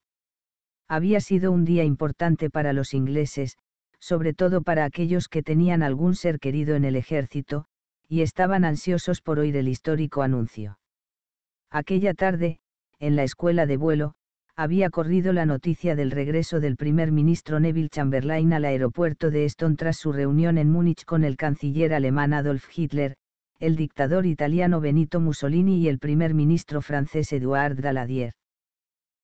Había sido un día importante para los ingleses, sobre todo para aquellos que tenían algún ser querido en el ejército, y estaban ansiosos por oír el histórico anuncio. Aquella tarde, en la escuela de vuelo, había corrido la noticia del regreso del primer ministro Neville Chamberlain al aeropuerto de Eston tras su reunión en Múnich con el canciller alemán Adolf Hitler, el dictador italiano Benito Mussolini y el primer ministro francés Edouard Daladier.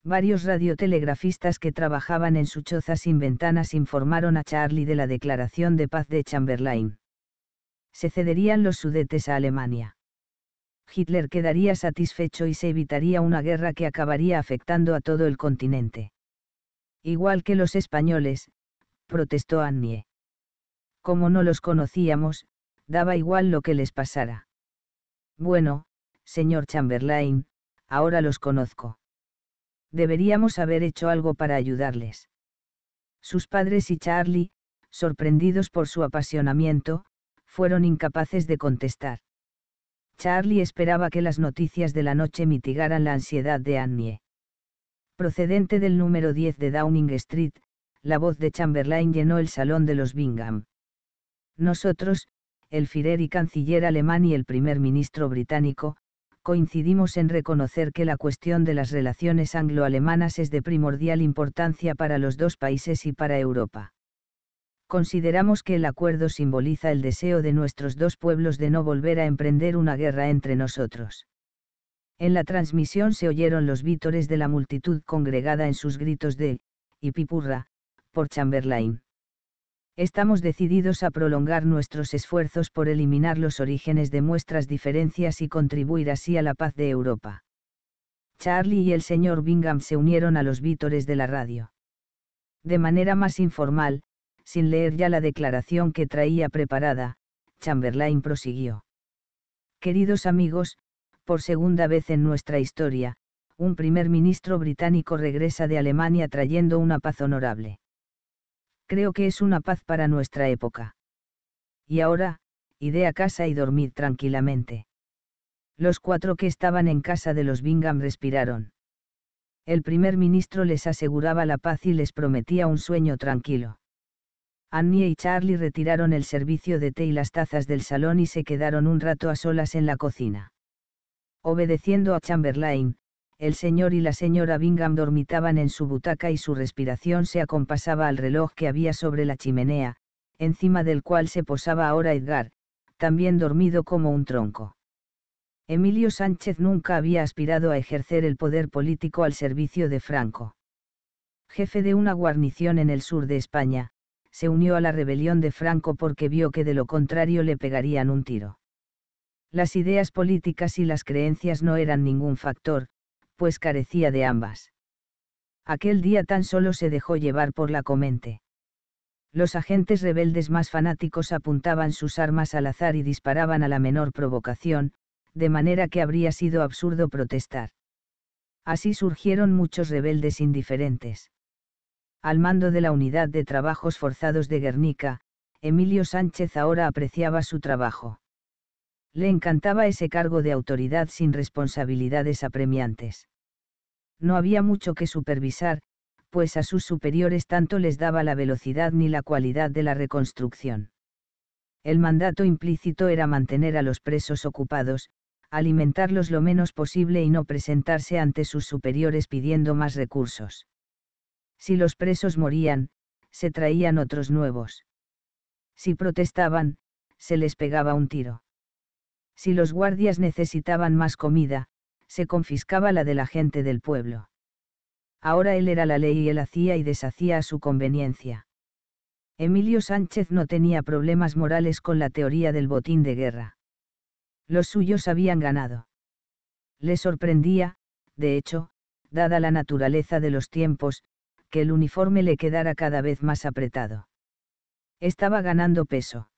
Varios radiotelegrafistas que trabajaban en su choza sin ventanas informaron a Charlie de la declaración de paz de Chamberlain. Se cederían los sudetes a Alemania. Hitler quedaría satisfecho y se evitaría una guerra que acabaría afectando a todo el continente. Igual que los españoles, protestó Annie. Como no los conocíamos, daba igual lo que les pasara. Bueno, señor Chamberlain, ahora los conozco deberíamos haber hecho algo para ayudarles. Sus padres y Charlie, sorprendidos por su apasionamiento, fueron incapaces de contestar. Charlie esperaba que las noticias de la noche mitigaran la ansiedad de Annie. Procedente del número 10 de Downing Street, la voz de Chamberlain llenó el salón de los Bingham. Nosotros, el Führer y canciller alemán y el primer ministro británico, coincidimos en reconocer que la cuestión de las relaciones anglo-alemanas es de primordial importancia para los dos países y para Europa. Consideramos que el acuerdo simboliza el deseo de nuestros dos pueblos de no volver a emprender una guerra entre nosotros. En la transmisión se oyeron los vítores de la multitud congregada en sus gritos de, y pipurra, por Chamberlain. Estamos decididos a prolongar nuestros esfuerzos por eliminar los orígenes de nuestras diferencias y contribuir así a la paz de Europa. Charlie y el señor Bingham se unieron a los vítores de la radio. De manera más informal, sin leer ya la declaración que traía preparada, Chamberlain prosiguió. Queridos amigos, por segunda vez en nuestra historia, un primer ministro británico regresa de Alemania trayendo una paz honorable creo que es una paz para nuestra época. Y ahora, iré a casa y dormid tranquilamente. Los cuatro que estaban en casa de los Bingham respiraron. El primer ministro les aseguraba la paz y les prometía un sueño tranquilo. Annie y Charlie retiraron el servicio de té y las tazas del salón y se quedaron un rato a solas en la cocina. Obedeciendo a Chamberlain, el señor y la señora Bingham dormitaban en su butaca y su respiración se acompasaba al reloj que había sobre la chimenea, encima del cual se posaba ahora Edgar, también dormido como un tronco. Emilio Sánchez nunca había aspirado a ejercer el poder político al servicio de Franco. Jefe de una guarnición en el sur de España, se unió a la rebelión de Franco porque vio que de lo contrario le pegarían un tiro. Las ideas políticas y las creencias no eran ningún factor, pues carecía de ambas. Aquel día tan solo se dejó llevar por la comente. Los agentes rebeldes más fanáticos apuntaban sus armas al azar y disparaban a la menor provocación, de manera que habría sido absurdo protestar. Así surgieron muchos rebeldes indiferentes. Al mando de la Unidad de Trabajos Forzados de Guernica, Emilio Sánchez ahora apreciaba su trabajo. Le encantaba ese cargo de autoridad sin responsabilidades apremiantes. No había mucho que supervisar, pues a sus superiores tanto les daba la velocidad ni la cualidad de la reconstrucción. El mandato implícito era mantener a los presos ocupados, alimentarlos lo menos posible y no presentarse ante sus superiores pidiendo más recursos. Si los presos morían, se traían otros nuevos. Si protestaban, se les pegaba un tiro. Si los guardias necesitaban más comida, se confiscaba la de la gente del pueblo. Ahora él era la ley y él hacía y deshacía a su conveniencia. Emilio Sánchez no tenía problemas morales con la teoría del botín de guerra. Los suyos habían ganado. Le sorprendía, de hecho, dada la naturaleza de los tiempos, que el uniforme le quedara cada vez más apretado. Estaba ganando peso.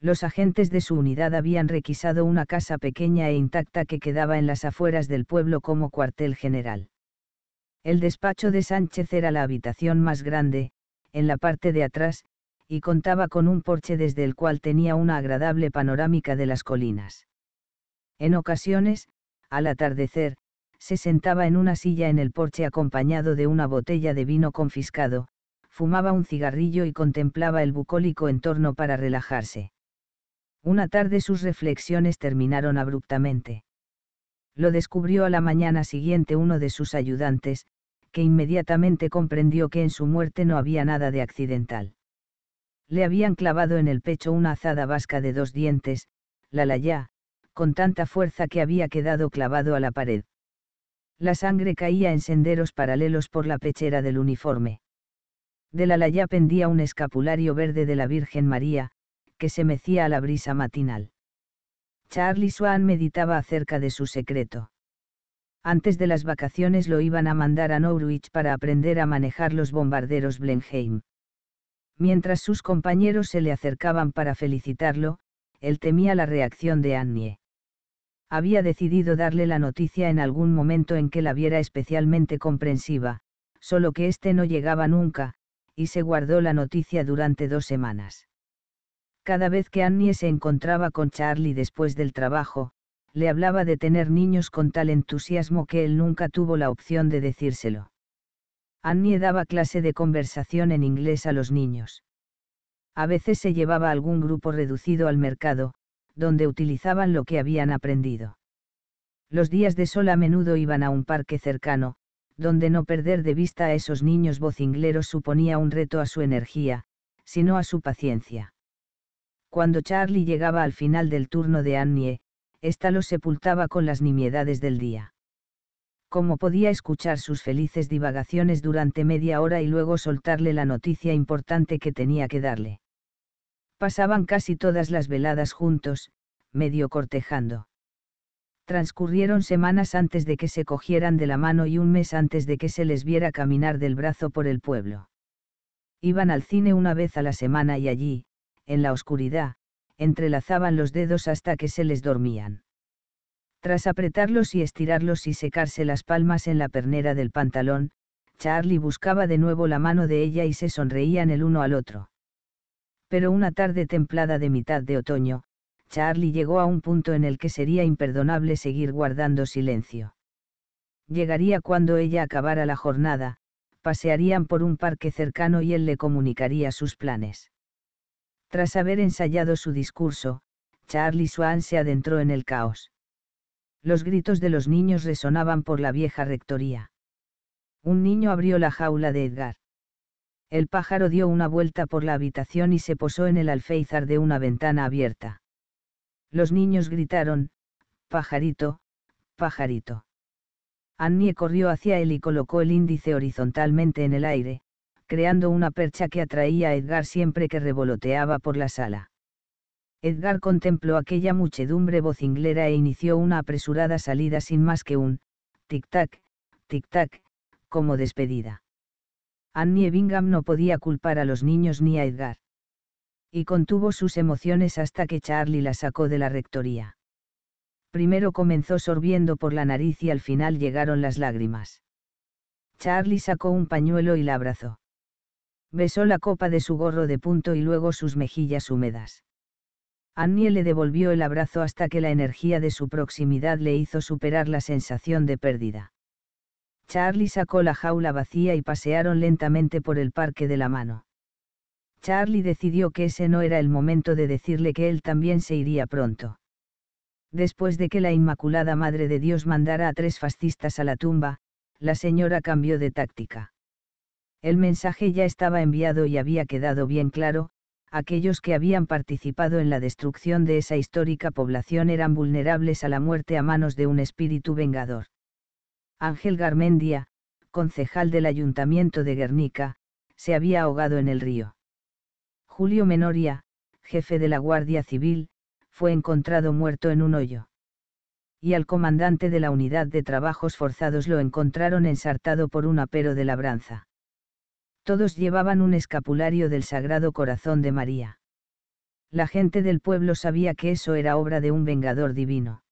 Los agentes de su unidad habían requisado una casa pequeña e intacta que quedaba en las afueras del pueblo como cuartel general. El despacho de Sánchez era la habitación más grande, en la parte de atrás, y contaba con un porche desde el cual tenía una agradable panorámica de las colinas. En ocasiones, al atardecer, se sentaba en una silla en el porche acompañado de una botella de vino confiscado, fumaba un cigarrillo y contemplaba el bucólico entorno para relajarse. Una tarde sus reflexiones terminaron abruptamente. Lo descubrió a la mañana siguiente uno de sus ayudantes, que inmediatamente comprendió que en su muerte no había nada de accidental. Le habían clavado en el pecho una azada vasca de dos dientes, la layá, con tanta fuerza que había quedado clavado a la pared. La sangre caía en senderos paralelos por la pechera del uniforme. De la layá pendía un escapulario verde de la Virgen María, que se mecía a la brisa matinal. Charlie Swan meditaba acerca de su secreto. Antes de las vacaciones lo iban a mandar a Norwich para aprender a manejar los bombarderos Blenheim. Mientras sus compañeros se le acercaban para felicitarlo, él temía la reacción de Annie. Había decidido darle la noticia en algún momento en que la viera especialmente comprensiva, solo que éste no llegaba nunca, y se guardó la noticia durante dos semanas. Cada vez que Annie se encontraba con Charlie después del trabajo, le hablaba de tener niños con tal entusiasmo que él nunca tuvo la opción de decírselo. Annie daba clase de conversación en inglés a los niños. A veces se llevaba algún grupo reducido al mercado, donde utilizaban lo que habían aprendido. Los días de sol a menudo iban a un parque cercano, donde no perder de vista a esos niños vocingleros suponía un reto a su energía, sino a su paciencia. Cuando Charlie llegaba al final del turno de Annie, ésta lo sepultaba con las nimiedades del día. Como podía escuchar sus felices divagaciones durante media hora y luego soltarle la noticia importante que tenía que darle. Pasaban casi todas las veladas juntos, medio cortejando. Transcurrieron semanas antes de que se cogieran de la mano y un mes antes de que se les viera caminar del brazo por el pueblo. Iban al cine una vez a la semana y allí, en la oscuridad, entrelazaban los dedos hasta que se les dormían. Tras apretarlos y estirarlos y secarse las palmas en la pernera del pantalón, Charlie buscaba de nuevo la mano de ella y se sonreían el uno al otro. Pero una tarde templada de mitad de otoño, Charlie llegó a un punto en el que sería imperdonable seguir guardando silencio. Llegaría cuando ella acabara la jornada, pasearían por un parque cercano y él le comunicaría sus planes. Tras haber ensayado su discurso, Charlie Swan se adentró en el caos. Los gritos de los niños resonaban por la vieja rectoría. Un niño abrió la jaula de Edgar. El pájaro dio una vuelta por la habitación y se posó en el alféizar de una ventana abierta. Los niños gritaron, pajarito, pajarito. Annie corrió hacia él y colocó el índice horizontalmente en el aire, creando una percha que atraía a Edgar siempre que revoloteaba por la sala. Edgar contempló aquella muchedumbre vocinglera e inició una apresurada salida sin más que un tic-tac, tic-tac, como despedida. Annie Bingham no podía culpar a los niños ni a Edgar. Y contuvo sus emociones hasta que Charlie la sacó de la rectoría. Primero comenzó sorbiendo por la nariz y al final llegaron las lágrimas. Charlie sacó un pañuelo y la abrazó. Besó la copa de su gorro de punto y luego sus mejillas húmedas. Annie le devolvió el abrazo hasta que la energía de su proximidad le hizo superar la sensación de pérdida. Charlie sacó la jaula vacía y pasearon lentamente por el parque de la mano. Charlie decidió que ese no era el momento de decirle que él también se iría pronto. Después de que la Inmaculada Madre de Dios mandara a tres fascistas a la tumba, la señora cambió de táctica. El mensaje ya estaba enviado y había quedado bien claro, aquellos que habían participado en la destrucción de esa histórica población eran vulnerables a la muerte a manos de un espíritu vengador. Ángel Garmendia, concejal del ayuntamiento de Guernica, se había ahogado en el río. Julio Menoria, jefe de la Guardia Civil, fue encontrado muerto en un hoyo. Y al comandante de la unidad de trabajos forzados lo encontraron ensartado por un apero de labranza todos llevaban un escapulario del Sagrado Corazón de María. La gente del pueblo sabía que eso era obra de un vengador divino.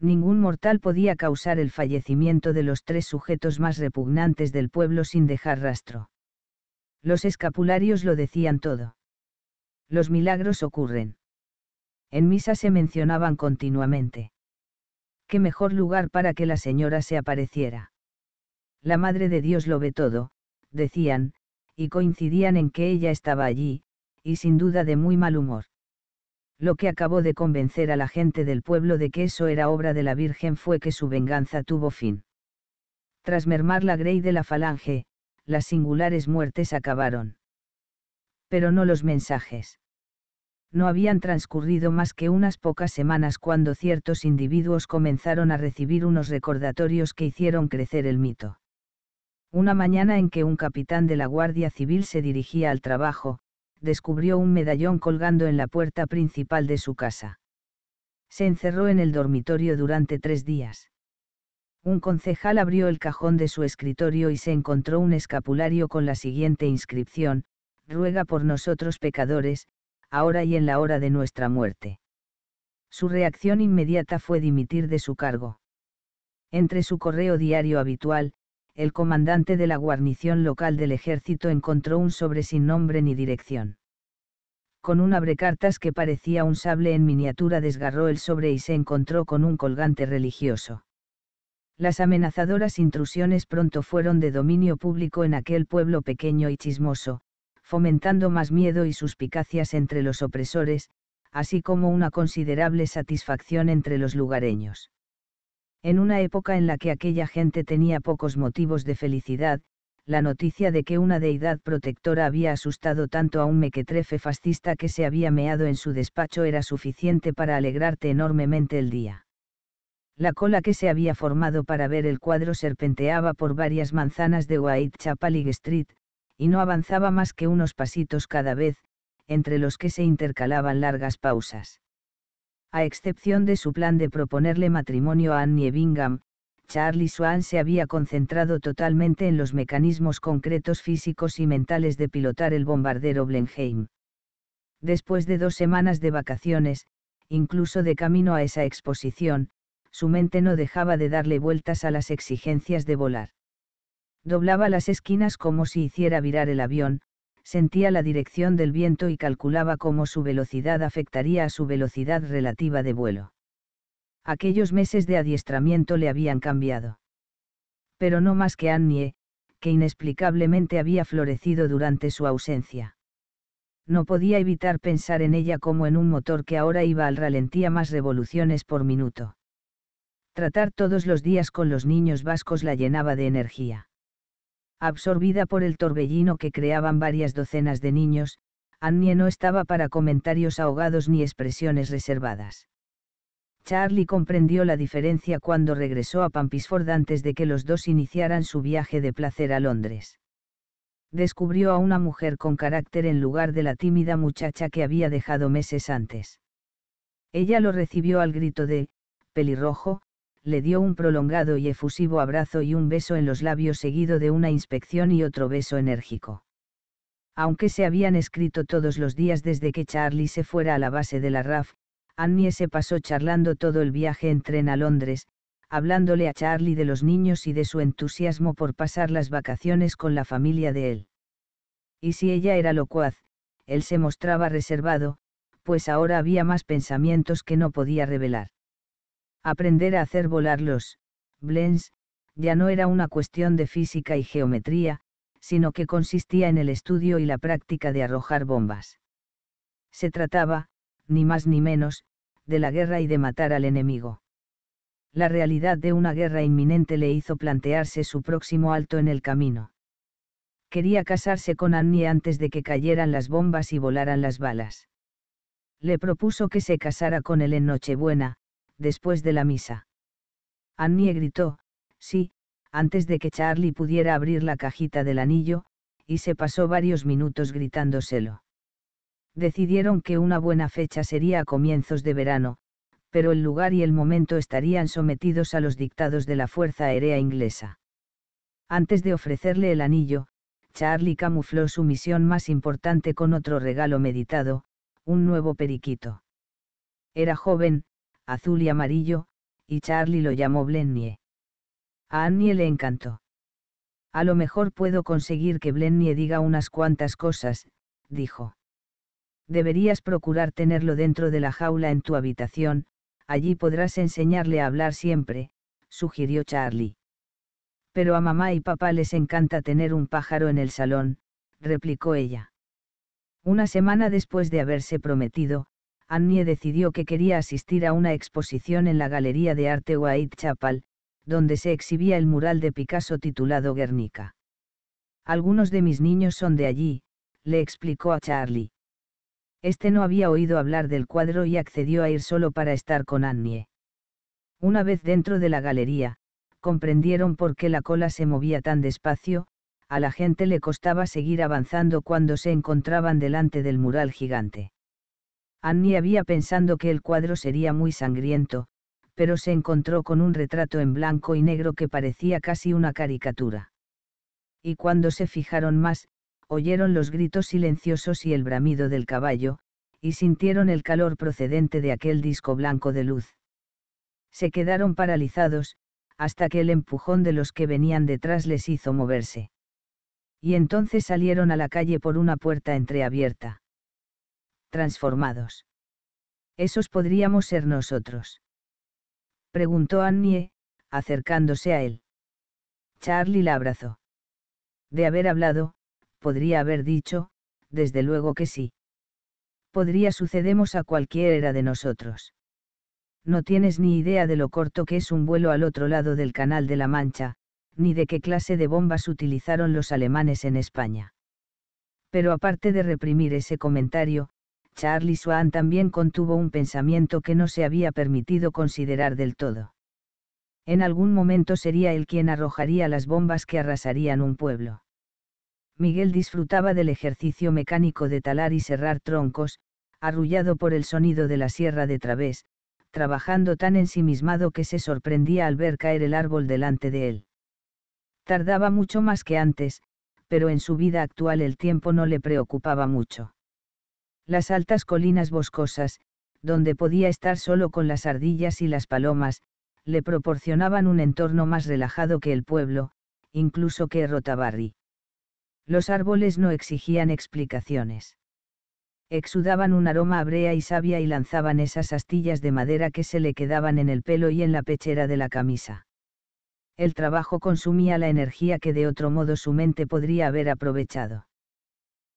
Ningún mortal podía causar el fallecimiento de los tres sujetos más repugnantes del pueblo sin dejar rastro. Los escapularios lo decían todo. Los milagros ocurren. En misa se mencionaban continuamente. Qué mejor lugar para que la señora se apareciera. La Madre de Dios lo ve todo, decían, y coincidían en que ella estaba allí, y sin duda de muy mal humor. Lo que acabó de convencer a la gente del pueblo de que eso era obra de la Virgen fue que su venganza tuvo fin. Tras mermar la grey de la falange, las singulares muertes acabaron. Pero no los mensajes. No habían transcurrido más que unas pocas semanas cuando ciertos individuos comenzaron a recibir unos recordatorios que hicieron crecer el mito. Una mañana en que un capitán de la Guardia Civil se dirigía al trabajo, descubrió un medallón colgando en la puerta principal de su casa. Se encerró en el dormitorio durante tres días. Un concejal abrió el cajón de su escritorio y se encontró un escapulario con la siguiente inscripción, Ruega por nosotros pecadores, ahora y en la hora de nuestra muerte. Su reacción inmediata fue dimitir de su cargo. Entre su correo diario habitual, el comandante de la guarnición local del ejército encontró un sobre sin nombre ni dirección. Con un abrecartas que parecía un sable en miniatura desgarró el sobre y se encontró con un colgante religioso. Las amenazadoras intrusiones pronto fueron de dominio público en aquel pueblo pequeño y chismoso, fomentando más miedo y suspicacias entre los opresores, así como una considerable satisfacción entre los lugareños. En una época en la que aquella gente tenía pocos motivos de felicidad, la noticia de que una deidad protectora había asustado tanto a un mequetrefe fascista que se había meado en su despacho era suficiente para alegrarte enormemente el día. La cola que se había formado para ver el cuadro serpenteaba por varias manzanas de Whitechapel Chapalig Street, y no avanzaba más que unos pasitos cada vez, entre los que se intercalaban largas pausas. A excepción de su plan de proponerle matrimonio a Annie Bingham, Charlie Swan se había concentrado totalmente en los mecanismos concretos físicos y mentales de pilotar el bombardero Blenheim. Después de dos semanas de vacaciones, incluso de camino a esa exposición, su mente no dejaba de darle vueltas a las exigencias de volar. Doblaba las esquinas como si hiciera virar el avión, sentía la dirección del viento y calculaba cómo su velocidad afectaría a su velocidad relativa de vuelo. Aquellos meses de adiestramiento le habían cambiado. Pero no más que Annie, que inexplicablemente había florecido durante su ausencia. No podía evitar pensar en ella como en un motor que ahora iba al ralentí a más revoluciones por minuto. Tratar todos los días con los niños vascos la llenaba de energía Absorbida por el torbellino que creaban varias docenas de niños, Annie no estaba para comentarios ahogados ni expresiones reservadas. Charlie comprendió la diferencia cuando regresó a Pampisford antes de que los dos iniciaran su viaje de placer a Londres. Descubrió a una mujer con carácter en lugar de la tímida muchacha que había dejado meses antes. Ella lo recibió al grito de, pelirrojo, le dio un prolongado y efusivo abrazo y un beso en los labios seguido de una inspección y otro beso enérgico. Aunque se habían escrito todos los días desde que Charlie se fuera a la base de la RAF, Annie se pasó charlando todo el viaje en tren a Londres, hablándole a Charlie de los niños y de su entusiasmo por pasar las vacaciones con la familia de él. Y si ella era locuaz, él se mostraba reservado, pues ahora había más pensamientos que no podía revelar. Aprender a hacer volar los blends ya no era una cuestión de física y geometría, sino que consistía en el estudio y la práctica de arrojar bombas. Se trataba, ni más ni menos, de la guerra y de matar al enemigo. La realidad de una guerra inminente le hizo plantearse su próximo alto en el camino. Quería casarse con Annie antes de que cayeran las bombas y volaran las balas. Le propuso que se casara con él en Nochebuena, después de la misa. Annie gritó, sí, antes de que Charlie pudiera abrir la cajita del anillo, y se pasó varios minutos gritándoselo. Decidieron que una buena fecha sería a comienzos de verano, pero el lugar y el momento estarían sometidos a los dictados de la Fuerza Aérea Inglesa. Antes de ofrecerle el anillo, Charlie camufló su misión más importante con otro regalo meditado, un nuevo periquito. Era joven, azul y amarillo, y Charlie lo llamó Blennie. A Annie le encantó. A lo mejor puedo conseguir que Blennie diga unas cuantas cosas, dijo. Deberías procurar tenerlo dentro de la jaula en tu habitación, allí podrás enseñarle a hablar siempre, sugirió Charlie. Pero a mamá y papá les encanta tener un pájaro en el salón, replicó ella. Una semana después de haberse prometido, Annie decidió que quería asistir a una exposición en la Galería de Arte Whitechapel, donde se exhibía el mural de Picasso titulado Guernica. Algunos de mis niños son de allí, le explicó a Charlie. Este no había oído hablar del cuadro y accedió a ir solo para estar con Annie. Una vez dentro de la galería, comprendieron por qué la cola se movía tan despacio, a la gente le costaba seguir avanzando cuando se encontraban delante del mural gigante. Annie había pensado que el cuadro sería muy sangriento, pero se encontró con un retrato en blanco y negro que parecía casi una caricatura. Y cuando se fijaron más, oyeron los gritos silenciosos y el bramido del caballo, y sintieron el calor procedente de aquel disco blanco de luz. Se quedaron paralizados, hasta que el empujón de los que venían detrás les hizo moverse. Y entonces salieron a la calle por una puerta entreabierta transformados. ¿Esos podríamos ser nosotros? Preguntó Annie, acercándose a él. Charlie la abrazó. De haber hablado, podría haber dicho, desde luego que sí. Podría sucedemos a cualquiera de nosotros. No tienes ni idea de lo corto que es un vuelo al otro lado del Canal de la Mancha, ni de qué clase de bombas utilizaron los alemanes en España. Pero aparte de reprimir ese comentario, Charlie Swan también contuvo un pensamiento que no se había permitido considerar del todo. En algún momento sería él quien arrojaría las bombas que arrasarían un pueblo. Miguel disfrutaba del ejercicio mecánico de talar y cerrar troncos, arrullado por el sonido de la sierra de través, trabajando tan ensimismado que se sorprendía al ver caer el árbol delante de él. Tardaba mucho más que antes, pero en su vida actual el tiempo no le preocupaba mucho las altas colinas boscosas, donde podía estar solo con las ardillas y las palomas, le proporcionaban un entorno más relajado que el pueblo, incluso que Rotabarri. Los árboles no exigían explicaciones. Exudaban un aroma a brea y savia y lanzaban esas astillas de madera que se le quedaban en el pelo y en la pechera de la camisa. El trabajo consumía la energía que de otro modo su mente podría haber aprovechado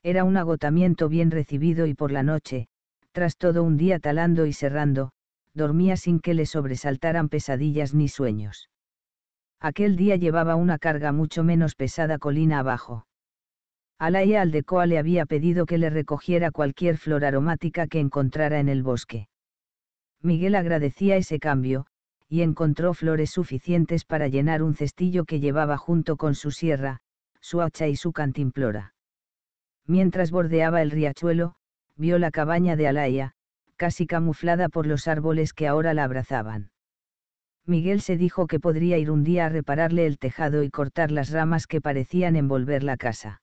era un agotamiento bien recibido y por la noche, tras todo un día talando y cerrando, dormía sin que le sobresaltaran pesadillas ni sueños. Aquel día llevaba una carga mucho menos pesada colina abajo. Alaya Aldecoa le había pedido que le recogiera cualquier flor aromática que encontrara en el bosque. Miguel agradecía ese cambio, y encontró flores suficientes para llenar un cestillo que llevaba junto con su sierra, su hacha y su cantimplora. Mientras bordeaba el riachuelo, vio la cabaña de Alaya, casi camuflada por los árboles que ahora la abrazaban. Miguel se dijo que podría ir un día a repararle el tejado y cortar las ramas que parecían envolver la casa.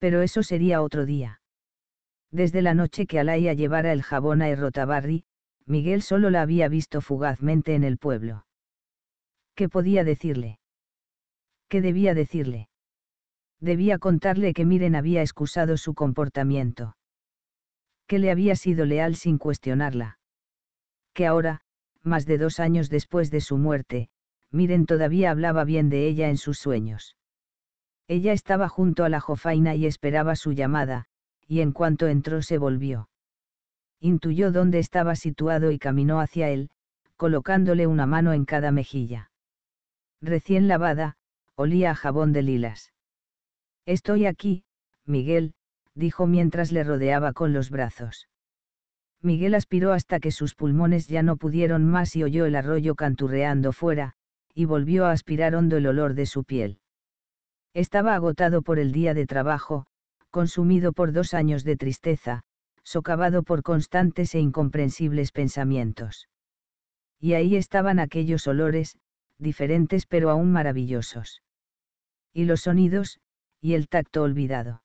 Pero eso sería otro día. Desde la noche que Alaya llevara el jabón a Errotabarri, Miguel solo la había visto fugazmente en el pueblo. ¿Qué podía decirle? ¿Qué debía decirle? debía contarle que Miren había excusado su comportamiento. Que le había sido leal sin cuestionarla. Que ahora, más de dos años después de su muerte, Miren todavía hablaba bien de ella en sus sueños. Ella estaba junto a la jofaina y esperaba su llamada, y en cuanto entró se volvió. Intuyó dónde estaba situado y caminó hacia él, colocándole una mano en cada mejilla. Recién lavada, olía a jabón de lilas. Estoy aquí, Miguel, dijo mientras le rodeaba con los brazos. Miguel aspiró hasta que sus pulmones ya no pudieron más y oyó el arroyo canturreando fuera, y volvió a aspirar hondo el olor de su piel. Estaba agotado por el día de trabajo, consumido por dos años de tristeza, socavado por constantes e incomprensibles pensamientos. Y ahí estaban aquellos olores, diferentes pero aún maravillosos. Y los sonidos, y el tacto olvidado.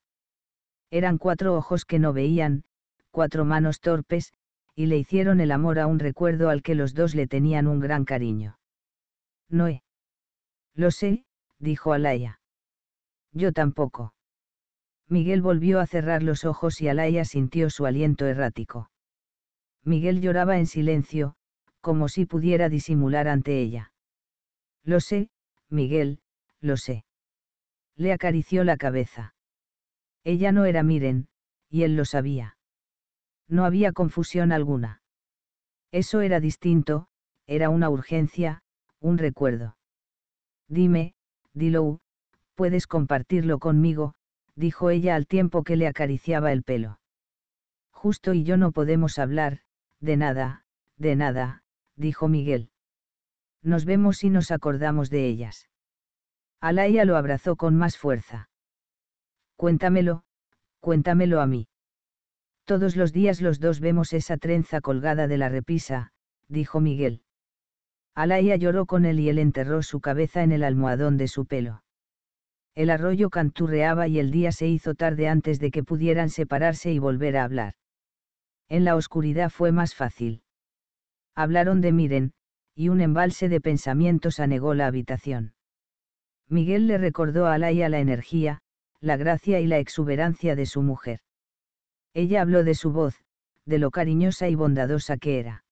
Eran cuatro ojos que no veían, cuatro manos torpes, y le hicieron el amor a un recuerdo al que los dos le tenían un gran cariño. Noé. Lo sé, dijo Alaya. Yo tampoco. Miguel volvió a cerrar los ojos y Alaya sintió su aliento errático. Miguel lloraba en silencio, como si pudiera disimular ante ella. Lo sé, Miguel, lo sé le acarició la cabeza. Ella no era Miren, y él lo sabía. No había confusión alguna. Eso era distinto, era una urgencia, un recuerdo. Dime, Dilo, puedes compartirlo conmigo, dijo ella al tiempo que le acariciaba el pelo. Justo y yo no podemos hablar, de nada, de nada, dijo Miguel. Nos vemos y nos acordamos de ellas. Alaya lo abrazó con más fuerza. Cuéntamelo, cuéntamelo a mí. Todos los días los dos vemos esa trenza colgada de la repisa, dijo Miguel. Alaya lloró con él y él enterró su cabeza en el almohadón de su pelo. El arroyo canturreaba y el día se hizo tarde antes de que pudieran separarse y volver a hablar. En la oscuridad fue más fácil. Hablaron de Miren, y un embalse de pensamientos anegó la habitación. Miguel le recordó a Alaya la energía, la gracia y la exuberancia de su mujer. Ella habló de su voz, de lo cariñosa y bondadosa que era.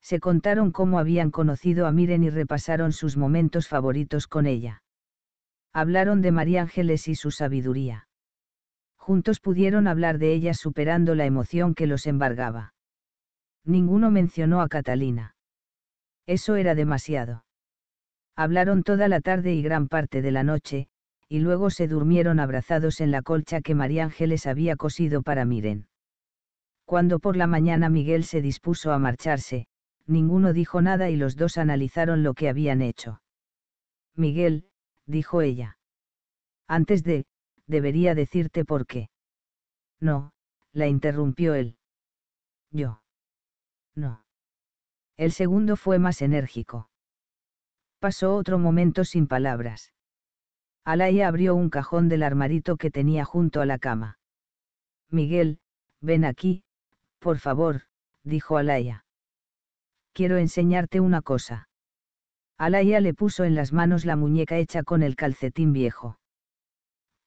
Se contaron cómo habían conocido a Miren y repasaron sus momentos favoritos con ella. Hablaron de María Ángeles y su sabiduría. Juntos pudieron hablar de ella superando la emoción que los embargaba. Ninguno mencionó a Catalina. Eso era demasiado. Hablaron toda la tarde y gran parte de la noche, y luego se durmieron abrazados en la colcha que María Ángeles había cosido para Miren. Cuando por la mañana Miguel se dispuso a marcharse, ninguno dijo nada y los dos analizaron lo que habían hecho. Miguel, dijo ella. Antes de, debería decirte por qué. No, la interrumpió él. Yo. No. El segundo fue más enérgico. Pasó otro momento sin palabras. Alaya abrió un cajón del armarito que tenía junto a la cama. Miguel, ven aquí, por favor, dijo Alaya. Quiero enseñarte una cosa. Alaya le puso en las manos la muñeca hecha con el calcetín viejo.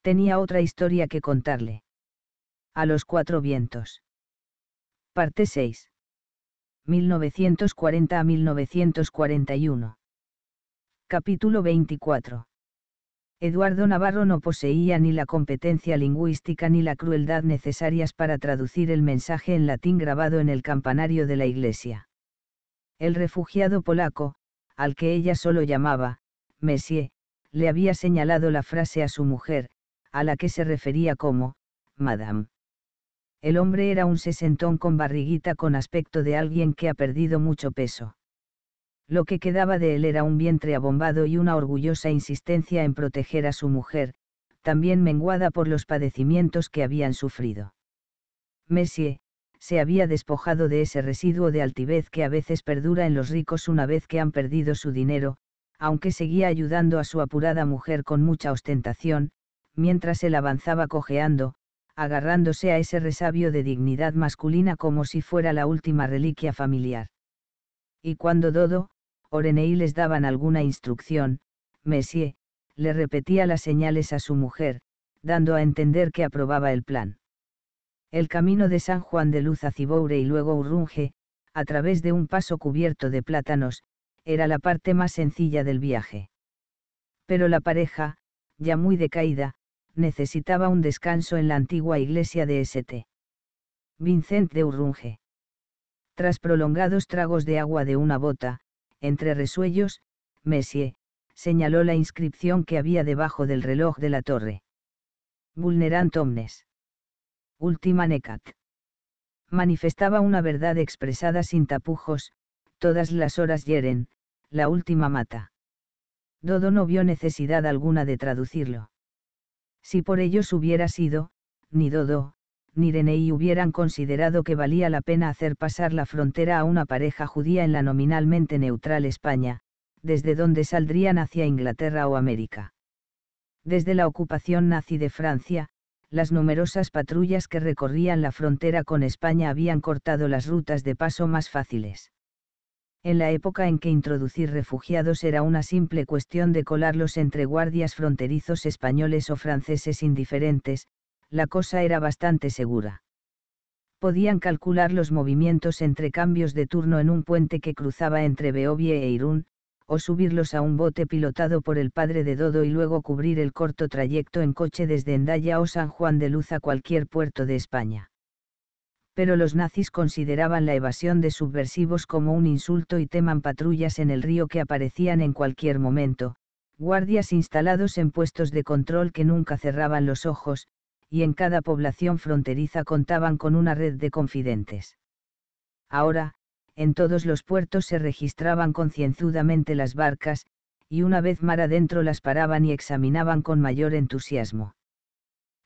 Tenía otra historia que contarle. A los cuatro vientos. Parte 6. 1940 a 1941. Capítulo 24. Eduardo Navarro no poseía ni la competencia lingüística ni la crueldad necesarias para traducir el mensaje en latín grabado en el campanario de la iglesia. El refugiado polaco, al que ella solo llamaba, Messier, le había señalado la frase a su mujer, a la que se refería como, Madame. El hombre era un sesentón con barriguita con aspecto de alguien que ha perdido mucho peso lo que quedaba de él era un vientre abombado y una orgullosa insistencia en proteger a su mujer, también menguada por los padecimientos que habían sufrido. Messier, se había despojado de ese residuo de altivez que a veces perdura en los ricos una vez que han perdido su dinero, aunque seguía ayudando a su apurada mujer con mucha ostentación, mientras él avanzaba cojeando, agarrándose a ese resabio de dignidad masculina como si fuera la última reliquia familiar. Y cuando Dodo, y les daban alguna instrucción, Messier, le repetía las señales a su mujer, dando a entender que aprobaba el plan. El camino de San Juan de Luz a Ciboure y luego Urrunge, a través de un paso cubierto de plátanos, era la parte más sencilla del viaje. Pero la pareja, ya muy decaída, necesitaba un descanso en la antigua iglesia de St. Vincent de Urrunge. Tras prolongados tragos de agua de una bota, entre resuellos, Messier, señaló la inscripción que había debajo del reloj de la torre. Vulnerant omnes. Ultima necat. Manifestaba una verdad expresada sin tapujos, todas las horas hieren, la última mata. Dodo no vio necesidad alguna de traducirlo. Si por ellos hubiera sido, ni Dodo, ni hubieran considerado que valía la pena hacer pasar la frontera a una pareja judía en la nominalmente neutral España, desde donde saldrían hacia Inglaterra o América. Desde la ocupación nazi de Francia, las numerosas patrullas que recorrían la frontera con España habían cortado las rutas de paso más fáciles. En la época en que introducir refugiados era una simple cuestión de colarlos entre guardias fronterizos españoles o franceses indiferentes, la cosa era bastante segura. Podían calcular los movimientos entre cambios de turno en un puente que cruzaba entre Beovie e Irún, o subirlos a un bote pilotado por el padre de Dodo y luego cubrir el corto trayecto en coche desde Endaya o San Juan de Luz a cualquier puerto de España. Pero los nazis consideraban la evasión de subversivos como un insulto y teman patrullas en el río que aparecían en cualquier momento, guardias instalados en puestos de control que nunca cerraban los ojos, y en cada población fronteriza contaban con una red de confidentes. Ahora, en todos los puertos se registraban concienzudamente las barcas, y una vez mar adentro las paraban y examinaban con mayor entusiasmo.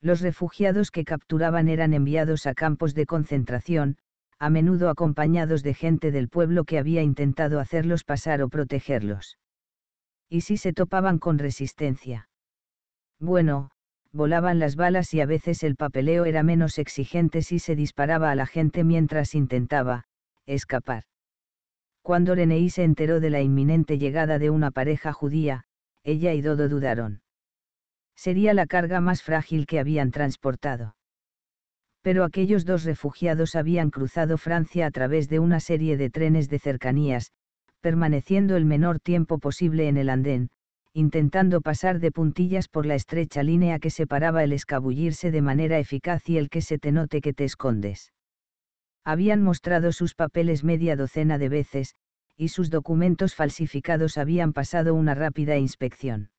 Los refugiados que capturaban eran enviados a campos de concentración, a menudo acompañados de gente del pueblo que había intentado hacerlos pasar o protegerlos. Y si se topaban con resistencia. Bueno, volaban las balas y a veces el papeleo era menos exigente si se disparaba a la gente mientras intentaba, escapar. Cuando René se enteró de la inminente llegada de una pareja judía, ella y Dodo dudaron. Sería la carga más frágil que habían transportado. Pero aquellos dos refugiados habían cruzado Francia a través de una serie de trenes de cercanías, permaneciendo el menor tiempo posible en el andén, intentando pasar de puntillas por la estrecha línea que separaba el escabullirse de manera eficaz y el que se te note que te escondes. Habían mostrado sus papeles media docena de veces, y sus documentos falsificados habían pasado una rápida inspección.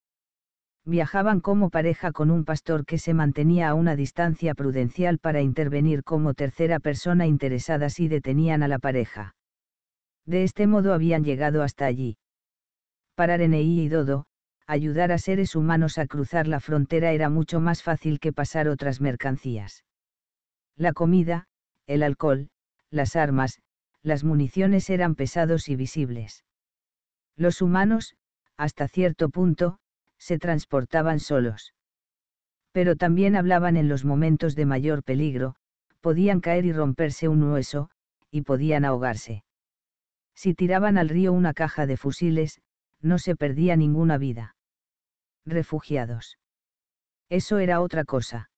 Viajaban como pareja con un pastor que se mantenía a una distancia prudencial para intervenir como tercera persona interesada si detenían a la pareja. De este modo habían llegado hasta allí. Para René y Dodo, ayudar a seres humanos a cruzar la frontera era mucho más fácil que pasar otras mercancías. La comida, el alcohol, las armas, las municiones eran pesados y visibles. Los humanos, hasta cierto punto, se transportaban solos. Pero también hablaban en los momentos de mayor peligro, podían caer y romperse un hueso, y podían ahogarse. Si tiraban al río una caja de fusiles, no se perdía ninguna vida refugiados. Eso era otra cosa.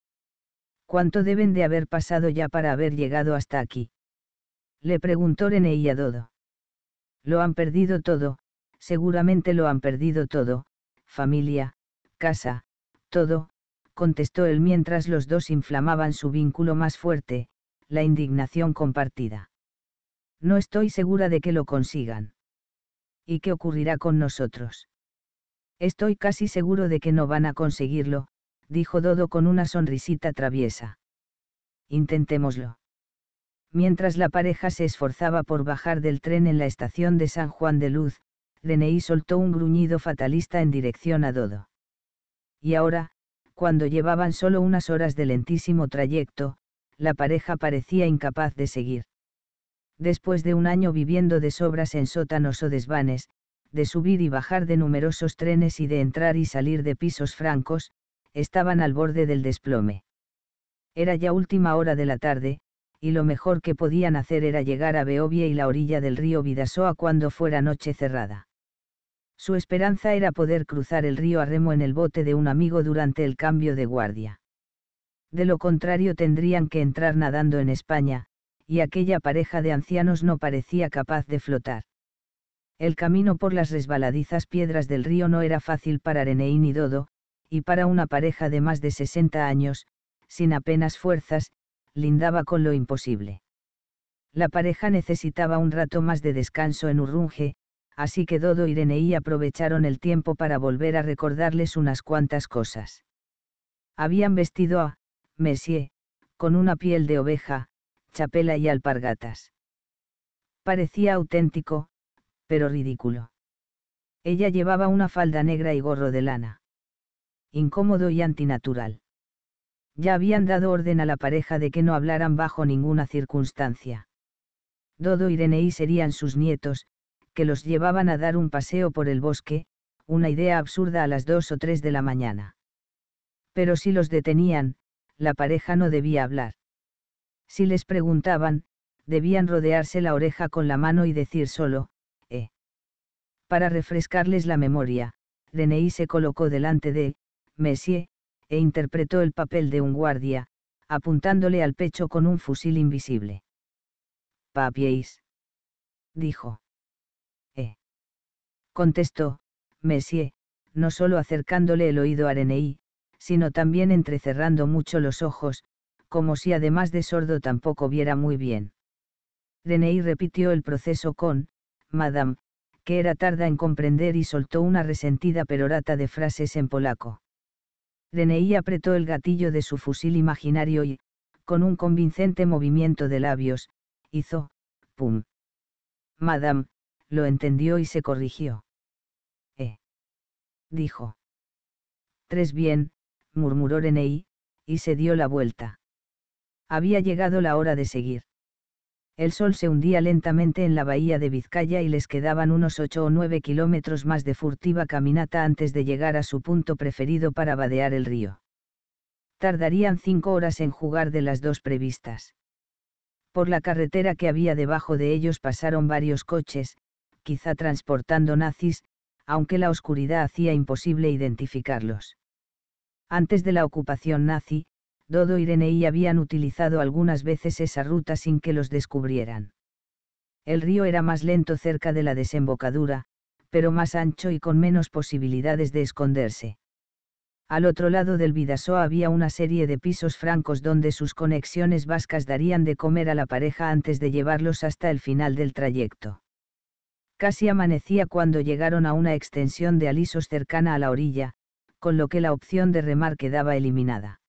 ¿Cuánto deben de haber pasado ya para haber llegado hasta aquí? Le preguntó René a Dodo. Lo han perdido todo, seguramente lo han perdido todo, familia, casa, todo, contestó él mientras los dos inflamaban su vínculo más fuerte, la indignación compartida. No estoy segura de que lo consigan. ¿Y qué ocurrirá con nosotros? Estoy casi seguro de que no van a conseguirlo, dijo Dodo con una sonrisita traviesa. Intentémoslo. Mientras la pareja se esforzaba por bajar del tren en la estación de San Juan de Luz, René soltó un gruñido fatalista en dirección a Dodo. Y ahora, cuando llevaban solo unas horas de lentísimo trayecto, la pareja parecía incapaz de seguir. Después de un año viviendo de sobras en sótanos o desvanes, de subir y bajar de numerosos trenes y de entrar y salir de pisos francos, estaban al borde del desplome. Era ya última hora de la tarde, y lo mejor que podían hacer era llegar a Beovia y la orilla del río Vidasoa cuando fuera noche cerrada. Su esperanza era poder cruzar el río a remo en el bote de un amigo durante el cambio de guardia. De lo contrario tendrían que entrar nadando en España, y aquella pareja de ancianos no parecía capaz de flotar. El camino por las resbaladizas piedras del río no era fácil para Reneín y Dodo, y para una pareja de más de 60 años, sin apenas fuerzas, lindaba con lo imposible. La pareja necesitaba un rato más de descanso en Urrunge, así que Dodo y Reneí aprovecharon el tiempo para volver a recordarles unas cuantas cosas. Habían vestido a Messier, con una piel de oveja, chapela y alpargatas. Parecía auténtico, pero ridículo. Ella llevaba una falda negra y gorro de lana. Incómodo y antinatural. Ya habían dado orden a la pareja de que no hablaran bajo ninguna circunstancia. Dodo y serían sus nietos, que los llevaban a dar un paseo por el bosque, una idea absurda a las dos o tres de la mañana. Pero si los detenían, la pareja no debía hablar. Si les preguntaban, debían rodearse la oreja con la mano y decir solo, para refrescarles la memoria, Renei se colocó delante de Messier, e interpretó el papel de un guardia, apuntándole al pecho con un fusil invisible. Papiéis. Dijo. Eh. Contestó, Messier, no solo acercándole el oído a Renei, sino también entrecerrando mucho los ojos, como si además de sordo tampoco viera muy bien. Renei repitió el proceso con, Madame, que era tarda en comprender y soltó una resentida perorata de frases en polaco. Renei apretó el gatillo de su fusil imaginario y, con un convincente movimiento de labios, hizo, pum. Madame, lo entendió y se corrigió. Eh. Dijo. Tres bien, murmuró Renei, y se dio la vuelta. Había llegado la hora de seguir. El sol se hundía lentamente en la bahía de Vizcaya y les quedaban unos ocho o nueve kilómetros más de furtiva caminata antes de llegar a su punto preferido para vadear el río. Tardarían cinco horas en jugar de las dos previstas. Por la carretera que había debajo de ellos pasaron varios coches, quizá transportando nazis, aunque la oscuridad hacía imposible identificarlos. Antes de la ocupación nazi, Dodo y habían utilizado algunas veces esa ruta sin que los descubrieran. El río era más lento cerca de la desembocadura, pero más ancho y con menos posibilidades de esconderse. Al otro lado del Vidasoa había una serie de pisos francos donde sus conexiones vascas darían de comer a la pareja antes de llevarlos hasta el final del trayecto. Casi amanecía cuando llegaron a una extensión de alisos cercana a la orilla, con lo que la opción de remar quedaba eliminada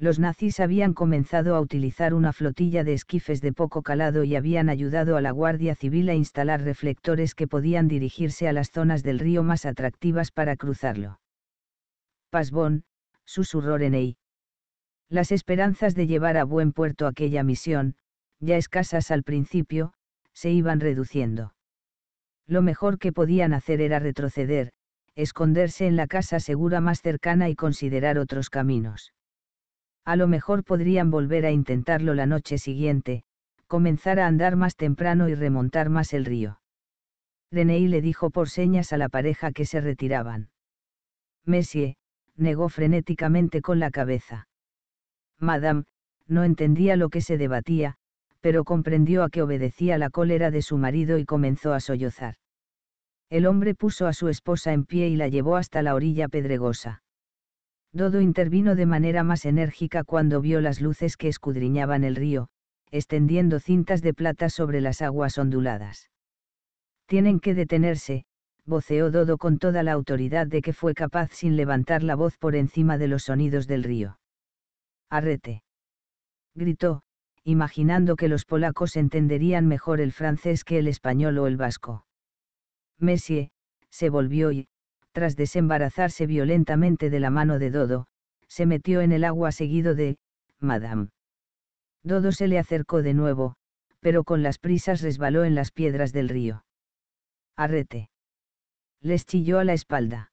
los nazis habían comenzado a utilizar una flotilla de esquifes de poco calado y habían ayudado a la Guardia Civil a instalar reflectores que podían dirigirse a las zonas del río más atractivas para cruzarlo. Pasbón, susurró Renei. Las esperanzas de llevar a buen puerto aquella misión, ya escasas al principio, se iban reduciendo. Lo mejor que podían hacer era retroceder, esconderse en la casa segura más cercana y considerar otros caminos a lo mejor podrían volver a intentarlo la noche siguiente, comenzar a andar más temprano y remontar más el río. René le dijo por señas a la pareja que se retiraban. Messier, negó frenéticamente con la cabeza. Madame, no entendía lo que se debatía, pero comprendió a que obedecía la cólera de su marido y comenzó a sollozar. El hombre puso a su esposa en pie y la llevó hasta la orilla pedregosa. Dodo intervino de manera más enérgica cuando vio las luces que escudriñaban el río, extendiendo cintas de plata sobre las aguas onduladas. Tienen que detenerse, voceó Dodo con toda la autoridad de que fue capaz sin levantar la voz por encima de los sonidos del río. Arrete. Gritó, imaginando que los polacos entenderían mejor el francés que el español o el vasco. Messier, se volvió y, tras desembarazarse violentamente de la mano de Dodo, se metió en el agua seguido de, Madame. Dodo se le acercó de nuevo, pero con las prisas resbaló en las piedras del río. Arrete. Les chilló a la espalda.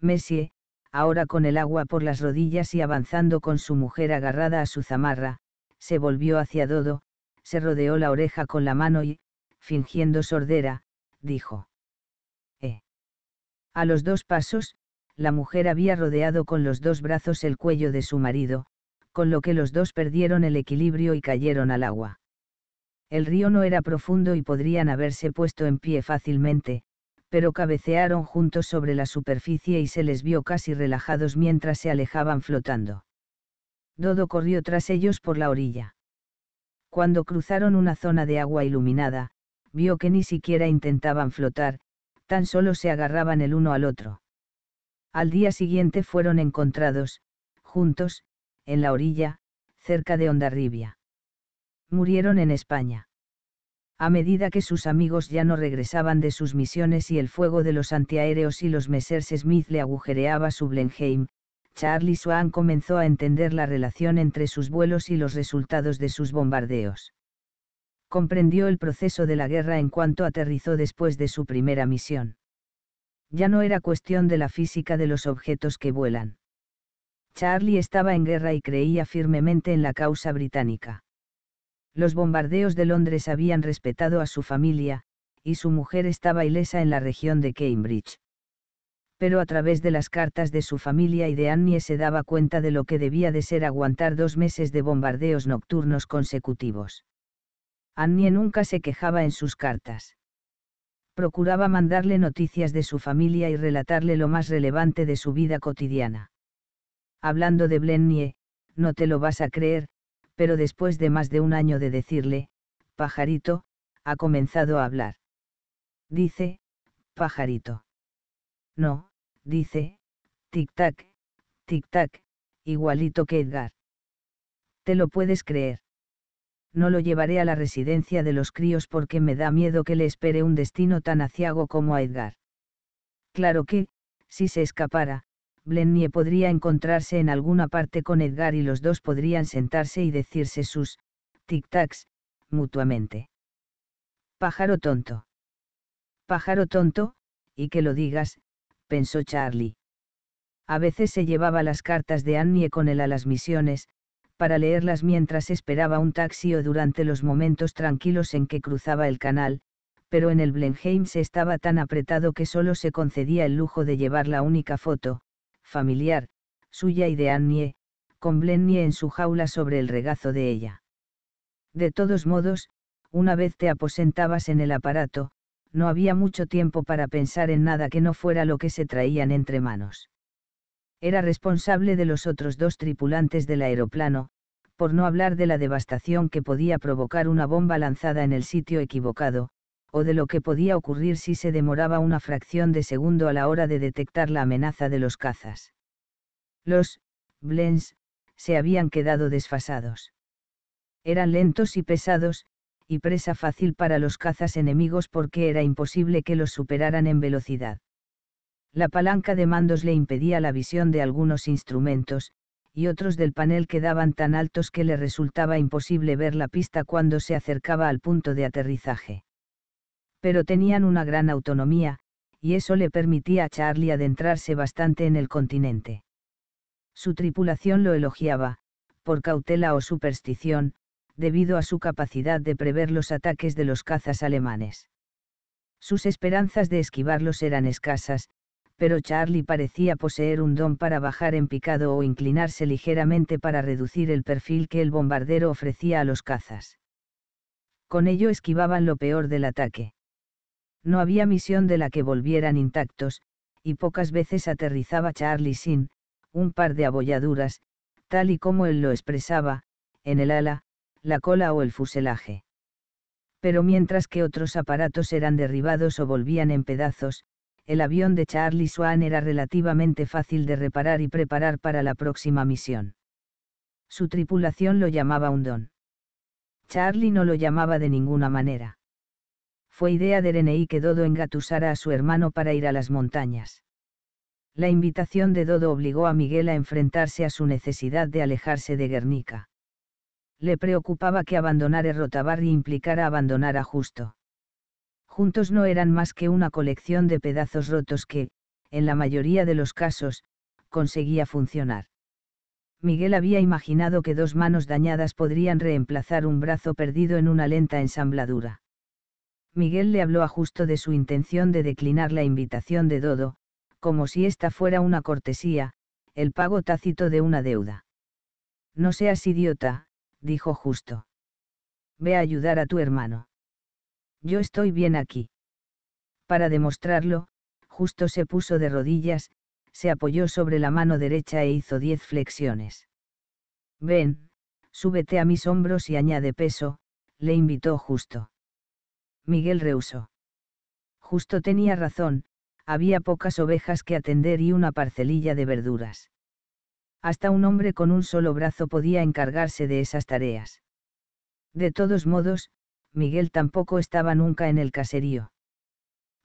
Messier, ahora con el agua por las rodillas y avanzando con su mujer agarrada a su zamarra, se volvió hacia Dodo, se rodeó la oreja con la mano y, fingiendo sordera, dijo. A los dos pasos, la mujer había rodeado con los dos brazos el cuello de su marido, con lo que los dos perdieron el equilibrio y cayeron al agua. El río no era profundo y podrían haberse puesto en pie fácilmente, pero cabecearon juntos sobre la superficie y se les vio casi relajados mientras se alejaban flotando. Dodo corrió tras ellos por la orilla. Cuando cruzaron una zona de agua iluminada, vio que ni siquiera intentaban flotar, tan solo se agarraban el uno al otro. Al día siguiente fueron encontrados, juntos, en la orilla, cerca de Ondarribia. Murieron en España. A medida que sus amigos ya no regresaban de sus misiones y el fuego de los antiaéreos y los Messers Smith le agujereaba su Blenheim, Charlie Swan comenzó a entender la relación entre sus vuelos y los resultados de sus bombardeos comprendió el proceso de la guerra en cuanto aterrizó después de su primera misión. Ya no era cuestión de la física de los objetos que vuelan. Charlie estaba en guerra y creía firmemente en la causa británica. Los bombardeos de Londres habían respetado a su familia, y su mujer estaba ilesa en la región de Cambridge. Pero a través de las cartas de su familia y de Annie se daba cuenta de lo que debía de ser aguantar dos meses de bombardeos nocturnos consecutivos Annie nunca se quejaba en sus cartas. Procuraba mandarle noticias de su familia y relatarle lo más relevante de su vida cotidiana. Hablando de Blennie, no te lo vas a creer, pero después de más de un año de decirle, pajarito, ha comenzado a hablar. Dice, pajarito. No, dice, tic-tac, tic-tac, igualito que Edgar. ¿Te lo puedes creer? no lo llevaré a la residencia de los críos porque me da miedo que le espere un destino tan aciago como a Edgar. Claro que, si se escapara, Blennie podría encontrarse en alguna parte con Edgar y los dos podrían sentarse y decirse sus tic-tacs mutuamente. Pájaro tonto. Pájaro tonto, y que lo digas, pensó Charlie. A veces se llevaba las cartas de Annie con él a las misiones, para leerlas mientras esperaba un taxi o durante los momentos tranquilos en que cruzaba el canal, pero en el Blenheim se estaba tan apretado que solo se concedía el lujo de llevar la única foto, familiar, suya y de Annie, con Blennie en su jaula sobre el regazo de ella. De todos modos, una vez te aposentabas en el aparato, no había mucho tiempo para pensar en nada que no fuera lo que se traían entre manos. Era responsable de los otros dos tripulantes del aeroplano, por no hablar de la devastación que podía provocar una bomba lanzada en el sitio equivocado, o de lo que podía ocurrir si se demoraba una fracción de segundo a la hora de detectar la amenaza de los cazas. Los Blens, se habían quedado desfasados. Eran lentos y pesados, y presa fácil para los cazas enemigos porque era imposible que los superaran en velocidad. La palanca de mandos le impedía la visión de algunos instrumentos, y otros del panel quedaban tan altos que le resultaba imposible ver la pista cuando se acercaba al punto de aterrizaje. Pero tenían una gran autonomía, y eso le permitía a Charlie adentrarse bastante en el continente. Su tripulación lo elogiaba, por cautela o superstición, debido a su capacidad de prever los ataques de los cazas alemanes. Sus esperanzas de esquivarlos eran escasas, pero Charlie parecía poseer un don para bajar en picado o inclinarse ligeramente para reducir el perfil que el bombardero ofrecía a los cazas. Con ello esquivaban lo peor del ataque. No había misión de la que volvieran intactos, y pocas veces aterrizaba Charlie sin, un par de abolladuras, tal y como él lo expresaba, en el ala, la cola o el fuselaje. Pero mientras que otros aparatos eran derribados o volvían en pedazos, el avión de Charlie Swan era relativamente fácil de reparar y preparar para la próxima misión. Su tripulación lo llamaba un don. Charlie no lo llamaba de ninguna manera. Fue idea de Renei que Dodo engatusara a su hermano para ir a las montañas. La invitación de Dodo obligó a Miguel a enfrentarse a su necesidad de alejarse de Guernica. Le preocupaba que abandonar Errotabarri e implicara abandonar a Justo juntos no eran más que una colección de pedazos rotos que, en la mayoría de los casos, conseguía funcionar. Miguel había imaginado que dos manos dañadas podrían reemplazar un brazo perdido en una lenta ensambladura. Miguel le habló a justo de su intención de declinar la invitación de Dodo, como si esta fuera una cortesía, el pago tácito de una deuda. No seas idiota, dijo justo. Ve a ayudar a tu hermano. Yo estoy bien aquí. Para demostrarlo, justo se puso de rodillas, se apoyó sobre la mano derecha e hizo diez flexiones. Ven, súbete a mis hombros y añade peso, le invitó justo. Miguel rehusó. Justo tenía razón, había pocas ovejas que atender y una parcelilla de verduras. Hasta un hombre con un solo brazo podía encargarse de esas tareas. De todos modos, Miguel tampoco estaba nunca en el caserío.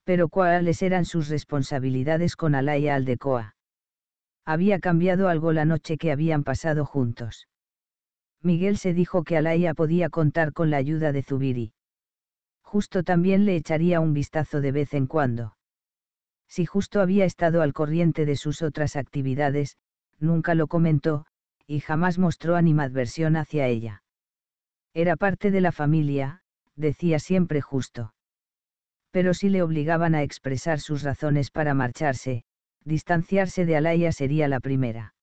Pero cuáles eran sus responsabilidades con Alaya Aldecoa. Había cambiado algo la noche que habían pasado juntos. Miguel se dijo que Alaya podía contar con la ayuda de Zubiri. Justo también le echaría un vistazo de vez en cuando. Si justo había estado al corriente de sus otras actividades, nunca lo comentó, y jamás mostró animadversión hacia ella. Era parte de la familia, decía siempre justo. Pero si le obligaban a expresar sus razones para marcharse, distanciarse de Alaya sería la primera.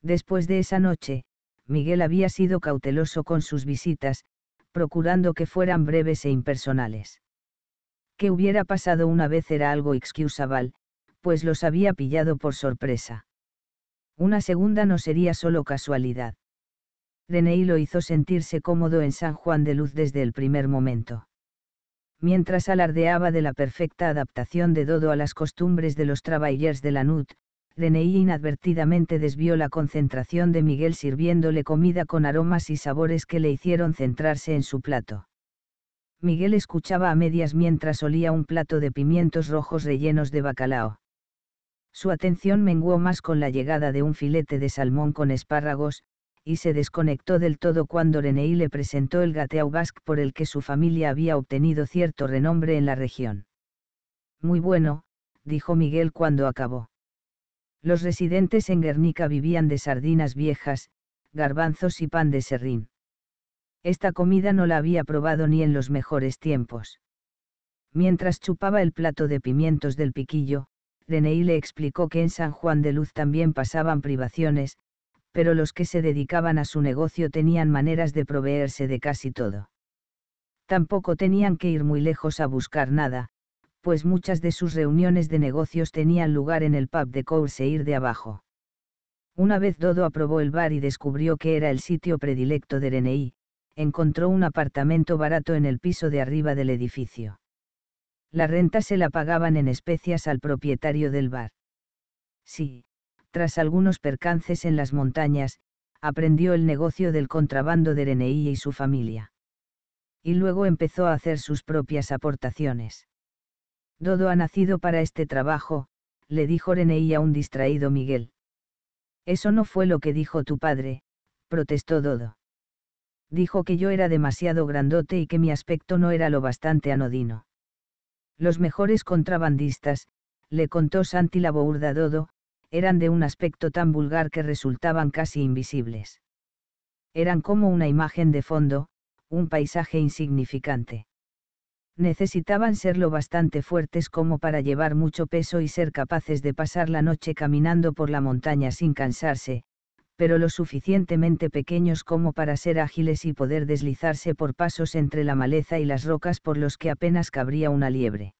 Después de esa noche, Miguel había sido cauteloso con sus visitas, procurando que fueran breves e impersonales. Que hubiera pasado una vez era algo excusable, pues los había pillado por sorpresa. Una segunda no sería solo casualidad lo hizo sentirse cómodo en San Juan de Luz desde el primer momento. Mientras alardeaba de la perfecta adaptación de Dodo a las costumbres de los trabajadores de la NUT, René inadvertidamente desvió la concentración de Miguel sirviéndole comida con aromas y sabores que le hicieron centrarse en su plato. Miguel escuchaba a medias mientras olía un plato de pimientos rojos rellenos de bacalao. Su atención menguó más con la llegada de un filete de salmón con espárragos, y se desconectó del todo cuando René le presentó el gateau basque por el que su familia había obtenido cierto renombre en la región. Muy bueno, dijo Miguel cuando acabó. Los residentes en Guernica vivían de sardinas viejas, garbanzos y pan de serrín. Esta comida no la había probado ni en los mejores tiempos. Mientras chupaba el plato de pimientos del piquillo, René le explicó que en San Juan de Luz también pasaban privaciones, pero los que se dedicaban a su negocio tenían maneras de proveerse de casi todo. Tampoco tenían que ir muy lejos a buscar nada, pues muchas de sus reuniones de negocios tenían lugar en el pub de Courseir de abajo. Una vez Dodo aprobó el bar y descubrió que era el sitio predilecto de ni encontró un apartamento barato en el piso de arriba del edificio. La renta se la pagaban en especias al propietario del bar. Sí, tras algunos percances en las montañas, aprendió el negocio del contrabando de RNI y su familia. Y luego empezó a hacer sus propias aportaciones. Dodo ha nacido para este trabajo, le dijo Reneí a un distraído Miguel. Eso no fue lo que dijo tu padre, protestó Dodo. Dijo que yo era demasiado grandote y que mi aspecto no era lo bastante anodino. Los mejores contrabandistas, le contó Santi Labourda Dodo, eran de un aspecto tan vulgar que resultaban casi invisibles. Eran como una imagen de fondo, un paisaje insignificante. Necesitaban ser lo bastante fuertes como para llevar mucho peso y ser capaces de pasar la noche caminando por la montaña sin cansarse, pero lo suficientemente pequeños como para ser ágiles y poder deslizarse por pasos entre la maleza y las rocas por los que apenas cabría una liebre.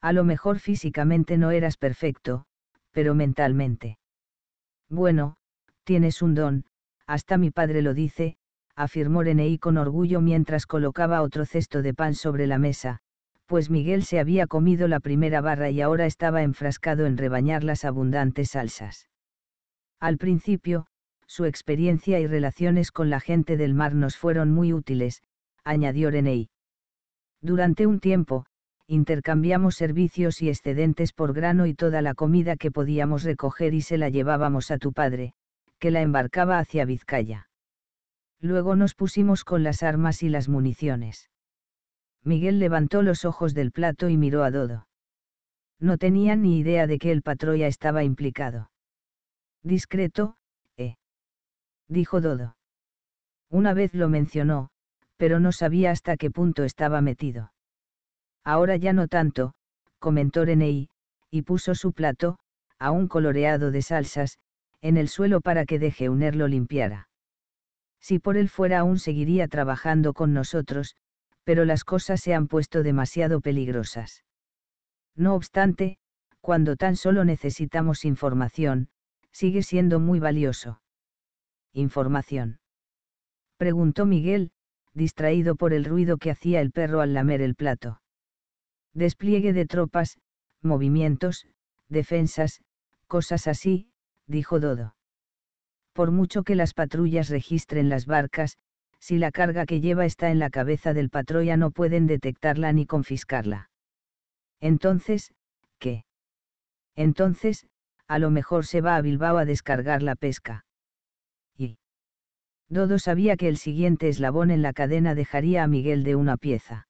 A lo mejor físicamente no eras perfecto, pero mentalmente. Bueno, tienes un don, hasta mi padre lo dice, afirmó René con orgullo mientras colocaba otro cesto de pan sobre la mesa, pues Miguel se había comido la primera barra y ahora estaba enfrascado en rebañar las abundantes salsas. Al principio, su experiencia y relaciones con la gente del mar nos fueron muy útiles, añadió René. Durante un tiempo, intercambiamos servicios y excedentes por grano y toda la comida que podíamos recoger y se la llevábamos a tu padre, que la embarcaba hacia Vizcaya. Luego nos pusimos con las armas y las municiones. Miguel levantó los ojos del plato y miró a Dodo. No tenía ni idea de que el patrulla estaba implicado. Discreto, ¿eh? Dijo Dodo. Una vez lo mencionó, pero no sabía hasta qué punto estaba metido. Ahora ya no tanto, comentó René y puso su plato, aún coloreado de salsas, en el suelo para que deje Uner lo limpiara. Si por él fuera aún seguiría trabajando con nosotros, pero las cosas se han puesto demasiado peligrosas. No obstante, cuando tan solo necesitamos información, sigue siendo muy valioso. ¿Información? Preguntó Miguel, distraído por el ruido que hacía el perro al lamer el plato. Despliegue de tropas, movimientos, defensas, cosas así, dijo Dodo. Por mucho que las patrullas registren las barcas, si la carga que lleva está en la cabeza del patrulla no pueden detectarla ni confiscarla. Entonces, ¿qué? Entonces, a lo mejor se va a Bilbao a descargar la pesca. Y. Dodo sabía que el siguiente eslabón en la cadena dejaría a Miguel de una pieza.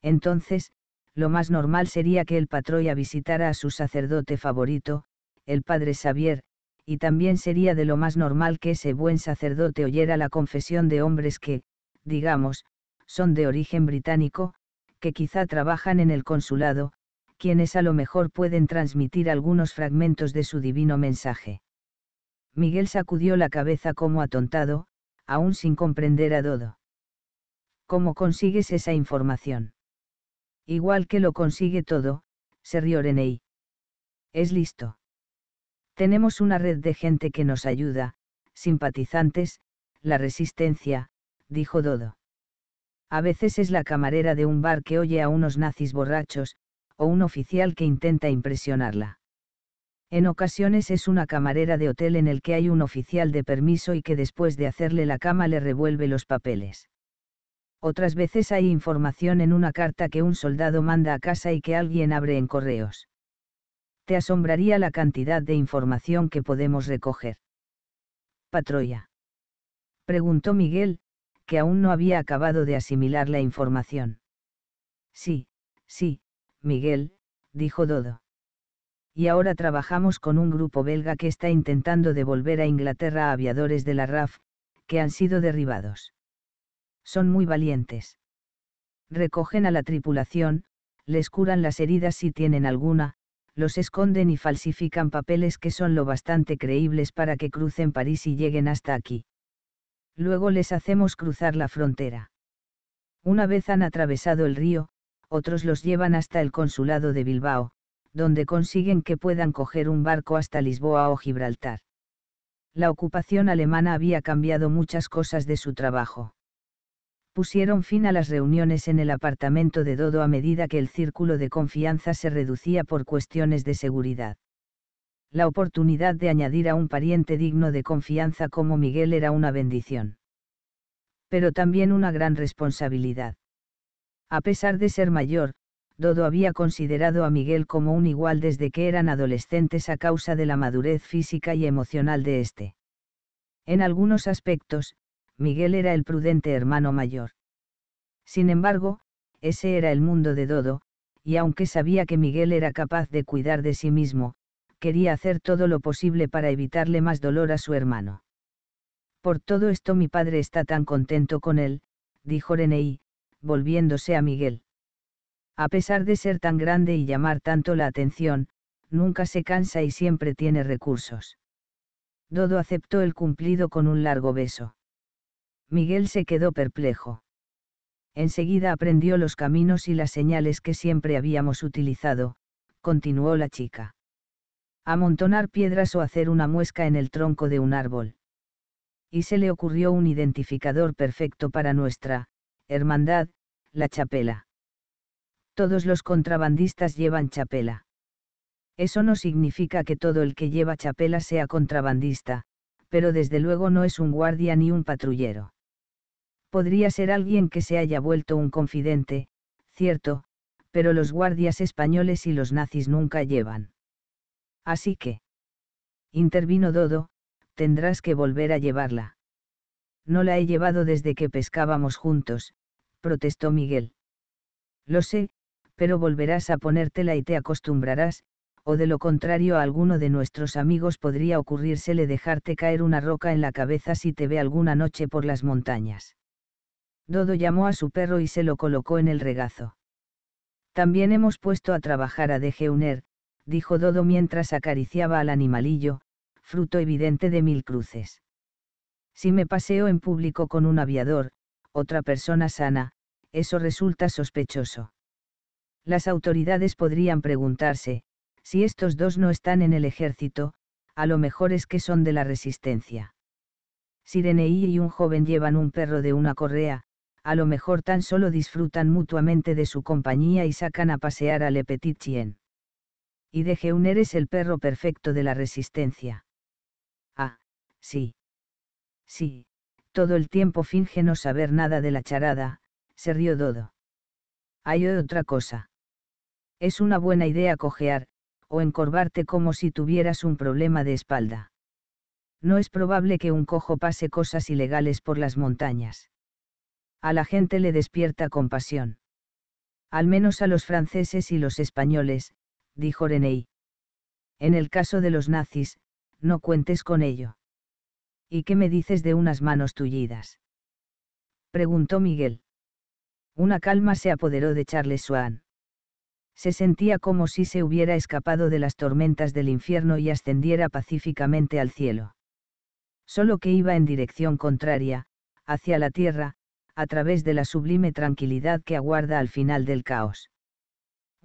Entonces, lo más normal sería que el patroya visitara a su sacerdote favorito, el padre Xavier, y también sería de lo más normal que ese buen sacerdote oyera la confesión de hombres que, digamos, son de origen británico, que quizá trabajan en el consulado, quienes a lo mejor pueden transmitir algunos fragmentos de su divino mensaje. Miguel sacudió la cabeza como atontado, aún sin comprender a Dodo. ¿Cómo consigues esa información? igual que lo consigue todo, se rió René. Es listo. Tenemos una red de gente que nos ayuda, simpatizantes, la resistencia, dijo Dodo. A veces es la camarera de un bar que oye a unos nazis borrachos, o un oficial que intenta impresionarla. En ocasiones es una camarera de hotel en el que hay un oficial de permiso y que después de hacerle la cama le revuelve los papeles. Otras veces hay información en una carta que un soldado manda a casa y que alguien abre en correos. Te asombraría la cantidad de información que podemos recoger. Patroya. Preguntó Miguel, que aún no había acabado de asimilar la información. Sí, sí, Miguel, dijo Dodo. Y ahora trabajamos con un grupo belga que está intentando devolver a Inglaterra a aviadores de la RAF, que han sido derribados son muy valientes. Recogen a la tripulación, les curan las heridas si tienen alguna, los esconden y falsifican papeles que son lo bastante creíbles para que crucen París y lleguen hasta aquí. Luego les hacemos cruzar la frontera. Una vez han atravesado el río, otros los llevan hasta el consulado de Bilbao, donde consiguen que puedan coger un barco hasta Lisboa o Gibraltar. La ocupación alemana había cambiado muchas cosas de su trabajo pusieron fin a las reuniones en el apartamento de Dodo a medida que el círculo de confianza se reducía por cuestiones de seguridad. La oportunidad de añadir a un pariente digno de confianza como Miguel era una bendición. Pero también una gran responsabilidad. A pesar de ser mayor, Dodo había considerado a Miguel como un igual desde que eran adolescentes a causa de la madurez física y emocional de éste. En algunos aspectos, Miguel era el prudente hermano mayor. Sin embargo, ese era el mundo de Dodo, y aunque sabía que Miguel era capaz de cuidar de sí mismo, quería hacer todo lo posible para evitarle más dolor a su hermano. Por todo esto mi padre está tan contento con él, dijo René, volviéndose a Miguel. A pesar de ser tan grande y llamar tanto la atención, nunca se cansa y siempre tiene recursos. Dodo aceptó el cumplido con un largo beso. Miguel se quedó perplejo. Enseguida aprendió los caminos y las señales que siempre habíamos utilizado, continuó la chica. Amontonar piedras o hacer una muesca en el tronco de un árbol. Y se le ocurrió un identificador perfecto para nuestra, hermandad, la chapela. Todos los contrabandistas llevan chapela. Eso no significa que todo el que lleva chapela sea contrabandista, pero desde luego no es un guardia ni un patrullero podría ser alguien que se haya vuelto un confidente, cierto, pero los guardias españoles y los nazis nunca llevan. Así que, intervino Dodo, tendrás que volver a llevarla. No la he llevado desde que pescábamos juntos, protestó Miguel. Lo sé, pero volverás a ponértela y te acostumbrarás, o de lo contrario a alguno de nuestros amigos podría ocurrírsele dejarte caer una roca en la cabeza si te ve alguna noche por las montañas. Dodo llamó a su perro y se lo colocó en el regazo. También hemos puesto a trabajar a Dejeuner, dijo Dodo mientras acariciaba al animalillo, fruto evidente de mil cruces. Si me paseo en público con un aviador, otra persona sana, eso resulta sospechoso. Las autoridades podrían preguntarse, si estos dos no están en el ejército, a lo mejor es que son de la resistencia. Sirenei y un joven llevan un perro de una correa, a lo mejor tan solo disfrutan mutuamente de su compañía y sacan a pasear a Le Petit Chien. Y de Geuner eres el perro perfecto de la resistencia. Ah, sí. Sí, todo el tiempo finge no saber nada de la charada, se rió Dodo. Hay otra cosa. Es una buena idea cojear, o encorvarte como si tuvieras un problema de espalda. No es probable que un cojo pase cosas ilegales por las montañas a la gente le despierta compasión. Al menos a los franceses y los españoles, dijo René. En el caso de los nazis, no cuentes con ello. ¿Y qué me dices de unas manos tullidas? Preguntó Miguel. Una calma se apoderó de Charles Swan. Se sentía como si se hubiera escapado de las tormentas del infierno y ascendiera pacíficamente al cielo. Solo que iba en dirección contraria, hacia la tierra, a través de la sublime tranquilidad que aguarda al final del caos.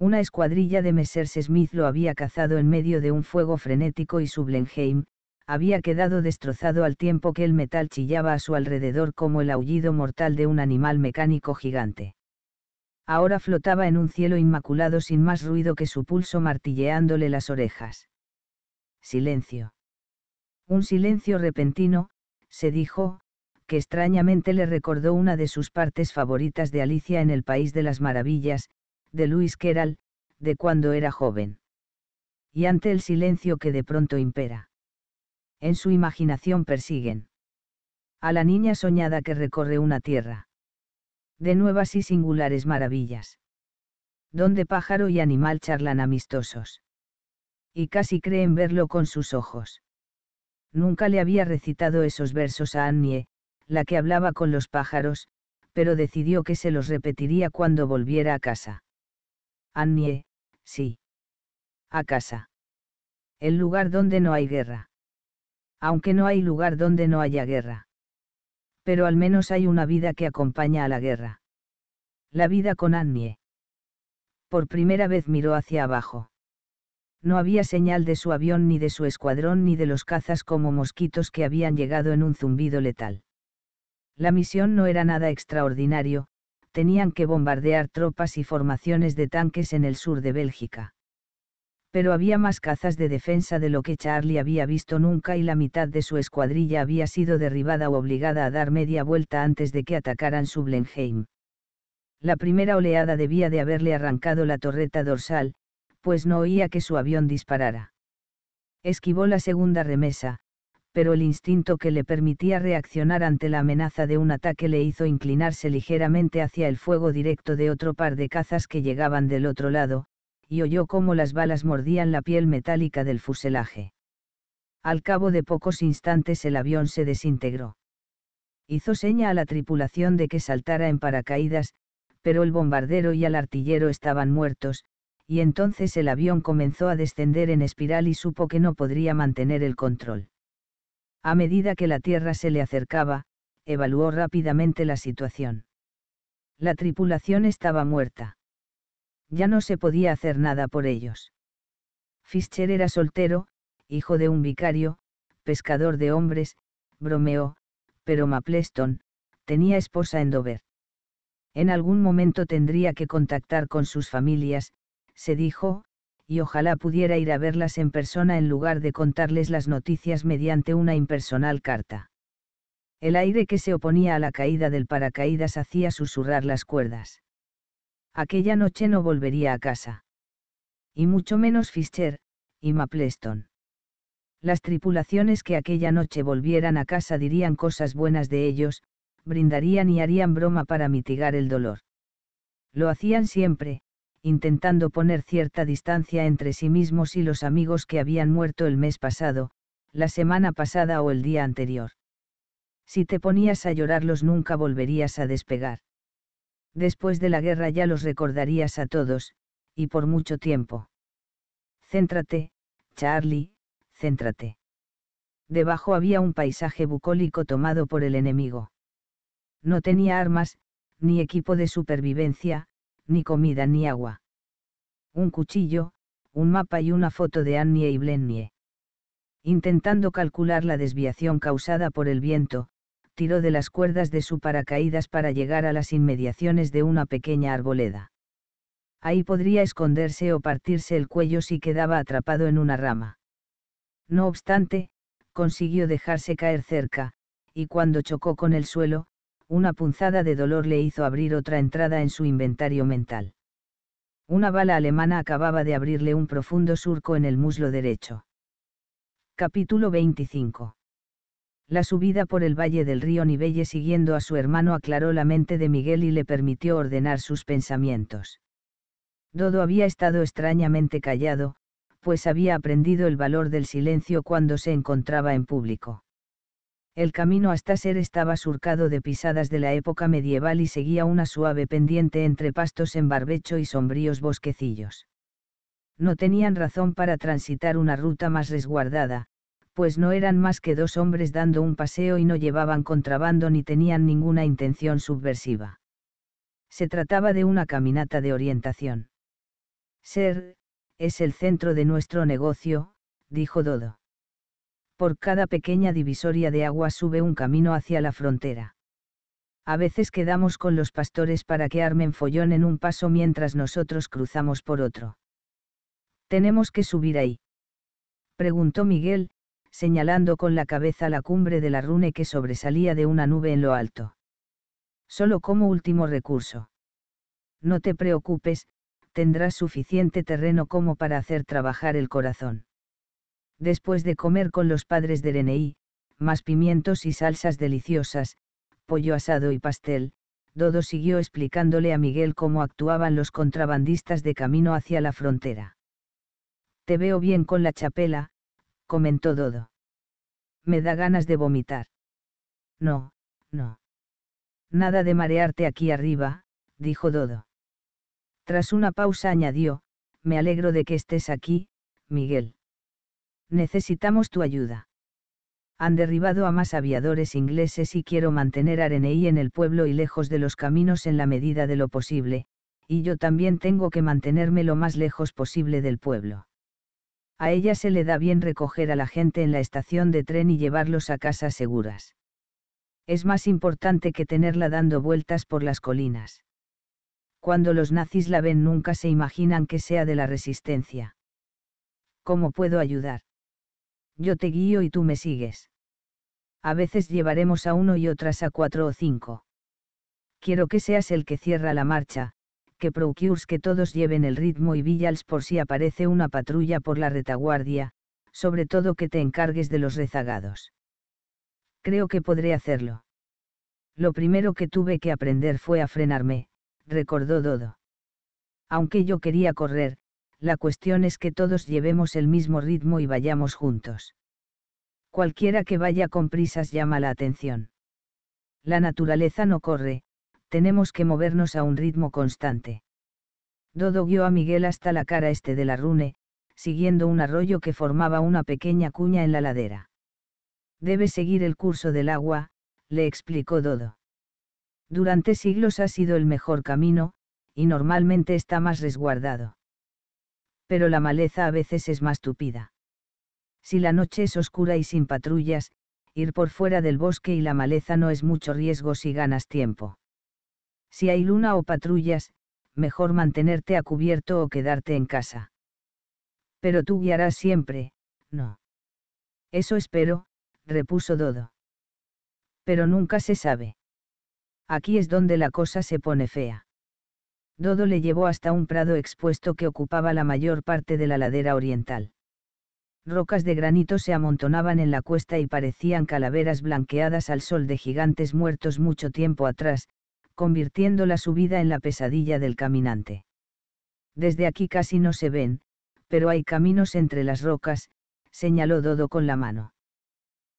Una escuadrilla de Messers Smith lo había cazado en medio de un fuego frenético y Blenheim, había quedado destrozado al tiempo que el metal chillaba a su alrededor como el aullido mortal de un animal mecánico gigante. Ahora flotaba en un cielo inmaculado sin más ruido que su pulso martilleándole las orejas. Silencio. Un silencio repentino, se dijo, que extrañamente le recordó una de sus partes favoritas de Alicia en El País de las Maravillas, de Luis Keral, de cuando era joven. Y ante el silencio que de pronto impera. En su imaginación persiguen. A la niña soñada que recorre una tierra. De nuevas y singulares maravillas. Donde pájaro y animal charlan amistosos. Y casi creen verlo con sus ojos nunca le había recitado esos versos a Annie, la que hablaba con los pájaros, pero decidió que se los repetiría cuando volviera a casa. Annie, sí. A casa. El lugar donde no hay guerra. Aunque no hay lugar donde no haya guerra. Pero al menos hay una vida que acompaña a la guerra. La vida con Annie. Por primera vez miró hacia abajo no había señal de su avión ni de su escuadrón ni de los cazas como mosquitos que habían llegado en un zumbido letal. La misión no era nada extraordinario, tenían que bombardear tropas y formaciones de tanques en el sur de Bélgica. Pero había más cazas de defensa de lo que Charlie había visto nunca y la mitad de su escuadrilla había sido derribada o obligada a dar media vuelta antes de que atacaran Sublenheim. La primera oleada debía de haberle arrancado la torreta dorsal, pues no oía que su avión disparara. Esquivó la segunda remesa, pero el instinto que le permitía reaccionar ante la amenaza de un ataque le hizo inclinarse ligeramente hacia el fuego directo de otro par de cazas que llegaban del otro lado, y oyó cómo las balas mordían la piel metálica del fuselaje. Al cabo de pocos instantes el avión se desintegró. Hizo seña a la tripulación de que saltara en paracaídas, pero el bombardero y el artillero estaban muertos, y entonces el avión comenzó a descender en espiral y supo que no podría mantener el control a medida que la Tierra se le acercaba, evaluó rápidamente la situación. La tripulación estaba muerta. Ya no se podía hacer nada por ellos. Fischer era soltero, hijo de un vicario, pescador de hombres, bromeó, pero Mapleston, tenía esposa en Dover. En algún momento tendría que contactar con sus familias, se dijo, y ojalá pudiera ir a verlas en persona en lugar de contarles las noticias mediante una impersonal carta. El aire que se oponía a la caída del paracaídas hacía susurrar las cuerdas. Aquella noche no volvería a casa. Y mucho menos Fischer, y Mapleston. Las tripulaciones que aquella noche volvieran a casa dirían cosas buenas de ellos, brindarían y harían broma para mitigar el dolor. Lo hacían siempre, intentando poner cierta distancia entre sí mismos y los amigos que habían muerto el mes pasado, la semana pasada o el día anterior. Si te ponías a llorarlos nunca volverías a despegar. Después de la guerra ya los recordarías a todos, y por mucho tiempo. Céntrate, Charlie, céntrate. Debajo había un paisaje bucólico tomado por el enemigo. No tenía armas, ni equipo de supervivencia, ni comida ni agua. Un cuchillo, un mapa y una foto de Annie y Blennie. Intentando calcular la desviación causada por el viento, tiró de las cuerdas de su paracaídas para llegar a las inmediaciones de una pequeña arboleda. Ahí podría esconderse o partirse el cuello si quedaba atrapado en una rama. No obstante, consiguió dejarse caer cerca, y cuando chocó con el suelo, una punzada de dolor le hizo abrir otra entrada en su inventario mental. Una bala alemana acababa de abrirle un profundo surco en el muslo derecho. Capítulo 25. La subida por el valle del río Nivelle siguiendo a su hermano aclaró la mente de Miguel y le permitió ordenar sus pensamientos. Dodo había estado extrañamente callado, pues había aprendido el valor del silencio cuando se encontraba en público. El camino hasta Ser estaba surcado de pisadas de la época medieval y seguía una suave pendiente entre pastos en barbecho y sombríos bosquecillos. No tenían razón para transitar una ruta más resguardada, pues no eran más que dos hombres dando un paseo y no llevaban contrabando ni tenían ninguna intención subversiva. Se trataba de una caminata de orientación. Ser, es el centro de nuestro negocio, dijo Dodo por cada pequeña divisoria de agua sube un camino hacia la frontera. A veces quedamos con los pastores para que armen follón en un paso mientras nosotros cruzamos por otro. ¿Tenemos que subir ahí? Preguntó Miguel, señalando con la cabeza la cumbre de la rune que sobresalía de una nube en lo alto. Solo como último recurso. No te preocupes, tendrás suficiente terreno como para hacer trabajar el corazón. Después de comer con los padres de Leneí, más pimientos y salsas deliciosas, pollo asado y pastel, Dodo siguió explicándole a Miguel cómo actuaban los contrabandistas de camino hacia la frontera. Te veo bien con la chapela, comentó Dodo. Me da ganas de vomitar. No, no. Nada de marearte aquí arriba, dijo Dodo. Tras una pausa añadió, me alegro de que estés aquí, Miguel necesitamos tu ayuda. Han derribado a más aviadores ingleses y quiero mantener a Arenei en el pueblo y lejos de los caminos en la medida de lo posible, y yo también tengo que mantenerme lo más lejos posible del pueblo. A ella se le da bien recoger a la gente en la estación de tren y llevarlos a casas seguras. Es más importante que tenerla dando vueltas por las colinas. Cuando los nazis la ven nunca se imaginan que sea de la resistencia. ¿Cómo puedo ayudar? Yo te guío y tú me sigues. A veces llevaremos a uno y otras a cuatro o cinco. Quiero que seas el que cierra la marcha, que procures que todos lleven el ritmo y villals por si aparece una patrulla por la retaguardia, sobre todo que te encargues de los rezagados. Creo que podré hacerlo. Lo primero que tuve que aprender fue a frenarme, recordó Dodo. Aunque yo quería correr, la cuestión es que todos llevemos el mismo ritmo y vayamos juntos. Cualquiera que vaya con prisas llama la atención. La naturaleza no corre, tenemos que movernos a un ritmo constante. Dodo guió a Miguel hasta la cara este de la rune, siguiendo un arroyo que formaba una pequeña cuña en la ladera. Debe seguir el curso del agua, le explicó Dodo. Durante siglos ha sido el mejor camino, y normalmente está más resguardado pero la maleza a veces es más tupida. Si la noche es oscura y sin patrullas, ir por fuera del bosque y la maleza no es mucho riesgo si ganas tiempo. Si hay luna o patrullas, mejor mantenerte a cubierto o quedarte en casa. Pero tú guiarás siempre, no. Eso espero, repuso Dodo. Pero nunca se sabe. Aquí es donde la cosa se pone fea. Dodo le llevó hasta un prado expuesto que ocupaba la mayor parte de la ladera oriental. Rocas de granito se amontonaban en la cuesta y parecían calaveras blanqueadas al sol de gigantes muertos mucho tiempo atrás, convirtiendo la subida en la pesadilla del caminante. Desde aquí casi no se ven, pero hay caminos entre las rocas, señaló Dodo con la mano.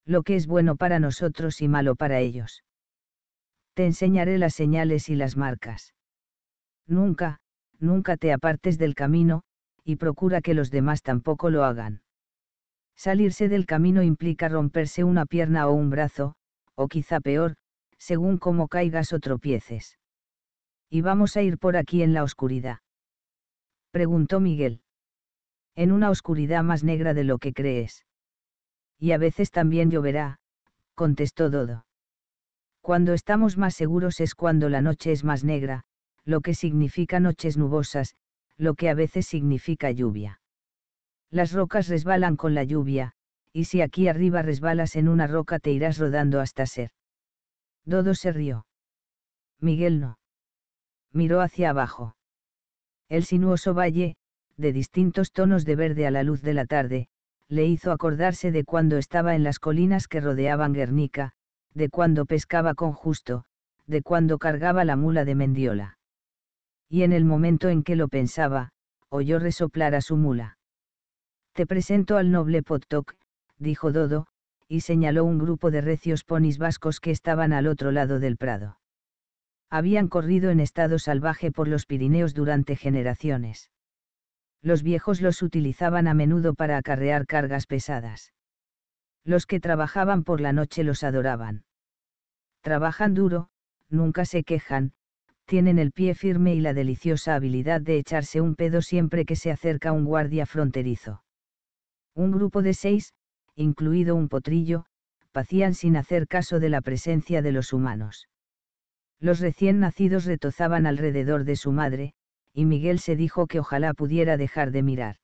Lo que es bueno para nosotros y malo para ellos. Te enseñaré las señales y las marcas. Nunca, nunca te apartes del camino, y procura que los demás tampoco lo hagan. Salirse del camino implica romperse una pierna o un brazo, o quizá peor, según cómo caigas o tropieces. ¿Y vamos a ir por aquí en la oscuridad? Preguntó Miguel. En una oscuridad más negra de lo que crees. Y a veces también lloverá, contestó Dodo. Cuando estamos más seguros es cuando la noche es más negra, lo que significa noches nubosas, lo que a veces significa lluvia. Las rocas resbalan con la lluvia, y si aquí arriba resbalas en una roca te irás rodando hasta ser. Dodo se rió. Miguel no. Miró hacia abajo. El sinuoso valle, de distintos tonos de verde a la luz de la tarde, le hizo acordarse de cuando estaba en las colinas que rodeaban Guernica, de cuando pescaba con justo, de cuando cargaba la mula de Mendiola y en el momento en que lo pensaba, oyó resoplar a su mula. Te presento al noble Potok, dijo Dodo, y señaló un grupo de recios ponis vascos que estaban al otro lado del prado. Habían corrido en estado salvaje por los Pirineos durante generaciones. Los viejos los utilizaban a menudo para acarrear cargas pesadas. Los que trabajaban por la noche los adoraban. Trabajan duro, nunca se quejan, tienen el pie firme y la deliciosa habilidad de echarse un pedo siempre que se acerca un guardia fronterizo. Un grupo de seis, incluido un potrillo, pacían sin hacer caso de la presencia de los humanos. Los recién nacidos retozaban alrededor de su madre, y Miguel se dijo que ojalá pudiera dejar de mirar.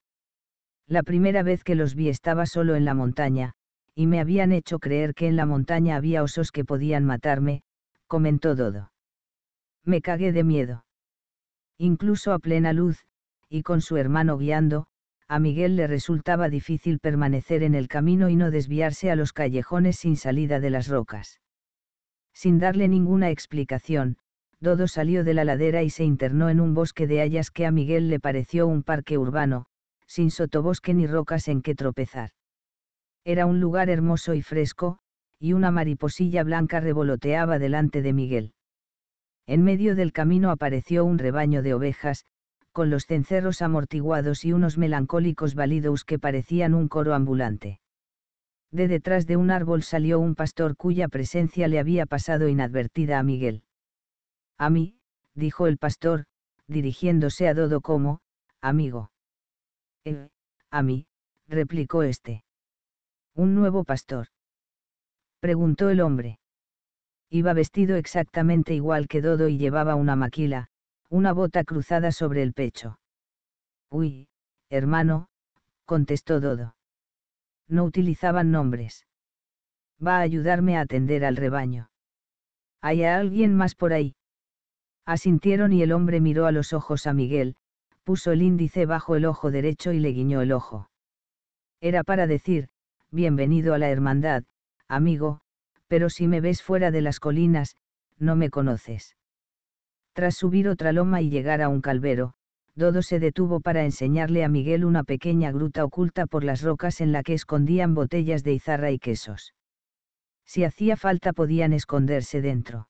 La primera vez que los vi estaba solo en la montaña, y me habían hecho creer que en la montaña había osos que podían matarme, comentó Dodo me cagué de miedo. Incluso a plena luz, y con su hermano guiando, a Miguel le resultaba difícil permanecer en el camino y no desviarse a los callejones sin salida de las rocas. Sin darle ninguna explicación, Dodo salió de la ladera y se internó en un bosque de hayas que a Miguel le pareció un parque urbano, sin sotobosque ni rocas en que tropezar. Era un lugar hermoso y fresco, y una mariposilla blanca revoloteaba delante de Miguel. En medio del camino apareció un rebaño de ovejas, con los cencerros amortiguados y unos melancólicos balidos que parecían un coro ambulante. De detrás de un árbol salió un pastor cuya presencia le había pasado inadvertida a Miguel. A mí, dijo el pastor, dirigiéndose a Dodo como, amigo. Eh, a mí, replicó este. ¿Un nuevo pastor? preguntó el hombre. Iba vestido exactamente igual que Dodo y llevaba una maquila, una bota cruzada sobre el pecho. Uy, hermano, contestó Dodo. No utilizaban nombres. Va a ayudarme a atender al rebaño. ¿Hay a alguien más por ahí? Asintieron y el hombre miró a los ojos a Miguel, puso el índice bajo el ojo derecho y le guiñó el ojo. Era para decir, bienvenido a la hermandad, amigo, pero si me ves fuera de las colinas, no me conoces. Tras subir otra loma y llegar a un calvero, Dodo se detuvo para enseñarle a Miguel una pequeña gruta oculta por las rocas en la que escondían botellas de izarra y quesos. Si hacía falta podían esconderse dentro.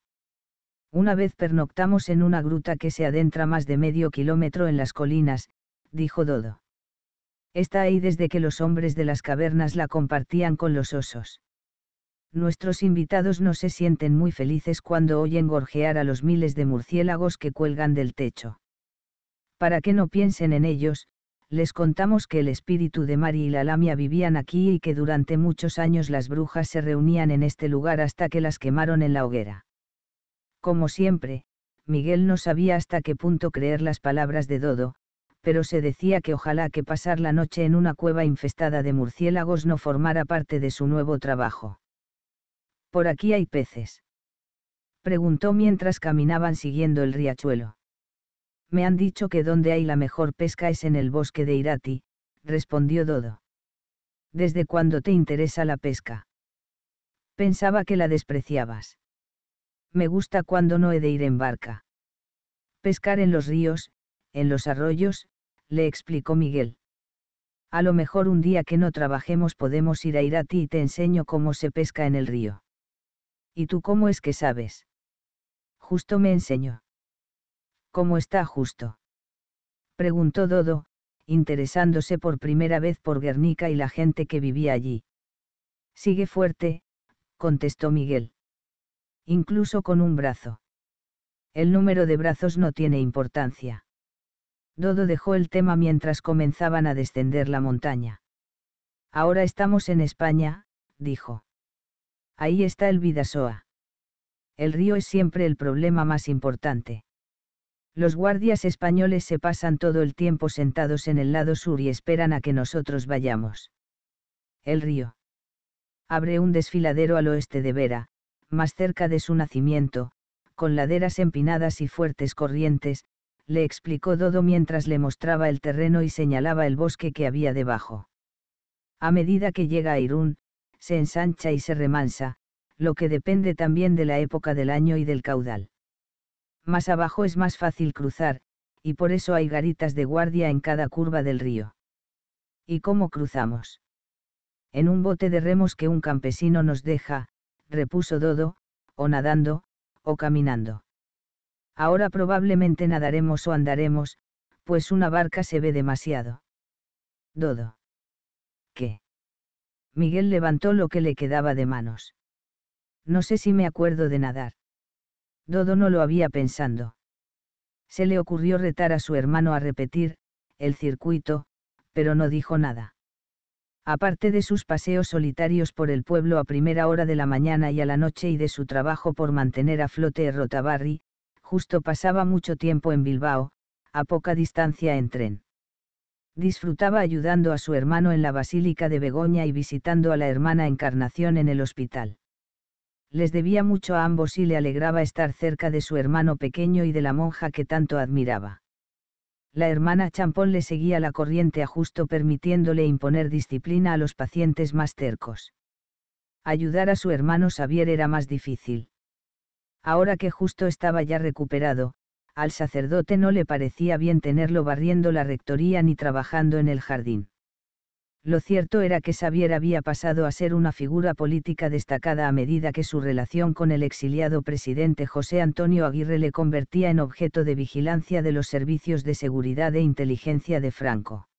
Una vez pernoctamos en una gruta que se adentra más de medio kilómetro en las colinas, dijo Dodo. Está ahí desde que los hombres de las cavernas la compartían con los osos nuestros invitados no se sienten muy felices cuando oyen gorjear a los miles de murciélagos que cuelgan del techo. Para que no piensen en ellos, les contamos que el espíritu de Mari y la Lamia vivían aquí y que durante muchos años las brujas se reunían en este lugar hasta que las quemaron en la hoguera. Como siempre, Miguel no sabía hasta qué punto creer las palabras de Dodo, pero se decía que ojalá que pasar la noche en una cueva infestada de murciélagos no formara parte de su nuevo trabajo. ¿Por aquí hay peces? Preguntó mientras caminaban siguiendo el riachuelo. Me han dicho que donde hay la mejor pesca es en el bosque de Irati, respondió Dodo. ¿Desde cuándo te interesa la pesca? Pensaba que la despreciabas. Me gusta cuando no he de ir en barca. Pescar en los ríos, en los arroyos, le explicó Miguel. A lo mejor un día que no trabajemos podemos ir a Irati y te enseño cómo se pesca en el río. ¿Y tú cómo es que sabes? Justo me enseñó. ¿Cómo está justo? Preguntó Dodo, interesándose por primera vez por Guernica y la gente que vivía allí. Sigue fuerte, contestó Miguel. Incluso con un brazo. El número de brazos no tiene importancia. Dodo dejó el tema mientras comenzaban a descender la montaña. Ahora estamos en España, dijo. Ahí está el Vidasoa. El río es siempre el problema más importante. Los guardias españoles se pasan todo el tiempo sentados en el lado sur y esperan a que nosotros vayamos. El río. Abre un desfiladero al oeste de Vera, más cerca de su nacimiento, con laderas empinadas y fuertes corrientes, le explicó Dodo mientras le mostraba el terreno y señalaba el bosque que había debajo. A medida que llega a Irún, se ensancha y se remansa, lo que depende también de la época del año y del caudal. Más abajo es más fácil cruzar, y por eso hay garitas de guardia en cada curva del río. ¿Y cómo cruzamos? En un bote de remos que un campesino nos deja, repuso Dodo, o nadando, o caminando. Ahora probablemente nadaremos o andaremos, pues una barca se ve demasiado. Dodo. Miguel levantó lo que le quedaba de manos. No sé si me acuerdo de nadar. Dodo no lo había pensando. Se le ocurrió retar a su hermano a repetir, el circuito, pero no dijo nada. Aparte de sus paseos solitarios por el pueblo a primera hora de la mañana y a la noche y de su trabajo por mantener a flote Rotabarri, justo pasaba mucho tiempo en Bilbao, a poca distancia en tren. Disfrutaba ayudando a su hermano en la Basílica de Begoña y visitando a la hermana Encarnación en el hospital. Les debía mucho a ambos y le alegraba estar cerca de su hermano pequeño y de la monja que tanto admiraba. La hermana Champón le seguía la corriente a justo permitiéndole imponer disciplina a los pacientes más tercos. Ayudar a su hermano Xavier era más difícil ahora que justo estaba ya recuperado, al sacerdote no le parecía bien tenerlo barriendo la rectoría ni trabajando en el jardín. Lo cierto era que Xavier había pasado a ser una figura política destacada a medida que su relación con el exiliado presidente José Antonio Aguirre le convertía en objeto de vigilancia de los servicios de seguridad e inteligencia de Franco.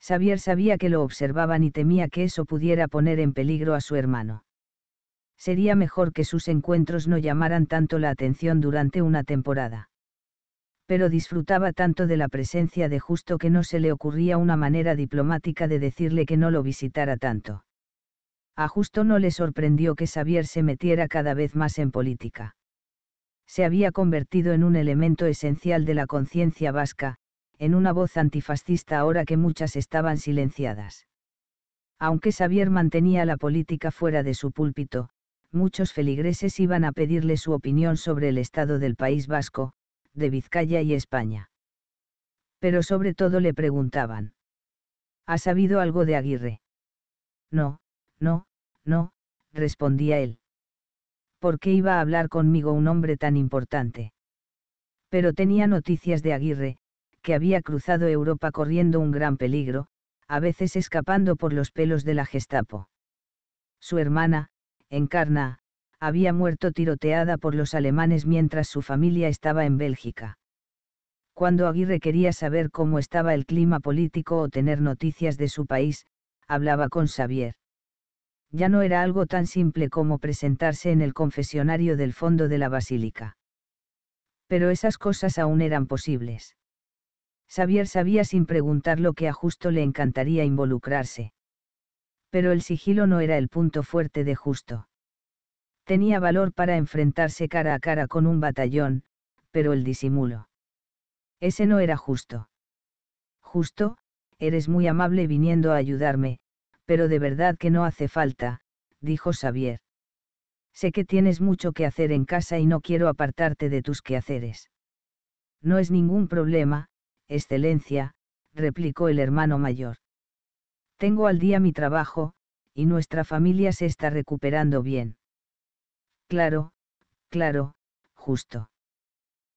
Xavier sabía que lo observaban y temía que eso pudiera poner en peligro a su hermano. Sería mejor que sus encuentros no llamaran tanto la atención durante una temporada pero disfrutaba tanto de la presencia de Justo que no se le ocurría una manera diplomática de decirle que no lo visitara tanto. A Justo no le sorprendió que Xavier se metiera cada vez más en política. Se había convertido en un elemento esencial de la conciencia vasca, en una voz antifascista ahora que muchas estaban silenciadas. Aunque Xavier mantenía la política fuera de su púlpito, muchos feligreses iban a pedirle su opinión sobre el estado del País Vasco, de Vizcaya y España. Pero sobre todo le preguntaban. ¿Ha sabido algo de Aguirre? No, no, no, respondía él. ¿Por qué iba a hablar conmigo un hombre tan importante? Pero tenía noticias de Aguirre, que había cruzado Europa corriendo un gran peligro, a veces escapando por los pelos de la Gestapo. Su hermana, Encarna, había muerto tiroteada por los alemanes mientras su familia estaba en Bélgica. Cuando Aguirre quería saber cómo estaba el clima político o tener noticias de su país, hablaba con Xavier. Ya no era algo tan simple como presentarse en el confesionario del fondo de la basílica. Pero esas cosas aún eran posibles. Xavier sabía sin preguntar lo que a Justo le encantaría involucrarse. Pero el sigilo no era el punto fuerte de Justo tenía valor para enfrentarse cara a cara con un batallón, pero el disimulo. Ese no era justo. Justo, eres muy amable viniendo a ayudarme, pero de verdad que no hace falta, dijo Xavier. Sé que tienes mucho que hacer en casa y no quiero apartarte de tus quehaceres. No es ningún problema, Excelencia, replicó el hermano mayor. Tengo al día mi trabajo, y nuestra familia se está recuperando bien. Claro, claro, justo.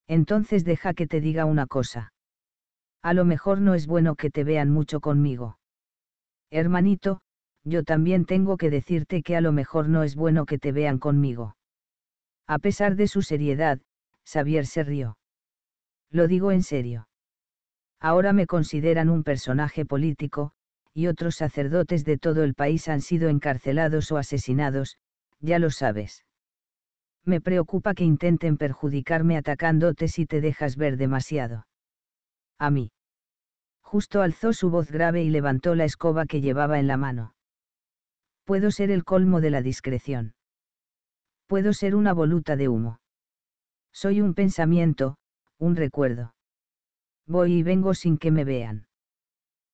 Entonces deja que te diga una cosa. A lo mejor no es bueno que te vean mucho conmigo. Hermanito, yo también tengo que decirte que a lo mejor no es bueno que te vean conmigo. A pesar de su seriedad, Xavier se rió. Lo digo en serio. Ahora me consideran un personaje político, y otros sacerdotes de todo el país han sido encarcelados o asesinados, ya lo sabes me preocupa que intenten perjudicarme atacándote si te dejas ver demasiado. A mí. Justo alzó su voz grave y levantó la escoba que llevaba en la mano. Puedo ser el colmo de la discreción. Puedo ser una voluta de humo. Soy un pensamiento, un recuerdo. Voy y vengo sin que me vean.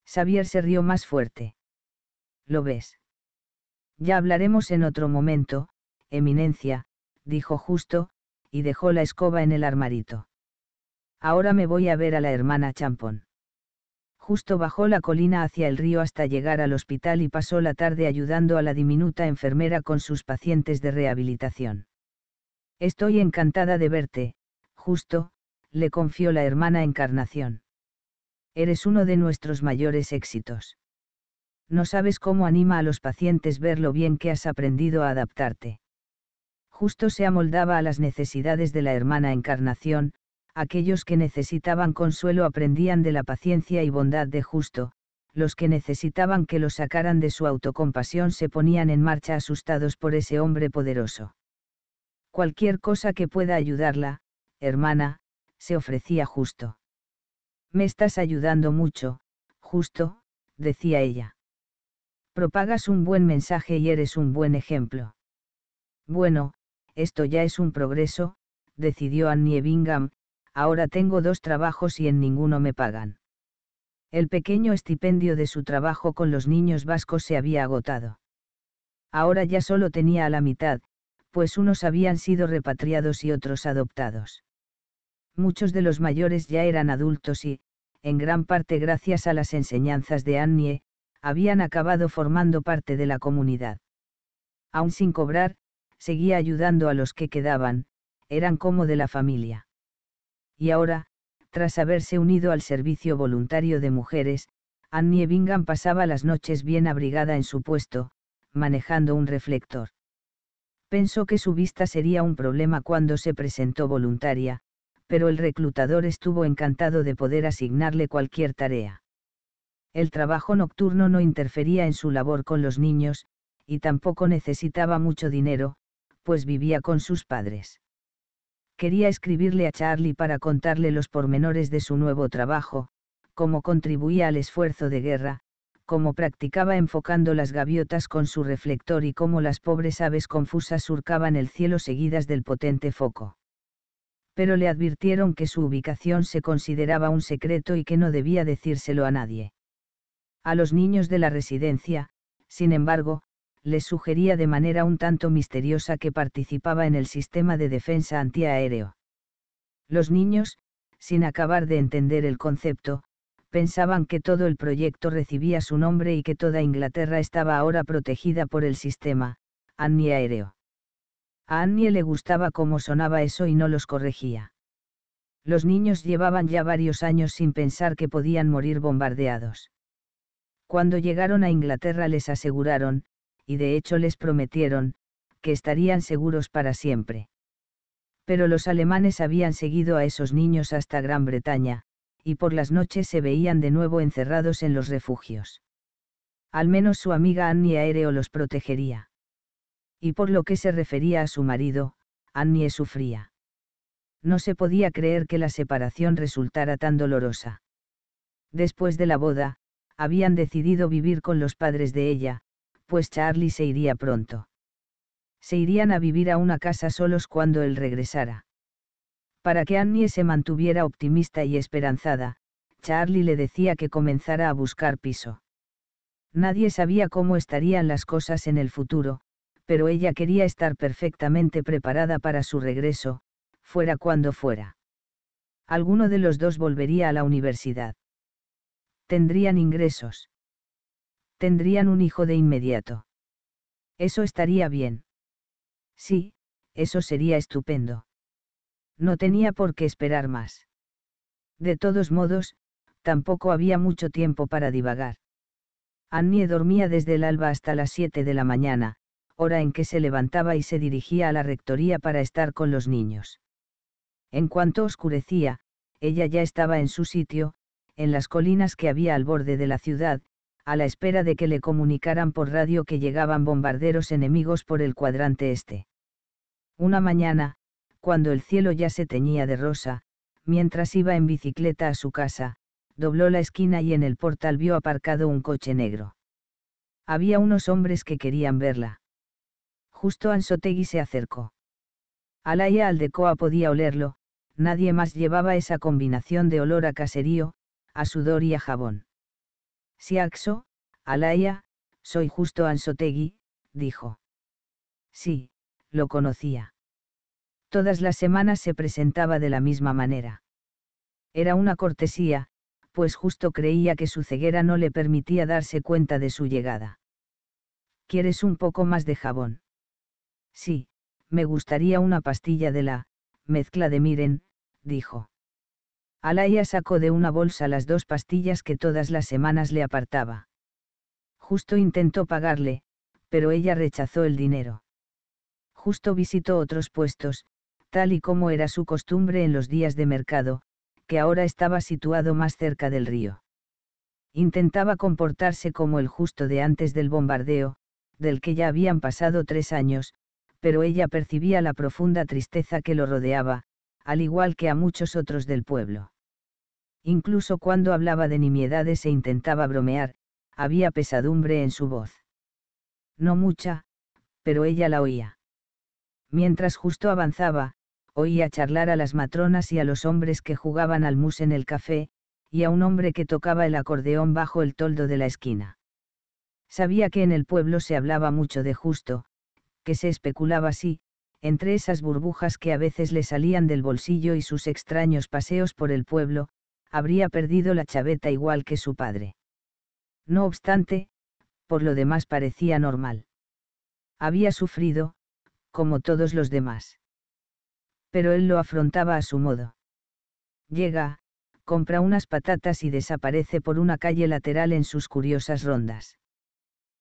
Xavier se rió más fuerte. ¿Lo ves? Ya hablaremos en otro momento, Eminencia, dijo justo, y dejó la escoba en el armarito. Ahora me voy a ver a la hermana Champón. Justo bajó la colina hacia el río hasta llegar al hospital y pasó la tarde ayudando a la diminuta enfermera con sus pacientes de rehabilitación. Estoy encantada de verte, justo, le confió la hermana Encarnación. Eres uno de nuestros mayores éxitos. No sabes cómo anima a los pacientes ver lo bien que has aprendido a adaptarte justo se amoldaba a las necesidades de la hermana encarnación, aquellos que necesitaban consuelo aprendían de la paciencia y bondad de justo, los que necesitaban que lo sacaran de su autocompasión se ponían en marcha asustados por ese hombre poderoso. Cualquier cosa que pueda ayudarla, hermana, se ofrecía justo. Me estás ayudando mucho, justo, decía ella. Propagas un buen mensaje y eres un buen ejemplo. Bueno, esto ya es un progreso, decidió Annie Bingham, ahora tengo dos trabajos y en ninguno me pagan. El pequeño estipendio de su trabajo con los niños vascos se había agotado. Ahora ya solo tenía a la mitad, pues unos habían sido repatriados y otros adoptados. Muchos de los mayores ya eran adultos y, en gran parte gracias a las enseñanzas de Annie, habían acabado formando parte de la comunidad. Aún sin cobrar, seguía ayudando a los que quedaban, eran como de la familia. Y ahora, tras haberse unido al servicio voluntario de mujeres, Annie Bingham pasaba las noches bien abrigada en su puesto, manejando un reflector. Pensó que su vista sería un problema cuando se presentó voluntaria, pero el reclutador estuvo encantado de poder asignarle cualquier tarea. El trabajo nocturno no interfería en su labor con los niños, y tampoco necesitaba mucho dinero, pues vivía con sus padres. Quería escribirle a Charlie para contarle los pormenores de su nuevo trabajo, cómo contribuía al esfuerzo de guerra, cómo practicaba enfocando las gaviotas con su reflector y cómo las pobres aves confusas surcaban el cielo seguidas del potente foco. Pero le advirtieron que su ubicación se consideraba un secreto y que no debía decírselo a nadie. A los niños de la residencia, sin embargo, les sugería de manera un tanto misteriosa que participaba en el sistema de defensa antiaéreo. Los niños, sin acabar de entender el concepto, pensaban que todo el proyecto recibía su nombre y que toda Inglaterra estaba ahora protegida por el sistema, Annie aéreo. A Annie le gustaba cómo sonaba eso y no los corregía. Los niños llevaban ya varios años sin pensar que podían morir bombardeados. Cuando llegaron a Inglaterra les aseguraron, y de hecho les prometieron, que estarían seguros para siempre. Pero los alemanes habían seguido a esos niños hasta Gran Bretaña, y por las noches se veían de nuevo encerrados en los refugios. Al menos su amiga Annie Aéreo los protegería. Y por lo que se refería a su marido, Annie sufría. No se podía creer que la separación resultara tan dolorosa. Después de la boda, habían decidido vivir con los padres de ella, pues Charlie se iría pronto. Se irían a vivir a una casa solos cuando él regresara. Para que Annie se mantuviera optimista y esperanzada, Charlie le decía que comenzara a buscar piso. Nadie sabía cómo estarían las cosas en el futuro, pero ella quería estar perfectamente preparada para su regreso, fuera cuando fuera. Alguno de los dos volvería a la universidad. Tendrían ingresos tendrían un hijo de inmediato. Eso estaría bien. Sí, eso sería estupendo. No tenía por qué esperar más. De todos modos, tampoco había mucho tiempo para divagar. Annie dormía desde el alba hasta las 7 de la mañana, hora en que se levantaba y se dirigía a la rectoría para estar con los niños. En cuanto oscurecía, ella ya estaba en su sitio, en las colinas que había al borde de la ciudad, a la espera de que le comunicaran por radio que llegaban bombarderos enemigos por el cuadrante este. Una mañana, cuando el cielo ya se teñía de rosa, mientras iba en bicicleta a su casa, dobló la esquina y en el portal vio aparcado un coche negro. Había unos hombres que querían verla. Justo Ansotegui se acercó. Alaya Aldecoa podía olerlo, nadie más llevaba esa combinación de olor a caserío, a sudor y a jabón axo, Alaya, soy justo Ansotegui, dijo. Sí, lo conocía. Todas las semanas se presentaba de la misma manera. Era una cortesía, pues justo creía que su ceguera no le permitía darse cuenta de su llegada. ¿Quieres un poco más de jabón? Sí, me gustaría una pastilla de la mezcla de Miren, dijo. Alaya sacó de una bolsa las dos pastillas que todas las semanas le apartaba. Justo intentó pagarle, pero ella rechazó el dinero. Justo visitó otros puestos, tal y como era su costumbre en los días de mercado, que ahora estaba situado más cerca del río. Intentaba comportarse como el justo de antes del bombardeo, del que ya habían pasado tres años, pero ella percibía la profunda tristeza que lo rodeaba, al igual que a muchos otros del pueblo. Incluso cuando hablaba de nimiedades e intentaba bromear, había pesadumbre en su voz. No mucha, pero ella la oía. Mientras justo avanzaba, oía charlar a las matronas y a los hombres que jugaban al mus en el café, y a un hombre que tocaba el acordeón bajo el toldo de la esquina. Sabía que en el pueblo se hablaba mucho de justo, que se especulaba así, entre esas burbujas que a veces le salían del bolsillo y sus extraños paseos por el pueblo, habría perdido la chaveta igual que su padre. No obstante, por lo demás parecía normal. Había sufrido, como todos los demás. Pero él lo afrontaba a su modo. Llega, compra unas patatas y desaparece por una calle lateral en sus curiosas rondas.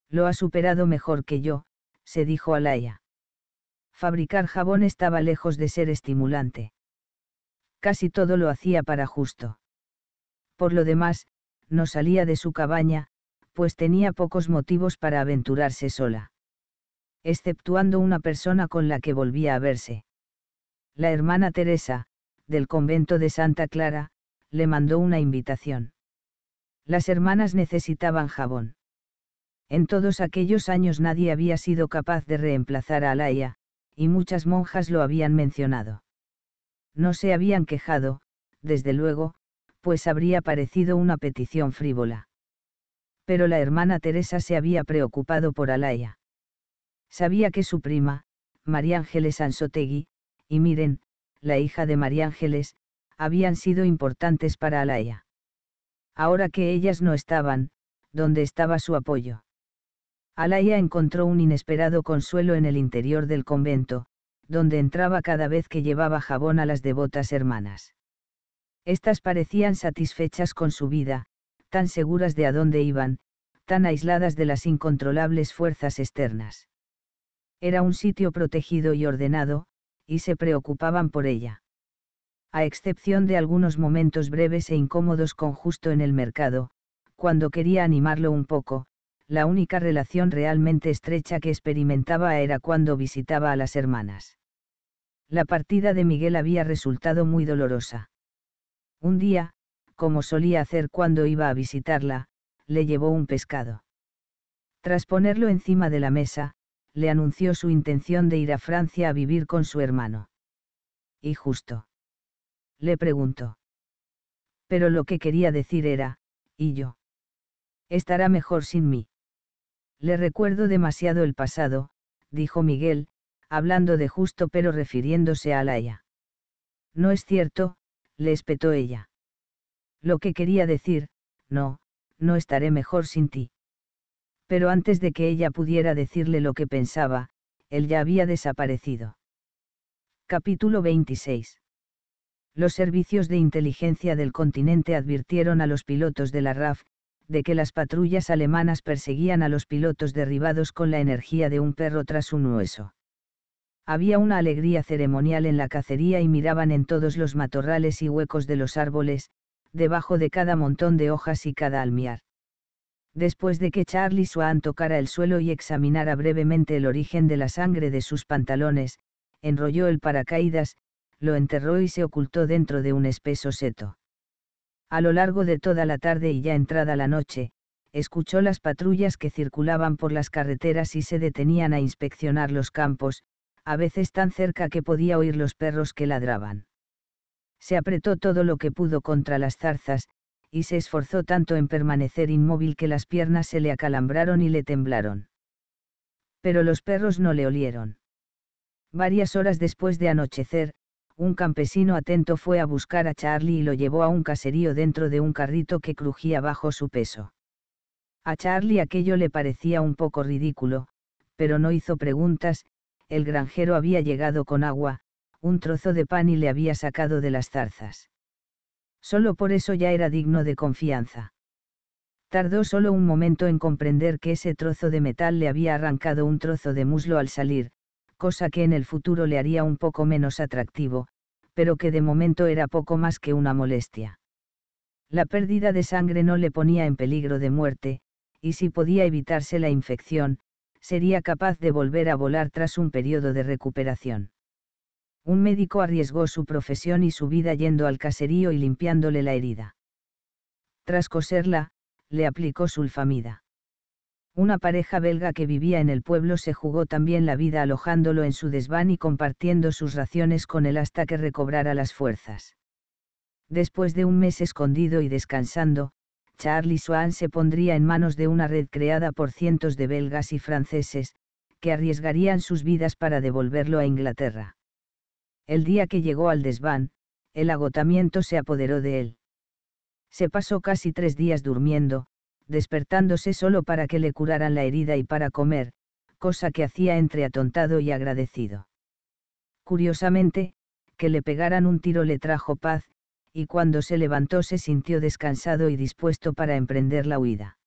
Lo ha superado mejor que yo, se dijo Alaya. Fabricar jabón estaba lejos de ser estimulante. Casi todo lo hacía para justo. Por lo demás, no salía de su cabaña, pues tenía pocos motivos para aventurarse sola. Exceptuando una persona con la que volvía a verse. La hermana Teresa, del convento de Santa Clara, le mandó una invitación. Las hermanas necesitaban jabón. En todos aquellos años nadie había sido capaz de reemplazar a Alaya, y muchas monjas lo habían mencionado. No se habían quejado, desde luego, pues habría parecido una petición frívola. Pero la hermana Teresa se había preocupado por Alaya. Sabía que su prima, María Ángeles Ansotegui, y Miren, la hija de María Ángeles, habían sido importantes para Alaya. Ahora que ellas no estaban, ¿dónde estaba su apoyo? Alaya encontró un inesperado consuelo en el interior del convento, donde entraba cada vez que llevaba jabón a las devotas hermanas. Estas parecían satisfechas con su vida, tan seguras de a dónde iban, tan aisladas de las incontrolables fuerzas externas. Era un sitio protegido y ordenado, y se preocupaban por ella. A excepción de algunos momentos breves e incómodos con justo en el mercado, cuando quería animarlo un poco, la única relación realmente estrecha que experimentaba era cuando visitaba a las hermanas. La partida de Miguel había resultado muy dolorosa. Un día, como solía hacer cuando iba a visitarla, le llevó un pescado. Tras ponerlo encima de la mesa, le anunció su intención de ir a Francia a vivir con su hermano. ¿Y justo? Le preguntó. Pero lo que quería decir era, ¿y yo? Estará mejor sin mí. Le recuerdo demasiado el pasado, dijo Miguel, hablando de justo pero refiriéndose a Laia. No es cierto, le espetó ella. Lo que quería decir, no, no estaré mejor sin ti. Pero antes de que ella pudiera decirle lo que pensaba, él ya había desaparecido. Capítulo 26 los servicios de inteligencia del continente advirtieron a los pilotos de la RAF, de que las patrullas alemanas perseguían a los pilotos derribados con la energía de un perro tras un hueso. Había una alegría ceremonial en la cacería y miraban en todos los matorrales y huecos de los árboles, debajo de cada montón de hojas y cada almiar. Después de que Charlie Swan tocara el suelo y examinara brevemente el origen de la sangre de sus pantalones, enrolló el paracaídas, lo enterró y se ocultó dentro de un espeso seto. A lo largo de toda la tarde y ya entrada la noche, escuchó las patrullas que circulaban por las carreteras y se detenían a inspeccionar los campos, a veces tan cerca que podía oír los perros que ladraban. Se apretó todo lo que pudo contra las zarzas, y se esforzó tanto en permanecer inmóvil que las piernas se le acalambraron y le temblaron. Pero los perros no le olieron. Varias horas después de anochecer, un campesino atento fue a buscar a Charlie y lo llevó a un caserío dentro de un carrito que crujía bajo su peso. A Charlie aquello le parecía un poco ridículo, pero no hizo preguntas, el granjero había llegado con agua, un trozo de pan y le había sacado de las zarzas. Solo por eso ya era digno de confianza. Tardó solo un momento en comprender que ese trozo de metal le había arrancado un trozo de muslo al salir, cosa que en el futuro le haría un poco menos atractivo, pero que de momento era poco más que una molestia. La pérdida de sangre no le ponía en peligro de muerte, y si podía evitarse la infección, sería capaz de volver a volar tras un periodo de recuperación. Un médico arriesgó su profesión y su vida yendo al caserío y limpiándole la herida. Tras coserla, le aplicó sulfamida. Una pareja belga que vivía en el pueblo se jugó también la vida alojándolo en su desván y compartiendo sus raciones con él hasta que recobrara las fuerzas. Después de un mes escondido y descansando, Charlie Swan se pondría en manos de una red creada por cientos de belgas y franceses, que arriesgarían sus vidas para devolverlo a Inglaterra. El día que llegó al desván, el agotamiento se apoderó de él. Se pasó casi tres días durmiendo, despertándose solo para que le curaran la herida y para comer, cosa que hacía entre atontado y agradecido. Curiosamente, que le pegaran un tiro le trajo paz, y cuando se levantó se sintió descansado y dispuesto para emprender la huida.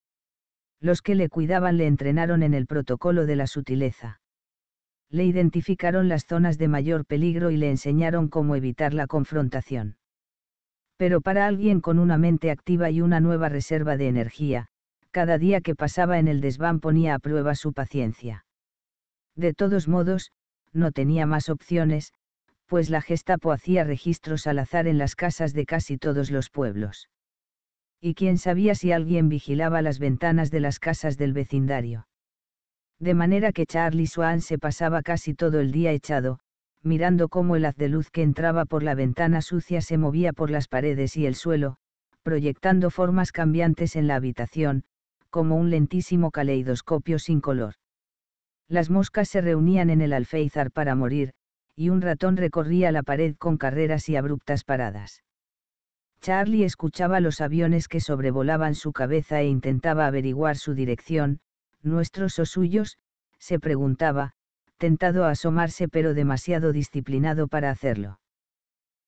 Los que le cuidaban le entrenaron en el protocolo de la sutileza. Le identificaron las zonas de mayor peligro y le enseñaron cómo evitar la confrontación. Pero para alguien con una mente activa y una nueva reserva de energía, cada día que pasaba en el desván ponía a prueba su paciencia. De todos modos, no tenía más opciones, pues la Gestapo hacía registros al azar en las casas de casi todos los pueblos. Y quién sabía si alguien vigilaba las ventanas de las casas del vecindario. De manera que Charlie Swan se pasaba casi todo el día echado, mirando cómo el haz de luz que entraba por la ventana sucia se movía por las paredes y el suelo, proyectando formas cambiantes en la habitación, como un lentísimo caleidoscopio sin color. Las moscas se reunían en el alféizar para morir, y un ratón recorría la pared con carreras y abruptas paradas. Charlie escuchaba los aviones que sobrevolaban su cabeza e intentaba averiguar su dirección, nuestros o suyos, se preguntaba, tentado a asomarse pero demasiado disciplinado para hacerlo.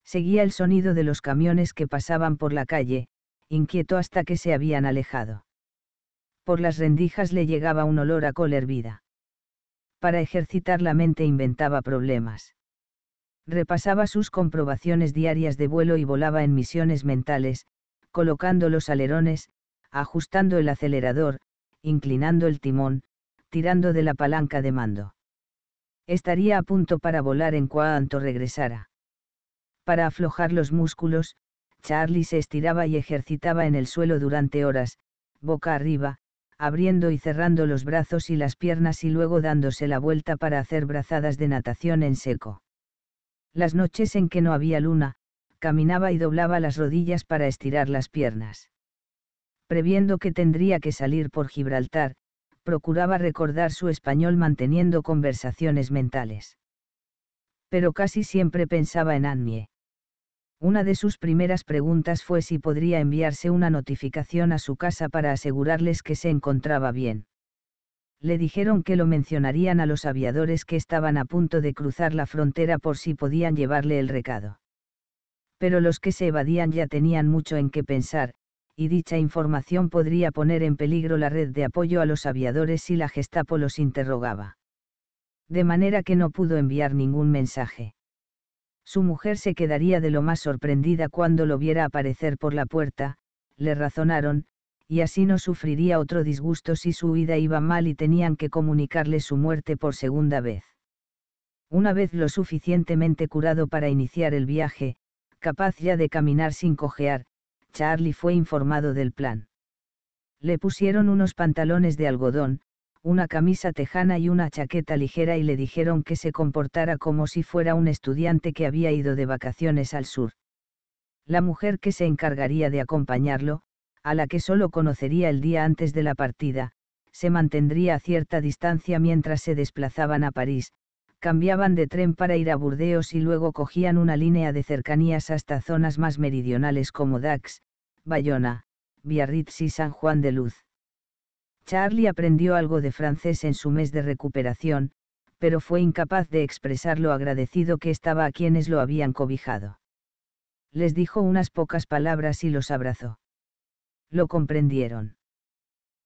Seguía el sonido de los camiones que pasaban por la calle, inquieto hasta que se habían alejado. Por las rendijas le llegaba un olor a col hervida para ejercitar la mente inventaba problemas. Repasaba sus comprobaciones diarias de vuelo y volaba en misiones mentales, colocando los alerones, ajustando el acelerador, inclinando el timón, tirando de la palanca de mando. Estaría a punto para volar en cuanto regresara. Para aflojar los músculos, Charlie se estiraba y ejercitaba en el suelo durante horas, boca arriba, abriendo y cerrando los brazos y las piernas y luego dándose la vuelta para hacer brazadas de natación en seco. Las noches en que no había luna, caminaba y doblaba las rodillas para estirar las piernas. Previendo que tendría que salir por Gibraltar, procuraba recordar su español manteniendo conversaciones mentales. Pero casi siempre pensaba en Annie. Una de sus primeras preguntas fue si podría enviarse una notificación a su casa para asegurarles que se encontraba bien. Le dijeron que lo mencionarían a los aviadores que estaban a punto de cruzar la frontera por si podían llevarle el recado. Pero los que se evadían ya tenían mucho en qué pensar, y dicha información podría poner en peligro la red de apoyo a los aviadores si la Gestapo los interrogaba. De manera que no pudo enviar ningún mensaje su mujer se quedaría de lo más sorprendida cuando lo viera aparecer por la puerta, le razonaron, y así no sufriría otro disgusto si su vida iba mal y tenían que comunicarle su muerte por segunda vez. Una vez lo suficientemente curado para iniciar el viaje, capaz ya de caminar sin cojear, Charlie fue informado del plan. Le pusieron unos pantalones de algodón, una camisa tejana y una chaqueta ligera y le dijeron que se comportara como si fuera un estudiante que había ido de vacaciones al sur. La mujer que se encargaría de acompañarlo, a la que solo conocería el día antes de la partida, se mantendría a cierta distancia mientras se desplazaban a París, cambiaban de tren para ir a Burdeos y luego cogían una línea de cercanías hasta zonas más meridionales como Dax, Bayona, Biarritz y San Juan de Luz. Charlie aprendió algo de francés en su mes de recuperación, pero fue incapaz de expresar lo agradecido que estaba a quienes lo habían cobijado. Les dijo unas pocas palabras y los abrazó. Lo comprendieron.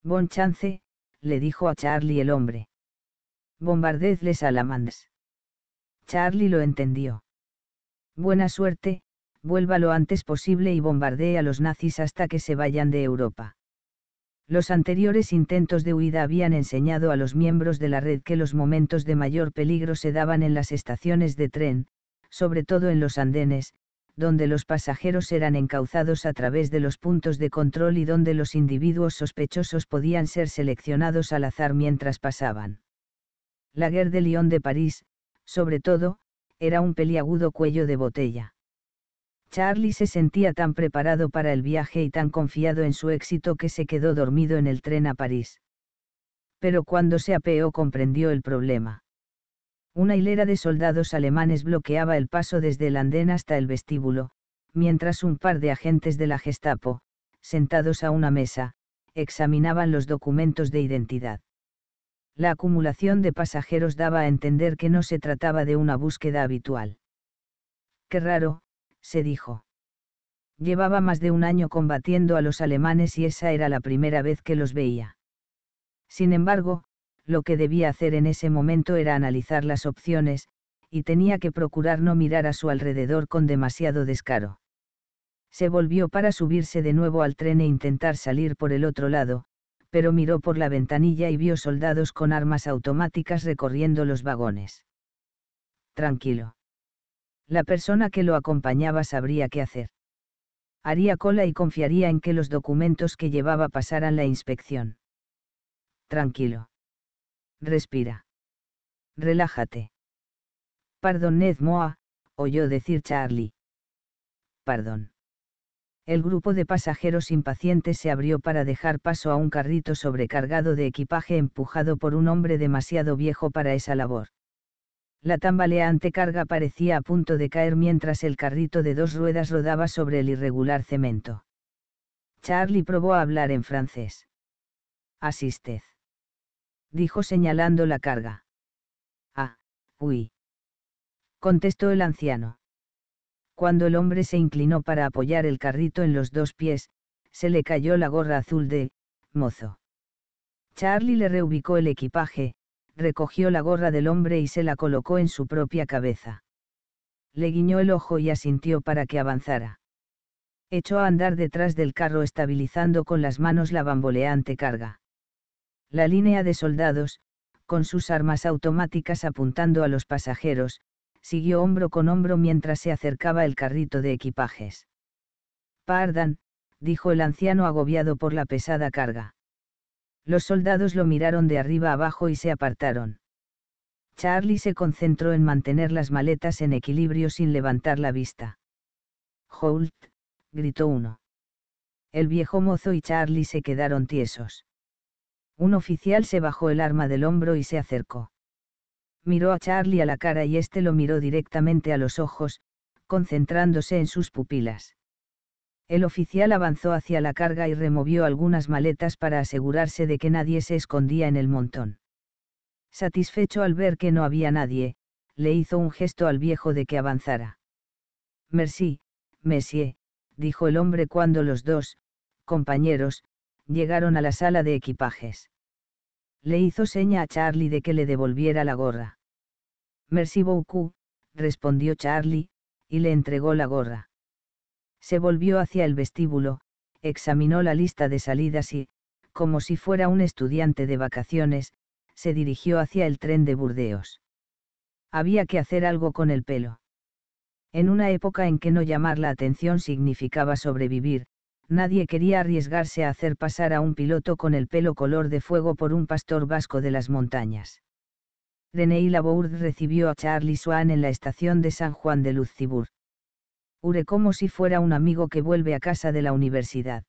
Bon chance, le dijo a Charlie el hombre. Bombardez les alamans. Charlie lo entendió. Buena suerte, vuelva lo antes posible y bombardee a los nazis hasta que se vayan de Europa. Los anteriores intentos de huida habían enseñado a los miembros de la red que los momentos de mayor peligro se daban en las estaciones de tren, sobre todo en los andenes, donde los pasajeros eran encauzados a través de los puntos de control y donde los individuos sospechosos podían ser seleccionados al azar mientras pasaban. La guerra de Lyon de París, sobre todo, era un peliagudo cuello de botella. Charlie se sentía tan preparado para el viaje y tan confiado en su éxito que se quedó dormido en el tren a París. Pero cuando se apeó comprendió el problema. Una hilera de soldados alemanes bloqueaba el paso desde el andén hasta el vestíbulo, mientras un par de agentes de la Gestapo, sentados a una mesa, examinaban los documentos de identidad. La acumulación de pasajeros daba a entender que no se trataba de una búsqueda habitual. Qué raro, se dijo. Llevaba más de un año combatiendo a los alemanes y esa era la primera vez que los veía. Sin embargo, lo que debía hacer en ese momento era analizar las opciones, y tenía que procurar no mirar a su alrededor con demasiado descaro. Se volvió para subirse de nuevo al tren e intentar salir por el otro lado, pero miró por la ventanilla y vio soldados con armas automáticas recorriendo los vagones. Tranquilo la persona que lo acompañaba sabría qué hacer. Haría cola y confiaría en que los documentos que llevaba pasaran la inspección. Tranquilo. Respira. Relájate. Ned Moa, oyó decir Charlie. Perdón. El grupo de pasajeros impacientes se abrió para dejar paso a un carrito sobrecargado de equipaje empujado por un hombre demasiado viejo para esa labor. La tambaleante carga parecía a punto de caer mientras el carrito de dos ruedas rodaba sobre el irregular cemento. Charlie probó a hablar en francés. Asistez. Dijo señalando la carga. Ah, oui. Contestó el anciano. Cuando el hombre se inclinó para apoyar el carrito en los dos pies, se le cayó la gorra azul de mozo. Charlie le reubicó el equipaje, recogió la gorra del hombre y se la colocó en su propia cabeza. Le guiñó el ojo y asintió para que avanzara. Echó a andar detrás del carro estabilizando con las manos la bamboleante carga. La línea de soldados, con sus armas automáticas apuntando a los pasajeros, siguió hombro con hombro mientras se acercaba el carrito de equipajes. Pardan, dijo el anciano agobiado por la pesada carga. Los soldados lo miraron de arriba abajo y se apartaron. Charlie se concentró en mantener las maletas en equilibrio sin levantar la vista. Holt, gritó uno. El viejo mozo y Charlie se quedaron tiesos. Un oficial se bajó el arma del hombro y se acercó. Miró a Charlie a la cara y éste lo miró directamente a los ojos, concentrándose en sus pupilas. El oficial avanzó hacia la carga y removió algunas maletas para asegurarse de que nadie se escondía en el montón. Satisfecho al ver que no había nadie, le hizo un gesto al viejo de que avanzara. Merci, Messier, dijo el hombre cuando los dos, compañeros, llegaron a la sala de equipajes. Le hizo seña a Charlie de que le devolviera la gorra. Merci beaucoup, respondió Charlie, y le entregó la gorra. Se volvió hacia el vestíbulo, examinó la lista de salidas y, como si fuera un estudiante de vacaciones, se dirigió hacia el tren de Burdeos. Había que hacer algo con el pelo. En una época en que no llamar la atención significaba sobrevivir, nadie quería arriesgarse a hacer pasar a un piloto con el pelo color de fuego por un pastor vasco de las montañas. René Labourd recibió a Charlie Swan en la estación de San Juan de Cibur. Ure como si fuera un amigo que vuelve a casa de la universidad.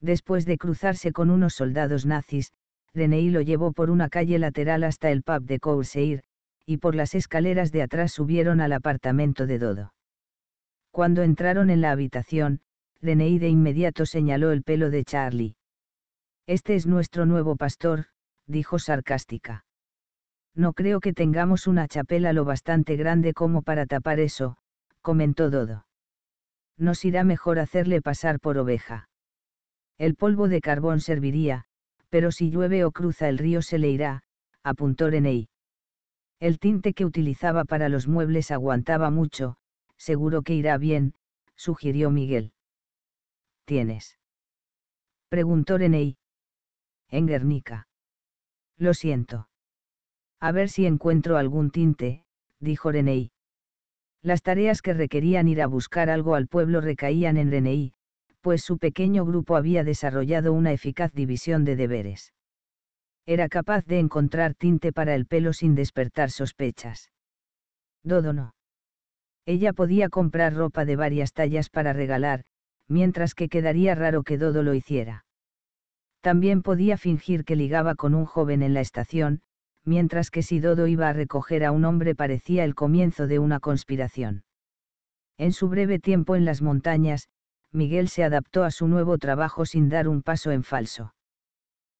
Después de cruzarse con unos soldados nazis, Renee lo llevó por una calle lateral hasta el pub de Courseir, y por las escaleras de atrás subieron al apartamento de Dodo. Cuando entraron en la habitación, Renee de inmediato señaló el pelo de Charlie. Este es nuestro nuevo pastor, dijo sarcástica. No creo que tengamos una chapela lo bastante grande como para tapar eso, comentó Dodo. Nos irá mejor hacerle pasar por oveja. El polvo de carbón serviría, pero si llueve o cruza el río se le irá, apuntó Renei. El tinte que utilizaba para los muebles aguantaba mucho, seguro que irá bien, sugirió Miguel. ¿Tienes? Preguntó Renei. En Guernica. Lo siento. A ver si encuentro algún tinte, dijo Renei. Las tareas que requerían ir a buscar algo al pueblo recaían en René, pues su pequeño grupo había desarrollado una eficaz división de deberes. Era capaz de encontrar tinte para el pelo sin despertar sospechas. Dodo no. Ella podía comprar ropa de varias tallas para regalar, mientras que quedaría raro que Dodo lo hiciera. También podía fingir que ligaba con un joven en la estación, mientras que si Dodo iba a recoger a un hombre parecía el comienzo de una conspiración. En su breve tiempo en las montañas, Miguel se adaptó a su nuevo trabajo sin dar un paso en falso.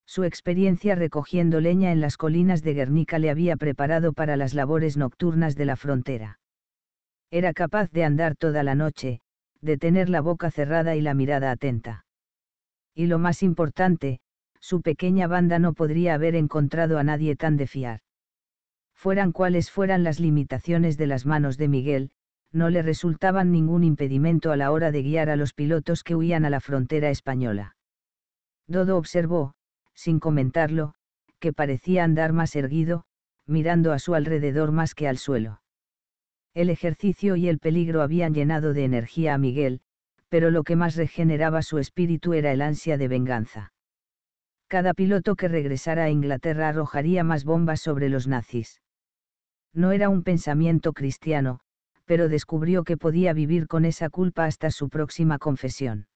Su experiencia recogiendo leña en las colinas de Guernica le había preparado para las labores nocturnas de la frontera. Era capaz de andar toda la noche, de tener la boca cerrada y la mirada atenta. Y lo más importante, su pequeña banda no podría haber encontrado a nadie tan de fiar. Fueran cuales fueran las limitaciones de las manos de Miguel, no le resultaban ningún impedimento a la hora de guiar a los pilotos que huían a la frontera española. Dodo observó, sin comentarlo, que parecía andar más erguido, mirando a su alrededor más que al suelo. El ejercicio y el peligro habían llenado de energía a Miguel, pero lo que más regeneraba su espíritu era el ansia de venganza. Cada piloto que regresara a Inglaterra arrojaría más bombas sobre los nazis. No era un pensamiento cristiano, pero descubrió que podía vivir con esa culpa hasta su próxima confesión.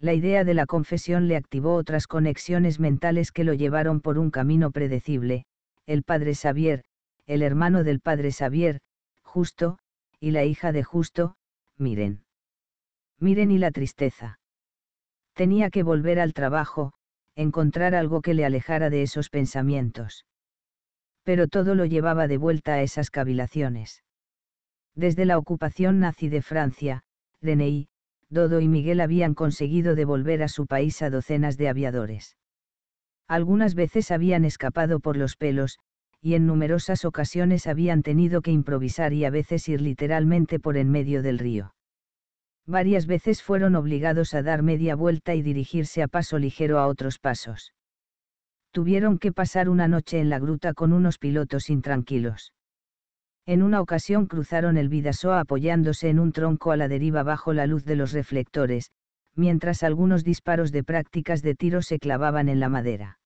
La idea de la confesión le activó otras conexiones mentales que lo llevaron por un camino predecible, el padre Xavier, el hermano del padre Xavier, Justo, y la hija de Justo, Miren. Miren y la tristeza. Tenía que volver al trabajo, encontrar algo que le alejara de esos pensamientos. Pero todo lo llevaba de vuelta a esas cavilaciones. Desde la ocupación nazi de Francia, René, Dodo y Miguel habían conseguido devolver a su país a docenas de aviadores. Algunas veces habían escapado por los pelos, y en numerosas ocasiones habían tenido que improvisar y a veces ir literalmente por en medio del río varias veces fueron obligados a dar media vuelta y dirigirse a paso ligero a otros pasos. Tuvieron que pasar una noche en la gruta con unos pilotos intranquilos. En una ocasión cruzaron el Vidasoa apoyándose en un tronco a la deriva bajo la luz de los reflectores, mientras algunos disparos de prácticas de tiro se clavaban en la madera.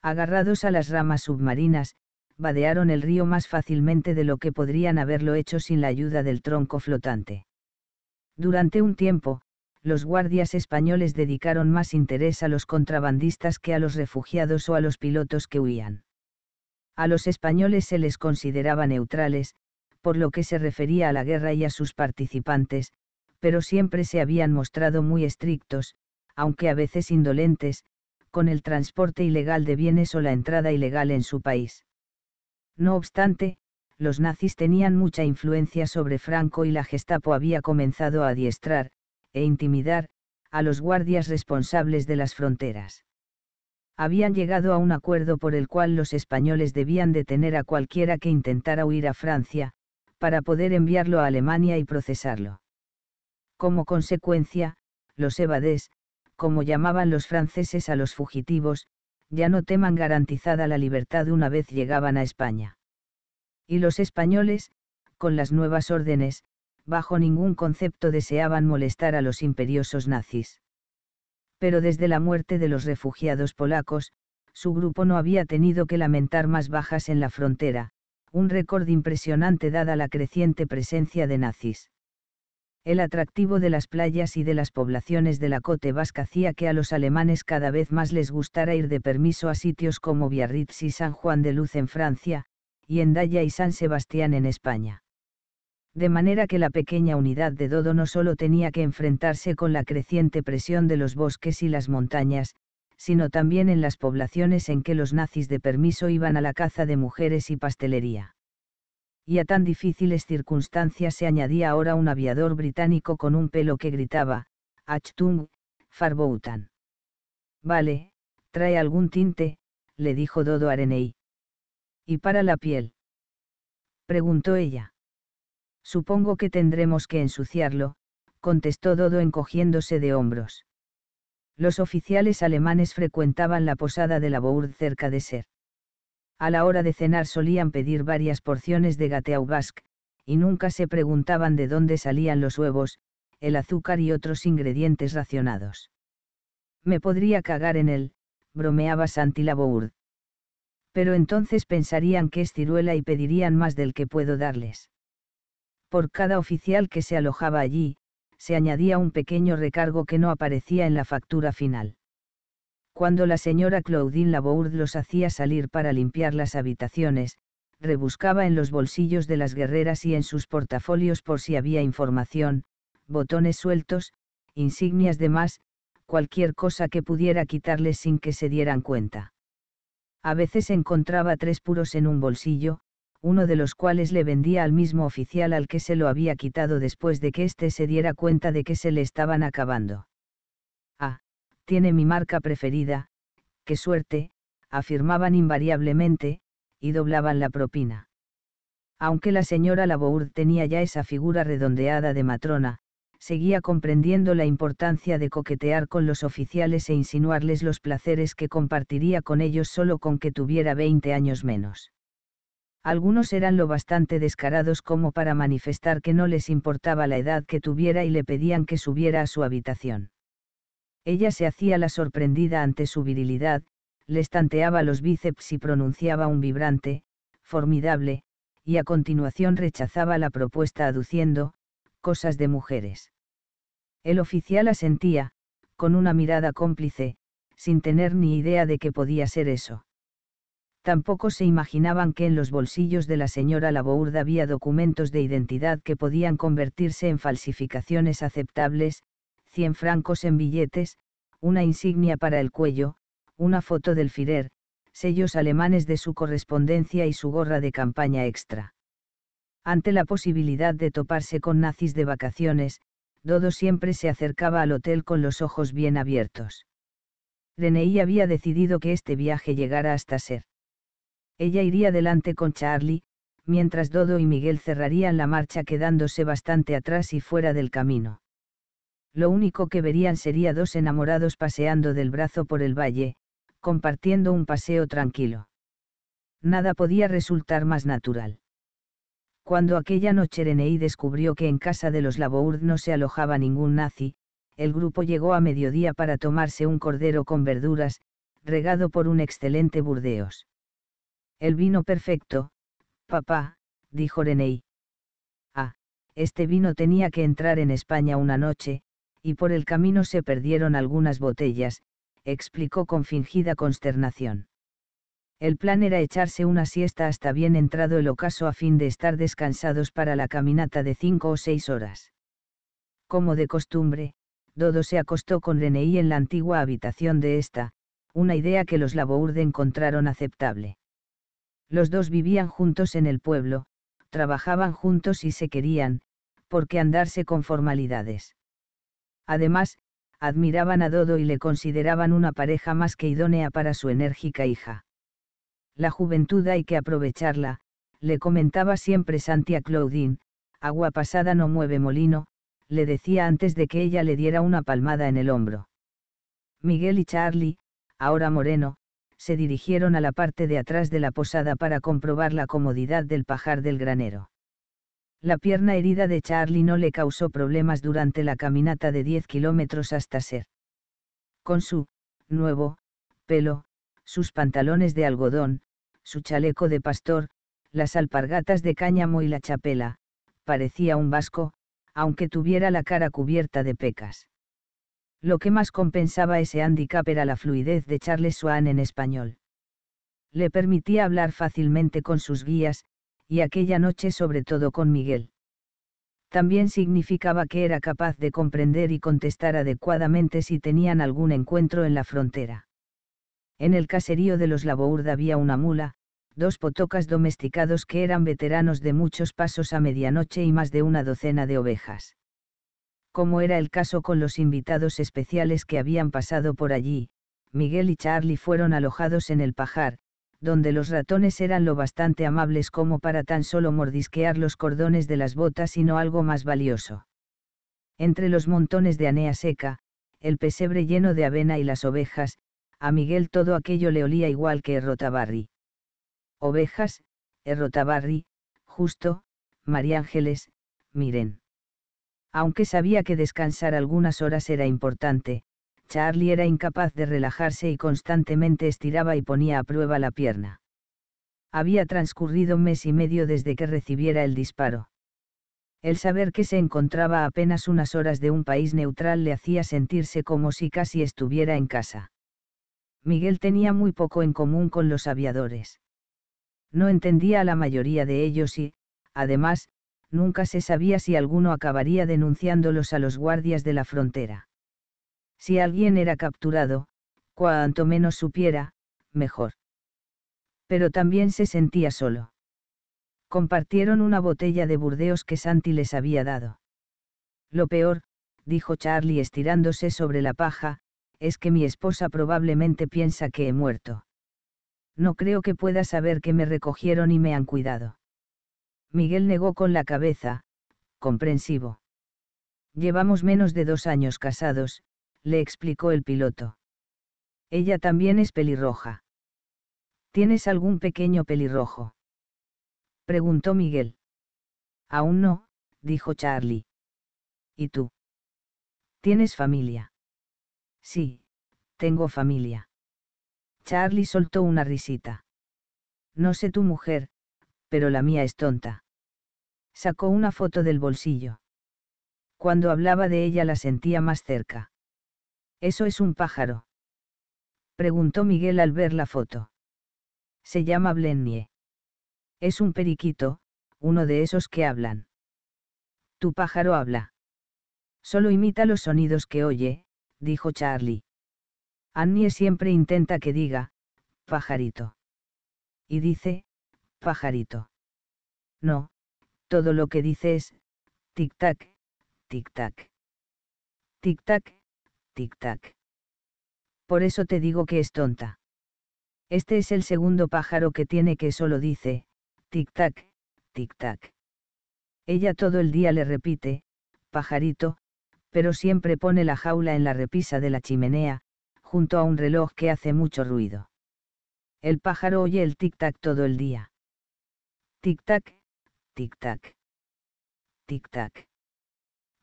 Agarrados a las ramas submarinas, vadearon el río más fácilmente de lo que podrían haberlo hecho sin la ayuda del tronco flotante. Durante un tiempo, los guardias españoles dedicaron más interés a los contrabandistas que a los refugiados o a los pilotos que huían. A los españoles se les consideraba neutrales, por lo que se refería a la guerra y a sus participantes, pero siempre se habían mostrado muy estrictos, aunque a veces indolentes, con el transporte ilegal de bienes o la entrada ilegal en su país. No obstante, los nazis tenían mucha influencia sobre Franco y la Gestapo había comenzado a adiestrar, e intimidar, a los guardias responsables de las fronteras. Habían llegado a un acuerdo por el cual los españoles debían detener a cualquiera que intentara huir a Francia, para poder enviarlo a Alemania y procesarlo. Como consecuencia, los evadés, como llamaban los franceses a los fugitivos, ya no teman garantizada la libertad una vez llegaban a España y los españoles, con las nuevas órdenes, bajo ningún concepto deseaban molestar a los imperiosos nazis. Pero desde la muerte de los refugiados polacos, su grupo no había tenido que lamentar más bajas en la frontera, un récord impresionante dada la creciente presencia de nazis. El atractivo de las playas y de las poblaciones de la Cote Vasca hacía que a los alemanes cada vez más les gustara ir de permiso a sitios como Biarritz y San Juan de Luz en Francia, y en Daya y San Sebastián en España. De manera que la pequeña unidad de Dodo no solo tenía que enfrentarse con la creciente presión de los bosques y las montañas, sino también en las poblaciones en que los nazis de permiso iban a la caza de mujeres y pastelería. Y a tan difíciles circunstancias se añadía ahora un aviador británico con un pelo que gritaba, Achtung, Farboutan. Vale, trae algún tinte, le dijo Dodo Areney. ¿Y para la piel? preguntó ella. Supongo que tendremos que ensuciarlo, contestó Dodo encogiéndose de hombros. Los oficiales alemanes frecuentaban la posada de la Bourd cerca de Ser. A la hora de cenar solían pedir varias porciones de gateau basque, y nunca se preguntaban de dónde salían los huevos, el azúcar y otros ingredientes racionados. Me podría cagar en él, bromeaba Santi Labourd pero entonces pensarían que es ciruela y pedirían más del que puedo darles. Por cada oficial que se alojaba allí, se añadía un pequeño recargo que no aparecía en la factura final. Cuando la señora Claudine Labourd los hacía salir para limpiar las habitaciones, rebuscaba en los bolsillos de las guerreras y en sus portafolios por si había información, botones sueltos, insignias de más, cualquier cosa que pudiera quitarles sin que se dieran cuenta. A veces encontraba tres puros en un bolsillo, uno de los cuales le vendía al mismo oficial al que se lo había quitado después de que éste se diera cuenta de que se le estaban acabando. Ah, tiene mi marca preferida, qué suerte, afirmaban invariablemente, y doblaban la propina. Aunque la señora Labour tenía ya esa figura redondeada de matrona, seguía comprendiendo la importancia de coquetear con los oficiales e insinuarles los placeres que compartiría con ellos solo con que tuviera 20 años menos. Algunos eran lo bastante descarados como para manifestar que no les importaba la edad que tuviera y le pedían que subiera a su habitación. Ella se hacía la sorprendida ante su virilidad, le tanteaba los bíceps y pronunciaba un vibrante, formidable, y a continuación rechazaba la propuesta aduciendo, cosas de mujeres. El oficial asentía, con una mirada cómplice, sin tener ni idea de qué podía ser eso. Tampoco se imaginaban que en los bolsillos de la señora Labourda había documentos de identidad que podían convertirse en falsificaciones aceptables, 100 francos en billetes, una insignia para el cuello, una foto del Firer, sellos alemanes de su correspondencia y su gorra de campaña extra. Ante la posibilidad de toparse con nazis de vacaciones, Dodo siempre se acercaba al hotel con los ojos bien abiertos. Renee había decidido que este viaje llegara hasta ser. Ella iría delante con Charlie, mientras Dodo y Miguel cerrarían la marcha quedándose bastante atrás y fuera del camino. Lo único que verían sería dos enamorados paseando del brazo por el valle, compartiendo un paseo tranquilo. Nada podía resultar más natural. Cuando aquella noche Renei descubrió que en casa de los Labourd no se alojaba ningún nazi, el grupo llegó a mediodía para tomarse un cordero con verduras, regado por un excelente Burdeos. El vino perfecto, papá, dijo Renei. Ah, este vino tenía que entrar en España una noche, y por el camino se perdieron algunas botellas, explicó con fingida consternación. El plan era echarse una siesta hasta bien entrado el ocaso a fin de estar descansados para la caminata de cinco o seis horas. Como de costumbre, Dodo se acostó con y en la antigua habitación de esta, una idea que los Labourde encontraron aceptable. Los dos vivían juntos en el pueblo, trabajaban juntos y se querían, porque andarse con formalidades. Además, admiraban a Dodo y le consideraban una pareja más que idónea para su enérgica hija la juventud hay que aprovecharla, le comentaba siempre Santi Claudine, agua pasada no mueve molino, le decía antes de que ella le diera una palmada en el hombro. Miguel y Charlie, ahora Moreno, se dirigieron a la parte de atrás de la posada para comprobar la comodidad del pajar del granero. La pierna herida de Charlie no le causó problemas durante la caminata de 10 kilómetros hasta Ser. Con su, nuevo, pelo, sus pantalones de algodón, su chaleco de pastor, las alpargatas de cáñamo y la chapela, parecía un vasco, aunque tuviera la cara cubierta de pecas. Lo que más compensaba ese hándicap era la fluidez de Charles Swan en español. Le permitía hablar fácilmente con sus guías, y aquella noche sobre todo con Miguel. También significaba que era capaz de comprender y contestar adecuadamente si tenían algún encuentro en la frontera. En el caserío de los Labourda había una mula, dos potocas domesticados que eran veteranos de muchos pasos a medianoche y más de una docena de ovejas. Como era el caso con los invitados especiales que habían pasado por allí, Miguel y Charlie fueron alojados en el pajar, donde los ratones eran lo bastante amables como para tan solo mordisquear los cordones de las botas, y no algo más valioso. Entre los montones de anea seca, el pesebre lleno de avena y las ovejas, a Miguel todo aquello le olía igual que Errotabarri. Ovejas, Errotabarri, Justo, María Ángeles, Miren. Aunque sabía que descansar algunas horas era importante, Charlie era incapaz de relajarse y constantemente estiraba y ponía a prueba la pierna. Había transcurrido un mes y medio desde que recibiera el disparo. El saber que se encontraba apenas unas horas de un país neutral le hacía sentirse como si casi estuviera en casa. Miguel tenía muy poco en común con los aviadores. No entendía a la mayoría de ellos y, además, nunca se sabía si alguno acabaría denunciándolos a los guardias de la frontera. Si alguien era capturado, cuanto menos supiera, mejor. Pero también se sentía solo. Compartieron una botella de burdeos que Santi les había dado. Lo peor, dijo Charlie estirándose sobre la paja, es que mi esposa probablemente piensa que he muerto. No creo que pueda saber que me recogieron y me han cuidado. Miguel negó con la cabeza, comprensivo. Llevamos menos de dos años casados, le explicó el piloto. Ella también es pelirroja. ¿Tienes algún pequeño pelirrojo? Preguntó Miguel. Aún no, dijo Charlie. ¿Y tú? ¿Tienes familia? Sí, tengo familia. Charlie soltó una risita. No sé tu mujer, pero la mía es tonta. Sacó una foto del bolsillo. Cuando hablaba de ella la sentía más cerca. ¿Eso es un pájaro? Preguntó Miguel al ver la foto. Se llama Blennie. Es un periquito, uno de esos que hablan. Tu pájaro habla. Solo imita los sonidos que oye, dijo Charlie. Annie siempre intenta que diga, pajarito. Y dice, pajarito. No, todo lo que dice es, tic-tac, tic-tac. Tic-tac, tic-tac. Por eso te digo que es tonta. Este es el segundo pájaro que tiene que solo dice, tic-tac, tic-tac. Ella todo el día le repite, pajarito, pero siempre pone la jaula en la repisa de la chimenea, junto a un reloj que hace mucho ruido. El pájaro oye el tic-tac todo el día. Tic-tac, tic-tac. Tic-tac.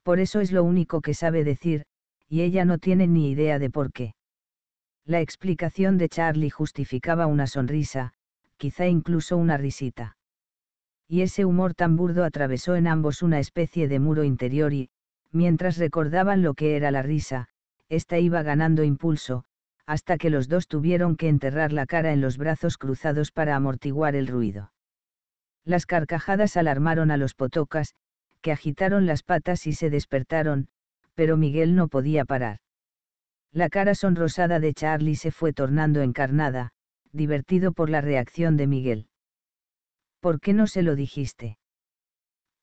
Por eso es lo único que sabe decir, y ella no tiene ni idea de por qué. La explicación de Charlie justificaba una sonrisa, quizá incluso una risita. Y ese humor tan burdo atravesó en ambos una especie de muro interior y, mientras recordaban lo que era la risa, ésta iba ganando impulso, hasta que los dos tuvieron que enterrar la cara en los brazos cruzados para amortiguar el ruido. Las carcajadas alarmaron a los potocas, que agitaron las patas y se despertaron, pero Miguel no podía parar. La cara sonrosada de Charlie se fue tornando encarnada, divertido por la reacción de Miguel. ¿Por qué no se lo dijiste?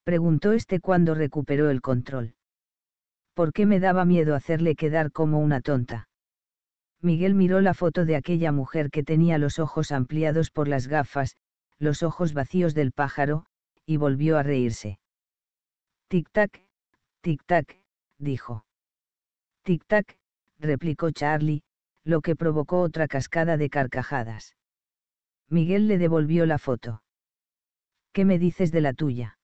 preguntó este cuando recuperó el control. ¿Por qué me daba miedo hacerle quedar como una tonta? Miguel miró la foto de aquella mujer que tenía los ojos ampliados por las gafas, los ojos vacíos del pájaro, y volvió a reírse. Tic-tac, tic-tac, dijo. Tic-tac, replicó Charlie, lo que provocó otra cascada de carcajadas. Miguel le devolvió la foto. ¿Qué me dices de la tuya?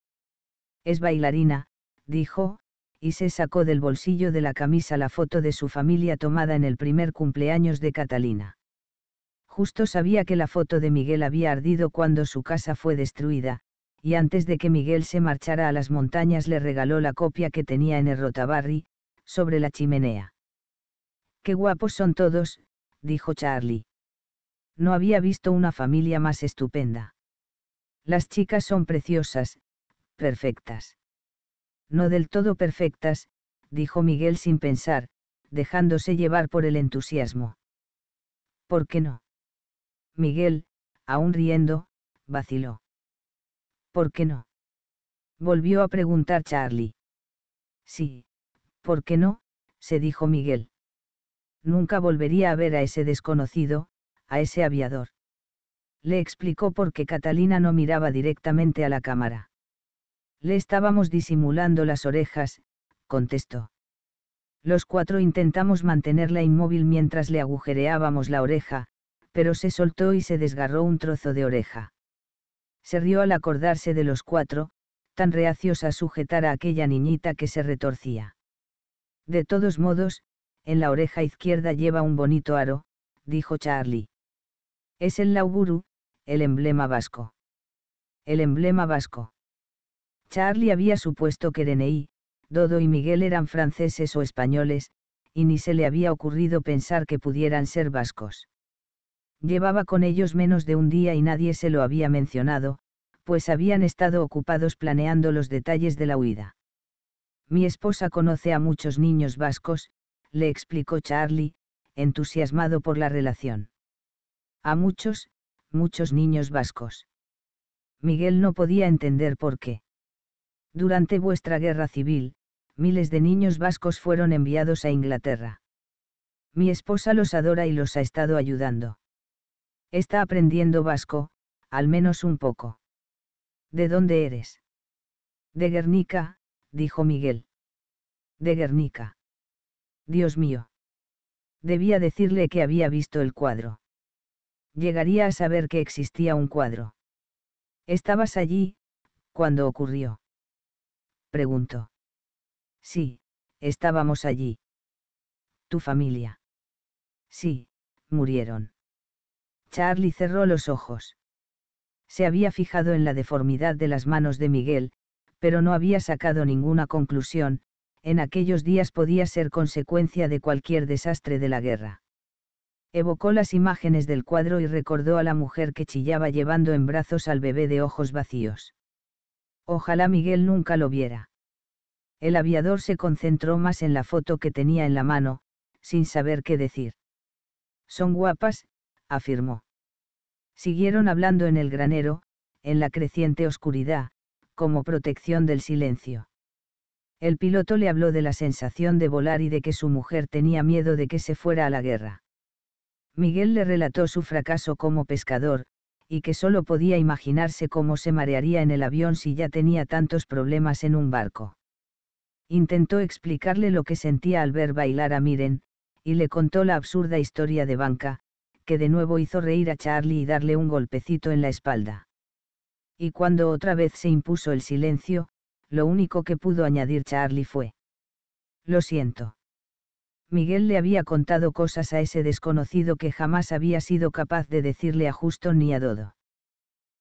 Es bailarina, dijo, y se sacó del bolsillo de la camisa la foto de su familia tomada en el primer cumpleaños de Catalina. Justo sabía que la foto de Miguel había ardido cuando su casa fue destruida, y antes de que Miguel se marchara a las montañas le regaló la copia que tenía en el rotabarri, sobre la chimenea. Qué guapos son todos, dijo Charlie. No había visto una familia más estupenda. Las chicas son preciosas, perfectas. No del todo perfectas, dijo Miguel sin pensar, dejándose llevar por el entusiasmo. ¿Por qué no? Miguel, aún riendo, vaciló. ¿Por qué no? Volvió a preguntar Charlie. Sí, ¿por qué no? se dijo Miguel. Nunca volvería a ver a ese desconocido, a ese aviador. Le explicó por qué Catalina no miraba directamente a la cámara. Le estábamos disimulando las orejas, contestó. Los cuatro intentamos mantenerla inmóvil mientras le agujereábamos la oreja, pero se soltó y se desgarró un trozo de oreja. Se rió al acordarse de los cuatro, tan reacios a sujetar a aquella niñita que se retorcía. De todos modos, en la oreja izquierda lleva un bonito aro, dijo Charlie. Es el lauguru, el emblema vasco. El emblema vasco. Charlie había supuesto que René, Dodo y Miguel eran franceses o españoles, y ni se le había ocurrido pensar que pudieran ser vascos. Llevaba con ellos menos de un día y nadie se lo había mencionado, pues habían estado ocupados planeando los detalles de la huida. Mi esposa conoce a muchos niños vascos, le explicó Charlie, entusiasmado por la relación. A muchos, muchos niños vascos. Miguel no podía entender por qué. Durante vuestra guerra civil, miles de niños vascos fueron enviados a Inglaterra. Mi esposa los adora y los ha estado ayudando. Está aprendiendo vasco, al menos un poco. ¿De dónde eres? De Guernica, dijo Miguel. De Guernica. Dios mío. Debía decirle que había visto el cuadro. Llegaría a saber que existía un cuadro. Estabas allí, cuando ocurrió. Preguntó. Sí, estábamos allí. ¿Tu familia? Sí, murieron. Charlie cerró los ojos. Se había fijado en la deformidad de las manos de Miguel, pero no había sacado ninguna conclusión, en aquellos días podía ser consecuencia de cualquier desastre de la guerra. Evocó las imágenes del cuadro y recordó a la mujer que chillaba llevando en brazos al bebé de ojos vacíos. Ojalá Miguel nunca lo viera. El aviador se concentró más en la foto que tenía en la mano, sin saber qué decir. Son guapas, afirmó. Siguieron hablando en el granero, en la creciente oscuridad, como protección del silencio. El piloto le habló de la sensación de volar y de que su mujer tenía miedo de que se fuera a la guerra. Miguel le relató su fracaso como pescador, y que solo podía imaginarse cómo se marearía en el avión si ya tenía tantos problemas en un barco. Intentó explicarle lo que sentía al ver bailar a Miren, y le contó la absurda historia de Banca, que de nuevo hizo reír a Charlie y darle un golpecito en la espalda. Y cuando otra vez se impuso el silencio, lo único que pudo añadir Charlie fue. Lo siento. Miguel le había contado cosas a ese desconocido que jamás había sido capaz de decirle a Justo ni a Dodo.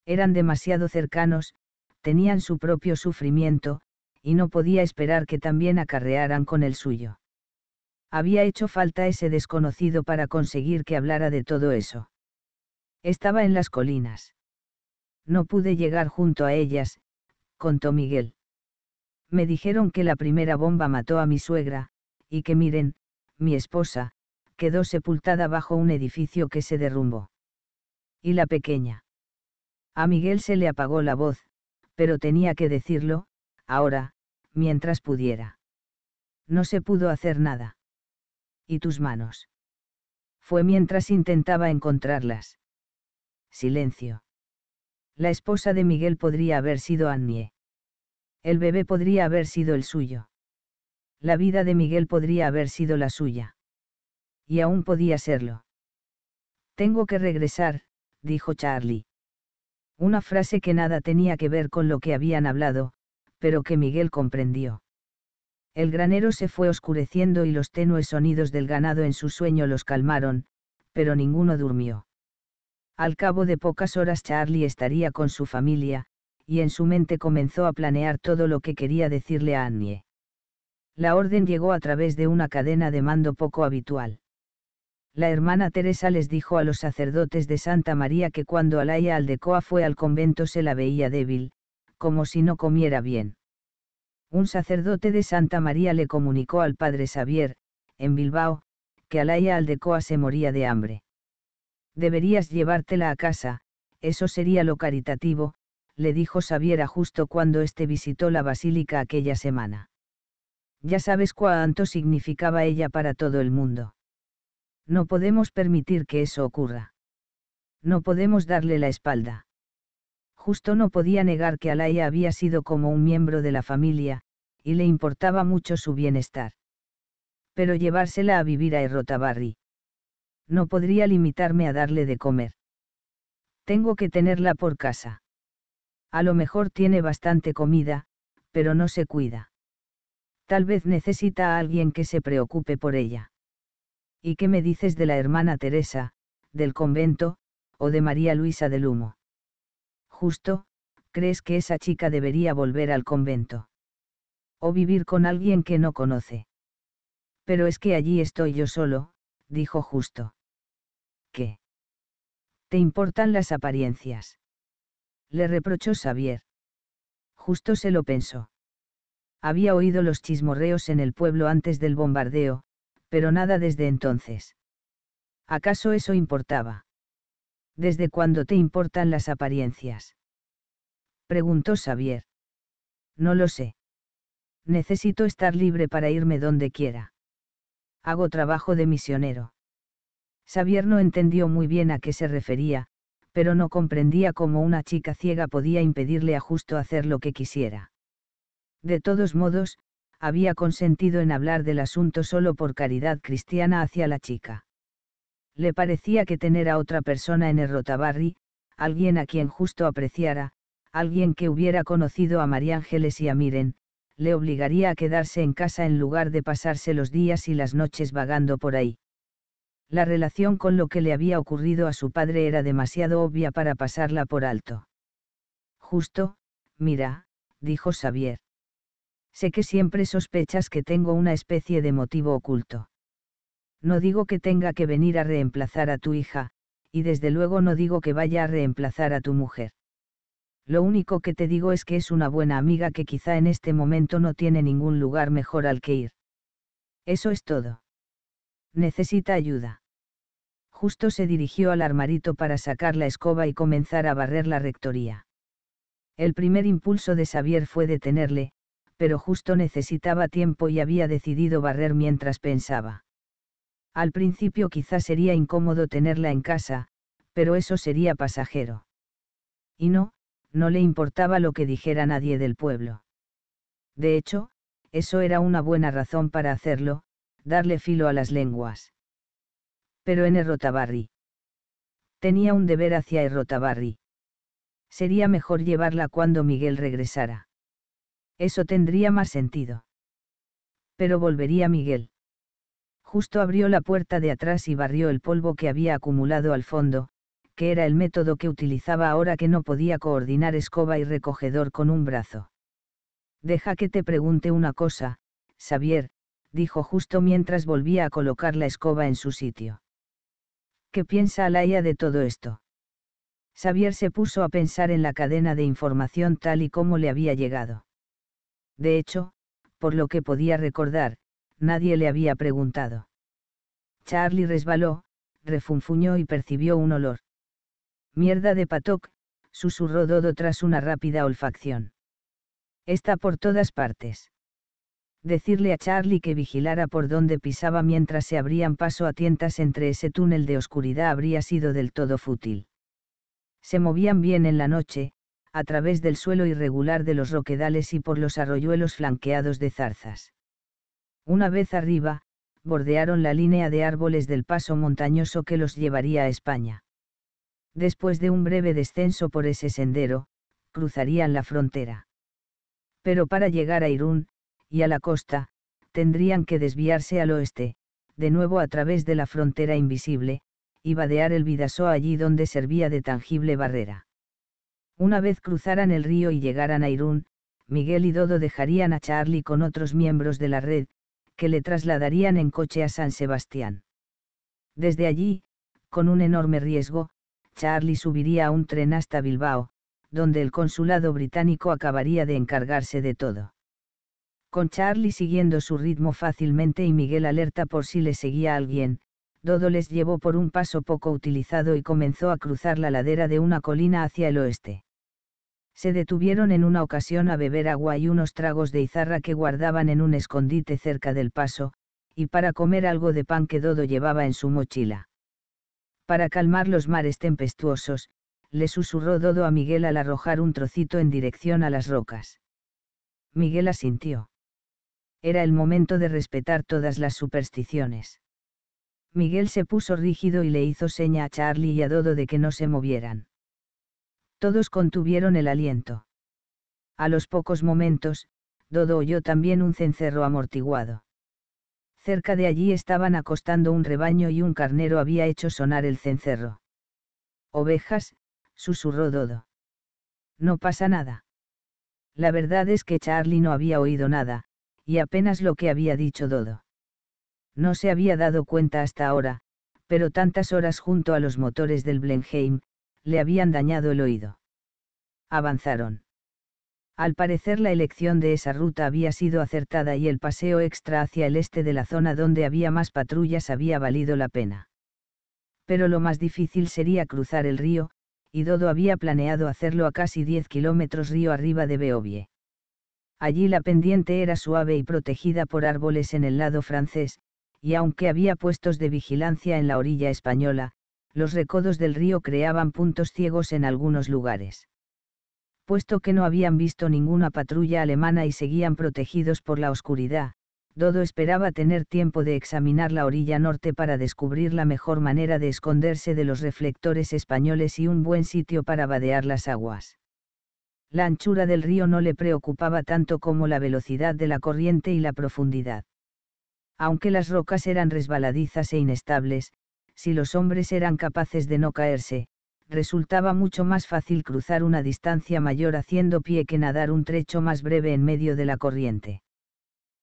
Eran demasiado cercanos, tenían su propio sufrimiento, y no podía esperar que también acarrearan con el suyo. Había hecho falta ese desconocido para conseguir que hablara de todo eso. Estaba en las colinas. No pude llegar junto a ellas, contó Miguel. Me dijeron que la primera bomba mató a mi suegra, y que miren, mi esposa, quedó sepultada bajo un edificio que se derrumbó. Y la pequeña. A Miguel se le apagó la voz, pero tenía que decirlo, ahora, mientras pudiera. No se pudo hacer nada. ¿Y tus manos? Fue mientras intentaba encontrarlas. Silencio. La esposa de Miguel podría haber sido Annie. El bebé podría haber sido el suyo la vida de Miguel podría haber sido la suya. Y aún podía serlo. Tengo que regresar, dijo Charlie. Una frase que nada tenía que ver con lo que habían hablado, pero que Miguel comprendió. El granero se fue oscureciendo y los tenues sonidos del ganado en su sueño los calmaron, pero ninguno durmió. Al cabo de pocas horas Charlie estaría con su familia, y en su mente comenzó a planear todo lo que quería decirle a Annie la orden llegó a través de una cadena de mando poco habitual. La hermana Teresa les dijo a los sacerdotes de Santa María que cuando Alaya Aldecoa fue al convento se la veía débil, como si no comiera bien. Un sacerdote de Santa María le comunicó al padre Xavier, en Bilbao, que Alaya Aldecoa se moría de hambre. Deberías llevártela a casa, eso sería lo caritativo, le dijo Xavier a justo cuando éste visitó la basílica aquella semana. Ya sabes cuánto significaba ella para todo el mundo. No podemos permitir que eso ocurra. No podemos darle la espalda. Justo no podía negar que Alaya había sido como un miembro de la familia, y le importaba mucho su bienestar. Pero llevársela a vivir a Errotabarri. No podría limitarme a darle de comer. Tengo que tenerla por casa. A lo mejor tiene bastante comida, pero no se cuida. Tal vez necesita a alguien que se preocupe por ella. ¿Y qué me dices de la hermana Teresa, del convento, o de María Luisa del Humo? Justo, ¿crees que esa chica debería volver al convento? O vivir con alguien que no conoce. Pero es que allí estoy yo solo, dijo Justo. ¿Qué? ¿Te importan las apariencias? Le reprochó Xavier. Justo se lo pensó había oído los chismorreos en el pueblo antes del bombardeo, pero nada desde entonces. ¿Acaso eso importaba? ¿Desde cuándo te importan las apariencias? Preguntó Xavier. No lo sé. Necesito estar libre para irme donde quiera. Hago trabajo de misionero. Xavier no entendió muy bien a qué se refería, pero no comprendía cómo una chica ciega podía impedirle a justo hacer lo que quisiera. De todos modos, había consentido en hablar del asunto solo por caridad cristiana hacia la chica. Le parecía que tener a otra persona en el Rotabarri, alguien a quien justo apreciara, alguien que hubiera conocido a María Ángeles y a Miren, le obligaría a quedarse en casa en lugar de pasarse los días y las noches vagando por ahí. La relación con lo que le había ocurrido a su padre era demasiado obvia para pasarla por alto. Justo, mira, dijo Xavier. Sé que siempre sospechas que tengo una especie de motivo oculto. No digo que tenga que venir a reemplazar a tu hija, y desde luego no digo que vaya a reemplazar a tu mujer. Lo único que te digo es que es una buena amiga que quizá en este momento no tiene ningún lugar mejor al que ir. Eso es todo. Necesita ayuda. Justo se dirigió al armarito para sacar la escoba y comenzar a barrer la rectoría. El primer impulso de Xavier fue detenerle, pero justo necesitaba tiempo y había decidido barrer mientras pensaba. Al principio quizás sería incómodo tenerla en casa, pero eso sería pasajero. Y no, no le importaba lo que dijera nadie del pueblo. De hecho, eso era una buena razón para hacerlo, darle filo a las lenguas. Pero en Errotabarri. Tenía un deber hacia Errotabarri. Sería mejor llevarla cuando Miguel regresara. Eso tendría más sentido. Pero volvería Miguel. Justo abrió la puerta de atrás y barrió el polvo que había acumulado al fondo, que era el método que utilizaba ahora que no podía coordinar escoba y recogedor con un brazo. Deja que te pregunte una cosa, Xavier, dijo justo mientras volvía a colocar la escoba en su sitio. ¿Qué piensa Alaya de todo esto? Xavier se puso a pensar en la cadena de información tal y como le había llegado. De hecho, por lo que podía recordar, nadie le había preguntado. Charlie resbaló, refunfuñó y percibió un olor. Mierda de patoc, susurró Dodo tras una rápida olfacción. Está por todas partes. Decirle a Charlie que vigilara por dónde pisaba mientras se abrían paso a tientas entre ese túnel de oscuridad habría sido del todo fútil. Se movían bien en la noche, a través del suelo irregular de los roquedales y por los arroyuelos flanqueados de zarzas. Una vez arriba, bordearon la línea de árboles del paso montañoso que los llevaría a España. Después de un breve descenso por ese sendero, cruzarían la frontera. Pero para llegar a Irún, y a la costa, tendrían que desviarse al oeste, de nuevo a través de la frontera invisible, y vadear el Vidasoa allí donde servía de tangible barrera. Una vez cruzaran el río y llegaran a Irún, Miguel y Dodo dejarían a Charlie con otros miembros de la red, que le trasladarían en coche a San Sebastián. Desde allí, con un enorme riesgo, Charlie subiría a un tren hasta Bilbao, donde el consulado británico acabaría de encargarse de todo. Con Charlie siguiendo su ritmo fácilmente y Miguel alerta por si le seguía alguien, Dodo les llevó por un paso poco utilizado y comenzó a cruzar la ladera de una colina hacia el oeste se detuvieron en una ocasión a beber agua y unos tragos de izarra que guardaban en un escondite cerca del paso, y para comer algo de pan que Dodo llevaba en su mochila. Para calmar los mares tempestuosos, le susurró Dodo a Miguel al arrojar un trocito en dirección a las rocas. Miguel asintió. Era el momento de respetar todas las supersticiones. Miguel se puso rígido y le hizo seña a Charlie y a Dodo de que no se movieran. Todos contuvieron el aliento. A los pocos momentos, Dodo oyó también un cencerro amortiguado. Cerca de allí estaban acostando un rebaño y un carnero había hecho sonar el cencerro. Ovejas, susurró Dodo. No pasa nada. La verdad es que Charlie no había oído nada, y apenas lo que había dicho Dodo. No se había dado cuenta hasta ahora, pero tantas horas junto a los motores del Blenheim, le habían dañado el oído. Avanzaron. Al parecer la elección de esa ruta había sido acertada y el paseo extra hacia el este de la zona donde había más patrullas había valido la pena. Pero lo más difícil sería cruzar el río, y Dodo había planeado hacerlo a casi 10 kilómetros río arriba de Beovie. Allí la pendiente era suave y protegida por árboles en el lado francés, y aunque había puestos de vigilancia en la orilla española, los recodos del río creaban puntos ciegos en algunos lugares. Puesto que no habían visto ninguna patrulla alemana y seguían protegidos por la oscuridad, Dodo esperaba tener tiempo de examinar la orilla norte para descubrir la mejor manera de esconderse de los reflectores españoles y un buen sitio para vadear las aguas. La anchura del río no le preocupaba tanto como la velocidad de la corriente y la profundidad. Aunque las rocas eran resbaladizas e inestables, si los hombres eran capaces de no caerse, resultaba mucho más fácil cruzar una distancia mayor haciendo pie que nadar un trecho más breve en medio de la corriente.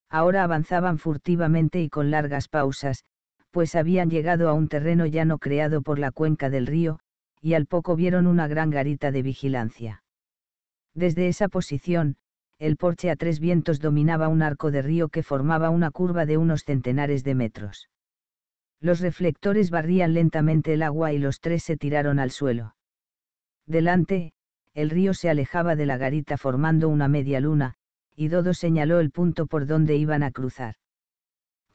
Ahora avanzaban furtivamente y con largas pausas, pues habían llegado a un terreno llano creado por la cuenca del río, y al poco vieron una gran garita de vigilancia. Desde esa posición, el porche a tres vientos dominaba un arco de río que formaba una curva de unos centenares de metros. Los reflectores barrían lentamente el agua y los tres se tiraron al suelo. Delante, el río se alejaba de la garita formando una media luna, y Dodo señaló el punto por donde iban a cruzar.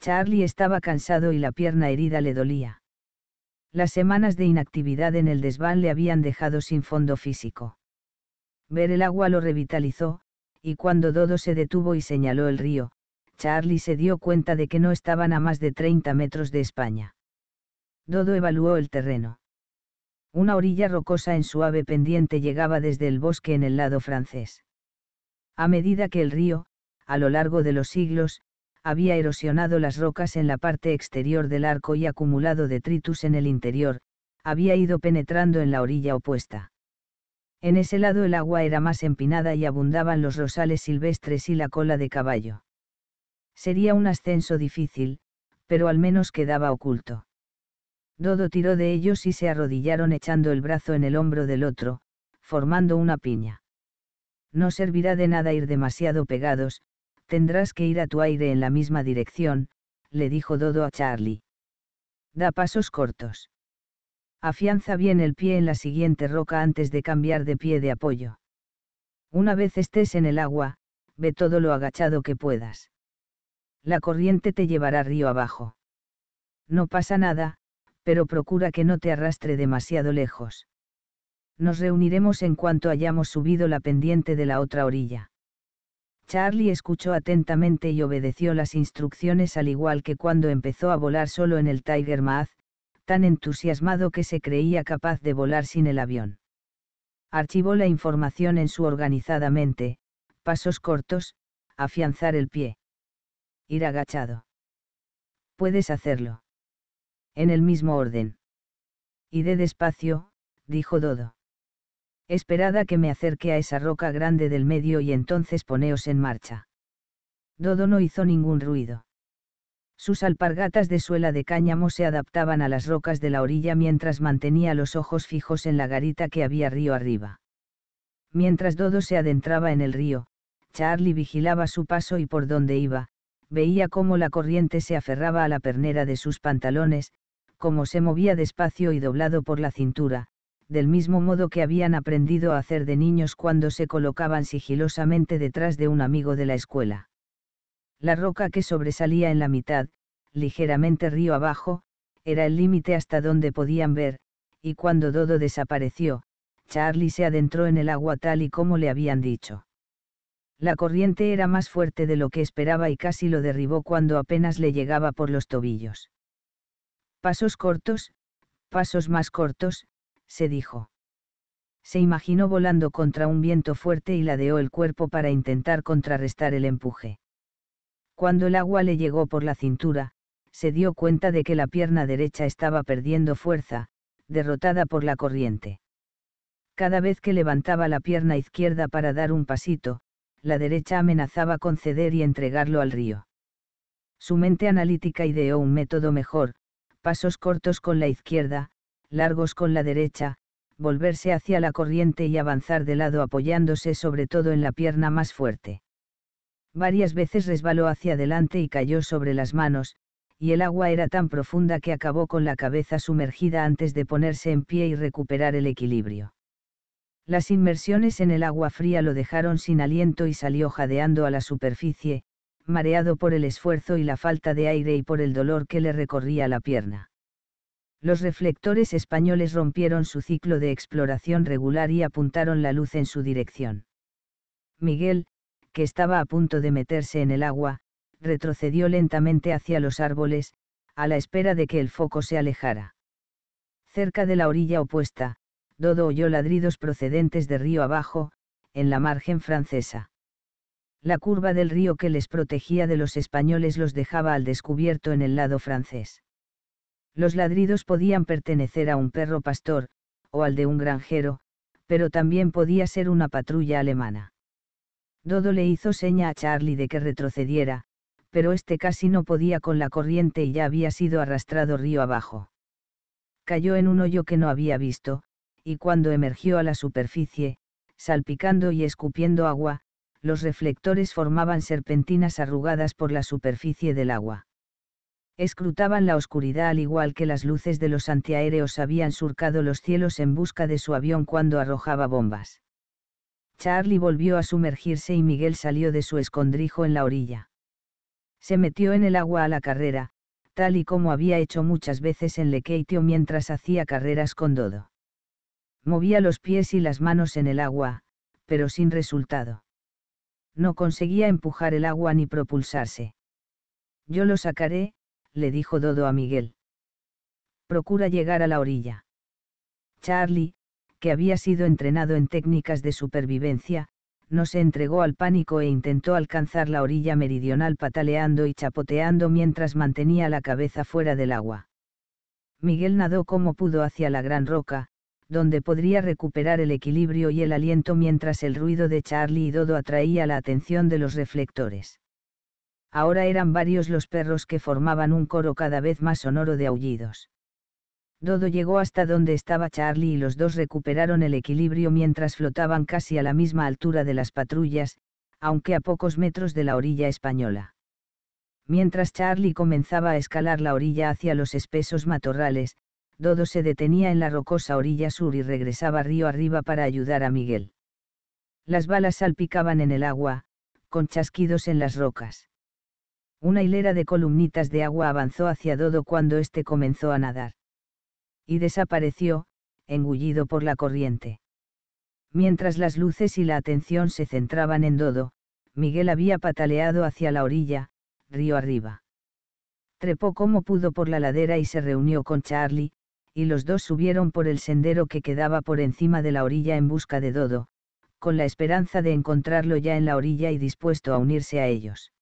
Charlie estaba cansado y la pierna herida le dolía. Las semanas de inactividad en el desván le habían dejado sin fondo físico. Ver el agua lo revitalizó, y cuando Dodo se detuvo y señaló el río, Charlie se dio cuenta de que no estaban a más de 30 metros de España. Dodo evaluó el terreno. Una orilla rocosa en suave pendiente llegaba desde el bosque en el lado francés. A medida que el río, a lo largo de los siglos, había erosionado las rocas en la parte exterior del arco y acumulado detritus en el interior, había ido penetrando en la orilla opuesta. En ese lado el agua era más empinada y abundaban los rosales silvestres y la cola de caballo. Sería un ascenso difícil, pero al menos quedaba oculto. Dodo tiró de ellos y se arrodillaron echando el brazo en el hombro del otro, formando una piña. No servirá de nada ir demasiado pegados, tendrás que ir a tu aire en la misma dirección, le dijo Dodo a Charlie. Da pasos cortos. Afianza bien el pie en la siguiente roca antes de cambiar de pie de apoyo. Una vez estés en el agua, ve todo lo agachado que puedas la corriente te llevará río abajo. No pasa nada, pero procura que no te arrastre demasiado lejos. Nos reuniremos en cuanto hayamos subido la pendiente de la otra orilla. Charlie escuchó atentamente y obedeció las instrucciones al igual que cuando empezó a volar solo en el Tiger Maaz, tan entusiasmado que se creía capaz de volar sin el avión. Archivó la información en su organizada mente, pasos cortos, afianzar el pie ir agachado. Puedes hacerlo. En el mismo orden. Y de despacio, dijo Dodo. Esperad a que me acerque a esa roca grande del medio y entonces poneos en marcha. Dodo no hizo ningún ruido. Sus alpargatas de suela de cáñamo se adaptaban a las rocas de la orilla mientras mantenía los ojos fijos en la garita que había río arriba. Mientras Dodo se adentraba en el río, Charlie vigilaba su paso y por dónde iba, veía cómo la corriente se aferraba a la pernera de sus pantalones, cómo se movía despacio y doblado por la cintura, del mismo modo que habían aprendido a hacer de niños cuando se colocaban sigilosamente detrás de un amigo de la escuela. La roca que sobresalía en la mitad, ligeramente río abajo, era el límite hasta donde podían ver, y cuando Dodo desapareció, Charlie se adentró en el agua tal y como le habían dicho. La corriente era más fuerte de lo que esperaba y casi lo derribó cuando apenas le llegaba por los tobillos. Pasos cortos, pasos más cortos, se dijo. Se imaginó volando contra un viento fuerte y ladeó el cuerpo para intentar contrarrestar el empuje. Cuando el agua le llegó por la cintura, se dio cuenta de que la pierna derecha estaba perdiendo fuerza, derrotada por la corriente. Cada vez que levantaba la pierna izquierda para dar un pasito, la derecha amenazaba conceder y entregarlo al río. Su mente analítica ideó un método mejor, pasos cortos con la izquierda, largos con la derecha, volverse hacia la corriente y avanzar de lado apoyándose sobre todo en la pierna más fuerte. Varias veces resbaló hacia adelante y cayó sobre las manos, y el agua era tan profunda que acabó con la cabeza sumergida antes de ponerse en pie y recuperar el equilibrio. Las inmersiones en el agua fría lo dejaron sin aliento y salió jadeando a la superficie, mareado por el esfuerzo y la falta de aire y por el dolor que le recorría la pierna. Los reflectores españoles rompieron su ciclo de exploración regular y apuntaron la luz en su dirección. Miguel, que estaba a punto de meterse en el agua, retrocedió lentamente hacia los árboles, a la espera de que el foco se alejara. Cerca de la orilla opuesta, Dodo oyó ladridos procedentes de río abajo, en la margen francesa. La curva del río que les protegía de los españoles los dejaba al descubierto en el lado francés. Los ladridos podían pertenecer a un perro pastor, o al de un granjero, pero también podía ser una patrulla alemana. Dodo le hizo seña a Charlie de que retrocediera, pero este casi no podía con la corriente y ya había sido arrastrado río abajo. Cayó en un hoyo que no había visto, y cuando emergió a la superficie, salpicando y escupiendo agua, los reflectores formaban serpentinas arrugadas por la superficie del agua. Escrutaban la oscuridad al igual que las luces de los antiaéreos habían surcado los cielos en busca de su avión cuando arrojaba bombas. Charlie volvió a sumergirse y Miguel salió de su escondrijo en la orilla. Se metió en el agua a la carrera, tal y como había hecho muchas veces en Lekeitio mientras hacía carreras con Dodo. Movía los pies y las manos en el agua, pero sin resultado. No conseguía empujar el agua ni propulsarse. Yo lo sacaré, le dijo Dodo a Miguel. Procura llegar a la orilla. Charlie, que había sido entrenado en técnicas de supervivencia, no se entregó al pánico e intentó alcanzar la orilla meridional pataleando y chapoteando mientras mantenía la cabeza fuera del agua. Miguel nadó como pudo hacia la gran roca, donde podría recuperar el equilibrio y el aliento mientras el ruido de Charlie y Dodo atraía la atención de los reflectores. Ahora eran varios los perros que formaban un coro cada vez más sonoro de aullidos. Dodo llegó hasta donde estaba Charlie y los dos recuperaron el equilibrio mientras flotaban casi a la misma altura de las patrullas, aunque a pocos metros de la orilla española. Mientras Charlie comenzaba a escalar la orilla hacia los espesos matorrales, Dodo se detenía en la rocosa orilla sur y regresaba río arriba para ayudar a Miguel. Las balas salpicaban en el agua, con chasquidos en las rocas. Una hilera de columnitas de agua avanzó hacia Dodo cuando éste comenzó a nadar. Y desapareció, engullido por la corriente. Mientras las luces y la atención se centraban en Dodo, Miguel había pataleado hacia la orilla, río arriba. Trepó como pudo por la ladera y se reunió con Charlie, y los dos subieron por el sendero que quedaba por encima de la orilla en busca de Dodo, con la esperanza de encontrarlo ya en la orilla y dispuesto a unirse a ellos.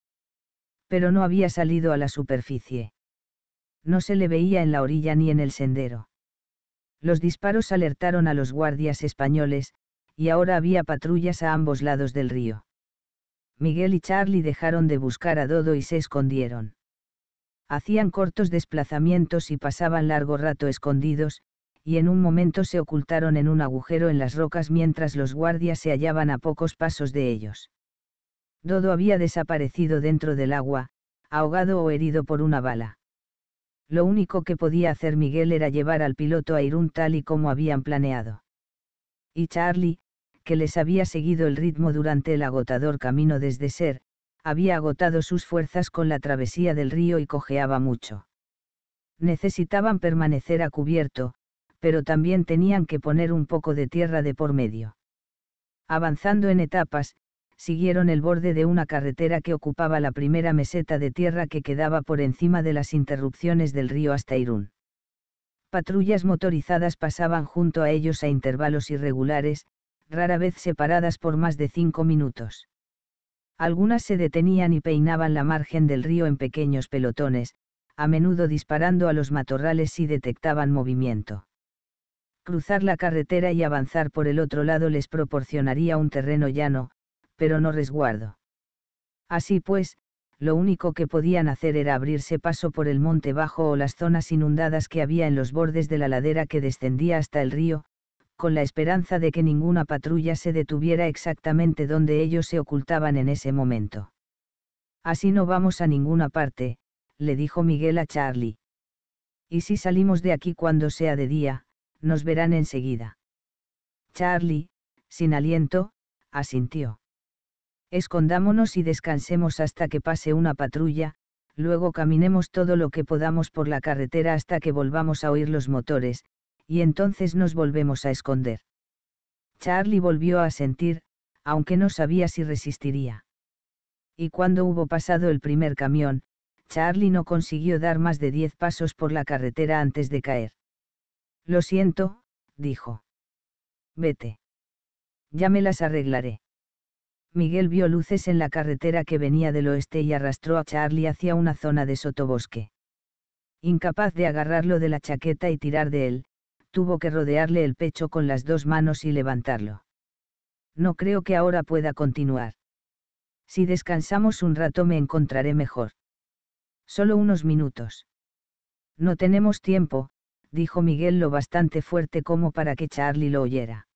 Pero no había salido a la superficie. No se le veía en la orilla ni en el sendero. Los disparos alertaron a los guardias españoles, y ahora había patrullas a ambos lados del río. Miguel y Charlie dejaron de buscar a Dodo y se escondieron hacían cortos desplazamientos y pasaban largo rato escondidos, y en un momento se ocultaron en un agujero en las rocas mientras los guardias se hallaban a pocos pasos de ellos. Dodo había desaparecido dentro del agua, ahogado o herido por una bala. Lo único que podía hacer Miguel era llevar al piloto a Irún tal y como habían planeado. Y Charlie, que les había seguido el ritmo durante el agotador camino desde Ser, había agotado sus fuerzas con la travesía del río y cojeaba mucho. Necesitaban permanecer a cubierto, pero también tenían que poner un poco de tierra de por medio. Avanzando en etapas, siguieron el borde de una carretera que ocupaba la primera meseta de tierra que quedaba por encima de las interrupciones del río hasta Irún. Patrullas motorizadas pasaban junto a ellos a intervalos irregulares, rara vez separadas por más de cinco minutos. Algunas se detenían y peinaban la margen del río en pequeños pelotones, a menudo disparando a los matorrales si detectaban movimiento. Cruzar la carretera y avanzar por el otro lado les proporcionaría un terreno llano, pero no resguardo. Así pues, lo único que podían hacer era abrirse paso por el monte bajo o las zonas inundadas que había en los bordes de la ladera que descendía hasta el río, con la esperanza de que ninguna patrulla se detuviera exactamente donde ellos se ocultaban en ese momento. Así no vamos a ninguna parte, le dijo Miguel a Charlie. Y si salimos de aquí cuando sea de día, nos verán enseguida. Charlie, sin aliento, asintió. Escondámonos y descansemos hasta que pase una patrulla, luego caminemos todo lo que podamos por la carretera hasta que volvamos a oír los motores, y entonces nos volvemos a esconder. Charlie volvió a sentir, aunque no sabía si resistiría. Y cuando hubo pasado el primer camión, Charlie no consiguió dar más de diez pasos por la carretera antes de caer. Lo siento, dijo. Vete. Ya me las arreglaré. Miguel vio luces en la carretera que venía del oeste y arrastró a Charlie hacia una zona de sotobosque. Incapaz de agarrarlo de la chaqueta y tirar de él, tuvo que rodearle el pecho con las dos manos y levantarlo. No creo que ahora pueda continuar. Si descansamos un rato me encontraré mejor. Solo unos minutos. No tenemos tiempo, dijo Miguel lo bastante fuerte como para que Charlie lo oyera.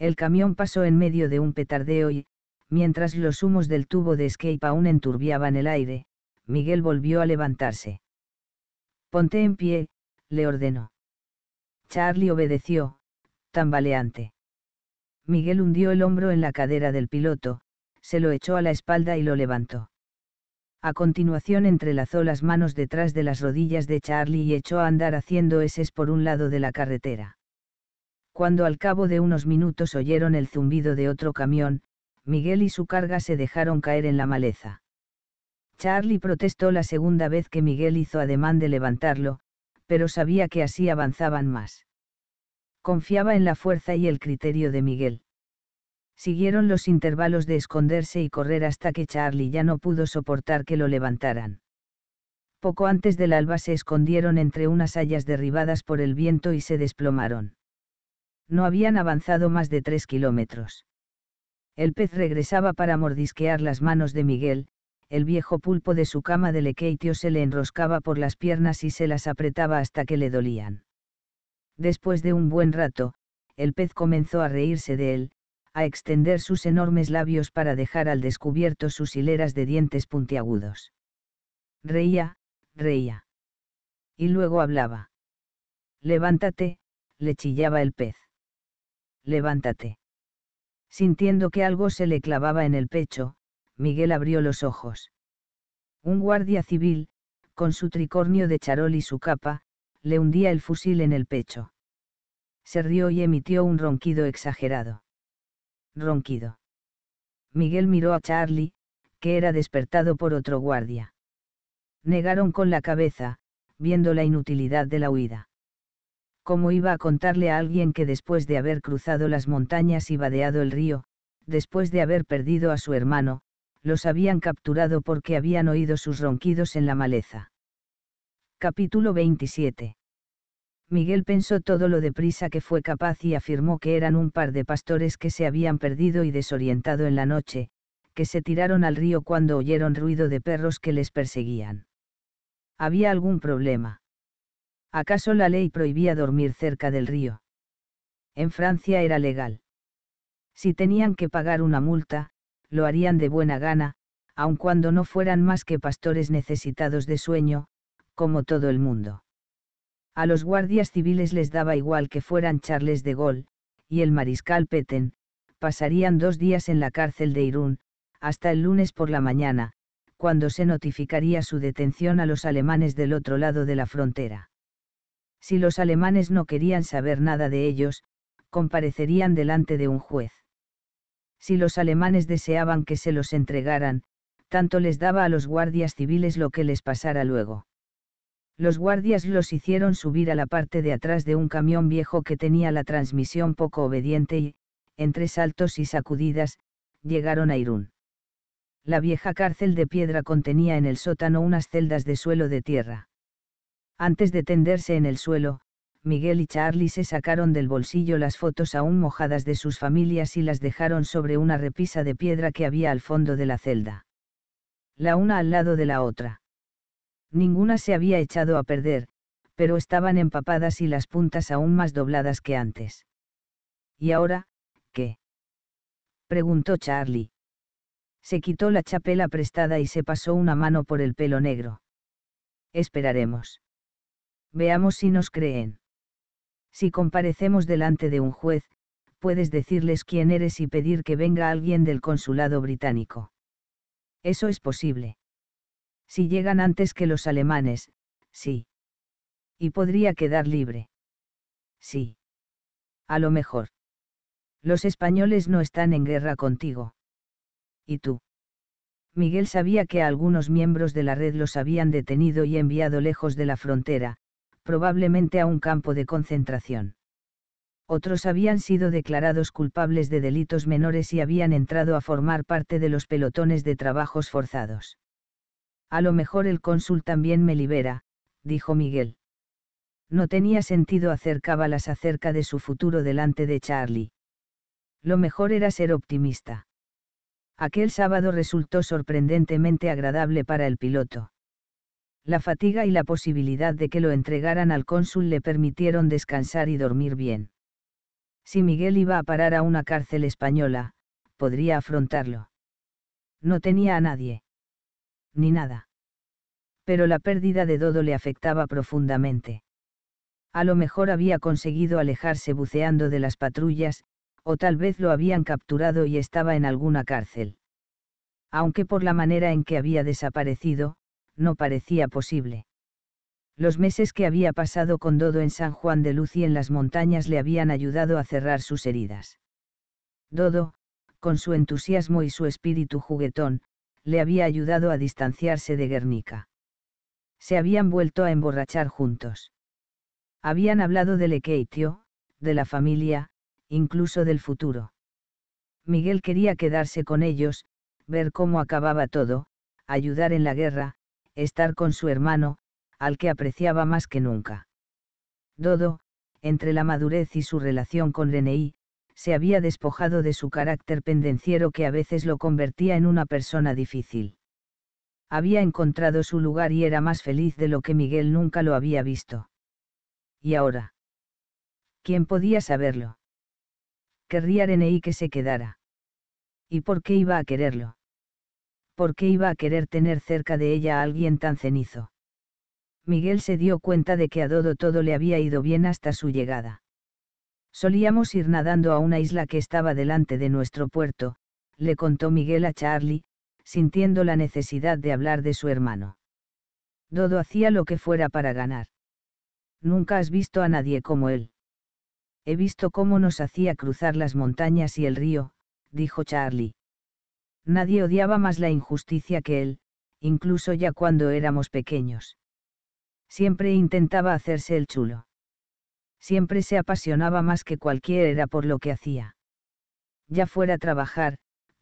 El camión pasó en medio de un petardeo y, mientras los humos del tubo de escape aún enturbiaban el aire, Miguel volvió a levantarse. Ponte en pie, le ordenó. Charlie obedeció, tambaleante. Miguel hundió el hombro en la cadera del piloto, se lo echó a la espalda y lo levantó. A continuación entrelazó las manos detrás de las rodillas de Charlie y echó a andar haciendo eses por un lado de la carretera. Cuando al cabo de unos minutos oyeron el zumbido de otro camión, Miguel y su carga se dejaron caer en la maleza. Charlie protestó la segunda vez que Miguel hizo ademán de levantarlo, pero sabía que así avanzaban más. Confiaba en la fuerza y el criterio de Miguel. Siguieron los intervalos de esconderse y correr hasta que Charlie ya no pudo soportar que lo levantaran. Poco antes del alba se escondieron entre unas hayas derribadas por el viento y se desplomaron. No habían avanzado más de tres kilómetros. El pez regresaba para mordisquear las manos de Miguel, el viejo pulpo de su cama de Lequeitio se le enroscaba por las piernas y se las apretaba hasta que le dolían. Después de un buen rato, el pez comenzó a reírse de él, a extender sus enormes labios para dejar al descubierto sus hileras de dientes puntiagudos. Reía, reía. Y luego hablaba. Levántate, le chillaba el pez. Levántate. Sintiendo que algo se le clavaba en el pecho, Miguel abrió los ojos. Un guardia civil, con su tricornio de charol y su capa, le hundía el fusil en el pecho. Se rió y emitió un ronquido exagerado. Ronquido. Miguel miró a Charlie, que era despertado por otro guardia. Negaron con la cabeza, viendo la inutilidad de la huida. ¿Cómo iba a contarle a alguien que después de haber cruzado las montañas y vadeado el río, después de haber perdido a su hermano, los habían capturado porque habían oído sus ronquidos en la maleza. Capítulo 27 Miguel pensó todo lo deprisa que fue capaz y afirmó que eran un par de pastores que se habían perdido y desorientado en la noche, que se tiraron al río cuando oyeron ruido de perros que les perseguían. ¿Había algún problema? ¿Acaso la ley prohibía dormir cerca del río? En Francia era legal. Si tenían que pagar una multa, lo harían de buena gana, aun cuando no fueran más que pastores necesitados de sueño, como todo el mundo. A los guardias civiles les daba igual que fueran Charles de Gaulle, y el mariscal Peten, pasarían dos días en la cárcel de Irún, hasta el lunes por la mañana, cuando se notificaría su detención a los alemanes del otro lado de la frontera. Si los alemanes no querían saber nada de ellos, comparecerían delante de un juez si los alemanes deseaban que se los entregaran, tanto les daba a los guardias civiles lo que les pasara luego. Los guardias los hicieron subir a la parte de atrás de un camión viejo que tenía la transmisión poco obediente y, entre saltos y sacudidas, llegaron a Irún. La vieja cárcel de piedra contenía en el sótano unas celdas de suelo de tierra. Antes de tenderse en el suelo, Miguel y Charlie se sacaron del bolsillo las fotos aún mojadas de sus familias y las dejaron sobre una repisa de piedra que había al fondo de la celda. La una al lado de la otra. Ninguna se había echado a perder, pero estaban empapadas y las puntas aún más dobladas que antes. ¿Y ahora, qué? preguntó Charlie. Se quitó la chapela prestada y se pasó una mano por el pelo negro. Esperaremos. Veamos si nos creen. Si comparecemos delante de un juez, puedes decirles quién eres y pedir que venga alguien del consulado británico. Eso es posible. Si llegan antes que los alemanes, sí. Y podría quedar libre. Sí. A lo mejor. Los españoles no están en guerra contigo. ¿Y tú? Miguel sabía que algunos miembros de la red los habían detenido y enviado lejos de la frontera, probablemente a un campo de concentración. Otros habían sido declarados culpables de delitos menores y habían entrado a formar parte de los pelotones de trabajos forzados. A lo mejor el cónsul también me libera, dijo Miguel. No tenía sentido hacer cábalas acerca de su futuro delante de Charlie. Lo mejor era ser optimista. Aquel sábado resultó sorprendentemente agradable para el piloto la fatiga y la posibilidad de que lo entregaran al cónsul le permitieron descansar y dormir bien. Si Miguel iba a parar a una cárcel española, podría afrontarlo. No tenía a nadie. Ni nada. Pero la pérdida de Dodo le afectaba profundamente. A lo mejor había conseguido alejarse buceando de las patrullas, o tal vez lo habían capturado y estaba en alguna cárcel. Aunque por la manera en que había desaparecido, no parecía posible. Los meses que había pasado con Dodo en San Juan de Luz y en las montañas le habían ayudado a cerrar sus heridas. Dodo, con su entusiasmo y su espíritu juguetón, le había ayudado a distanciarse de Guernica. Se habían vuelto a emborrachar juntos. Habían hablado del Ekeitio, de la familia, incluso del futuro. Miguel quería quedarse con ellos, ver cómo acababa todo, ayudar en la guerra, estar con su hermano, al que apreciaba más que nunca. Dodo, entre la madurez y su relación con René, se había despojado de su carácter pendenciero que a veces lo convertía en una persona difícil. Había encontrado su lugar y era más feliz de lo que Miguel nunca lo había visto. ¿Y ahora? ¿Quién podía saberlo? Querría René que se quedara. ¿Y por qué iba a quererlo? ¿por qué iba a querer tener cerca de ella a alguien tan cenizo? Miguel se dio cuenta de que a Dodo todo le había ido bien hasta su llegada. Solíamos ir nadando a una isla que estaba delante de nuestro puerto, le contó Miguel a Charlie, sintiendo la necesidad de hablar de su hermano. Dodo hacía lo que fuera para ganar. Nunca has visto a nadie como él. He visto cómo nos hacía cruzar las montañas y el río, dijo Charlie. Nadie odiaba más la injusticia que él, incluso ya cuando éramos pequeños. Siempre intentaba hacerse el chulo. Siempre se apasionaba más que cualquier era por lo que hacía. Ya fuera trabajar,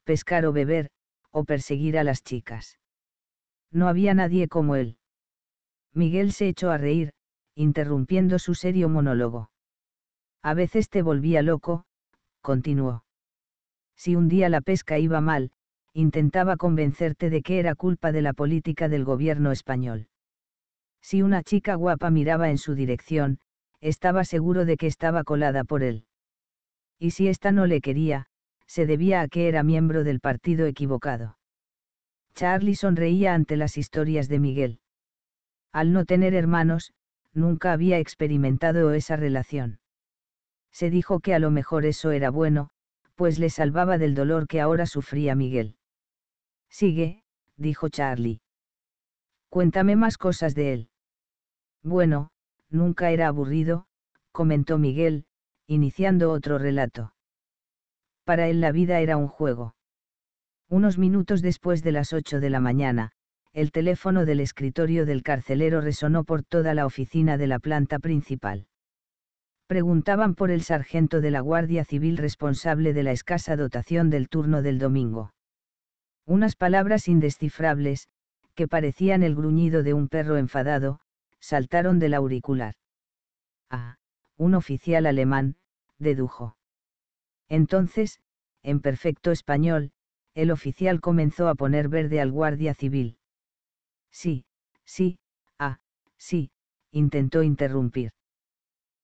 pescar o beber, o perseguir a las chicas. No había nadie como él. Miguel se echó a reír, interrumpiendo su serio monólogo. A veces te volvía loco, continuó. Si un día la pesca iba mal, intentaba convencerte de que era culpa de la política del gobierno español. Si una chica guapa miraba en su dirección, estaba seguro de que estaba colada por él. Y si ésta no le quería, se debía a que era miembro del partido equivocado. Charlie sonreía ante las historias de Miguel. Al no tener hermanos, nunca había experimentado esa relación. Se dijo que a lo mejor eso era bueno, pues le salvaba del dolor que ahora sufría Miguel. Sigue, dijo Charlie. Cuéntame más cosas de él. Bueno, nunca era aburrido, comentó Miguel, iniciando otro relato. Para él la vida era un juego. Unos minutos después de las ocho de la mañana, el teléfono del escritorio del carcelero resonó por toda la oficina de la planta principal. Preguntaban por el sargento de la Guardia Civil responsable de la escasa dotación del turno del domingo. Unas palabras indescifrables, que parecían el gruñido de un perro enfadado, saltaron del auricular. Ah, un oficial alemán, dedujo. Entonces, en perfecto español, el oficial comenzó a poner verde al guardia civil. Sí, sí, ah, sí, intentó interrumpir.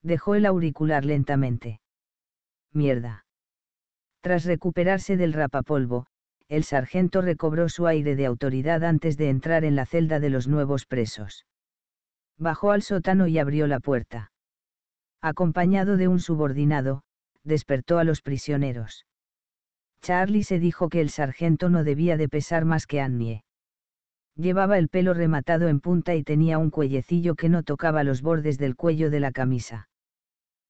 Dejó el auricular lentamente. Mierda. Tras recuperarse del rapapolvo, el sargento recobró su aire de autoridad antes de entrar en la celda de los nuevos presos. Bajó al sótano y abrió la puerta. Acompañado de un subordinado, despertó a los prisioneros. Charlie se dijo que el sargento no debía de pesar más que Annie. Llevaba el pelo rematado en punta y tenía un cuellecillo que no tocaba los bordes del cuello de la camisa.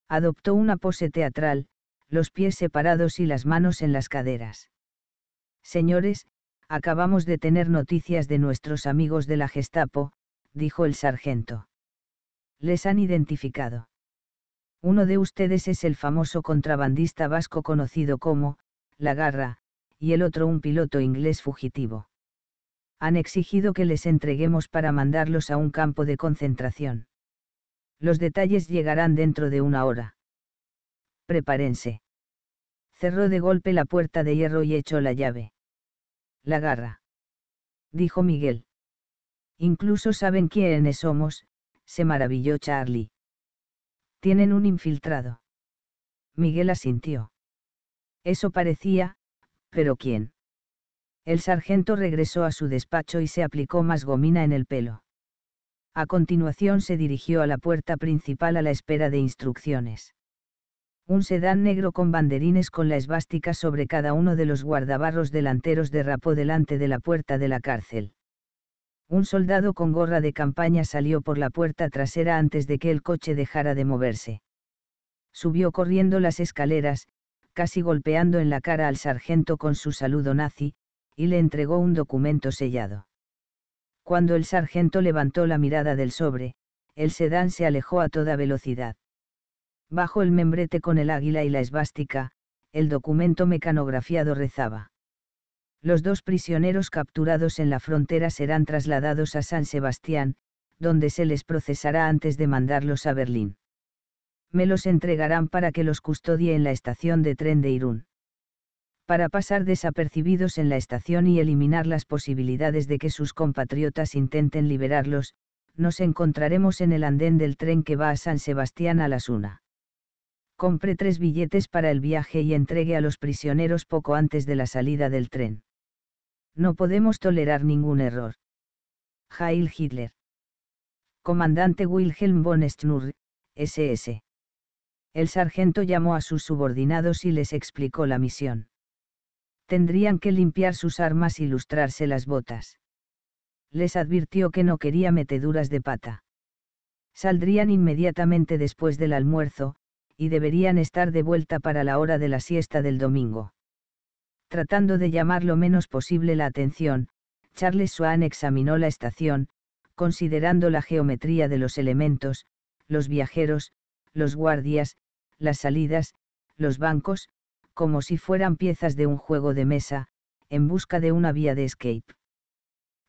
Adoptó una pose teatral, los pies separados y las manos en las caderas. Señores, acabamos de tener noticias de nuestros amigos de la Gestapo, dijo el sargento. Les han identificado. Uno de ustedes es el famoso contrabandista vasco conocido como, La Garra, y el otro un piloto inglés fugitivo. Han exigido que les entreguemos para mandarlos a un campo de concentración. Los detalles llegarán dentro de una hora. Prepárense cerró de golpe la puerta de hierro y echó la llave. La garra. Dijo Miguel. Incluso saben quiénes somos, se maravilló Charlie. Tienen un infiltrado. Miguel asintió. Eso parecía, pero ¿quién? El sargento regresó a su despacho y se aplicó más gomina en el pelo. A continuación se dirigió a la puerta principal a la espera de instrucciones un sedán negro con banderines con la esvástica sobre cada uno de los guardabarros delanteros derrapó delante de la puerta de la cárcel. Un soldado con gorra de campaña salió por la puerta trasera antes de que el coche dejara de moverse. Subió corriendo las escaleras, casi golpeando en la cara al sargento con su saludo nazi, y le entregó un documento sellado. Cuando el sargento levantó la mirada del sobre, el sedán se alejó a toda velocidad. Bajo el membrete con el águila y la esvástica, el documento mecanografiado rezaba. Los dos prisioneros capturados en la frontera serán trasladados a San Sebastián, donde se les procesará antes de mandarlos a Berlín. Me los entregarán para que los custodie en la estación de tren de Irún. Para pasar desapercibidos en la estación y eliminar las posibilidades de que sus compatriotas intenten liberarlos, nos encontraremos en el andén del tren que va a San Sebastián a las una compre tres billetes para el viaje y entregue a los prisioneros poco antes de la salida del tren. No podemos tolerar ningún error. Heil Hitler. Comandante Wilhelm von Schnurr, SS. El sargento llamó a sus subordinados y les explicó la misión. Tendrían que limpiar sus armas y lustrarse las botas. Les advirtió que no quería meteduras de pata. Saldrían inmediatamente después del almuerzo, y deberían estar de vuelta para la hora de la siesta del domingo. Tratando de llamar lo menos posible la atención, Charles Swan examinó la estación, considerando la geometría de los elementos, los viajeros, los guardias, las salidas, los bancos, como si fueran piezas de un juego de mesa, en busca de una vía de escape.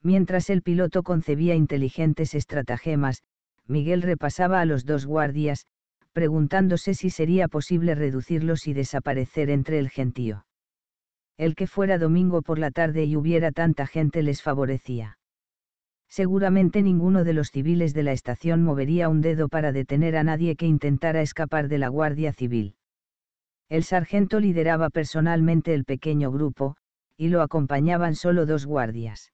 Mientras el piloto concebía inteligentes estratagemas, Miguel repasaba a los dos guardias, preguntándose si sería posible reducirlos y desaparecer entre el gentío. El que fuera domingo por la tarde y hubiera tanta gente les favorecía. Seguramente ninguno de los civiles de la estación movería un dedo para detener a nadie que intentara escapar de la Guardia Civil. El sargento lideraba personalmente el pequeño grupo, y lo acompañaban solo dos guardias.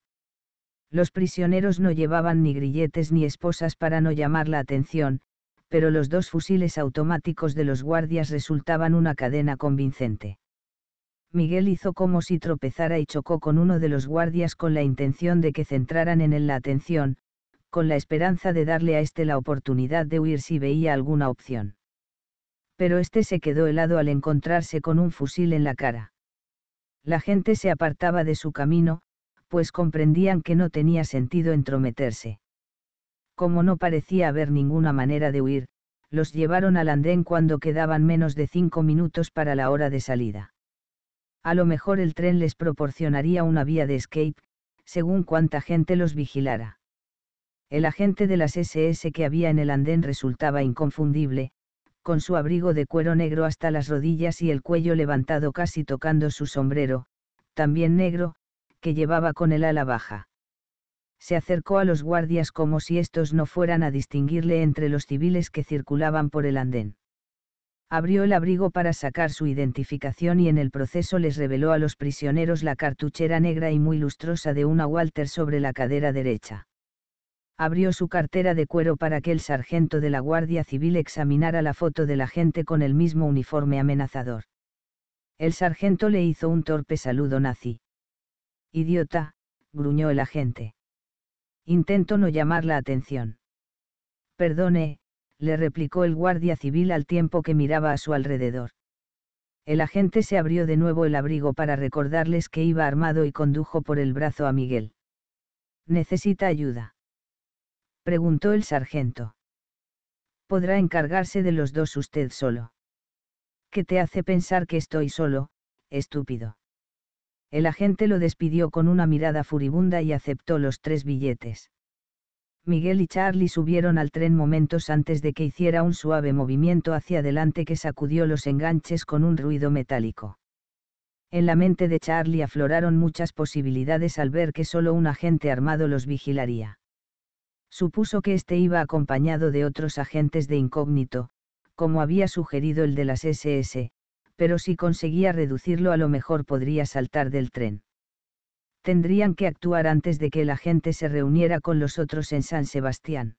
Los prisioneros no llevaban ni grilletes ni esposas para no llamar la atención, pero los dos fusiles automáticos de los guardias resultaban una cadena convincente. Miguel hizo como si tropezara y chocó con uno de los guardias con la intención de que centraran en él la atención, con la esperanza de darle a este la oportunidad de huir si veía alguna opción. Pero este se quedó helado al encontrarse con un fusil en la cara. La gente se apartaba de su camino, pues comprendían que no tenía sentido entrometerse como no parecía haber ninguna manera de huir, los llevaron al andén cuando quedaban menos de cinco minutos para la hora de salida. A lo mejor el tren les proporcionaría una vía de escape, según cuánta gente los vigilara. El agente de las SS que había en el andén resultaba inconfundible, con su abrigo de cuero negro hasta las rodillas y el cuello levantado casi tocando su sombrero, también negro, que llevaba con el ala baja se acercó a los guardias como si estos no fueran a distinguirle entre los civiles que circulaban por el andén. Abrió el abrigo para sacar su identificación y en el proceso les reveló a los prisioneros la cartuchera negra y muy lustrosa de una Walter sobre la cadera derecha. Abrió su cartera de cuero para que el sargento de la Guardia Civil examinara la foto de la gente con el mismo uniforme amenazador. El sargento le hizo un torpe saludo nazi. Idiota, gruñó el agente Intento no llamar la atención. Perdone, le replicó el guardia civil al tiempo que miraba a su alrededor. El agente se abrió de nuevo el abrigo para recordarles que iba armado y condujo por el brazo a Miguel. ¿Necesita ayuda? preguntó el sargento. Podrá encargarse de los dos usted solo. ¿Qué te hace pensar que estoy solo, estúpido? El agente lo despidió con una mirada furibunda y aceptó los tres billetes. Miguel y Charlie subieron al tren momentos antes de que hiciera un suave movimiento hacia adelante que sacudió los enganches con un ruido metálico. En la mente de Charlie afloraron muchas posibilidades al ver que solo un agente armado los vigilaría. Supuso que este iba acompañado de otros agentes de incógnito, como había sugerido el de las SS, pero si conseguía reducirlo a lo mejor podría saltar del tren. Tendrían que actuar antes de que el agente se reuniera con los otros en San Sebastián.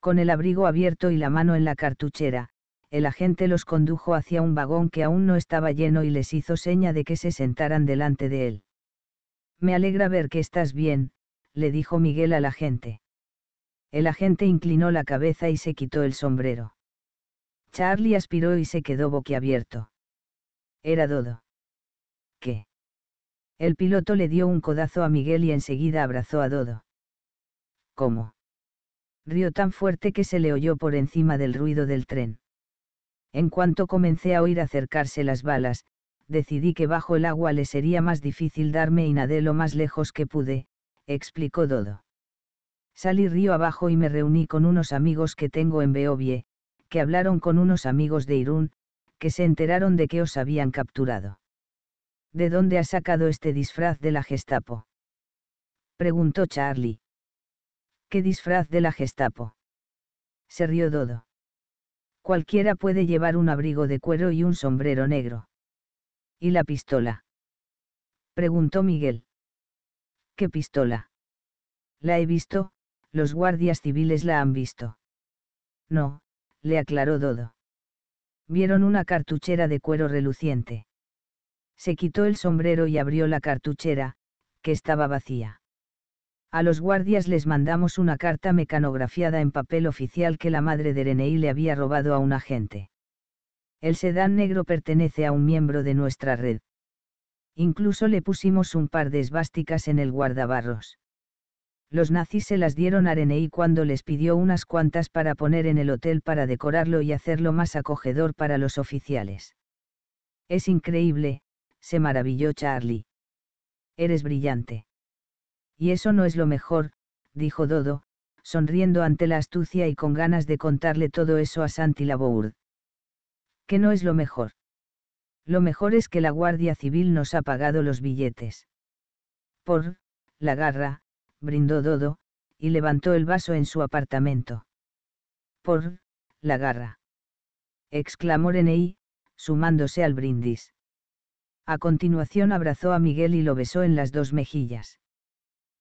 Con el abrigo abierto y la mano en la cartuchera, el agente los condujo hacia un vagón que aún no estaba lleno y les hizo seña de que se sentaran delante de él. Me alegra ver que estás bien, le dijo Miguel al agente. El agente inclinó la cabeza y se quitó el sombrero. Charlie aspiró y se quedó boquiabierto. Era Dodo. ¿Qué? El piloto le dio un codazo a Miguel y enseguida abrazó a Dodo. ¿Cómo? Río tan fuerte que se le oyó por encima del ruido del tren. En cuanto comencé a oír acercarse las balas, decidí que bajo el agua le sería más difícil darme y nadé lo más lejos que pude, explicó Dodo. Salí río abajo y me reuní con unos amigos que tengo en Beovie, que hablaron con unos amigos de Irún, que se enteraron de que os habían capturado. ¿De dónde ha sacado este disfraz de la Gestapo? preguntó Charlie. ¿Qué disfraz de la Gestapo? se rió Dodo. Cualquiera puede llevar un abrigo de cuero y un sombrero negro. ¿Y la pistola? preguntó Miguel. ¿Qué pistola? La he visto, los guardias civiles la han visto. No, le aclaró Dodo vieron una cartuchera de cuero reluciente. Se quitó el sombrero y abrió la cartuchera, que estaba vacía. A los guardias les mandamos una carta mecanografiada en papel oficial que la madre de y le había robado a un agente. El sedán negro pertenece a un miembro de nuestra red. Incluso le pusimos un par de esvásticas en el guardabarros los nazis se las dieron a y cuando les pidió unas cuantas para poner en el hotel para decorarlo y hacerlo más acogedor para los oficiales. Es increíble, se maravilló Charlie. Eres brillante. Y eso no es lo mejor, dijo Dodo, sonriendo ante la astucia y con ganas de contarle todo eso a Santi Labourd. Que no es lo mejor. Lo mejor es que la Guardia Civil nos ha pagado los billetes. Por, la garra, brindó Dodo, y levantó el vaso en su apartamento. Por, la garra. Exclamó Renei, sumándose al brindis. A continuación abrazó a Miguel y lo besó en las dos mejillas.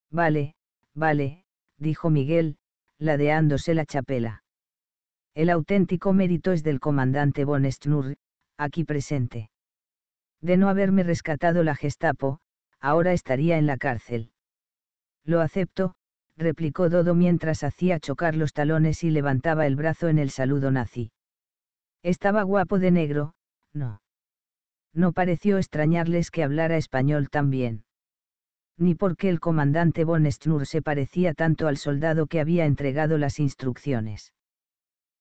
Vale, vale, dijo Miguel, ladeándose la chapela. El auténtico mérito es del comandante Von aquí presente. De no haberme rescatado la Gestapo, ahora estaría en la cárcel. Lo acepto, replicó Dodo mientras hacía chocar los talones y levantaba el brazo en el saludo nazi. Estaba guapo de negro, no. No pareció extrañarles que hablara español tan bien. Ni porque el comandante von Schnur se parecía tanto al soldado que había entregado las instrucciones.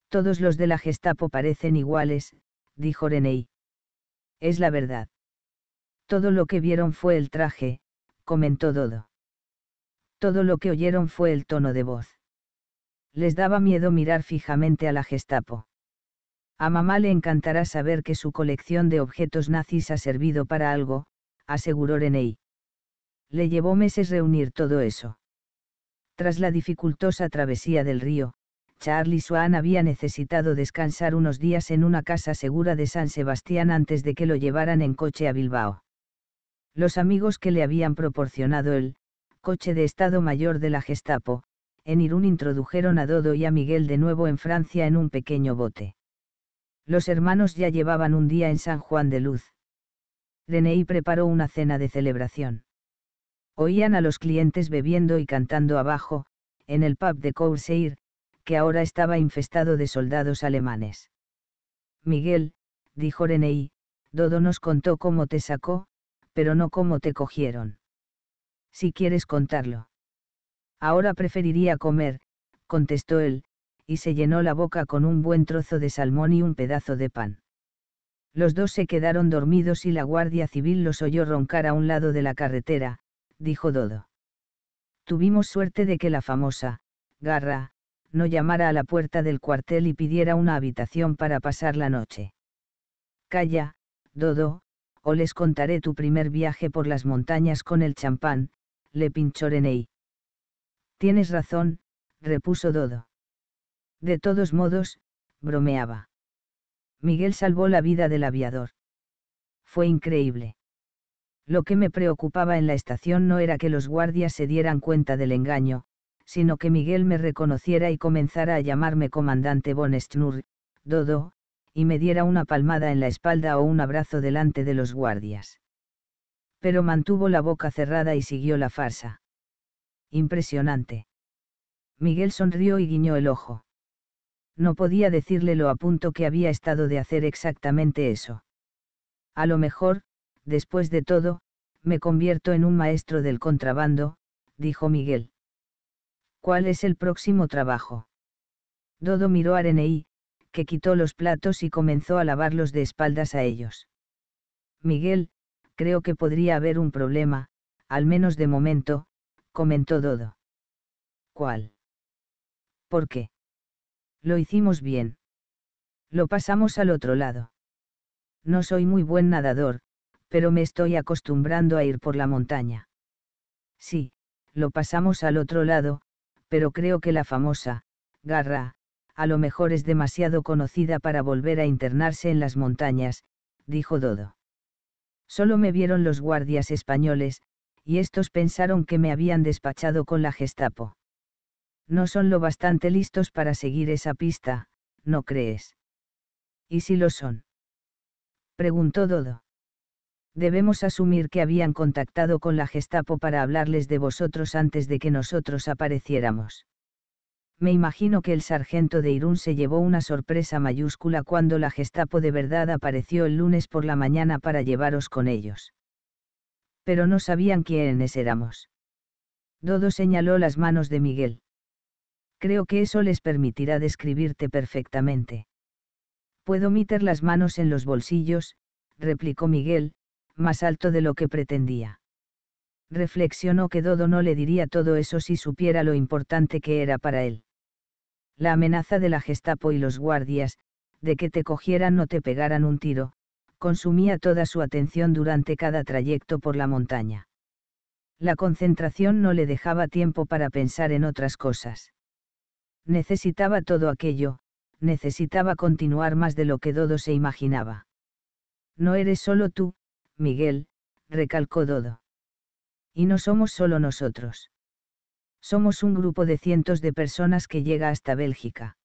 Todos los de la Gestapo parecen iguales, dijo René. Es la verdad. Todo lo que vieron fue el traje, comentó Dodo. Todo lo que oyeron fue el tono de voz. Les daba miedo mirar fijamente a la Gestapo. A mamá le encantará saber que su colección de objetos nazis ha servido para algo, aseguró Renei. Le llevó meses reunir todo eso. Tras la dificultosa travesía del río, Charlie Swan había necesitado descansar unos días en una casa segura de San Sebastián antes de que lo llevaran en coche a Bilbao. Los amigos que le habían proporcionado el coche de Estado Mayor de la Gestapo, en Irún introdujeron a Dodo y a Miguel de nuevo en Francia en un pequeño bote. Los hermanos ya llevaban un día en San Juan de Luz. Renei preparó una cena de celebración. Oían a los clientes bebiendo y cantando abajo, en el pub de Courseir, que ahora estaba infestado de soldados alemanes. Miguel, dijo Renei, Dodo nos contó cómo te sacó, pero no cómo te cogieron si quieres contarlo. Ahora preferiría comer, contestó él, y se llenó la boca con un buen trozo de salmón y un pedazo de pan. Los dos se quedaron dormidos y la Guardia Civil los oyó roncar a un lado de la carretera, dijo Dodo. Tuvimos suerte de que la famosa, Garra, no llamara a la puerta del cuartel y pidiera una habitación para pasar la noche. Calla, Dodo, o les contaré tu primer viaje por las montañas con el champán, le pinchó Tienes razón, repuso Dodo. De todos modos, bromeaba. Miguel salvó la vida del aviador. Fue increíble. Lo que me preocupaba en la estación no era que los guardias se dieran cuenta del engaño, sino que Miguel me reconociera y comenzara a llamarme comandante Von Dodo, y me diera una palmada en la espalda o un abrazo delante de los guardias pero mantuvo la boca cerrada y siguió la farsa. Impresionante. Miguel sonrió y guiñó el ojo. No podía decirle lo a punto que había estado de hacer exactamente eso. A lo mejor, después de todo, me convierto en un maestro del contrabando, dijo Miguel. ¿Cuál es el próximo trabajo? Dodo miró a Arenei, que quitó los platos y comenzó a lavarlos de espaldas a ellos. Miguel, Creo que podría haber un problema, al menos de momento, comentó Dodo. ¿Cuál? ¿Por qué? Lo hicimos bien. Lo pasamos al otro lado. No soy muy buen nadador, pero me estoy acostumbrando a ir por la montaña. Sí, lo pasamos al otro lado, pero creo que la famosa, garra, a lo mejor es demasiado conocida para volver a internarse en las montañas, dijo Dodo. Solo me vieron los guardias españoles, y estos pensaron que me habían despachado con la Gestapo. No son lo bastante listos para seguir esa pista, ¿no crees? ¿Y si lo son? Preguntó Dodo. Debemos asumir que habían contactado con la Gestapo para hablarles de vosotros antes de que nosotros apareciéramos me imagino que el sargento de Irún se llevó una sorpresa mayúscula cuando la Gestapo de verdad apareció el lunes por la mañana para llevaros con ellos. Pero no sabían quiénes éramos. Dodo señaló las manos de Miguel. Creo que eso les permitirá describirte perfectamente. Puedo meter las manos en los bolsillos, replicó Miguel, más alto de lo que pretendía. Reflexionó que Dodo no le diría todo eso si supiera lo importante que era para él la amenaza de la Gestapo y los guardias, de que te cogieran o te pegaran un tiro, consumía toda su atención durante cada trayecto por la montaña. La concentración no le dejaba tiempo para pensar en otras cosas. Necesitaba todo aquello, necesitaba continuar más de lo que Dodo se imaginaba. No eres solo tú, Miguel, recalcó Dodo. Y no somos solo nosotros. Somos un grupo de cientos de personas que llega hasta Bélgica.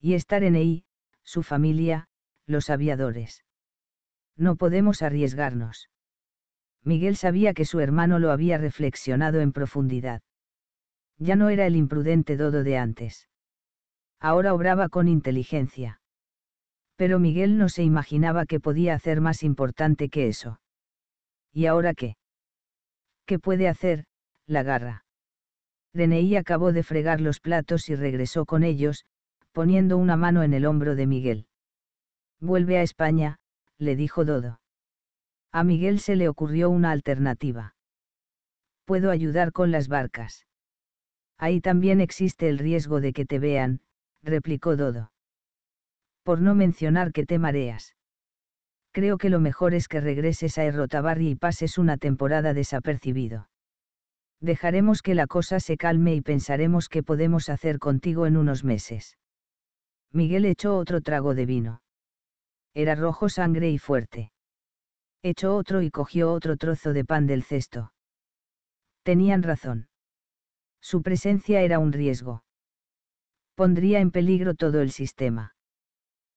Y estar en ahí, su familia, los aviadores. No podemos arriesgarnos. Miguel sabía que su hermano lo había reflexionado en profundidad. Ya no era el imprudente dodo de antes. Ahora obraba con inteligencia. Pero Miguel no se imaginaba que podía hacer más importante que eso. ¿Y ahora qué? ¿Qué puede hacer, la garra? Deneí acabó de fregar los platos y regresó con ellos, poniendo una mano en el hombro de Miguel. Vuelve a España, le dijo Dodo. A Miguel se le ocurrió una alternativa. Puedo ayudar con las barcas. Ahí también existe el riesgo de que te vean, replicó Dodo. Por no mencionar que te mareas. Creo que lo mejor es que regreses a Errotabarri y pases una temporada desapercibido dejaremos que la cosa se calme y pensaremos qué podemos hacer contigo en unos meses. Miguel echó otro trago de vino. Era rojo sangre y fuerte. Echó otro y cogió otro trozo de pan del cesto. Tenían razón. Su presencia era un riesgo. Pondría en peligro todo el sistema.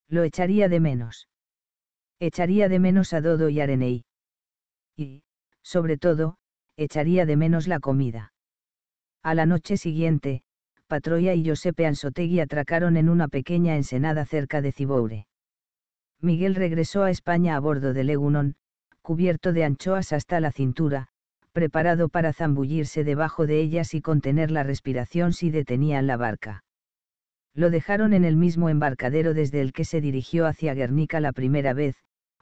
Lo echaría de menos. Echaría de menos a Dodo y Arenei. Y, sobre todo, echaría de menos la comida. A la noche siguiente, Patroia y Giuseppe Ansotegui atracaron en una pequeña ensenada cerca de Ciboure. Miguel regresó a España a bordo del Egunon, cubierto de anchoas hasta la cintura, preparado para zambullirse debajo de ellas y contener la respiración si detenían la barca. Lo dejaron en el mismo embarcadero desde el que se dirigió hacia Guernica la primera vez,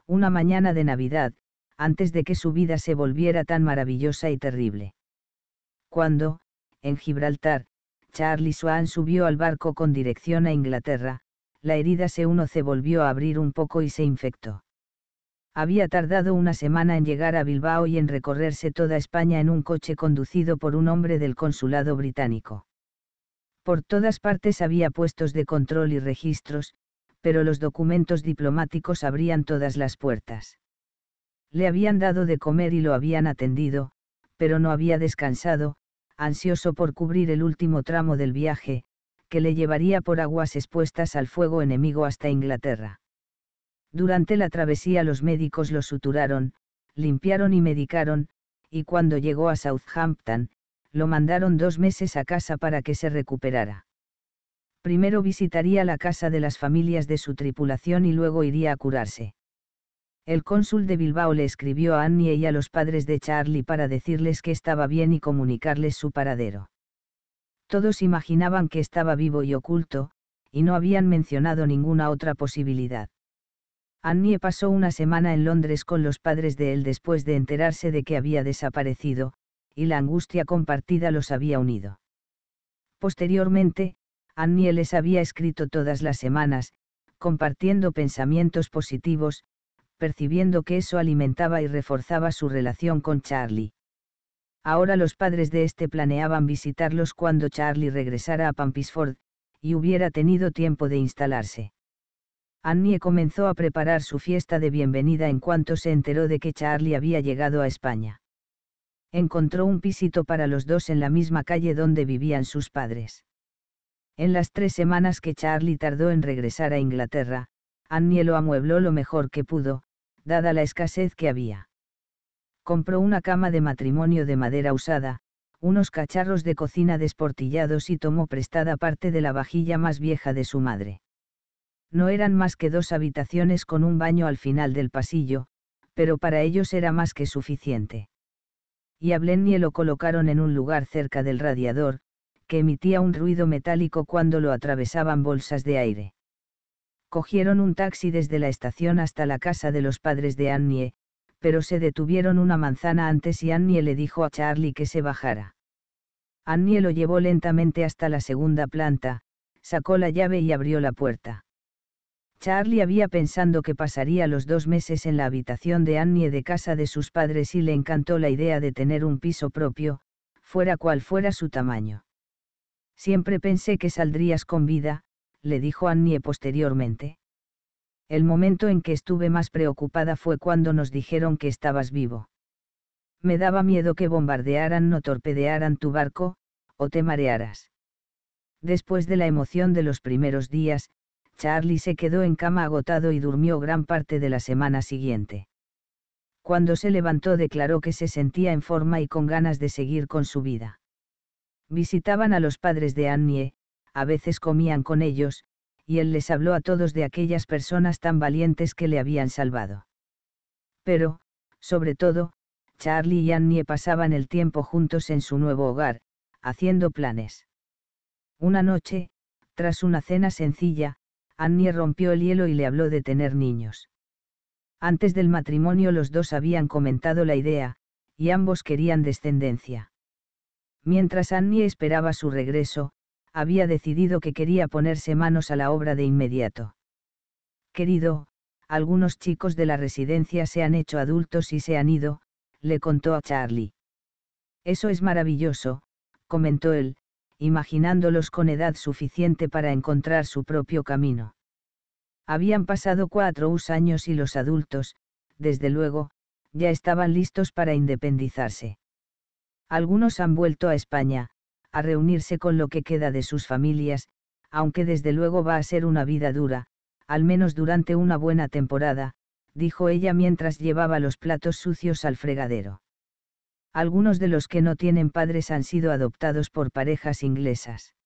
una mañana de Navidad, antes de que su vida se volviera tan maravillosa y terrible. Cuando, en Gibraltar, Charlie Swan subió al barco con dirección a Inglaterra, la herida se uno se volvió a abrir un poco y se infectó. Había tardado una semana en llegar a Bilbao y en recorrerse toda España en un coche conducido por un hombre del consulado británico. Por todas partes había puestos de control y registros, pero los documentos diplomáticos abrían todas las puertas. Le habían dado de comer y lo habían atendido, pero no había descansado, ansioso por cubrir el último tramo del viaje, que le llevaría por aguas expuestas al fuego enemigo hasta Inglaterra. Durante la travesía los médicos lo suturaron, limpiaron y medicaron, y cuando llegó a Southampton, lo mandaron dos meses a casa para que se recuperara. Primero visitaría la casa de las familias de su tripulación y luego iría a curarse. El cónsul de Bilbao le escribió a Annie y a los padres de Charlie para decirles que estaba bien y comunicarles su paradero. Todos imaginaban que estaba vivo y oculto, y no habían mencionado ninguna otra posibilidad. Annie pasó una semana en Londres con los padres de él después de enterarse de que había desaparecido, y la angustia compartida los había unido. Posteriormente, Annie les había escrito todas las semanas, compartiendo pensamientos positivos, percibiendo que eso alimentaba y reforzaba su relación con Charlie. Ahora los padres de este planeaban visitarlos cuando Charlie regresara a Pampisford, y hubiera tenido tiempo de instalarse. Annie comenzó a preparar su fiesta de bienvenida en cuanto se enteró de que Charlie había llegado a España. Encontró un pisito para los dos en la misma calle donde vivían sus padres. En las tres semanas que Charlie tardó en regresar a Inglaterra, Annie lo amuebló lo mejor que pudo, dada la escasez que había. Compró una cama de matrimonio de madera usada, unos cacharros de cocina desportillados y tomó prestada parte de la vajilla más vieja de su madre. No eran más que dos habitaciones con un baño al final del pasillo, pero para ellos era más que suficiente. Y a Blennie lo colocaron en un lugar cerca del radiador, que emitía un ruido metálico cuando lo atravesaban bolsas de aire. Cogieron un taxi desde la estación hasta la casa de los padres de Annie, pero se detuvieron una manzana antes y Annie le dijo a Charlie que se bajara. Annie lo llevó lentamente hasta la segunda planta, sacó la llave y abrió la puerta. Charlie había pensado que pasaría los dos meses en la habitación de Annie de casa de sus padres y le encantó la idea de tener un piso propio, fuera cual fuera su tamaño. Siempre pensé que saldrías con vida, le dijo Annie posteriormente. El momento en que estuve más preocupada fue cuando nos dijeron que estabas vivo. Me daba miedo que bombardearan o torpedearan tu barco, o te marearas. Después de la emoción de los primeros días, Charlie se quedó en cama agotado y durmió gran parte de la semana siguiente. Cuando se levantó declaró que se sentía en forma y con ganas de seguir con su vida. Visitaban a los padres de Annie, a veces comían con ellos, y él les habló a todos de aquellas personas tan valientes que le habían salvado. Pero, sobre todo, Charlie y Annie pasaban el tiempo juntos en su nuevo hogar, haciendo planes. Una noche, tras una cena sencilla, Annie rompió el hielo y le habló de tener niños. Antes del matrimonio los dos habían comentado la idea, y ambos querían descendencia. Mientras Annie esperaba su regreso, había decidido que quería ponerse manos a la obra de inmediato. Querido, algunos chicos de la residencia se han hecho adultos y se han ido, le contó a Charlie. Eso es maravilloso, comentó él, imaginándolos con edad suficiente para encontrar su propio camino. Habían pasado cuatro us años y los adultos, desde luego, ya estaban listos para independizarse. Algunos han vuelto a España, a reunirse con lo que queda de sus familias, aunque desde luego va a ser una vida dura, al menos durante una buena temporada, dijo ella mientras llevaba los platos sucios al fregadero. Algunos de los que no tienen padres han sido adoptados por parejas inglesas.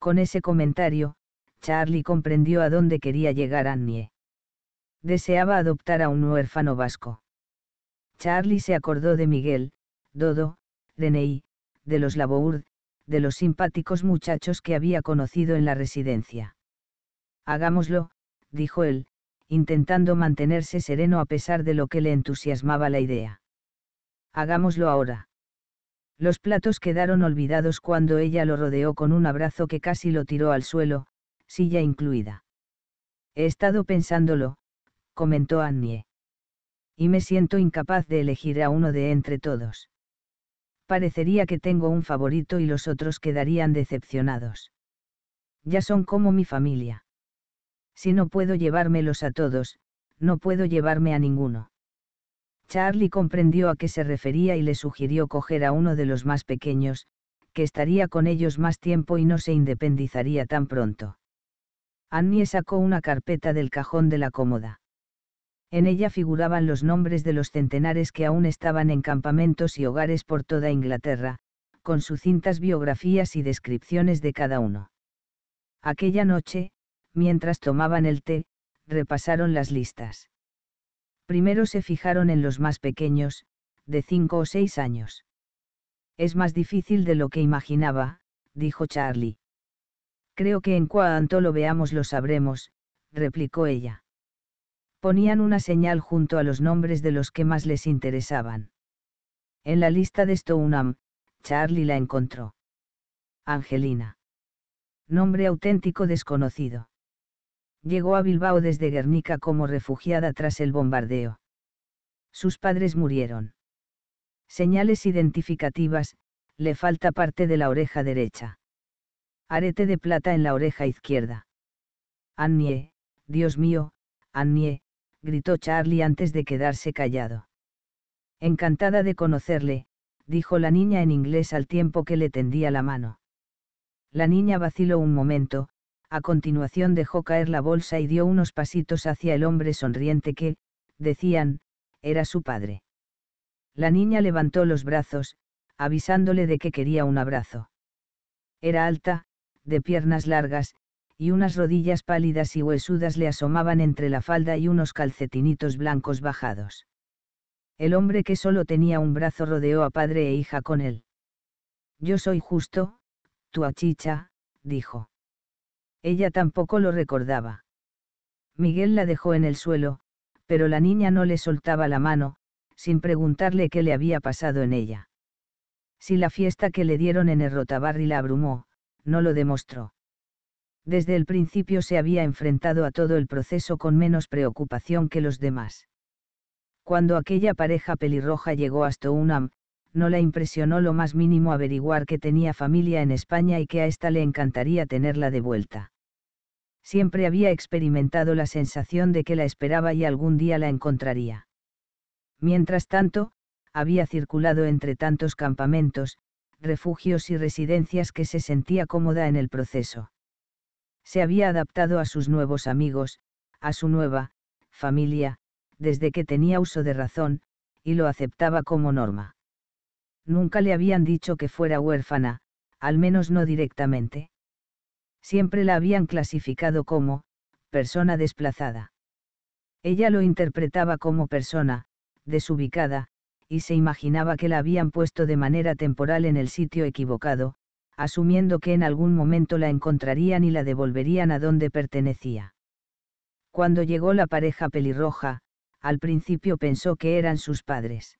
Con ese comentario, Charlie comprendió a dónde quería llegar Annie. Deseaba adoptar a un huérfano vasco. Charlie se acordó de Miguel, Dodo, René, de los Labourd, de los simpáticos muchachos que había conocido en la residencia. Hagámoslo, dijo él, intentando mantenerse sereno a pesar de lo que le entusiasmaba la idea. Hagámoslo ahora. Los platos quedaron olvidados cuando ella lo rodeó con un abrazo que casi lo tiró al suelo, silla incluida. He estado pensándolo, comentó Annie. Y me siento incapaz de elegir a uno de entre todos. Parecería que tengo un favorito y los otros quedarían decepcionados. Ya son como mi familia. Si no puedo llevármelos a todos, no puedo llevarme a ninguno. Charlie comprendió a qué se refería y le sugirió coger a uno de los más pequeños, que estaría con ellos más tiempo y no se independizaría tan pronto. Annie sacó una carpeta del cajón de la cómoda. En ella figuraban los nombres de los centenares que aún estaban en campamentos y hogares por toda Inglaterra, con sucintas biografías y descripciones de cada uno. Aquella noche, mientras tomaban el té, repasaron las listas. Primero se fijaron en los más pequeños, de cinco o seis años. Es más difícil de lo que imaginaba, dijo Charlie. Creo que en cuanto lo veamos lo sabremos, replicó ella ponían una señal junto a los nombres de los que más les interesaban. En la lista de Stoneham, Charlie la encontró. Angelina. Nombre auténtico desconocido. Llegó a Bilbao desde Guernica como refugiada tras el bombardeo. Sus padres murieron. Señales identificativas, le falta parte de la oreja derecha. Arete de plata en la oreja izquierda. Annie, Dios mío, Annie, gritó Charlie antes de quedarse callado. Encantada de conocerle, dijo la niña en inglés al tiempo que le tendía la mano. La niña vaciló un momento, a continuación dejó caer la bolsa y dio unos pasitos hacia el hombre sonriente que, decían, era su padre. La niña levantó los brazos, avisándole de que quería un abrazo. Era alta, de piernas largas, y unas rodillas pálidas y huesudas le asomaban entre la falda y unos calcetinitos blancos bajados. El hombre que solo tenía un brazo rodeó a padre e hija con él. Yo soy justo, tu achicha, dijo. Ella tampoco lo recordaba. Miguel la dejó en el suelo, pero la niña no le soltaba la mano, sin preguntarle qué le había pasado en ella. Si la fiesta que le dieron en el rotabarri la abrumó, no lo demostró desde el principio se había enfrentado a todo el proceso con menos preocupación que los demás. Cuando aquella pareja pelirroja llegó hasta Unam, no la impresionó lo más mínimo averiguar que tenía familia en España y que a ésta le encantaría tenerla de vuelta. Siempre había experimentado la sensación de que la esperaba y algún día la encontraría. Mientras tanto, había circulado entre tantos campamentos, refugios y residencias que se sentía cómoda en el proceso se había adaptado a sus nuevos amigos, a su nueva familia, desde que tenía uso de razón, y lo aceptaba como norma. Nunca le habían dicho que fuera huérfana, al menos no directamente. Siempre la habían clasificado como, persona desplazada. Ella lo interpretaba como persona, desubicada, y se imaginaba que la habían puesto de manera temporal en el sitio equivocado, asumiendo que en algún momento la encontrarían y la devolverían a donde pertenecía. Cuando llegó la pareja pelirroja, al principio pensó que eran sus padres.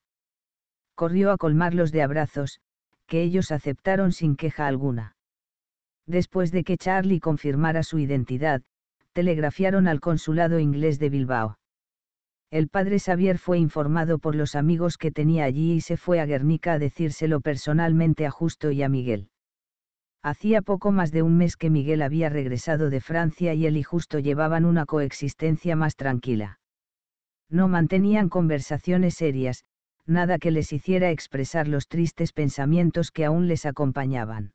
Corrió a colmarlos de abrazos, que ellos aceptaron sin queja alguna. Después de que Charlie confirmara su identidad, telegrafiaron al consulado inglés de Bilbao. El padre Xavier fue informado por los amigos que tenía allí y se fue a Guernica a decírselo personalmente a Justo y a Miguel. Hacía poco más de un mes que Miguel había regresado de Francia y él y justo llevaban una coexistencia más tranquila. No mantenían conversaciones serias, nada que les hiciera expresar los tristes pensamientos que aún les acompañaban.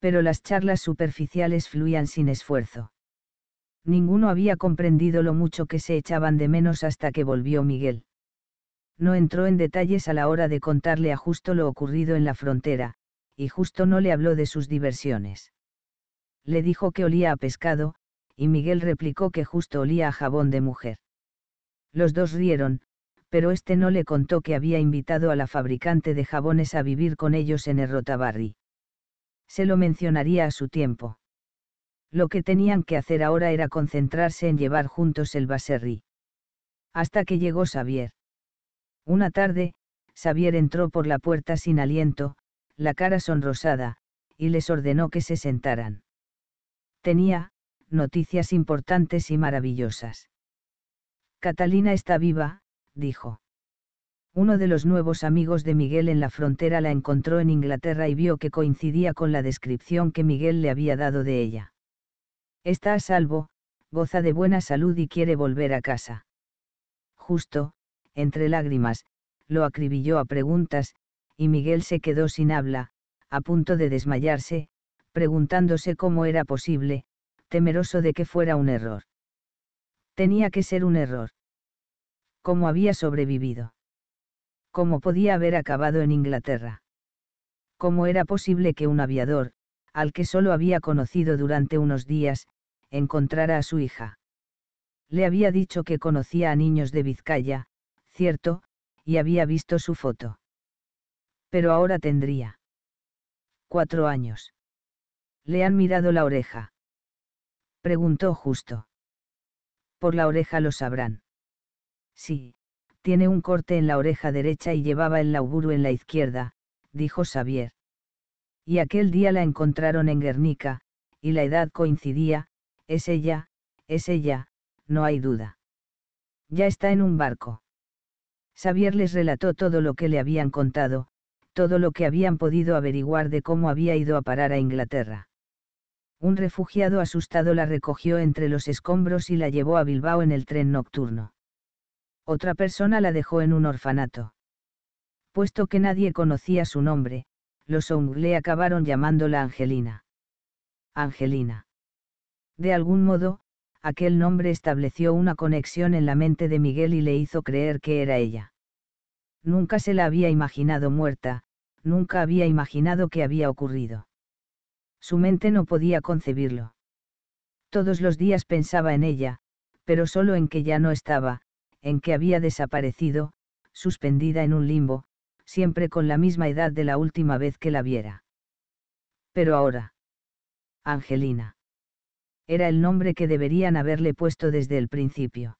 Pero las charlas superficiales fluían sin esfuerzo. Ninguno había comprendido lo mucho que se echaban de menos hasta que volvió Miguel. No entró en detalles a la hora de contarle a justo lo ocurrido en la frontera, y justo no le habló de sus diversiones. Le dijo que olía a pescado, y Miguel replicó que justo olía a jabón de mujer. Los dos rieron, pero este no le contó que había invitado a la fabricante de jabones a vivir con ellos en Errotabarri. Se lo mencionaría a su tiempo. Lo que tenían que hacer ahora era concentrarse en llevar juntos el baserri. Hasta que llegó Xavier. Una tarde, Xavier entró por la puerta sin aliento, la cara sonrosada, y les ordenó que se sentaran. Tenía, noticias importantes y maravillosas. Catalina está viva, dijo. Uno de los nuevos amigos de Miguel en la frontera la encontró en Inglaterra y vio que coincidía con la descripción que Miguel le había dado de ella. Está a salvo, goza de buena salud y quiere volver a casa. Justo, entre lágrimas, lo acribilló a preguntas, y Miguel se quedó sin habla, a punto de desmayarse, preguntándose cómo era posible, temeroso de que fuera un error. Tenía que ser un error. ¿Cómo había sobrevivido? ¿Cómo podía haber acabado en Inglaterra? ¿Cómo era posible que un aviador, al que solo había conocido durante unos días, encontrara a su hija? Le había dicho que conocía a niños de Vizcaya, cierto, y había visto su foto pero ahora tendría cuatro años. ¿Le han mirado la oreja? Preguntó justo. Por la oreja lo sabrán. Sí, tiene un corte en la oreja derecha y llevaba el lauguro en la izquierda, dijo Xavier. Y aquel día la encontraron en Guernica, y la edad coincidía, es ella, es ella, no hay duda. Ya está en un barco. Xavier les relató todo lo que le habían contado, todo lo que habían podido averiguar de cómo había ido a parar a Inglaterra. Un refugiado asustado la recogió entre los escombros y la llevó a Bilbao en el tren nocturno. Otra persona la dejó en un orfanato. Puesto que nadie conocía su nombre, los Ongle acabaron llamándola Angelina. Angelina. De algún modo, aquel nombre estableció una conexión en la mente de Miguel y le hizo creer que era ella. Nunca se la había imaginado muerta, nunca había imaginado que había ocurrido. Su mente no podía concebirlo. Todos los días pensaba en ella, pero solo en que ya no estaba, en que había desaparecido, suspendida en un limbo, siempre con la misma edad de la última vez que la viera. Pero ahora. Angelina. Era el nombre que deberían haberle puesto desde el principio.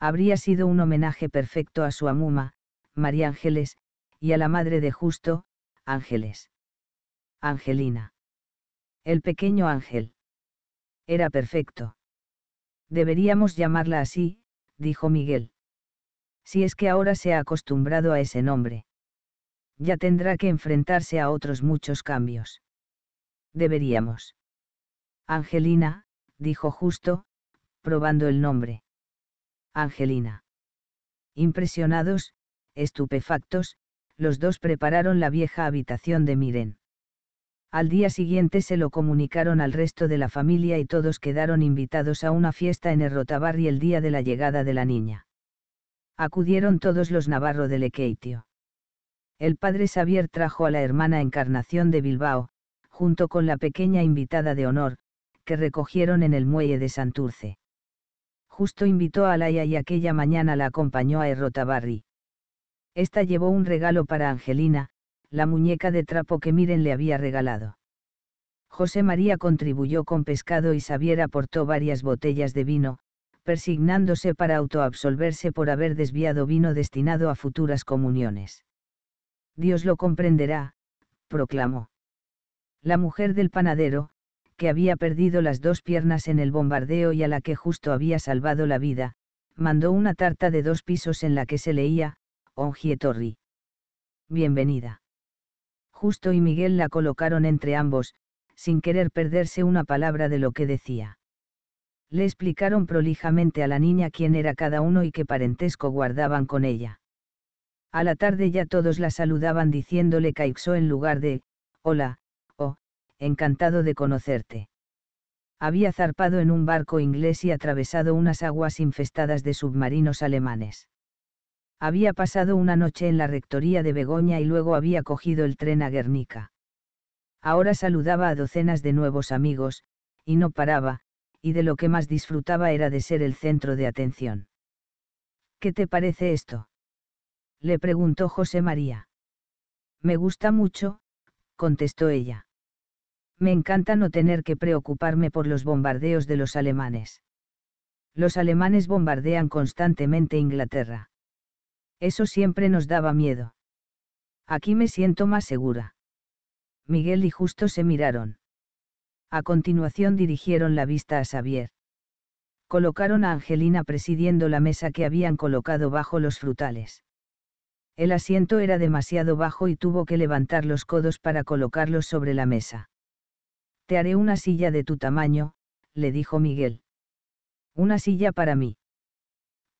Habría sido un homenaje perfecto a su amuma, María Ángeles, y a la madre de Justo, Ángeles. Angelina. El pequeño ángel. Era perfecto. Deberíamos llamarla así, dijo Miguel. Si es que ahora se ha acostumbrado a ese nombre. Ya tendrá que enfrentarse a otros muchos cambios. Deberíamos. Angelina, dijo justo, probando el nombre. Angelina. Impresionados, estupefactos, los dos prepararon la vieja habitación de Miren. Al día siguiente se lo comunicaron al resto de la familia y todos quedaron invitados a una fiesta en Errotabarri el día de la llegada de la niña. Acudieron todos los Navarro de Lequeitio. El padre Xavier trajo a la hermana Encarnación de Bilbao, junto con la pequeña invitada de honor, que recogieron en el muelle de Santurce. Justo invitó a Laia y aquella mañana la acompañó a Errotabarri. Esta llevó un regalo para Angelina, la muñeca de trapo que Miren le había regalado. José María contribuyó con pescado y Xavier aportó varias botellas de vino, persignándose para autoabsolverse por haber desviado vino destinado a futuras comuniones. Dios lo comprenderá, proclamó. La mujer del panadero, que había perdido las dos piernas en el bombardeo y a la que justo había salvado la vida, mandó una tarta de dos pisos en la que se leía, Ongietorri. Bienvenida. Justo y Miguel la colocaron entre ambos, sin querer perderse una palabra de lo que decía. Le explicaron prolijamente a la niña quién era cada uno y qué parentesco guardaban con ella. A la tarde ya todos la saludaban diciéndole Caixó en lugar de, hola, o, oh, encantado de conocerte. Había zarpado en un barco inglés y atravesado unas aguas infestadas de submarinos alemanes había pasado una noche en la rectoría de Begoña y luego había cogido el tren a Guernica. Ahora saludaba a docenas de nuevos amigos, y no paraba, y de lo que más disfrutaba era de ser el centro de atención. ¿Qué te parece esto? Le preguntó José María. Me gusta mucho, contestó ella. Me encanta no tener que preocuparme por los bombardeos de los alemanes. Los alemanes bombardean constantemente Inglaterra. Eso siempre nos daba miedo. Aquí me siento más segura. Miguel y Justo se miraron. A continuación dirigieron la vista a Xavier. Colocaron a Angelina presidiendo la mesa que habían colocado bajo los frutales. El asiento era demasiado bajo y tuvo que levantar los codos para colocarlos sobre la mesa. Te haré una silla de tu tamaño, le dijo Miguel. ¿Una silla para mí?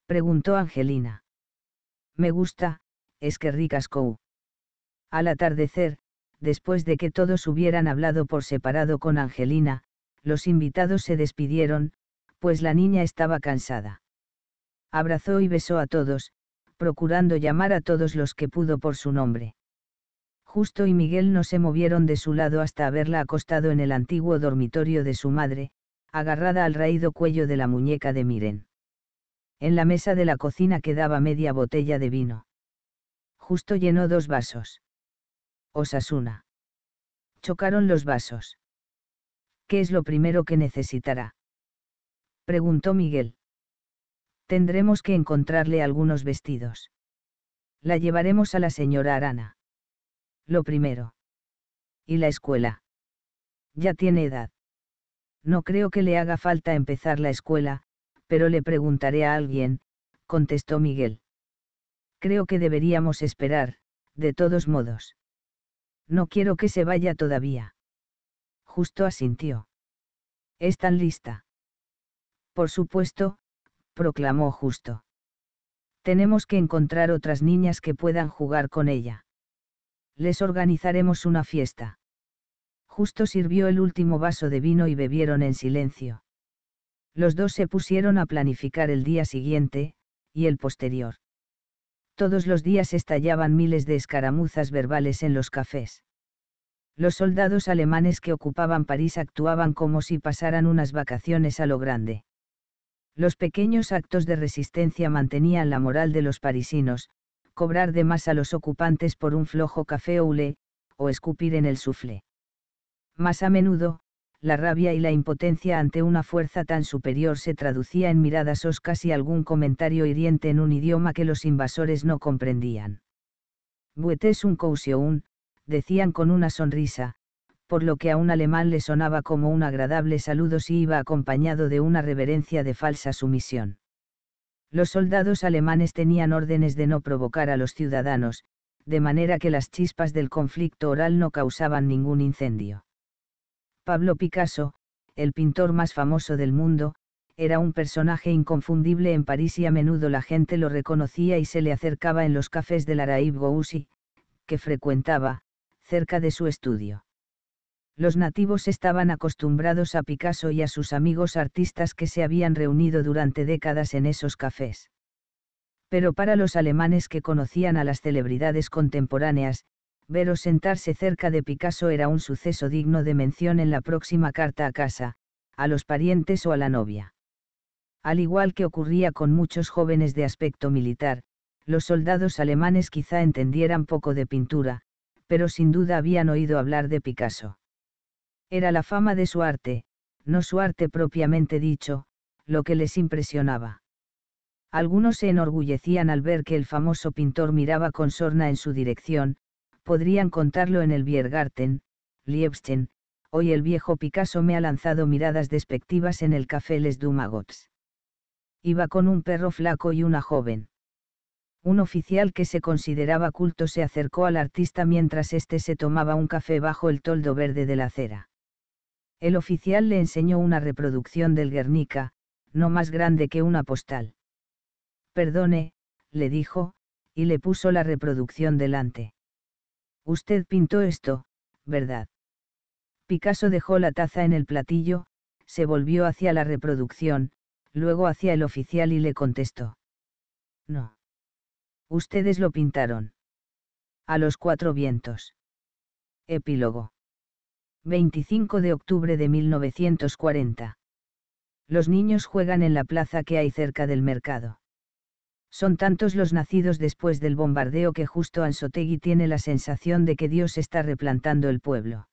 preguntó Angelina. Me gusta, es que ricas Al atardecer, después de que todos hubieran hablado por separado con Angelina, los invitados se despidieron, pues la niña estaba cansada. Abrazó y besó a todos, procurando llamar a todos los que pudo por su nombre. Justo y Miguel no se movieron de su lado hasta haberla acostado en el antiguo dormitorio de su madre, agarrada al raído cuello de la muñeca de Miren. En la mesa de la cocina quedaba media botella de vino. Justo llenó dos vasos. Osasuna. Chocaron los vasos. ¿Qué es lo primero que necesitará? Preguntó Miguel. Tendremos que encontrarle algunos vestidos. La llevaremos a la señora Arana. Lo primero. ¿Y la escuela? Ya tiene edad. No creo que le haga falta empezar la escuela, pero le preguntaré a alguien, contestó Miguel. Creo que deberíamos esperar, de todos modos. No quiero que se vaya todavía. Justo asintió. ¿Están lista? Por supuesto, proclamó Justo. Tenemos que encontrar otras niñas que puedan jugar con ella. Les organizaremos una fiesta. Justo sirvió el último vaso de vino y bebieron en silencio. Los dos se pusieron a planificar el día siguiente, y el posterior. Todos los días estallaban miles de escaramuzas verbales en los cafés. Los soldados alemanes que ocupaban París actuaban como si pasaran unas vacaciones a lo grande. Los pequeños actos de resistencia mantenían la moral de los parisinos, cobrar de más a los ocupantes por un flojo café oulé, o escupir en el suflé. Más a menudo, la rabia y la impotencia ante una fuerza tan superior se traducía en miradas oscas y algún comentario hiriente en un idioma que los invasores no comprendían. Buetes un un, decían con una sonrisa, por lo que a un alemán le sonaba como un agradable saludo si iba acompañado de una reverencia de falsa sumisión. Los soldados alemanes tenían órdenes de no provocar a los ciudadanos, de manera que las chispas del conflicto oral no causaban ningún incendio. Pablo Picasso, el pintor más famoso del mundo, era un personaje inconfundible en París y a menudo la gente lo reconocía y se le acercaba en los cafés del Araib Gouzi, que frecuentaba, cerca de su estudio. Los nativos estaban acostumbrados a Picasso y a sus amigos artistas que se habían reunido durante décadas en esos cafés. Pero para los alemanes que conocían a las celebridades contemporáneas, Ver o sentarse cerca de Picasso era un suceso digno de mención en la próxima carta a casa, a los parientes o a la novia. Al igual que ocurría con muchos jóvenes de aspecto militar, los soldados alemanes quizá entendieran poco de pintura, pero sin duda habían oído hablar de Picasso. Era la fama de su arte, no su arte propiamente dicho, lo que les impresionaba. Algunos se enorgullecían al ver que el famoso pintor miraba con sorna en su dirección, podrían contarlo en el Biergarten, Liebsten, hoy el viejo Picasso me ha lanzado miradas despectivas en el café Les Dumagots. Iba con un perro flaco y una joven. Un oficial que se consideraba culto se acercó al artista mientras éste se tomaba un café bajo el toldo verde de la acera. El oficial le enseñó una reproducción del Guernica, no más grande que una postal. Perdone, le dijo, y le puso la reproducción delante. Usted pintó esto, ¿verdad? Picasso dejó la taza en el platillo, se volvió hacia la reproducción, luego hacia el oficial y le contestó. No. Ustedes lo pintaron. A los cuatro vientos. Epílogo. 25 de octubre de 1940. Los niños juegan en la plaza que hay cerca del mercado. Son tantos los nacidos después del bombardeo que justo Ansotegui tiene la sensación de que Dios está replantando el pueblo.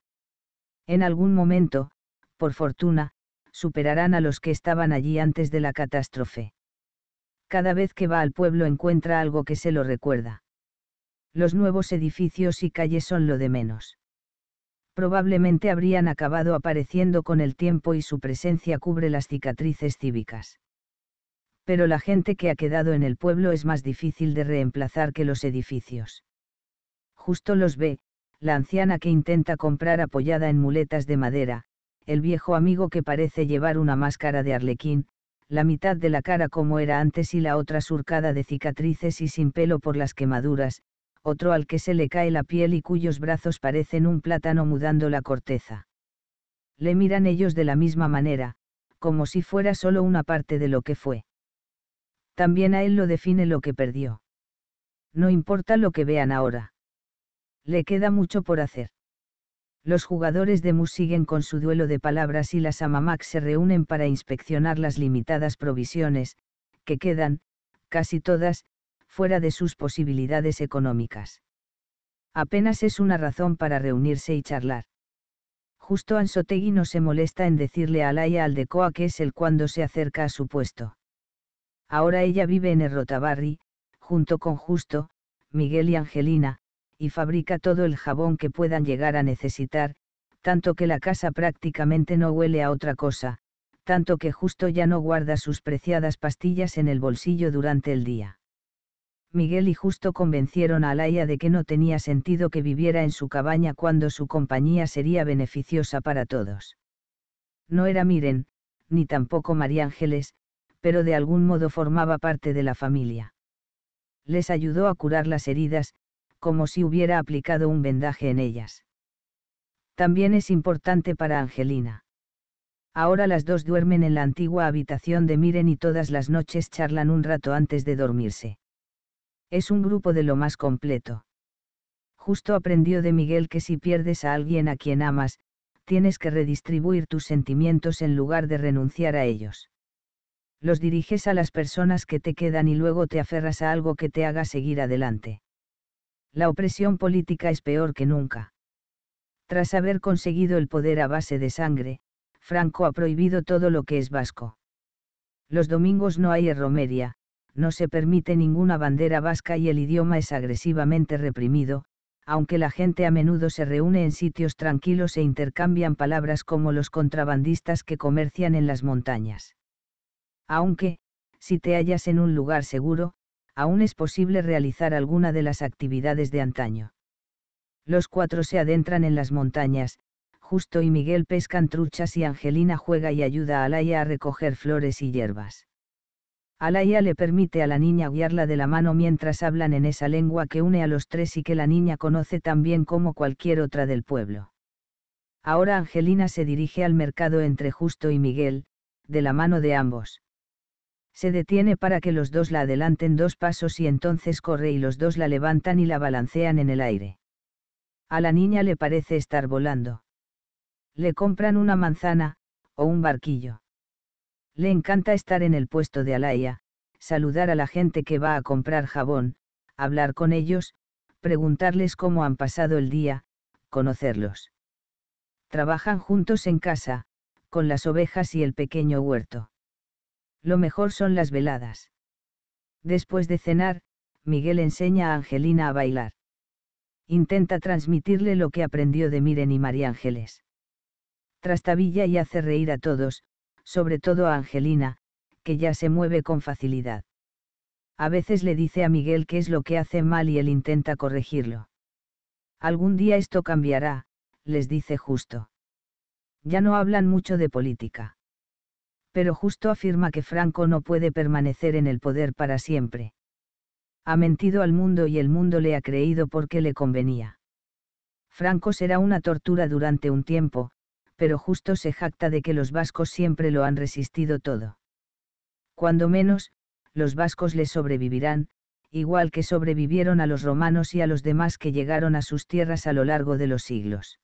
En algún momento, por fortuna, superarán a los que estaban allí antes de la catástrofe. Cada vez que va al pueblo encuentra algo que se lo recuerda. Los nuevos edificios y calles son lo de menos. Probablemente habrían acabado apareciendo con el tiempo y su presencia cubre las cicatrices cívicas pero la gente que ha quedado en el pueblo es más difícil de reemplazar que los edificios. Justo los ve, la anciana que intenta comprar apoyada en muletas de madera, el viejo amigo que parece llevar una máscara de arlequín, la mitad de la cara como era antes y la otra surcada de cicatrices y sin pelo por las quemaduras, otro al que se le cae la piel y cuyos brazos parecen un plátano mudando la corteza. Le miran ellos de la misma manera, como si fuera solo una parte de lo que fue también a él lo define lo que perdió. No importa lo que vean ahora. Le queda mucho por hacer. Los jugadores de MUS siguen con su duelo de palabras y las Amamac se reúnen para inspeccionar las limitadas provisiones, que quedan, casi todas, fuera de sus posibilidades económicas. Apenas es una razón para reunirse y charlar. Justo Ansotegui no se molesta en decirle a de Aldecoa que es el cuando se acerca a su puesto. Ahora ella vive en Errotabarri, junto con Justo, Miguel y Angelina, y fabrica todo el jabón que puedan llegar a necesitar, tanto que la casa prácticamente no huele a otra cosa, tanto que justo ya no guarda sus preciadas pastillas en el bolsillo durante el día. Miguel y justo convencieron a Alaya de que no tenía sentido que viviera en su cabaña cuando su compañía sería beneficiosa para todos. No era Miren, ni tampoco María Ángeles, pero de algún modo formaba parte de la familia. Les ayudó a curar las heridas, como si hubiera aplicado un vendaje en ellas. También es importante para Angelina. Ahora las dos duermen en la antigua habitación de Miren y todas las noches charlan un rato antes de dormirse. Es un grupo de lo más completo. Justo aprendió de Miguel que si pierdes a alguien a quien amas, tienes que redistribuir tus sentimientos en lugar de renunciar a ellos los diriges a las personas que te quedan y luego te aferras a algo que te haga seguir adelante. La opresión política es peor que nunca. Tras haber conseguido el poder a base de sangre, Franco ha prohibido todo lo que es vasco. Los domingos no hay romería, no se permite ninguna bandera vasca y el idioma es agresivamente reprimido, aunque la gente a menudo se reúne en sitios tranquilos e intercambian palabras como los contrabandistas que comercian en las montañas. Aunque, si te hallas en un lugar seguro, aún es posible realizar alguna de las actividades de antaño. Los cuatro se adentran en las montañas, Justo y Miguel pescan truchas y Angelina juega y ayuda a Alaya a recoger flores y hierbas. Alaya le permite a la niña guiarla de la mano mientras hablan en esa lengua que une a los tres y que la niña conoce tan bien como cualquier otra del pueblo. Ahora Angelina se dirige al mercado entre Justo y Miguel, de la mano de ambos se detiene para que los dos la adelanten dos pasos y entonces corre y los dos la levantan y la balancean en el aire. A la niña le parece estar volando. Le compran una manzana, o un barquillo. Le encanta estar en el puesto de Alaya, saludar a la gente que va a comprar jabón, hablar con ellos, preguntarles cómo han pasado el día, conocerlos. Trabajan juntos en casa, con las ovejas y el pequeño huerto lo mejor son las veladas. Después de cenar, Miguel enseña a Angelina a bailar. Intenta transmitirle lo que aprendió de Miren y María Ángeles. Trastabilla y hace reír a todos, sobre todo a Angelina, que ya se mueve con facilidad. A veces le dice a Miguel qué es lo que hace mal y él intenta corregirlo. Algún día esto cambiará, les dice justo. Ya no hablan mucho de política pero justo afirma que Franco no puede permanecer en el poder para siempre. Ha mentido al mundo y el mundo le ha creído porque le convenía. Franco será una tortura durante un tiempo, pero justo se jacta de que los vascos siempre lo han resistido todo. Cuando menos, los vascos le sobrevivirán, igual que sobrevivieron a los romanos y a los demás que llegaron a sus tierras a lo largo de los siglos.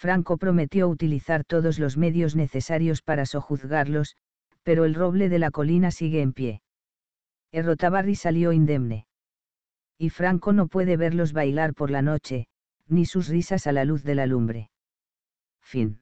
Franco prometió utilizar todos los medios necesarios para sojuzgarlos, pero el roble de la colina sigue en pie. Errotabarri salió indemne. Y Franco no puede verlos bailar por la noche, ni sus risas a la luz de la lumbre. Fin.